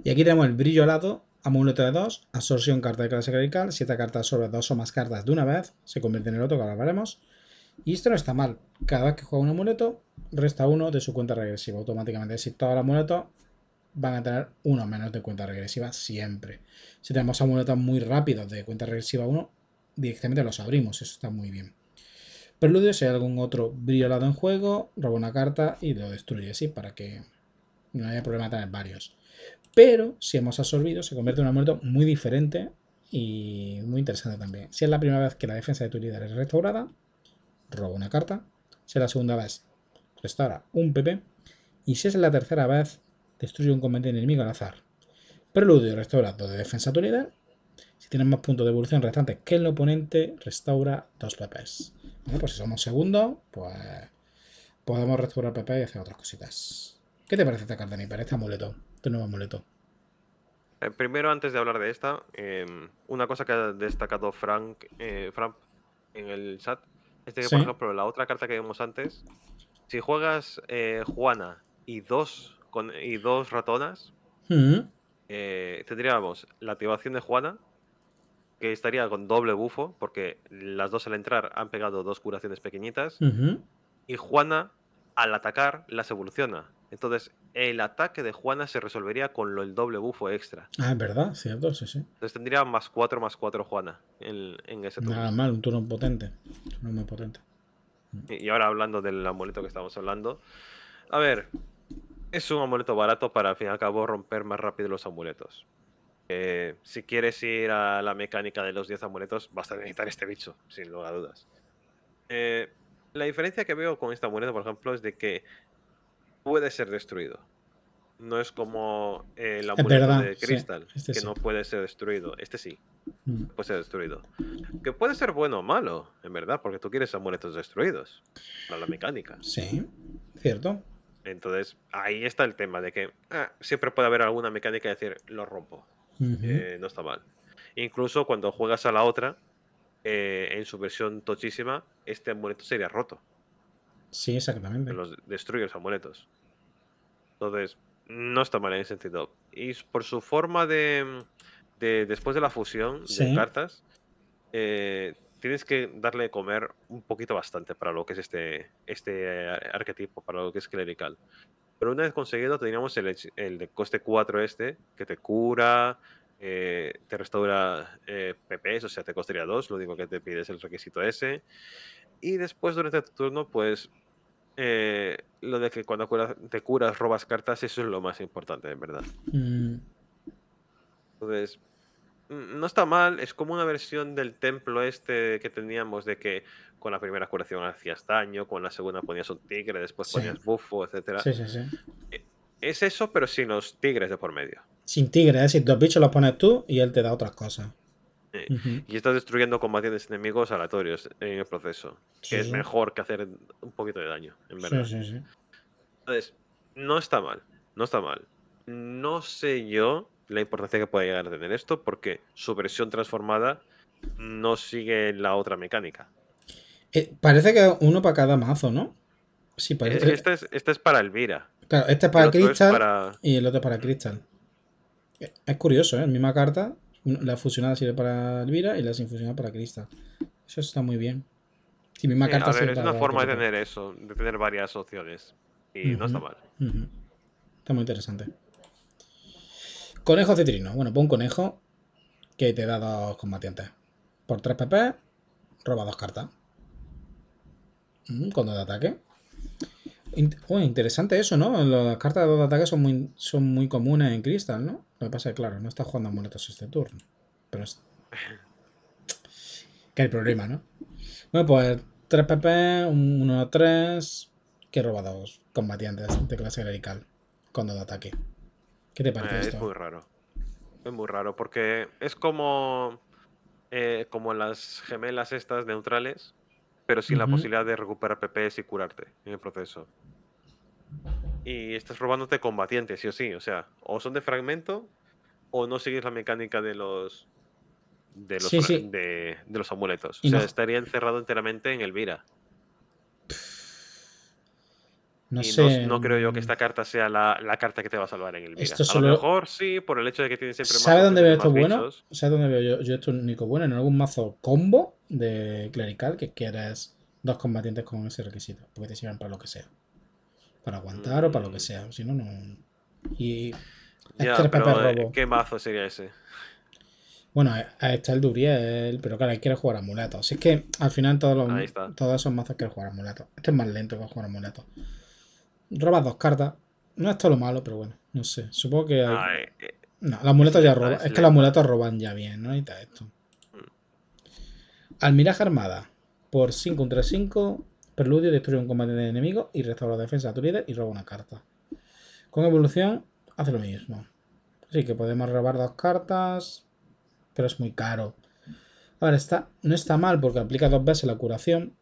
Y aquí tenemos el brillo alado, Amuleto de 2, absorción carta de clase clerical, 7 cartas sobre 2 o más cartas de una vez, se convierte en el otro que ahora veremos. Y esto no está mal. Cada vez que juega un amuleto, resta uno de su cuenta regresiva automáticamente. Si todas el amuleto, van a tener uno menos de cuenta regresiva siempre. Si tenemos amuletos muy rápidos de cuenta regresiva 1, directamente los abrimos. Eso está muy bien. Preludio, si hay algún otro briolado en juego, roba una carta y lo destruye, así para que no haya problema tener varios pero si hemos absorbido se convierte en un muerto muy diferente y muy interesante también. Si es la primera vez que la defensa de tu líder es restaurada, roba una carta. Si es la segunda vez, restaura un PP. Y si es la tercera vez, destruye un comandante enemigo al azar. Preludio restaura dos de defensa a tu líder. Si tienes más puntos de evolución restantes que el oponente, restaura dos PPs. Bueno, pues si somos segundo, pues podemos restaurar PP y hacer otras cositas. ¿Qué te parece esta carta, mi parece este amuleto nuevo amuleto? Eh, primero, antes de hablar de esta, em, una cosa que ha destacado Frank, eh, Frank en el chat es que, por ejemplo, la otra carta que vimos antes, si juegas eh, Juana y dos, con, y dos ratonas, tendríamos la activación de Juana, que estaría con doble bufo, porque las dos al entrar han pegado dos curaciones pequeñitas, y Juana al atacar las evoluciona. Entonces, el ataque de Juana se resolvería con lo, el doble bufo extra. Ah, es verdad, cierto, sí, sí. Entonces tendría más 4, más 4 Juana en, ese turno. Nada mal, un turno potente. Un turno muy potente. Y, ahora hablando del amuleto que estamos hablando. A ver, es un amuleto barato para al fin y al cabo romper más rápido los amuletos. Eh, si quieres ir a la mecánica de los 10 amuletos, vas a necesitar este bicho, sin lugar a dudas. Eh, la diferencia que veo con este amuleto, por ejemplo, es de que puede ser destruido. No es como el eh, amuleto de cristal, este que no puede ser destruido. Este sí, mm. puede ser destruido. Que puede ser bueno o malo, en verdad, porque tú quieres amuletos destruidos, para la mecánica. Sí, cierto. Entonces, ahí está el tema de que ah, siempre puede haber alguna mecánica de decir, lo rompo. Eh, no está mal. Incluso cuando juegas a la otra, eh, en su versión tochísima, este amuleto sería roto. Sí, exactamente. Los destruye los amuletos. Entonces, no está mal en ese sentido. Y por su forma de. después de la fusión de cartas, eh, tienes que darle de comer un poquito bastante para lo que es este, este eh, arquetipo, para lo que es clerical. Pero una vez conseguido, teníamos el, de coste 4 este, que te cura, eh, te restaura eh, PPs, o sea, te costaría 2, lo único que te pides es el requisito ese. Y después, durante tu turno, pues eh, lo de que cuando te curas, robas cartas, eso es lo más importante, en verdad. Mm. Entonces, mm, no está mal, es como una versión del templo este que teníamos de que con la primera curación hacías daño, con la segunda ponías un tigre, después ponías bufo, etc. Sí, sí, sí. Eh, es eso, pero sin los tigres de por medio. Sin tigres, es ¿eh? decir, dos bichos los pones tú y él te da otras cosas. Y estás destruyendo combatientes enemigos aleatorios en el proceso. que es mejor que hacer un poquito de daño, en verdad. no está mal. No está mal. No sé yo la importancia que puede llegar a tener esto, porque su versión transformada no sigue la otra mecánica. Eh, parece que uno para cada mazo, ¿no? Sí, e, parece. Este, este, es, para Elvira. Claro, este es para Cristal y el otro para Cristal Es curioso, ¿eh? Misma carta, la fusionada sirve para Elvira y la sin fusionar para Cristal. Eso está muy bien. Si misma carta es una forma de tener eso, de tener varias opciones. Y no está mal. Está muy interesante. Conejo citrino. Bueno, pon un conejo que te da dos combatientes. Por 3 PP, roba dos cartas. con Cuando de ataque. Uy, interesante eso, ¿no? Las cartas de dos ataques son muy, son muy comunes en Crystal, ¿no? Lo que pasa es claro, no está jugando amuletos este turno. Pero es... Que hay problema, ¿no? Bueno, pues 3 PP, 1 3. Que roba dos combatientes de clase radical con dos de ataque. ¿Qué te parece eh, esto? Es muy raro. Es muy raro porque es como. Eh, como las gemelas estas neutrales, pero sin la posibilidad de recuperar PPS y curarte en el proceso. Y estás robándote combatientes, sí o sí. O sea, o son de fragmento o no sigues la mecánica de los de los, amuletos. o sea, estaría encerrado enteramente en Elvira. (sighs) No, sé. No, creo yo que mm. esta carta sea la, carta que te va a salvar en el Vira. a lo mejor sí, por el hecho de que tiene siempre más. ¿Sabes dónde veo esto bueno? ¿Sabes dónde veo yo, yo esto único bueno? En algún mazo combo de clerical que quieras dos combatientes con ese requisito, porque te sirven para lo que sea. Para aguantar o para lo que mm. sea, si no, no... Y... Este eh, ¿Qué mazo sería ese? Bueno, ahí está el Duriel, pero claro, él quiere jugar amuletos. Así es que al final todos, los, todos esos mazos quieren jugar amuletos. Este es más lento que jugar amuletos. Robas dos cartas. No es todo lo malo, pero bueno, no sé. Supongo que... Hay... Ah, eh, eh, no, los amuletos ya roban. Es que los amuletos roban ya bien, ¿no? Y está esto. Almiraje Armada. Por 5 contra 5, preludio, destruye un combate de enemigo y restaura la defensa de tu líder y roba una carta. Con evolución hace lo mismo. Así que podemos robar dos cartas, pero es muy caro. Ahora, está, no está mal porque aplica dos veces la curación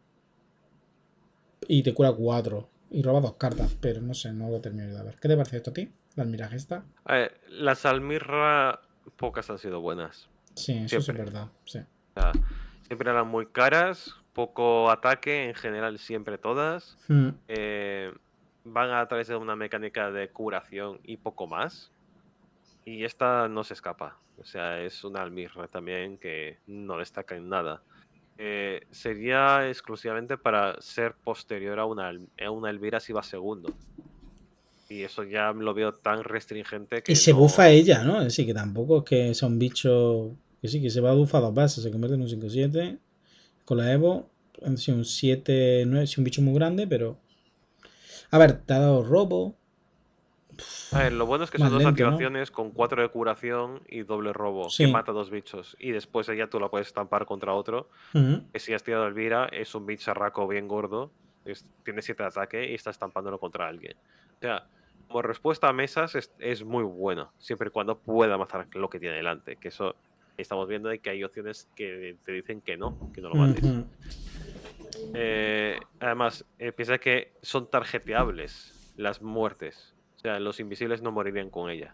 y te cura cuatro y roba dos cartas, pero no sé, no lo termino de ver. ¿Qué te parece esto a ti? ¿La almiraje esta? Eh, las Almirra pocas han sido buenas. Sí, eso es verdad. Sí. Siempre eran muy caras, poco ataque, en general siempre todas. Hmm. Eh, van a través de una mecánica de curación y poco más. Y esta no se escapa. O sea, es una almirra también que no destaca en nada. Eh, sería exclusivamente para ser posterior a una, Elvira si va segundo. Y eso ya lo veo tan restringente que. Y se bufa ella, ¿no? Así que tampoco es que sea un bicho... Que sí, que se va a Dufa dos se convierte en un 5-7. Con la Evo, es un 7-9, es un bicho muy grande, pero. A ver, te ha dado robo. A ver, lo bueno es que son dos activaciones con 4 de curación y doble robo, que mata dos bichos. Y después ella tú la puedes estampar contra otro. si has tirado Elvira, es un bicho bicharraco bien gordo, tiene 7 de ataque y está estampándolo contra alguien. O sea, como respuesta a mesas es, muy bueno, siempre y cuando pueda matar lo que tiene delante, que eso estamos viendo de que hay opciones que te dicen que no, que no lo mandes. Eh, además, eh, piensa que son tarjeteables las muertes. O sea, los invisibles no morirían con ella.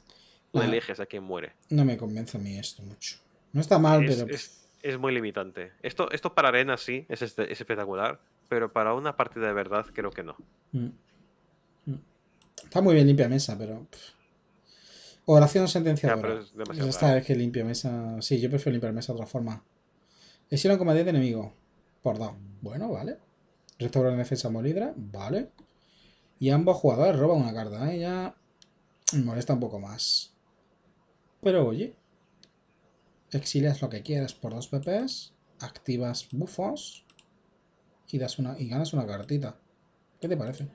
Tú eliges a quien muere. No me convence a mí esto mucho. No está mal, pero. Es, muy limitante. Esto, esto para arena sí este, es, espectacular, pero para una partida de verdad creo que no. Mm. Mm. Está muy bien limpia mesa, pero. Oración sentenciadora. Ya, Esta que limpio mesa. Sí, yo prefiero limpiar mesa de otra forma. Exilio en de enemigo. Por dos. Bueno, vale. Restaurar la defensa molidra. Vale. Y ambos jugadores roban una carta. ¿eh? Ya me molesta un poco más. Pero oye. Exilias lo que quieras por dos PPs. Activas bufos. Y, das una, y ganas una cartita. ¿Qué te parece?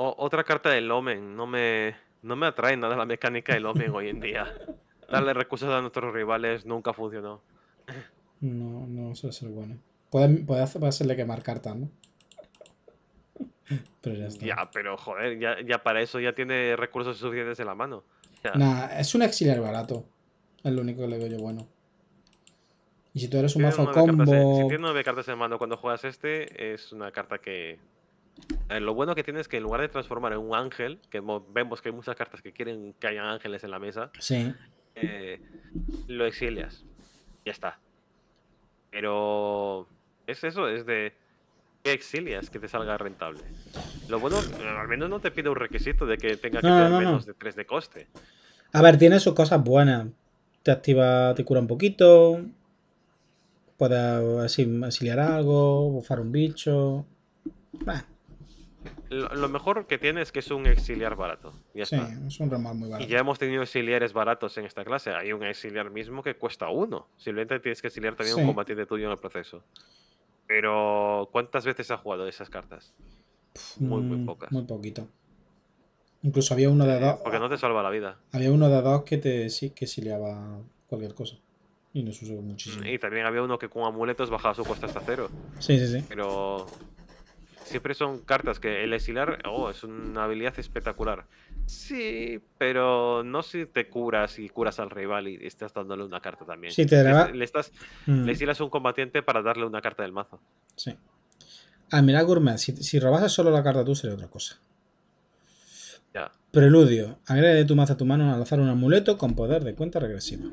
otra carta del lomen. No me no me atrae nada la mecánica del hombre hoy en día. Darle recursos a nuestros rivales nunca funcionó. No, no suele ser bueno. Puede, hacer, hacerle quemar cartas, ¿no? Pero ya está. Ya, pero joder, ya, para eso ya tiene recursos suficientes en la mano. Nada, es un exiliar barato. Es lo único que le veo yo bueno. Y si tú eres un mazo combo. si tienes nueve cartas en mano cuando juegas este, es una carta que eh, lo bueno que tiene es que en lugar de transformar en un ángel, que vemos que hay muchas cartas que quieren que hayan ángeles en la mesa, eh, lo exilias. Ya está. Pero es eso, es de que exilias que te salga rentable. Lo bueno, al menos no te pide un requisito de que tenga que tener menos de 3 de coste. A ver, tiene sus cosas buenas. Te activa, te cura un poquito. así eh, exiliar algo, bufar un bicho lo, mejor que tiene es que es un exiliar barato. Ya sí, es un ramal muy barato. Y ya hemos tenido exiliares baratos en esta clase. Hay un exiliar mismo que cuesta uno. Simplemente tienes que exiliar también un combatiente tuyo en el proceso. Pero, ¿cuántas veces has jugado esas cartas? muy, muy mm, pocas. Muy poquito. Incluso había uno de eh, dos. Porque no te salva la vida. Había uno de dos que te sí, que exiliaba cualquier cosa. Y se usó muchísimo. Y también había uno que con amuletos bajaba su cuesta hasta cero. Sí, sí, sí. Pero siempre son cartas que el exilar, oh, es una habilidad espectacular. Sí, pero no si te curas y curas al rival y estás dándole una carta también. le, estás, mm. exilas a un combatiente para darle una carta del mazo. Sí. Ah, Gourmet, si, robas solo la carta tú sería otra cosa. Preludio. Agrega de tu mazo a tu mano al lanzar un amuleto con poder de cuenta regresiva.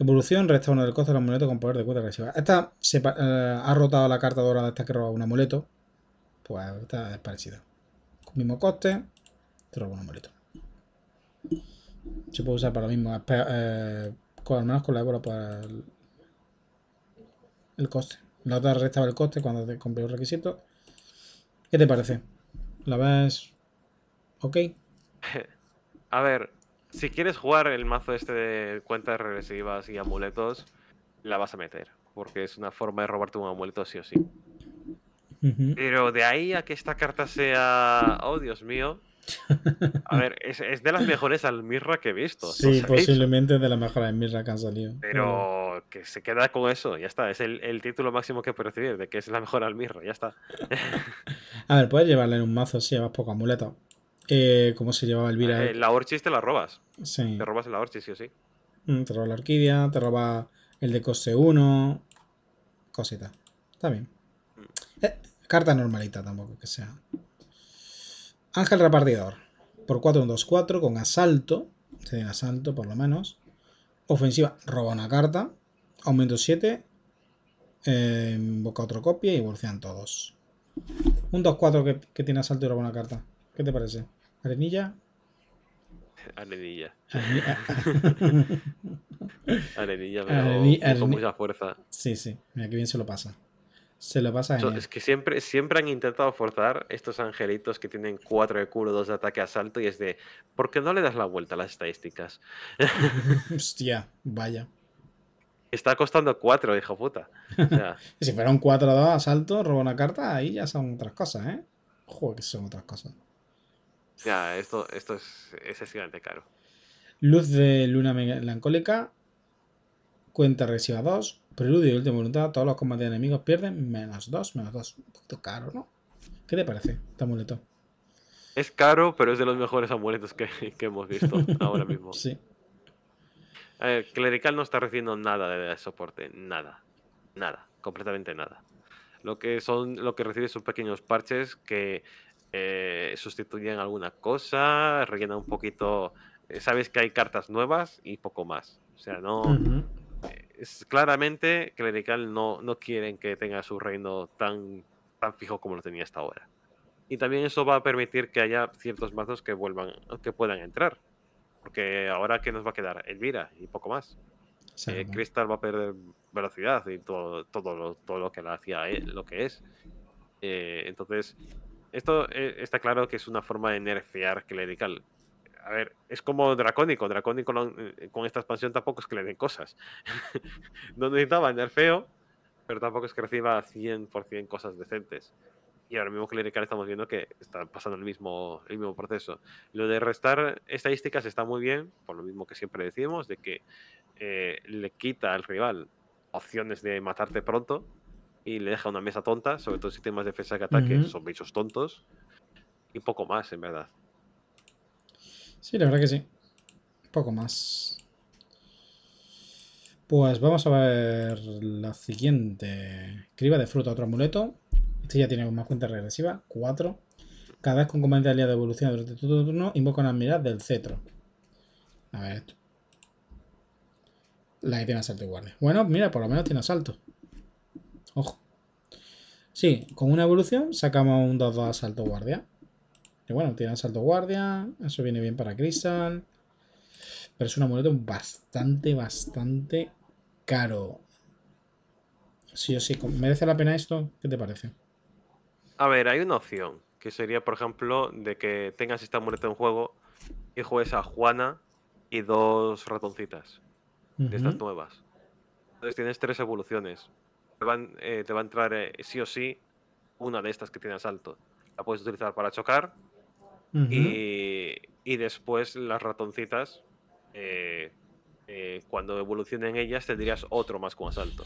Evolución, resta uno del coste del amuleto con poder de cuota agresiva. Esta se, eh, ha rotado la carta dorada de esta que roba un amuleto. Pues está es parecida. Con mismo coste, te roba un amuleto. Se puede usar para lo mismo. Eh, al menos con la ébola para pues, el, el coste. La otra restaba el coste cuando te compré el requisito. ¿Qué te parece? ¿La ves ok? (laughs) A ver, si quieres jugar el mazo este de cuentas regresivas y amuletos, la vas a meter. Porque es una forma de robarte un amuleto sí o sí. Pero de ahí a que esta carta sea. Oh, Dios mío. A ver, es, de las mejores Almirra que he visto. Sí, posiblemente de las mejores Almirra que han salido. Pero que se queda con eso, ya está. Es el, título máximo que puedes recibir, de que es la mejor Almirra, ya está. (laughs) a ver, puedes llevarla en un mazo si llevas poco amuleto. Eh, ¿Cómo se llevaba Elvira? Eh, la Orchis te la robas. Te robas el Orchis, sí o sí. Mm, te roba la Orquídea, te roba el de coste 1. Cosita. Está bien. Mm. Eh, carta normalita tampoco que sea. Ángel repartidor. Por 4-1-2-4 con asalto. Tiene asalto por lo menos. Ofensiva, roba una carta. Aumento 7. Eh, otro otra copia y bolsean todos. Un 2-4 que, que, tiene asalto y roba una carta. ¿Qué te parece? ¿Arenilla? (laughs) Arenilla. (laughs) arenilla, pero con mucha fuerza. Sí, sí. Mira qué bien se lo pasa. Se lo pasa él. Es que siempre, siempre han intentado forzar estos angelitos que tienen 4 de culo, 2 de ataque asalto y es de, ¿por qué no le das la vuelta a las estadísticas? (laughs) Hostia, vaya. Está costando 4, hijo puta. si fuera un 4-2 asalto, roba una carta, ahí ya son otras cosas, ¿eh? Joder, que son otras cosas. Ya, esto, esto es excesivamente caro. Luz de Luna Melancólica. Cuenta regresiva 2. Preludio y última voluntad. Todos los combates de enemigos pierden menos 2, menos 2. Un poquito caro, ¿no? ¿Qué te parece este amuleto? Es caro, pero es de los mejores amuletos que, hemos visto (laughs) ahora mismo. sí. Clerical no está recibiendo nada de soporte. Nada. Nada. Completamente nada. Lo que, son, lo que recibe son pequeños parches que eh, sustituyen alguna cosa, Rellena un poquito. Eh, sabes que hay cartas nuevas y poco más. O sea, no. Eh, claramente, Clerical no, no quieren que tenga su reino tan, tan fijo como lo tenía hasta ahora. Y también eso va a permitir que haya ciertos mazos que vuelvan, que puedan entrar. Porque ahora, ¿qué nos va a quedar? Elvira y poco más. Cristal Crystal va a perder velocidad y todo, todo, lo, todo lo que la hacía lo que es. entonces, esto eh, está claro que es una forma de nerfear clerical. A ver, es como Dracónico. Dracónico eh, con esta expansión tampoco es que le den cosas. (laughs) no necesitaba nerfeo, pero tampoco es que reciba 100% cosas decentes. Y ahora mismo clerical estamos viendo que está pasando el mismo, el mismo proceso. Lo de restar estadísticas está muy bien, por lo mismo que siempre decimos, de que eh, le quita al rival opciones de matarte pronto, y le deja una mesa tonta, sobre todo sistemas de defensa que ataque, son bichos tontos. Y poco más, en verdad. Sí, la verdad que sí. Poco más. Pues vamos a ver la siguiente. Criba de fruta, otro amuleto. Este ya tiene una cuenta regresiva, 4. Cada vez con comandante aliado de evolución durante tu turno, invoca una mirada del cetro. A ver esto. La que tiene asalto y Bueno, mira, por lo menos tiene asalto. Ojo. Sí, con una evolución sacamos un 2-2 salto guardia. Y bueno, tiene salto guardia. Eso viene bien para Crystal. Pero es una amuleto bastante, bastante caro. Sí o sí. ¿Merece la pena esto? ¿Qué te parece? A ver, hay una opción. Que sería, por ejemplo, de que tengas esta amuleto en juego y juegues a Juana y dos ratoncitas. De estas nuevas. Entonces tienes tres evoluciones. Eh, te, va a entrar eh, sí o sí una de estas que tiene asalto. La puedes utilizar para chocar y, y, después las ratoncitas, eh, cuando evolucionen ellas, tendrías otro más con asalto.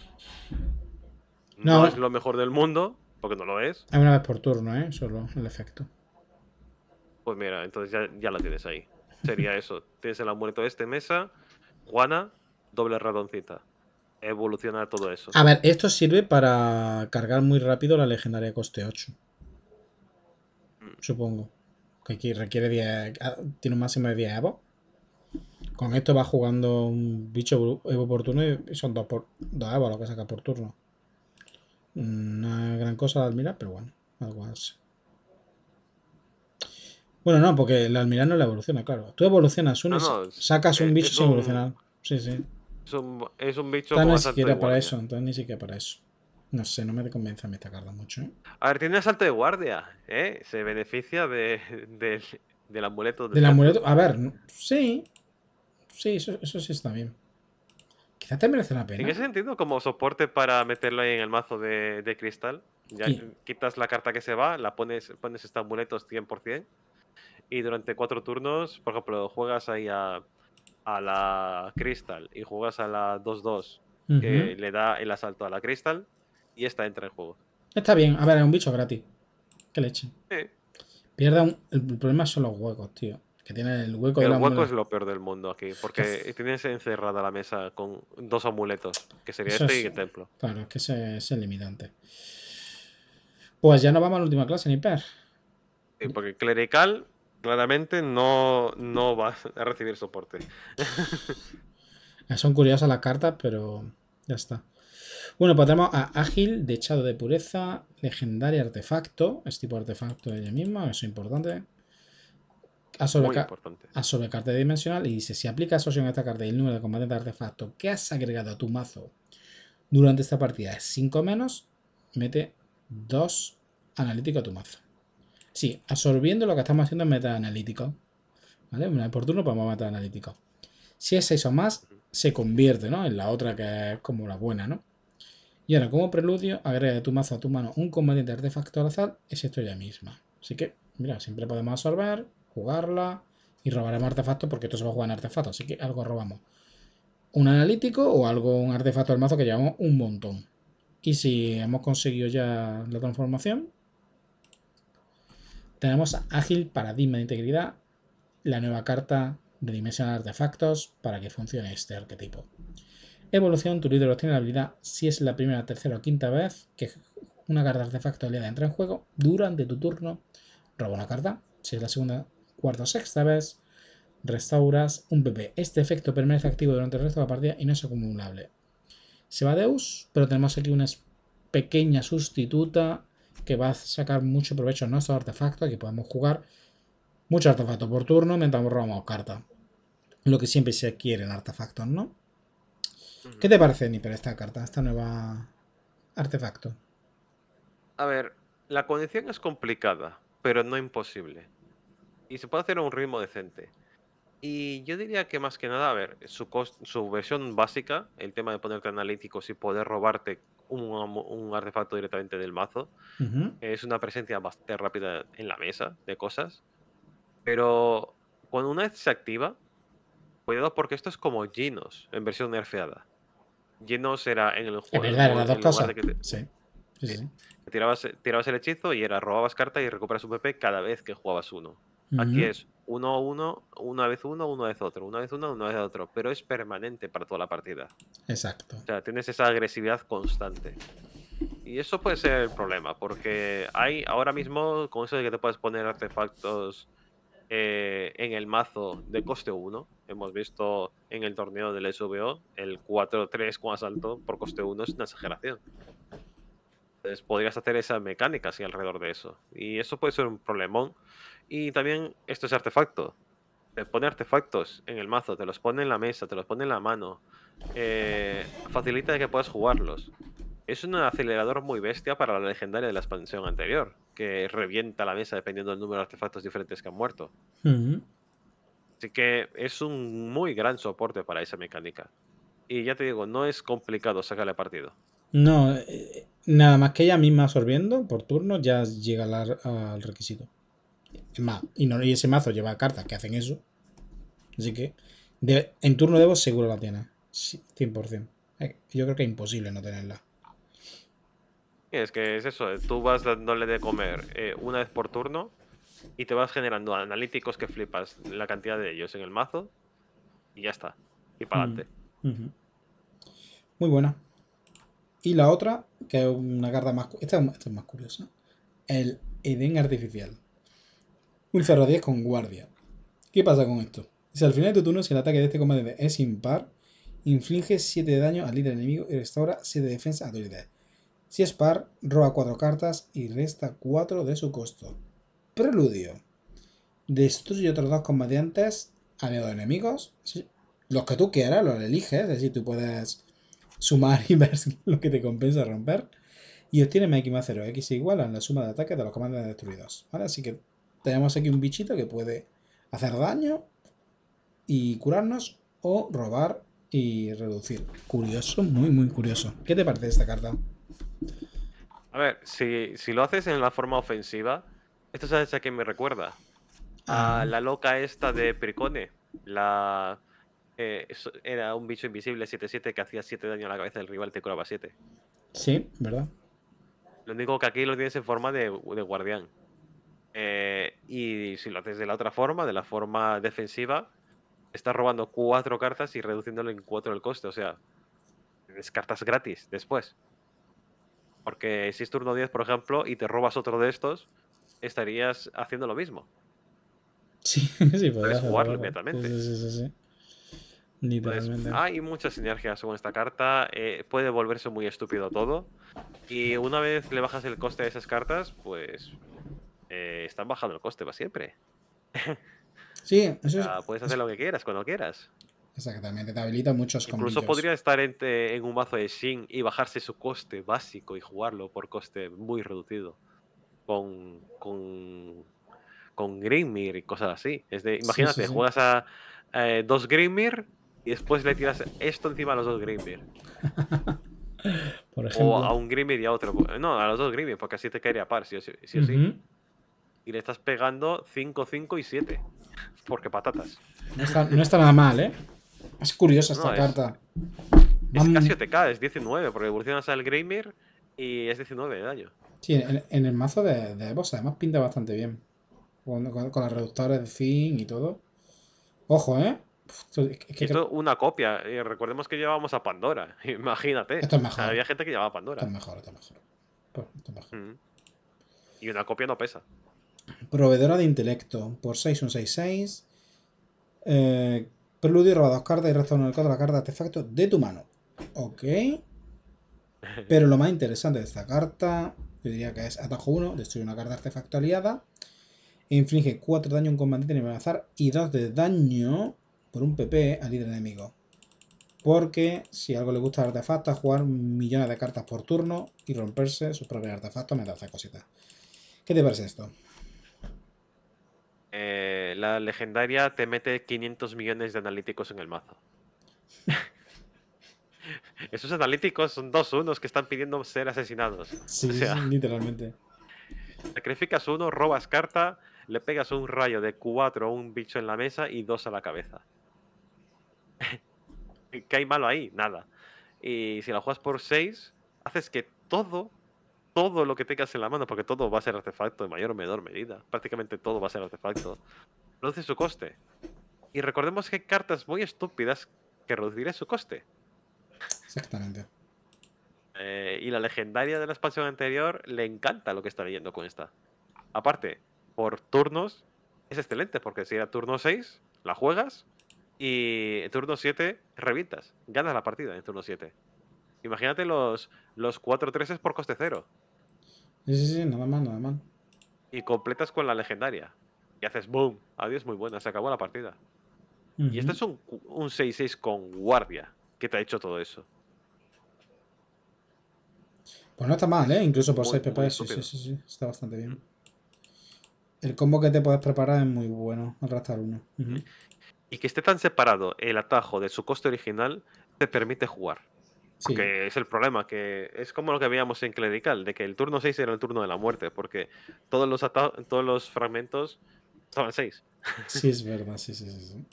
No. es lo mejor del mundo, porque no lo es. Hay una vez por turno, ¿eh? Solo el efecto. Pues mira, entonces ya, la tienes ahí. Sería eso. tienes el amuleto de este, mesa, Juana, doble ratoncita evolucionar todo eso. A ver, esto sirve para cargar muy rápido la legendaria coste 8. Supongo. Que aquí requiere 10. Ah, tiene un máximo de 10 Evo. Con esto va jugando un bicho Evo por turno y son 2 por, Evo lo que saca por turno. Una gran cosa la almirá, pero bueno, algo así. Bueno, no, porque la almirá no la evoluciona, claro. Tú evolucionas sacas un bicho sin evolucionar. Sí, sí. Es un, bicho ni siquiera para eso, entonces ni siquiera para eso. No sé, no me convence, me está mucho. ¿eh? A ver, tiene asalto de guardia, ¿eh? Se beneficia de, del amuleto. Del, amuleto, a ver, sí. Sí, eso, sí está bien. Quizás te merece la pena. ¿En ese sentido? Como soporte para meterlo ahí en el mazo de, cristal. Ya quitas la carta que se va, la pones, pones este amuleto 100%. Y durante cuatro turnos, por ejemplo, juegas ahí a a la Crystal y juegas a la 2-2 que le da el asalto a la Crystal y esta entra en juego. Está bien, a ver, es un bicho gratis. Que le Pierda El problema son los huecos, tío. Que tiene el hueco de la hueco es lo peor del mundo aquí, porque tienes encerrada la mesa con dos amuletos, que sería este y el templo. Claro, es que ese es el limitante. Pues ya no vamos a la última clase, ni per. Sí, porque clerical claramente no, no vas a recibir soporte. (laughs) Son curiosas las cartas, pero ya está. Bueno, pues tenemos a Ágil, Dechado de Pureza, Legendario Artefacto. Es tipo artefacto de ella misma, eso es importante. A, sobrecarte a dimensional y dice: Si aplica asociación a esta carta y el número de combate de artefacto que has agregado a tu mazo durante esta partida es 5 menos, mete 2 analítico a tu mazo. Sí, absorbiendo lo que estamos haciendo en analítico ¿Vale? Una vez para turno pues, analítico Si es 6 o más, se convierte, ¿no? En la otra que es como la buena, ¿no? Y ahora, como preludio, agrega de tu mazo a tu mano un combatiente artefacto al azar, esto ya misma. Así que, mira, siempre podemos absorber, jugarla y robar robaremos artefacto porque esto se va a jugar en artefactos, así que algo robamos. Un analítico o algo, un artefacto del mazo que llevamos un montón. Y si hemos conseguido ya la transformación, tenemos Ágil Paradigma de Integridad, la nueva carta de dimensionar artefactos para que funcione este arquetipo. Evolución, tu líder obtiene la habilidad si es la primera, tercera o quinta vez que una carta de artefacto aliada entra en juego durante tu turno, roba una carta. Si es la segunda, cuarta o sexta vez, restauras un PP. Este efecto permanece activo durante el resto de la partida y no es acumulable. Se va Deus, pero tenemos aquí una pequeña sustituta que va a sacar mucho provecho a nuestros artefactos. que podemos jugar muchos artefactos por turno mientras robamos carta Lo que siempre se quiere en artefactos, ¿no? ¿Qué te parece, Nipper esta carta, esta nueva artefacto? A ver, la condición es complicada, pero no imposible. Y se puede hacer a un ritmo decente. Y yo diría que más que nada, a ver, su, versión básica, el tema de ponerte analíticos y poder robarte un, artefacto directamente del mazo. Es una presencia bastante rápida en la mesa de cosas. Pero cuando una vez se activa, cuidado porque esto es como Genos en versión nerfeada. Genos era en el juego. En Tirabas, tirabas, el hechizo y era robabas carta y recuperas un PP cada vez que jugabas uno. Aquí es uno a uno, una vez uno, una vez otro, una vez uno, una vez otro, pero es permanente para toda la partida. Exacto. O sea, tienes esa agresividad constante. Y eso puede ser el problema, porque hay ahora mismo, con eso de que te puedes poner artefactos eh, en el mazo de coste 1, hemos visto en el torneo del SVO, el 4-3 con asalto por coste 1 es una exageración. Entonces podrías hacer esa mecánica así alrededor de eso. Y eso puede ser un problemón. Y también es artefacto. Te eh, pone artefactos en el mazo, te los pone en la mesa, te los pone en la mano. Eh, facilita que puedas jugarlos. Es un acelerador muy bestia para la legendaria de la expansión anterior, que revienta la mesa dependiendo del número de artefactos diferentes que han muerto. Así que es un muy gran soporte para esa mecánica. Y ya te digo, no es complicado sacarle partido. No, eh, nada más que ella misma absorbiendo por turno ya llega al requisito y, no, y ese mazo lleva cartas que hacen eso. Así que en turno de voz seguro la tiene. 100%. Eh, yo creo que es imposible no tenerla. Es que es eso, eh, tú vas dándole de comer eh, una vez por turno y te vas generando analíticos que flipas la cantidad de ellos en el mazo y ya está. Y para mm, adelante. Muy buena. Y la otra, que es una carta más... Esta, es más curiosa. El Eden Artificial. Un 10 con guardia. ¿Qué pasa con esto? Si al final de tu turno, si el ataque de este combate es impar, inflige 7 de daño al líder enemigo y restaura 7 de defensa a tu líder. Si es par, roba 4 cartas y resta 4 de su costo. Preludio. Destruye otros dos combatientes aliados enemigos. Los que tú quieras, los eliges. Es decir, tú puedes sumar y ver (laughs) lo que te compensa romper. Y obtiene MX más 0. X igual a la suma de ataques de los comandantes destruidos. ¿Vale? Así que tenemos aquí un bichito que puede hacer daño y curarnos o robar y reducir. Curioso, muy, muy curioso. ¿Qué te parece esta carta? A ver, si, lo haces en la forma ofensiva, esto sabes a que me recuerda. A ah. la loca esta de Pricone. La... Eh, era un bicho invisible 7-7 que hacía 7 daño a la cabeza del rival, te curaba 7. Sí, ¿verdad? Lo único que aquí lo tienes en forma de guardián. Eh, y si lo haces de la otra forma, de la forma defensiva, estás robando cuatro cartas y reduciéndole en cuatro el coste. O sea, es cartas gratis después. Porque si es turno 10, por ejemplo, y te robas otro de estos, estarías haciendo lo mismo. Sí, (laughs) sí, Puedes jugarlo inmediatamente. Sí, sí, sí. hay muchas sinergias con esta carta. Eh, puede volverse muy estúpido todo. Y una vez le bajas el coste de esas cartas, pues eh, están bajando el coste para siempre. Sí, eso es, puedes hacer lo que quieras, cuando quieras. Exactamente, te habilita muchos Incluso podría estar eh, en, un mazo de Shin y bajarse su coste básico y jugarlo por coste muy reducido. Con, con, con Grimir y cosas así. Es de, imagínate, juegas a eh, dos Grimir y después le tiras esto encima a los dos Grimir. (laughs) O a un Grimir y a otro. No, a los dos Grimir, porque así te caería par, si o sí y le estás pegando 5, 5 y 7. Porque patatas. No está, nada mal, ¿eh? Es curiosa esta carta. Es te casi es 19, porque evolucionas al Greymir y es 19 de daño. Sí, en, el mazo de, de además pinta bastante bien. Con, las reductores de fin y todo. Ojo, ¿eh? Esto, es una copia. y recordemos que llevábamos a Pandora. (laughs) Imagínate. mejor. había gente que llevaba a Pandora. Esto es mejor, esto mejor. Pues, y una copia no pesa. Proveedora de intelecto, por 6, un eh, preludio, roba dos cartas y resta uno de la carta de artefacto de tu mano. Ok. (laughs) Pero lo más interesante de esta carta, yo diría que es atajo 1, destruye una carta de artefacto aliada. inflige 4 daño a un combatiente nivel azar y 2 de daño por un PP al líder enemigo. Porque si algo le gusta al artefacto jugar millones de cartas por turno y romperse sus propios artefactos da hace cositas. ¿Qué te parece esto? Eh, la legendaria te mete 500 millones de analíticos en el mazo. (laughs) Esos analíticos son dos unos que están pidiendo ser asesinados. (laughs) Sí, literalmente. Sacrificas uno, robas carta, le pegas un rayo de cuatro a un bicho en la mesa y dos a la cabeza. (laughs) ¿Qué hay malo ahí? Nada. Y si la juegas por seis, haces que todo todo lo que tengas en la mano, porque todo va a ser artefacto de mayor o menor medida. Prácticamente todo va a ser artefacto. Reduce su coste. Y recordemos que hay cartas muy estúpidas que reduciré su coste. Exactamente. Eh, y la legendaria de la expansión anterior le encanta lo que está leyendo con esta. Aparte, por turnos es excelente, porque si era turno 6, la juegas y en turno 7 revientas. Ganas la partida en turno 7. Imagínate los, los 4-3 por coste cero. Sí, sí, sí, nada mal, nada Y completas con la legendaria. Y haces boom. Adiós, muy buena. Se acabó la partida. Y este es un 6-6 con guardia que te ha hecho todo eso. Pues no está mal, ¿eh? Incluso por 6 PP, sí, sí, sí, Está bastante bien. El combo que te puedes preparar es muy bueno al uno. Y que esté tan separado el atajo de su coste original te permite jugar. Que es el problema, que es como lo que veíamos en Clerical, de que el turno 6 era el turno de la muerte, porque todos los, todos los fragmentos estaban 6. Sí, es (laughs) verdad, sí, sí, sí.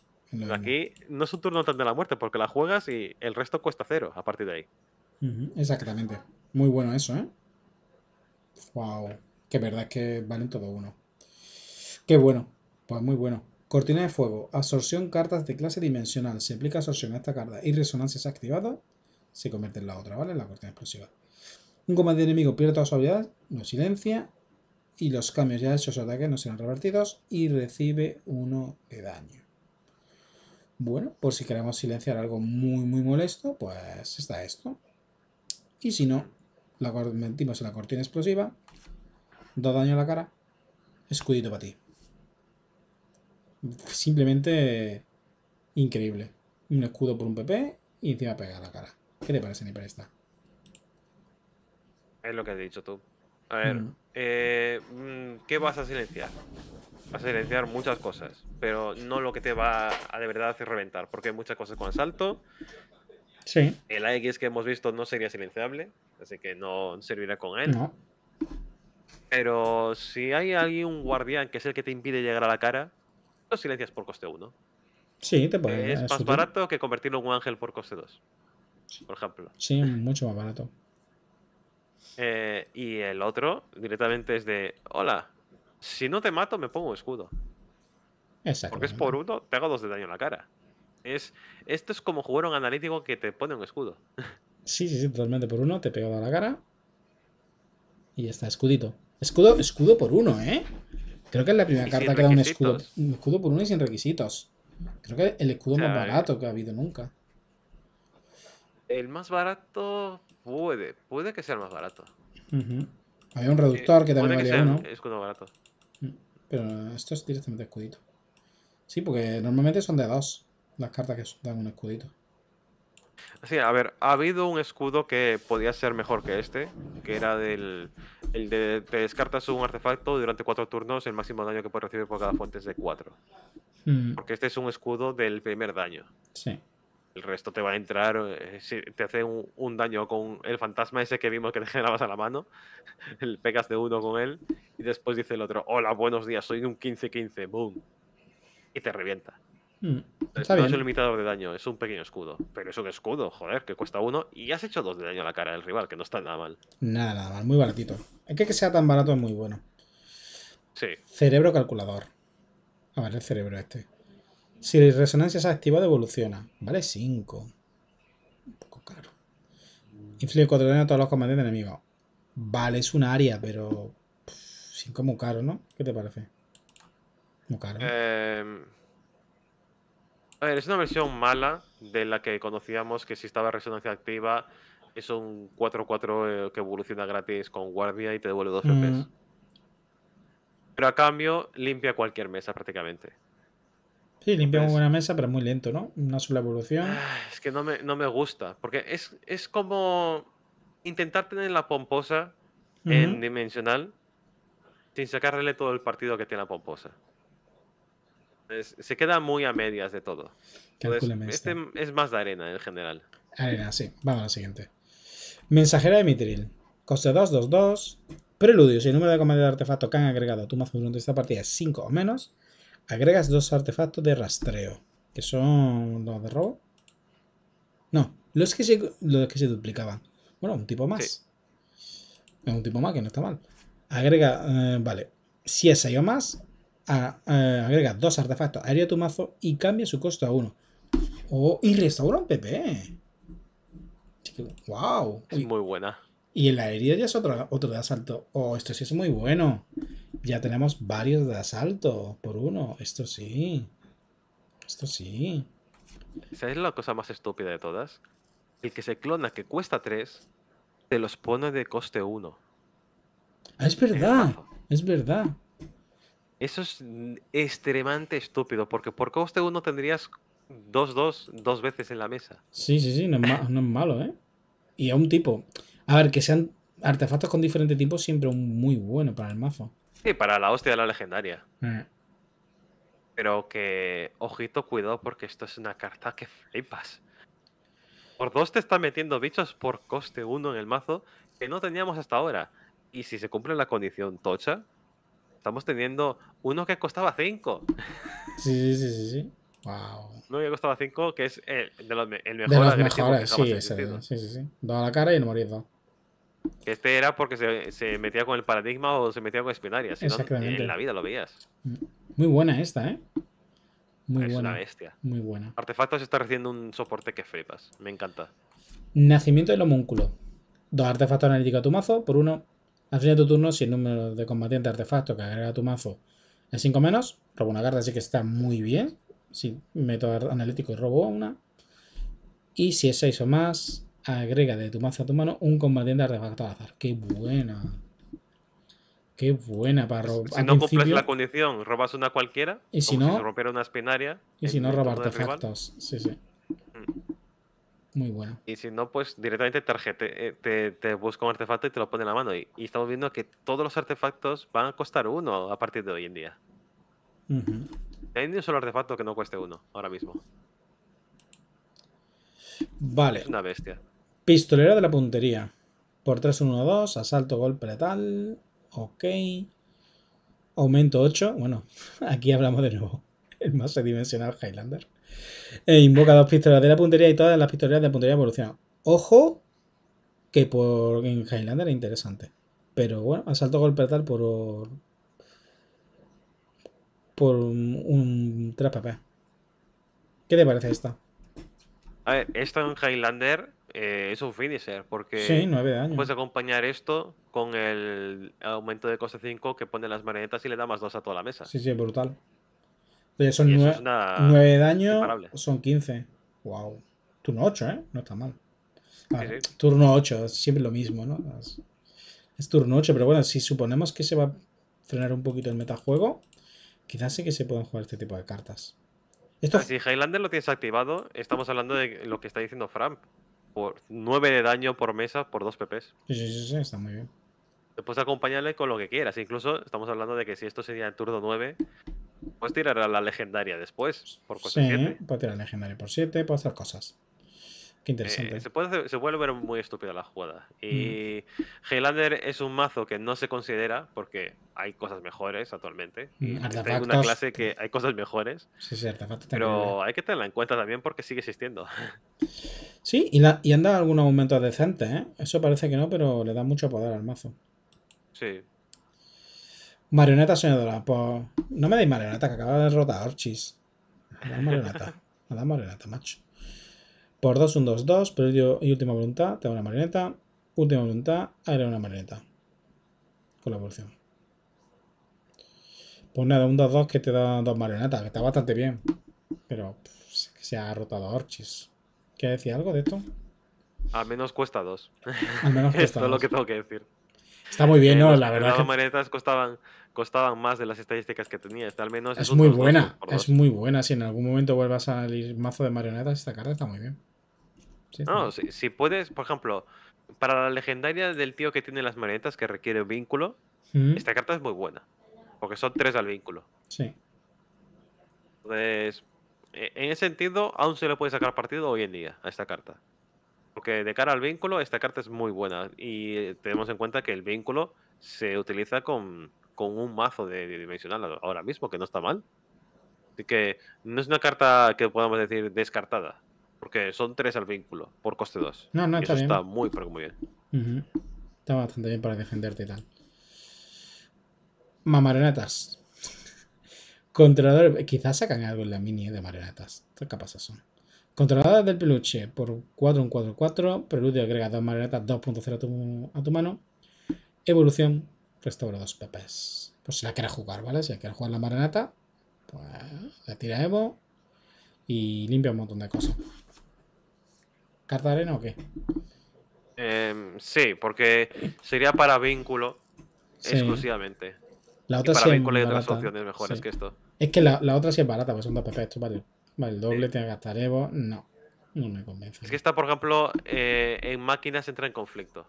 Aquí no es un turno tan de la muerte, porque la juegas y el resto cuesta cero a partir de ahí. exactamente. Muy bueno eso, ¿eh? Wow. Que verdad que valen todo uno. Qué bueno. Pues muy bueno. Cortina de fuego. Absorción cartas de clase dimensional. Se aplica absorción a esta carta y resonancia es activada se convierte en la otra, ¿vale? En la cortina explosiva. Un combate enemigo pierde toda su habilidad, no silencia y los cambios ya hechos o ataques no serán revertidos y recibe uno de daño. Bueno, por si queremos silenciar algo muy muy molesto, pues está esto. Y si no, la metimos en la cortina explosiva, da daño a la cara, escudito para ti. Simplemente increíble. Un escudo por un PP y encima pega a la cara. ¿Qué te parece, para esta? Es lo que has dicho tú. A ver, mm. Eh, mm, ¿qué vas a silenciar? Vas a silenciar muchas cosas, pero no lo que te va a de verdad hacer reventar, porque hay muchas cosas con asalto. Sí. El AX que hemos visto no sería silenciable, así que no servirá con él. Pero si hay alguien, un guardián, que es el que te impide llegar a la cara, lo silencias por coste 1. Sí, te puede. Es más barato que convertirlo en un ángel por coste 2 por ejemplo. Sí, mucho más barato. Eh, y el otro directamente es de, hola, si no te mato me pongo escudo. Exacto. Porque es por uno, te hago dos de daño en la cara. Es, esto es como jugar un analítico que te pone un escudo. (laughs) Sí, sí, sí, totalmente. Por uno te pego a la cara y ya está, escudito. Escudo, escudo por uno, ¿eh? Creo que es la primera carta que da un escudo, escudo por uno y sin requisitos. Creo que el escudo más barato eh, que ha habido nunca. El más barato puede, puede que sea el más barato. Hay un reductor que también valía uno. Escudo barato. Mm, pero esto es directamente escudito. Sí, porque normalmente son de dos las cartas que dan un escudito. Sí, a ver, ha habido un escudo que podía ser mejor que este, que era del el de te descartas un artefacto durante cuatro turnos, el máximo daño que puedes recibir por cada fuente es de cuatro. Mm. Porque este es un escudo del primer daño. Sí el resto te va a entrar, eh, te hace un, daño con el fantasma ese que vimos que te (laughs) generabas a la mano, (laughs) el pegas de uno con él, y después dice el otro, hola, buenos días, soy un 15-15, boom, y te revienta. Mm, no es un limitador de daño, es un pequeño escudo, pero es un escudo, joder, que cuesta uno, y has hecho dos de daño a la cara del rival, que no está nada mal. Nada, nada mal, muy baratito. Es que que sea tan barato es muy bueno. Sí. Cerebro calculador. A ver, el cerebro este. Si resonancia es activa evoluciona. Vale 5. Un poco caro. Inflige 4 daño a todos los comandantes enemigos. Vale, es un área, pero... 5 muy caro, ¿no? ¿Qué te parece? Muy caro. Em, a ver, es una versión mala de la que conocíamos que si estaba resonancia activa es un 4-4 eh, que evoluciona gratis con guardia y te devuelve 2 FPS. Mm. Pero a cambio limpia cualquier mesa prácticamente. Sí, limpia muy pues buena mesa, pero muy lento, ¿no? Una sola evolución. Ah, es que no me, no me gusta, porque es, es como intentar tener la pomposa en dimensional sin sacarle todo el partido que tiene la pomposa. se queda muy a medias de todo. este es más de arena en general. Arena, sí. Vamos a la siguiente. Mensajera de Mitril. Coste 2, 2, 2. Preludio. Si el número de comandos de artefacto que han agregado a tu mazo durante esta partida es 5 o menos, Agregas dos artefactos de rastreo, que son los de robo. No, los que se, los que se duplicaban. Bueno, un tipo más. Es un tipo más que no está mal. Agrega, eh, vale, si es ahí más, eh, agrega dos artefactos aéreo tu mazo y cambia su costo a uno. Oh, y restaura un PP. ¡Wow! Es muy buena. Y el aéreo ya es otro, otro de asalto. Oh, esto sí es muy bueno. Ya tenemos varios de asalto por uno. Esto sí. Esto sí. ¿Sabes la cosa más estúpida de todas? El que se clona que cuesta 3, te los pone de coste 1. Ah, es verdad. Es verdad. Eso es extremadamente estúpido, porque por coste 1 tendrías dos, dos, dos veces en la mesa. Sí, sí, sí, no es, malo, ¿eh? Y a un tipo. A ver, que sean artefactos con diferente tipo siempre muy bueno para el mazo. Sí, para la hostia de la legendaria. Mm. Pero que, ojito, cuidado, porque esto es una carta que flipas. Por dos te está metiendo bichos por coste uno en el mazo que no teníamos hasta ahora. Y si se cumple la condición tocha, estamos teniendo uno que costaba 5. Sí, sí, sí, sí, Wow. Uno que costaba 5, que es el, de los, el mejor. De los mejores, sí, sí, sí, sí. la cara y no morir, este era porque se, metía con el paradigma o se metía con espinarias. Exactamente. en la vida lo veías. Muy buena esta, ¿eh? Muy buena. bestia. Muy buena. Artefactos está recibiendo un soporte que flipas. Me encanta. Nacimiento del homúnculo. Dos artefactos analíticos a tu mazo. Por uno, al final de tu turno, si el número de combatientes artefacto que agrega a tu mazo es 5 menos, robo una carta, así que está muy bien. Si sí, meto analítico y robo una. Y si es 6 o más, Agrega de tu mazo a tu mano un combatiente artefacto al azar. ¡Qué buena! ¡Qué buena para robar! Si no cumples la condición, robas una cualquiera. Y si no. romper una espinaria. Y si no, roba artefactos. Sí, sí. Mm. Muy buena. Y si no, pues directamente eh, te, te, busca un artefacto y te lo pone en la mano. Y, estamos viendo que todos los artefactos van a costar uno a partir de hoy en día. Hay ni un solo artefacto que no cueste uno ahora mismo. Vale. Es una bestia. Pistolero de la puntería. Por 3-1-2, asalto, golpe tal, Ok. Aumento 8. Bueno, (laughs) aquí hablamos de nuevo. (laughs) El más dimensional Highlander. E invoca dos pistolas de la puntería y todas las pistoleras de la puntería evolucionan. Ojo, que por, en Highlander es interesante. Pero bueno, asalto golpe tal por. por un, 3 ¿Qué te parece esta? A ver, esto en Highlander eh, es un finisher, porque puedes acompañar esto con el aumento de coste 5 que pone las marionetas y le da más 2 a toda la mesa. Sí, sí, brutal. Entonces son 9, nueve daños, son 15. Wow. Turno 8, ¿eh? No está mal. Turno 8, siempre lo mismo, ¿no? Es, turno 8, pero bueno, si suponemos que se va a frenar un poquito el metajuego, quizás sí que se puedan jugar este tipo de cartas. si ah, Highlander lo tienes activado, estamos hablando de lo que está diciendo Fram por 9 de daño por mesa por 2 PPs. Sí, sí, sí, está muy bien. Después acompañarle con lo que quieras. Incluso estamos hablando de que si esto sería el turno 9, puedes tirar a la legendaria después, Sí, puedes tirar a la legendaria por 7, puedes hacer cosas. Qué interesante. Eh, se, puede se muy estúpida la jugada. Y mm. es un mazo que no se considera porque hay cosas mejores actualmente. Mm, hay una clase que hay cosas mejores. Sí, sí, Pero hay que tenerla en cuenta también porque sigue existiendo. (laughs) Sí, y, y han dado algunos momentos decentes, ¿eh? Eso parece que no, pero le da mucho poder al mazo. Sí. Marioneta soñadora. Pues no me deis marioneta, que acaba de derrotar Orchis. Me da marioneta. (laughs) Me da marioneta, macho. Por 2, 1, 2, 2. Pero y última voluntad. Te da una marioneta. Última voluntad. Haré una marioneta. Con la evolución Pues nada, un 2, 2 que te da dos marionetas, que está bastante bien. Pero se ha rotado Orchis. ¿Qué decía algo de esto? Al menos cuesta dos. (laughs) (laughs) Esto es lo que tengo que decir. Está muy bien, ¿no? Eh, la verdad. Las marionetas costaban, costaban más de las estadísticas que tenía. Este, menos. Es muy buena. es muy buena. Si en algún momento vuelvas a salir mazo de marionetas, esta carta está muy bien. no, Si, puedes, por ejemplo, para la legendaria del tío que tiene las marionetas que requiere vínculo, esta carta es muy buena. Porque son tres al vínculo. Sí. Entonces, eh, en ese sentido, aún se le puede sacar partido hoy en día a esta carta. Porque de cara al vínculo, esta carta es muy buena. Y eh, tenemos en cuenta que el vínculo se utiliza con, un mazo de, dimensional ahora mismo, que no está mal. Así que no es una carta que podamos decir descartada. Porque son tres al vínculo, por coste 2. No, no, está, eso está muy, pero muy bien. Está bastante bien para defenderte y tal. Mamaronetas. Controlador, eh, quizás sacan algo en la mini eh, de marionetas. Qué capas son. Controlador del peluche por 4 en 4 4. Preludio agrega dos marionetas 2.0 a tu, mano. Evolución, restaura dos pepes. Pues si la quieres jugar, ¿vale? Si la quieres jugar la marioneta, pues la tira Evo y limpia un montón de cosas. ¿Carta de arena o qué? Em, sí, porque sería para vínculo exclusivamente. La otra sí es barata. opciones mejores que esto? Es que la, otra sí es barata, pues son dos perfectos. vale, el doble, te gastaremos. no, no me convence. Es que esta, por ejemplo, eh, en máquinas entra en conflicto.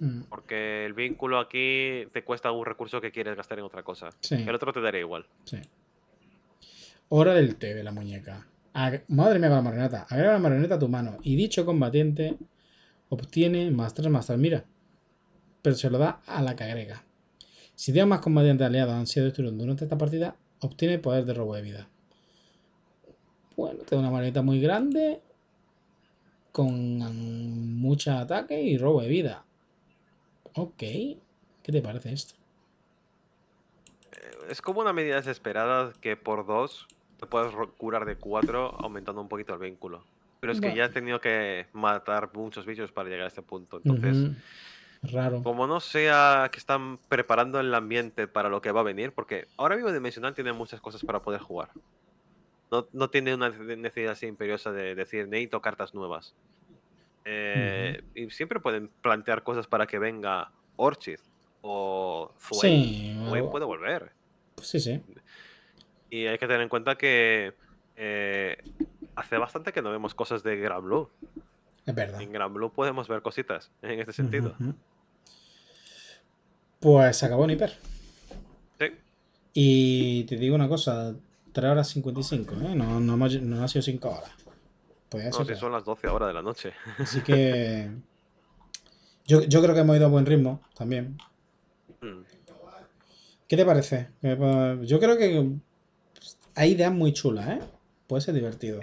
Mm. Porque el vínculo aquí te cuesta un recurso que quieres gastar en otra cosa. El otro te daría igual. Hora del té de la muñeca. Madre mía va la marioneta. Agrega la marioneta a tu mano. Y dicho combatiente obtiene más tres, más 3. Mira. Pero se lo da a la que agrega. Si tienes más combatientes aliados han sido destruidos durante esta partida, obtiene poder de robo de vida. Bueno, tengo una maleta muy grande con mucha ataque y robo de vida. Ok, ¿qué te parece esto? Eh, es como una medida desesperada que por dos te puedes curar de cuatro aumentando un poquito el vínculo. Pero es que ya has tenido que matar muchos bichos para llegar a este punto. Entonces, como no sea que están preparando el ambiente para lo que va a venir, porque ahora mismo Dimensional tiene muchas cosas para poder jugar. No, tiene una necesidad así imperiosa de decir necesito cartas nuevas. Eh, y siempre pueden plantear cosas para que venga Orchid o Fue. Sí, puede volver. Sí, sí. Y hay que tener en cuenta que eh, hace bastante que no vemos cosas de Gran Blue. Es verdad. En Gran Blue podemos ver cositas en este sentido. Pues se acabó Niper. Sí. Y te digo una cosa, 3 horas 55, ¿eh? No, no, ha sido 5 horas. Pues no, son las 12 horas de la noche. Así que... Yo, creo que hemos ido a buen ritmo también. Mm. ¿Qué te parece? Eh, pues, yo creo que hay ideas muy chulas, ¿eh? Puede ser divertido.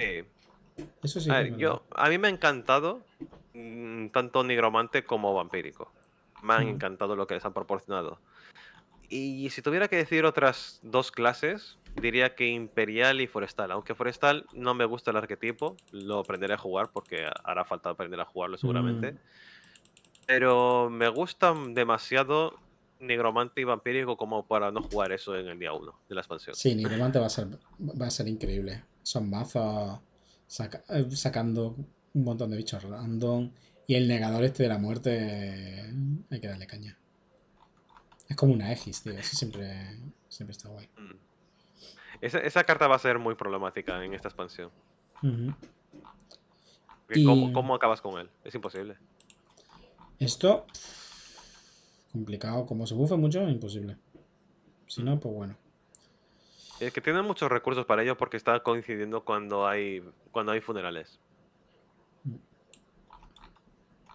A, yo, a mí me ha encantado mm, tanto nigromante como vampírico. Me han mm. encantado lo que les han proporcionado. Y si tuviera que decir otras dos clases, diría que Imperial y Forestal. Aunque Forestal no me gusta el arquetipo, lo aprenderé a jugar porque hará falta aprender a jugarlo seguramente. Mm. Pero me gustan demasiado Nigromante y Vampírico como para no jugar eso en el día 1 de la expansión. Sí, Nigromante va a ser, va a ser increíble. Son mazos eh, sacando un montón de bichos random. Y el negador este de la muerte, hay que darle caña. Es como una Aegis, siempre, siempre está guay. Mm. Esa, carta va a ser muy problemática en esta expansión. ¿Cómo, acabas con él? Es imposible. Esto. Complicado. Como se bufe mucho, imposible. Si no, pues bueno. Es que tienen muchos recursos para ello porque está coincidiendo cuando hay cuando hay funerales.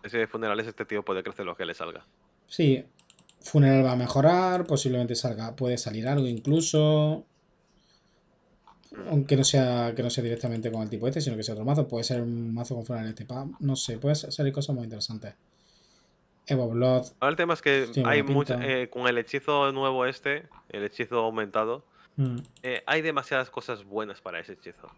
Si hay funerales, este tío puede crecer lo que le salga. Sí, funeral va a mejorar, posiblemente salga, puede salir algo incluso. Aunque no sea que no sea directamente con el tipo este, sino que sea otro mazo. Puede ser un mazo con funeral este. No sé, puede salir cosas muy interesantes. Evo Blood. Ahora el tema es que hay muchas... Eh, con el hechizo nuevo este, el hechizo aumentado, Mm. Eh, hay demasiadas cosas buenas para ese hechizo.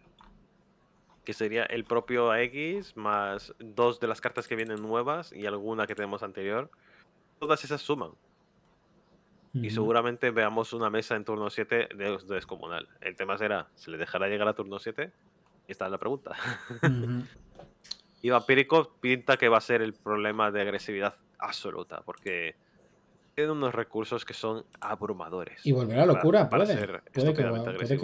Que sería el propio AX más dos de las cartas que vienen nuevas y alguna que tenemos anterior. Todas esas suman. Y mm. seguramente veamos una mesa en turno 7 de, descomunal. El tema será, ¿se le dejará llegar a turno 7? Esta es la pregunta. (laughs) y Vampirico pinta que va a ser el problema de agresividad absoluta, porque tiene unos recursos que son abrumadores. Y volverá a locura, puede. que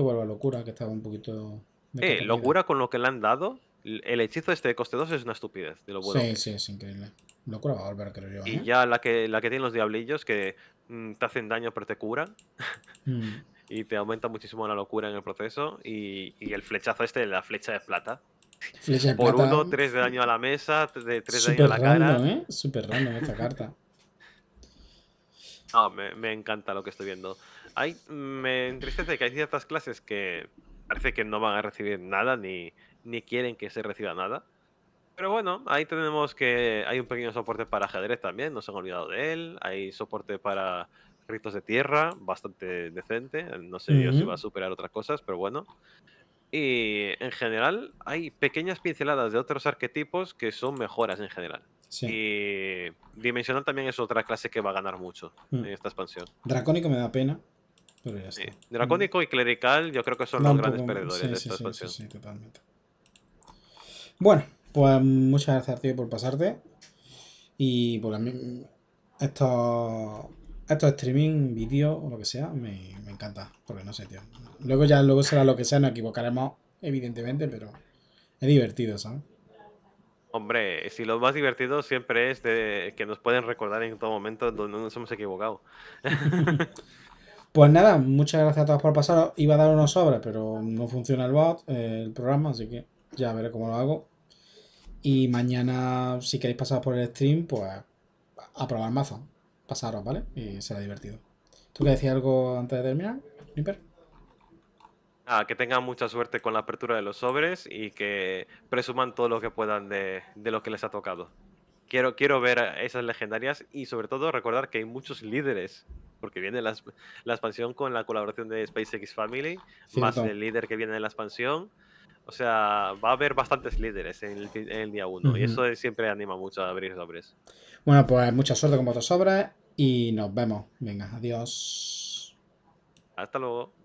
vuelva, a locura, que estaba un poquito. Eh, locura con lo que le han dado. El hechizo este de coste 2 es una estupidez, Sí, sí, es increíble. Locura va a volver, creo yo. Y ¿eh? ya la que, la que tienen los diablillos, que mm, te hacen daño pero te curan. Mm. (laughs) y te aumenta muchísimo la locura en el proceso. Y, el flechazo este, la flecha de plata. Flecha de Por uno, tres de daño a la mesa, de tres de daño a la cara. ¿eh? Random, ¿eh? esta carta. Ah, me, encanta lo que estoy viendo. Hay, me entristece que hay ciertas clases que parece que no van a recibir nada ni, ni quieren que se reciba nada. Pero bueno, ahí tenemos que hay un pequeño soporte para ajedrez también, no se han olvidado de él. Hay soporte para ritos de tierra, bastante decente. No sé si va a superar otras cosas, pero bueno. Y en general hay pequeñas pinceladas de otros arquetipos que son mejoras en general. Y Dimensional también es otra clase que va a ganar mucho mm. en esta expansión. Dracónico me da pena, pero Dracónico y Clerical yo creo que son los grandes perdedores de esta expansión. Sí, totalmente. Bueno, pues muchas gracias, a ti por pasarte. Y por pues, a mí, estos esto de streaming, vídeo o lo que sea, me, encanta. Porque no sé, tío. Luego ya luego será lo que sea, nos equivocaremos, evidentemente, pero es divertido, ¿sabes? Hombre, si lo más divertido siempre es de que nos pueden recordar en todo momento donde nos hemos equivocado. (laughs) pues nada, muchas gracias a todos por pasar. Iba a dar unos sobres, pero no funciona el bot, eh, el programa, así que ya veré cómo lo hago. Y mañana, si queréis pasar por el stream, pues a probar mazo. Pasaron, ¿vale? Y será divertido. ¿Tú le decías algo antes de terminar, Nipper? Ah, que tengan mucha suerte con la apertura de los sobres y que presuman todo lo que puedan de, de lo que les ha tocado. Quiero, quiero ver esas legendarias y sobre todo recordar que hay muchos líderes, porque viene la, la expansión con la colaboración de SpaceX Family, más el líder que viene de la expansión. O sea, va a haber bastantes líderes en el, día 1 y eso siempre anima mucho a abrir sobres. Bueno, pues mucha suerte con vuestros sobres y nos vemos. Venga, adiós. Hasta luego.